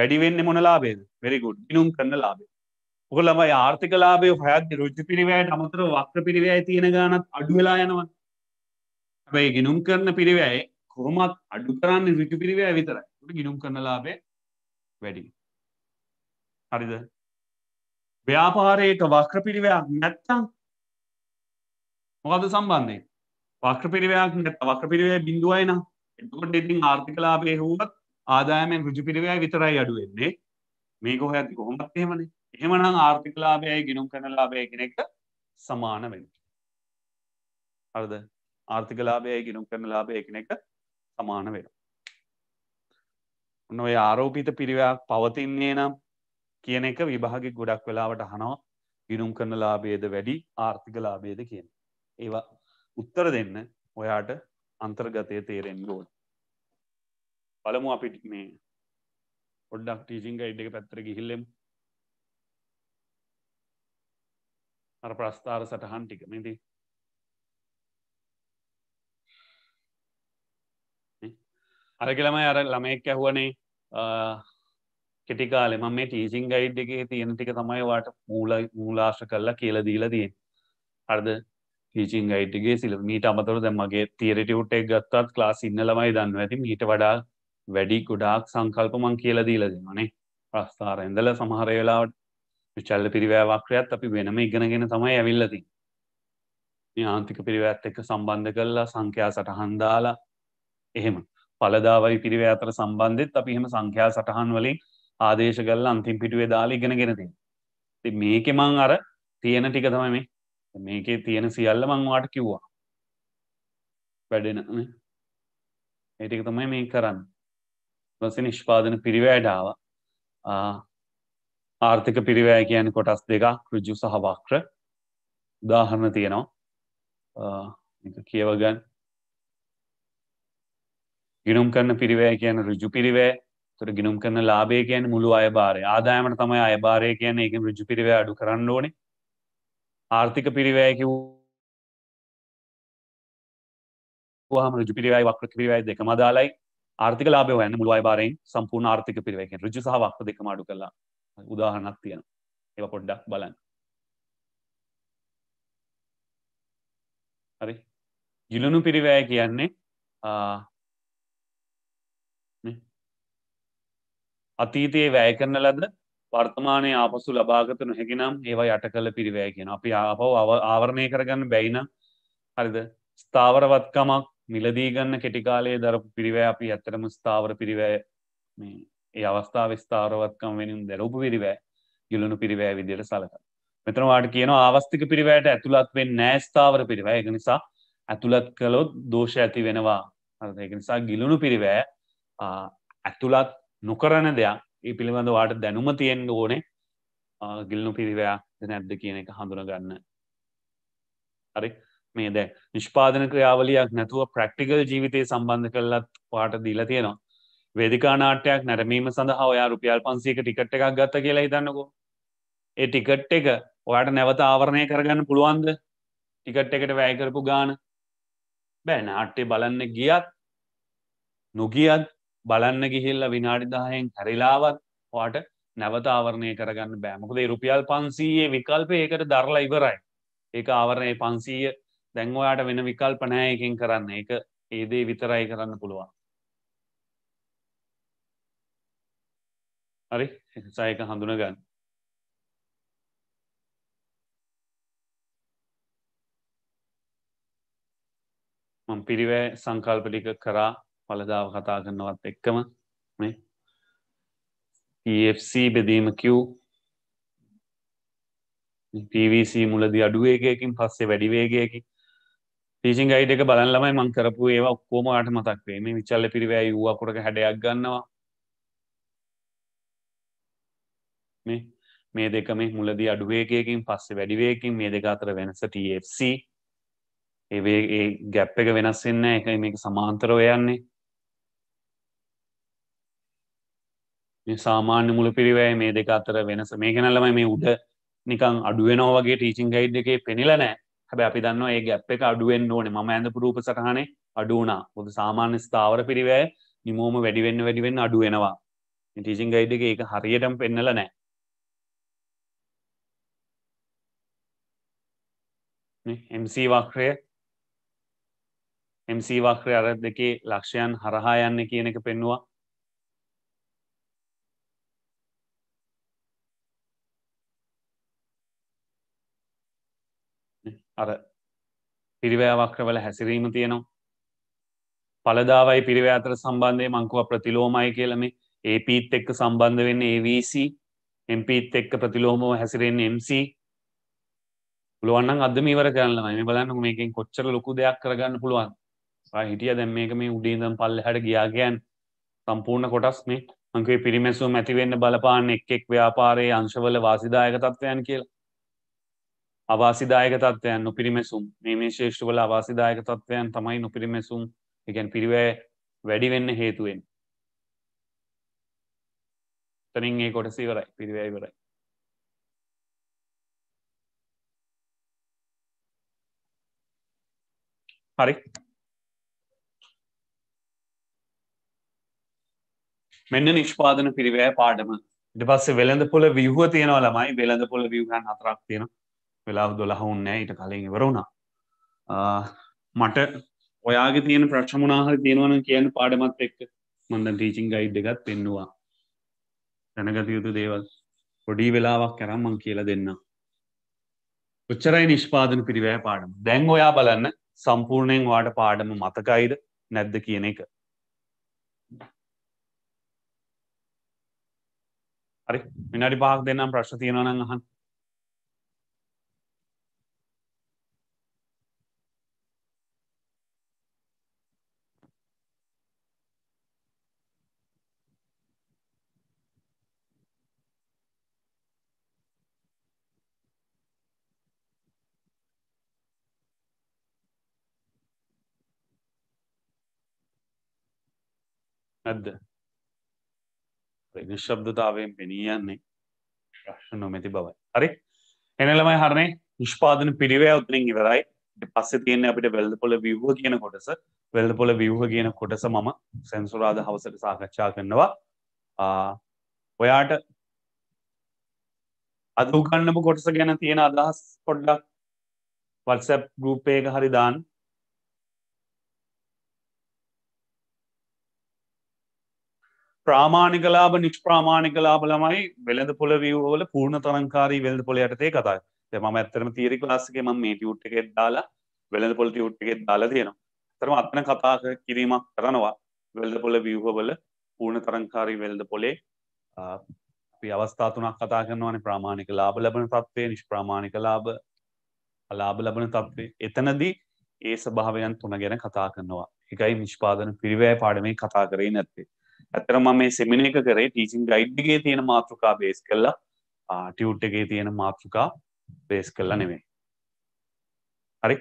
වැඩි වෙන්නේ මොන ලාභයේද very good ගිණුම් කරන ලාභය ඔක ළමයි ආර්ථික ලාභය හොයත් රොජ්ජ පිරිවෑයට අමතර වක්්‍ර පිරිවෑයි තියෙන ගානත් අඩුවෙලා යනවා හැබැයි ගිනුම් කරන පිරිවෑයි කොහොමත් අඩු කරන්න රුජු පිරිවෑ විතරයි ගිනුම් කරන ලාබේ වැඩි හරිද ව්‍යාපාරයට වක්්‍ර පිරිවයක් නැත්තං මොකද සම්බන්ධය වක්්‍ර පිරිවයක් නැත වක්්‍ර පිරිවය බිඳුවයි නම් එතකොට ඉතින් ආර්ථික ලාභය හුවත් ආදායමෙන් රුජු පිරිවය විතරයි අඩු වෙන්නේ මේක හොයති කොහොමත් එහෙමනේ එහෙමනම් ආර්ථිකලාභයයි ගිනුම් කරන ලාභය කෙනෙක්ට සමාන වෙන හරද ආර්ථිකලාභයයි ගිනුම් කරන ලාභය කෙනෙක්ට සමාන වෙන නොය ආරෝපිත පිරිවයක් පවතින්නේ නම් කියන එක විභාග ගොඩක් වෙලාවට හනවා ගිනුම් කරන ලාබේද වැඩි ආර්ථික ලාබේද කියන. ඒවා උත්තර දෙන්න ඔයාට අන්තර්ගතය තේරෙන් ගෝඩ. පළමු අපිට මේ ඔොඩක් ටීසිංග ඉඩ පැත්තර ගිහිල්ලෙම් අර ප්‍රස්ථාර සටහන් ටික මෙති අරගලමයි අර ළමයෙක් ඇහුවනේ කෙටිකාල ම මේ ටීසින් ගයිඩ් එකේ තියෙන ටික තමයි වාට මූල මූලාශ්‍ර කරලා කියල දීලා තියෙන් අර්ද ටීචින් ගයිඩ්ගේ සිල මීට අමතර දැමගේ තීරටිවුට් එක් ගත්තත් ලාස් ඉන්න ළමයි දන්න ඇති මීට වඩා වැඩි ගොඩාක් සංකල්පමං කියල දීල දෙමනේ ප්‍රස්ථාර ඇඳල සමහර වෙලාට විචල්ල පිරිවෑවක්‍රයත් අපි වෙනම ඉගෙනගෙන තමයි ඇවිල්ලති මේ ආන්තික පිරිවැත් එක්ක සම්බන්ධ කල්ලා සංඛ්‍යා සටහන්දාලා එහෙම පලදාවයි පිරිව අතර සම්බන්ධෙත් අපි එහෙම සංඛ්‍යා සටහන් වලින් ආදේශ කල්ල අන්තිම් පිටුවේ දාලා ඉගෙනගෙනති ති මේක මං අර තියෙන ටික තමයි මේ මේකේ තියෙන සියල්ල මංවාට කිව්වා වැඩෙන ඒටික තමයි මේ කරන්න වස නිෂ්පාදන පිරිවෑඩාව ආර්ථික පිරිවෑ කියන කොටස් දෙකක් රුජු සහ වක්‍ර උදාහරණ තියෙනවා කියවගන් ගිනුම් කරන පිරිවෑ කියන රුජු පිරිවෑ තොට ගිනුම් කරන ලාබේ කියන මුළු අයභාරය ආදායමට තමයි අයභාරය කියන එක රුජු පිරිවෑ අඩු කරන්න ඕනේ ආර්ථික පිරිවෑ කිව් හම රජු පිරිවයි වක්‍ර පිරිවයි දෙකම දාලයි ආර්ථික ලාබය වන්න මුළුවයි බාරෙන් සම්පූර්ණ ආර්ථික පිරිවයකෙන් රජු සහ වක්්‍ර දෙකම අඩු කලා උදාහනක් තියෙන එව පොඩ්ඩක් බලන්න හරි ගිලුණු පිරිවෑ කියන්නේ අතීතයේ වැය කරන ලද වර්තමානය ආපසු ලබාගත නොහැකිනම් ඒවා යට කළ පිරිවෑ කියන අපි ආපව ආවරණය කරගන්න බැයින හරිද ස්ථාවරවත්කමක් මිලදීගන්න කෙටිකාලයේ දරපු පිරිවෑ අපි ඇත්තරම ස්ථාවර පිරිවෑ මේ ඒ අවස්ථා විස්ථාරවත්කම් වෙනින් දැරූප පිරිවෑ ගිලුණු පිරිවෑ විදියට සලක. මෙතනවාට කියන අවස්ථික පිරිවෑට ඇතුළත් වෙන් නෑස්ථාවර පිරිවෑ එක නිසා ඇතුළත් කළොත් දෝෂ ඇති වෙනවා ඒක නිසා ගිලුණු පිරිවෑ ඇතුළත් නොකරන දෙයක් ඒ පිළිබඳ වාට දැනුම තියෙන්න්න ඕනේ ගිල්නු පිරිවෑද නැද්ද කියන එක හඳුනගන්න හරි මේ දැ නිෂ්පාදන ක්‍රියාවලයක් නැතුව ප්‍රක්ටිකල් ජීවිතය සම්බන්ධ කරලත් වාට දීලා තියෙනවා වේදිකා නාට්‍යයක් නැරමීම සඳහා ඔයා රුපියල් පන්සීක ටිකට් එකක් ගත්ත කියලා හිතන්නකෝ ඒ ටිකට් එක ඔයාට නැවත ආවරණය කරගන්න පුළුවන්ද ටිකට් එකට වැය කරපු ගාන බෑ නාට්‍ය බලන්න ගියත් නොගියත් බලන්න ගිහිල්ල විනාඩි දාහයෙන් හැරිලාවත් වාට නැවත ආවරණය කරගන්න බෑමකද රුපියල් පන්සීයේ විකල්ප ඒකට දරලා ඉවරයි ඒක ආවරණය පන්සීය දැන්වයාට වෙන විකල්පනෑ එකින් කරන්න එක ඒදේ විතරයි කරන්න පුළුවන් හරි සයක හඳුන ගන්න මං පිරිවෑ සංකල්පටික කරා පලදාව කතා කරන්නවත් එක්කම මේ TFC බෙදීම කිව් PVC මුලදි අඩුවේගයකින් පස්සේ වැඩිවේගයකි ටීසිං ගයිඩ එක බලන් ළමයි මං කරපු ඒවා ඔක්කෝම ආට මතක්වේ මේ විචල්ල පිරිවෑ යූවා කොටක හැඩයක් ගන්නවා මේ මේ දෙක මේ මුලදී අඩුවේගයකින් පස්සේ වැඩිවේකින් මේ දෙක අතර වෙනස TFC ඒ ඒ ගැප් එක වෙනස් වෙන්නේ නැහැ මේක සමාන්තරව යන්නේ මේ සාමාන්‍ය මුල පිරිවැය මේ දෙක අතර වෙනස මේක නම් ළමයි මේ උඩ නිකන් අඩු වෙනවා වගේ ටීචින් ගයිඩ් එකේ පෙනිලා නැහැ හැබැයි අපි දන්නවා ඒ ගැප් එක අඩු වෙන්න ඕනේ මම ඇඳපු රූප සටහනේ අඩු වුණා මොකද සාමාන්‍ය ස්ථාවර පිරිවැය නිමෝම වැඩි වෙන්න වැඩි වෙන්න අඩු වෙනවා ටීචින් ගයිඩ් එකේ ඒක හරියටම පෙන්නලා නැහැ MC වක්‍රය MC වක්‍රය අර දෙකේ ලක්ෂයන් හරහා යන්න කියන එක පෙන්නවා අර පිරිවෑ වක්‍රවල හැසිරීම තියෙනවා පලදාවයි පිරිවෑ අතර සම්බන්ධය මංකුව ප්‍රතිලෝමයි කියලම ඒපීත් එක්ක සම්බන්ධ වෙන්න AVC MPත් එක්ක ප්‍රතිලෝමව හැසිරෙන් MC පුළුවන් නම් අද මේ ඉවර කරන්න ළමයි මේ බලන්න මේකෙන් කොච්චර ලොකු දෙයක් කරගන්න පුළුවන් හිටිය දැන් මේක මේ උඩින් ඉඳන් පල්ලෙහාට ගියා කියන්නේ සම්පූර්ණ කොටස් මේ මංකේ පිරිමැසුම් ඇතිවෙන්න බලපාන එක් එක් ව්‍යාපාරයේ අංශවල වාසිදායක තත්ත්වයන් කියලා. අවාසිදායක තත්ත්වයන් නොපිරිමැසුම් මේ මේ ශේෂ්ඨ වල අවාසිදායක තත්ත්වයන් තමයි නොපිරිමැසුම් ඒ කියන්නේ පිරිවැය වැඩි වෙන්න හේතු වෙන්නේ. තනින් ඒ කොටස ඉවරයි පිරිවැය ඉවරයි. හරි මෙන්න නිෂ්පාදන පිරිවෑ පාඩම ඉට පස්සේ වෙළඳ පොල විහුව තියෙනවා ළමයි වෙළඳ පොල වියගන් අතරක් තියෙන වෙලාව දොලහවුන්නෑ ඊට කලින් ඉවරුණා මට ඔයාගේ තියෙන ප්‍රශ්මුණහරි තියෙනවන කියන්න පාඩමත් එක්ක මන්ද ටීචිං ගයිඩ් එකත් පෙන්නවා දැනගත යුතු දේවල් පොඩි වෙලාවක් කරම්මං කියලා දෙන්න. උච්චරයි නිෂ්පාදන පිරිවෑ පාඩම දැන් ඔයා බලන්න සම්පූර්ණයෙන් වාට පාඩම මතකයිද නැද්ද කියන එක. හරි මිනාඩි පහක් දෙන්නම් ප්‍රශ්න තියෙනවා නම් අහන්න. නැද්ද නිශ්ශබ්දතාවයෙන් පෙනී යන්නේ ප්‍රශ්න නොමැති බවයි හරි එනළමයි හරණේ නිෂ්පාදන පිරිවය උතනින් ඉවරයි පස්සේ තියෙන අපිට වෙල්ද පොල විව්හ කියන කොටස වෙල්ද පොල විව්හ කියන කොටස මම සැන්සුරාද හවසට සාකච්ඡා කරනවා ඔයාට අදූකන්නම කොටස ගැන තියෙන අදහස් පොඩ්ඩක් වත්සැප් ගරුප්පයක හරිදාන් ප්‍රාමාණික ලාබ නිච් ප්‍රාමාණික ලාබ ළමයි වෙළඳ පොල වියවල පූර්ණ තරංකාරී වෙළඳ පොල යටතේ කතයි ම ඇත්තරම තීරි ලාසිකේ ම මේ ියුට් එකෙත් දාලා වෙළඳ පොල ියුට් එකෙත් දාලා තියෙනවා තරම අත්න කතා කිරීමක් කරනවා වෙල්ද පොල වියහවල පූර්ණ තරංකාරී වෙළඳ පොලේ අපි අවස්ථාතුනක් කතා කරනවාන ප්‍රමාණික ලාබ ලබන තත්වේ නිෂ්ප්‍රමාණික ලාබ අලාබ ලබන තත්වේ එතනදී ඒ ස්භාවයන් තුන ගැන කතා කරනවා එකයි නිෂ්පාදන පිරිවෑ පාඩමේ කතා කරේ නැත්තේ ඇතරම මේ සෙමින එක කරේ ටීසින් ගයිඩ්ගේ තියෙන මාතෘකා බේස් කල්ලා ටියුට් එකේ තියෙන මාතෘකා බේස් කල්ලා නෙවේ හරි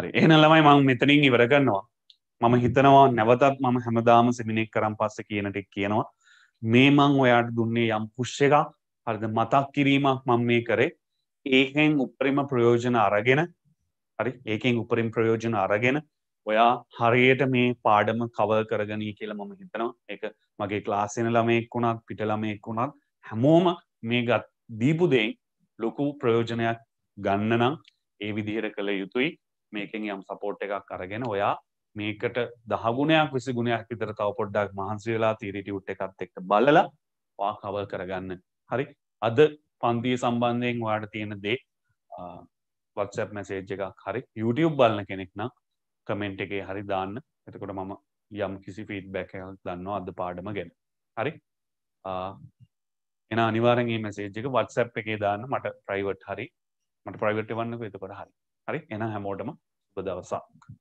හරි එහන ළමයි මං මෙතනින් ඉවර කරනවා මම හිතනවා නැවතත් මම හැමදාම සෙමිනෙක් කරම් පස්ස කියනටෙක් කියනවා මේ මං ඔයාට දුන්නේ යම් පුෂ් එකක් හරිද මතක් කිරීමක් මම මේ කරේ ඒහෙන් උපරිම ප්‍රයෝජන අරගෙන හරි ඒකෙන් උපරිම ප්‍රයෝජන අරගෙන ඔයා හරියට මේ පාඩම කව කරගනී කියලා මම හිතනවා එක මගේ ක්ලාසින ළමයෙක් වුණත් පිට ළමයෙක් වුණත් හැමෝම මේ ගත් දීපුදෙන් ලොකු ප්‍රයෝජනයක් ගන්න නම් ඒ විදිහර කළ යුතුයි මේකෙන් යම් සපෝට් එකක් අරගෙන ඔයා මේකට දහගුණයක් විසි ගුණයක් විතර තව පොඩ්ඩක් මහන්සි වෙලා තීරිටි උට් එකත් එක්ක බලලා වා කවර් කරගන්න හරි අද පන්තිය සම්බන්ධයෙන් ඔයාට තියෙන දේ වත්සැප් මැසේජ් එකක් හරි YouTube බලන කෙනෙක් නම් කමෙන්ට් එකේ හරි දාන්න එතකොට මම යම් කිසි ෆීඩ් බැක් එකක් දන්නවා අද පාඩම ගැන හරි එන අනිවාරෙන්ගේ මැසේජ්ක වත්සැප් එකේ දාන්න මට ප්‍රයිවට් හරි මට ප්‍රයිවට් වන්නක එතකොට හරි හරි එන හැමෝටම උපදවසක්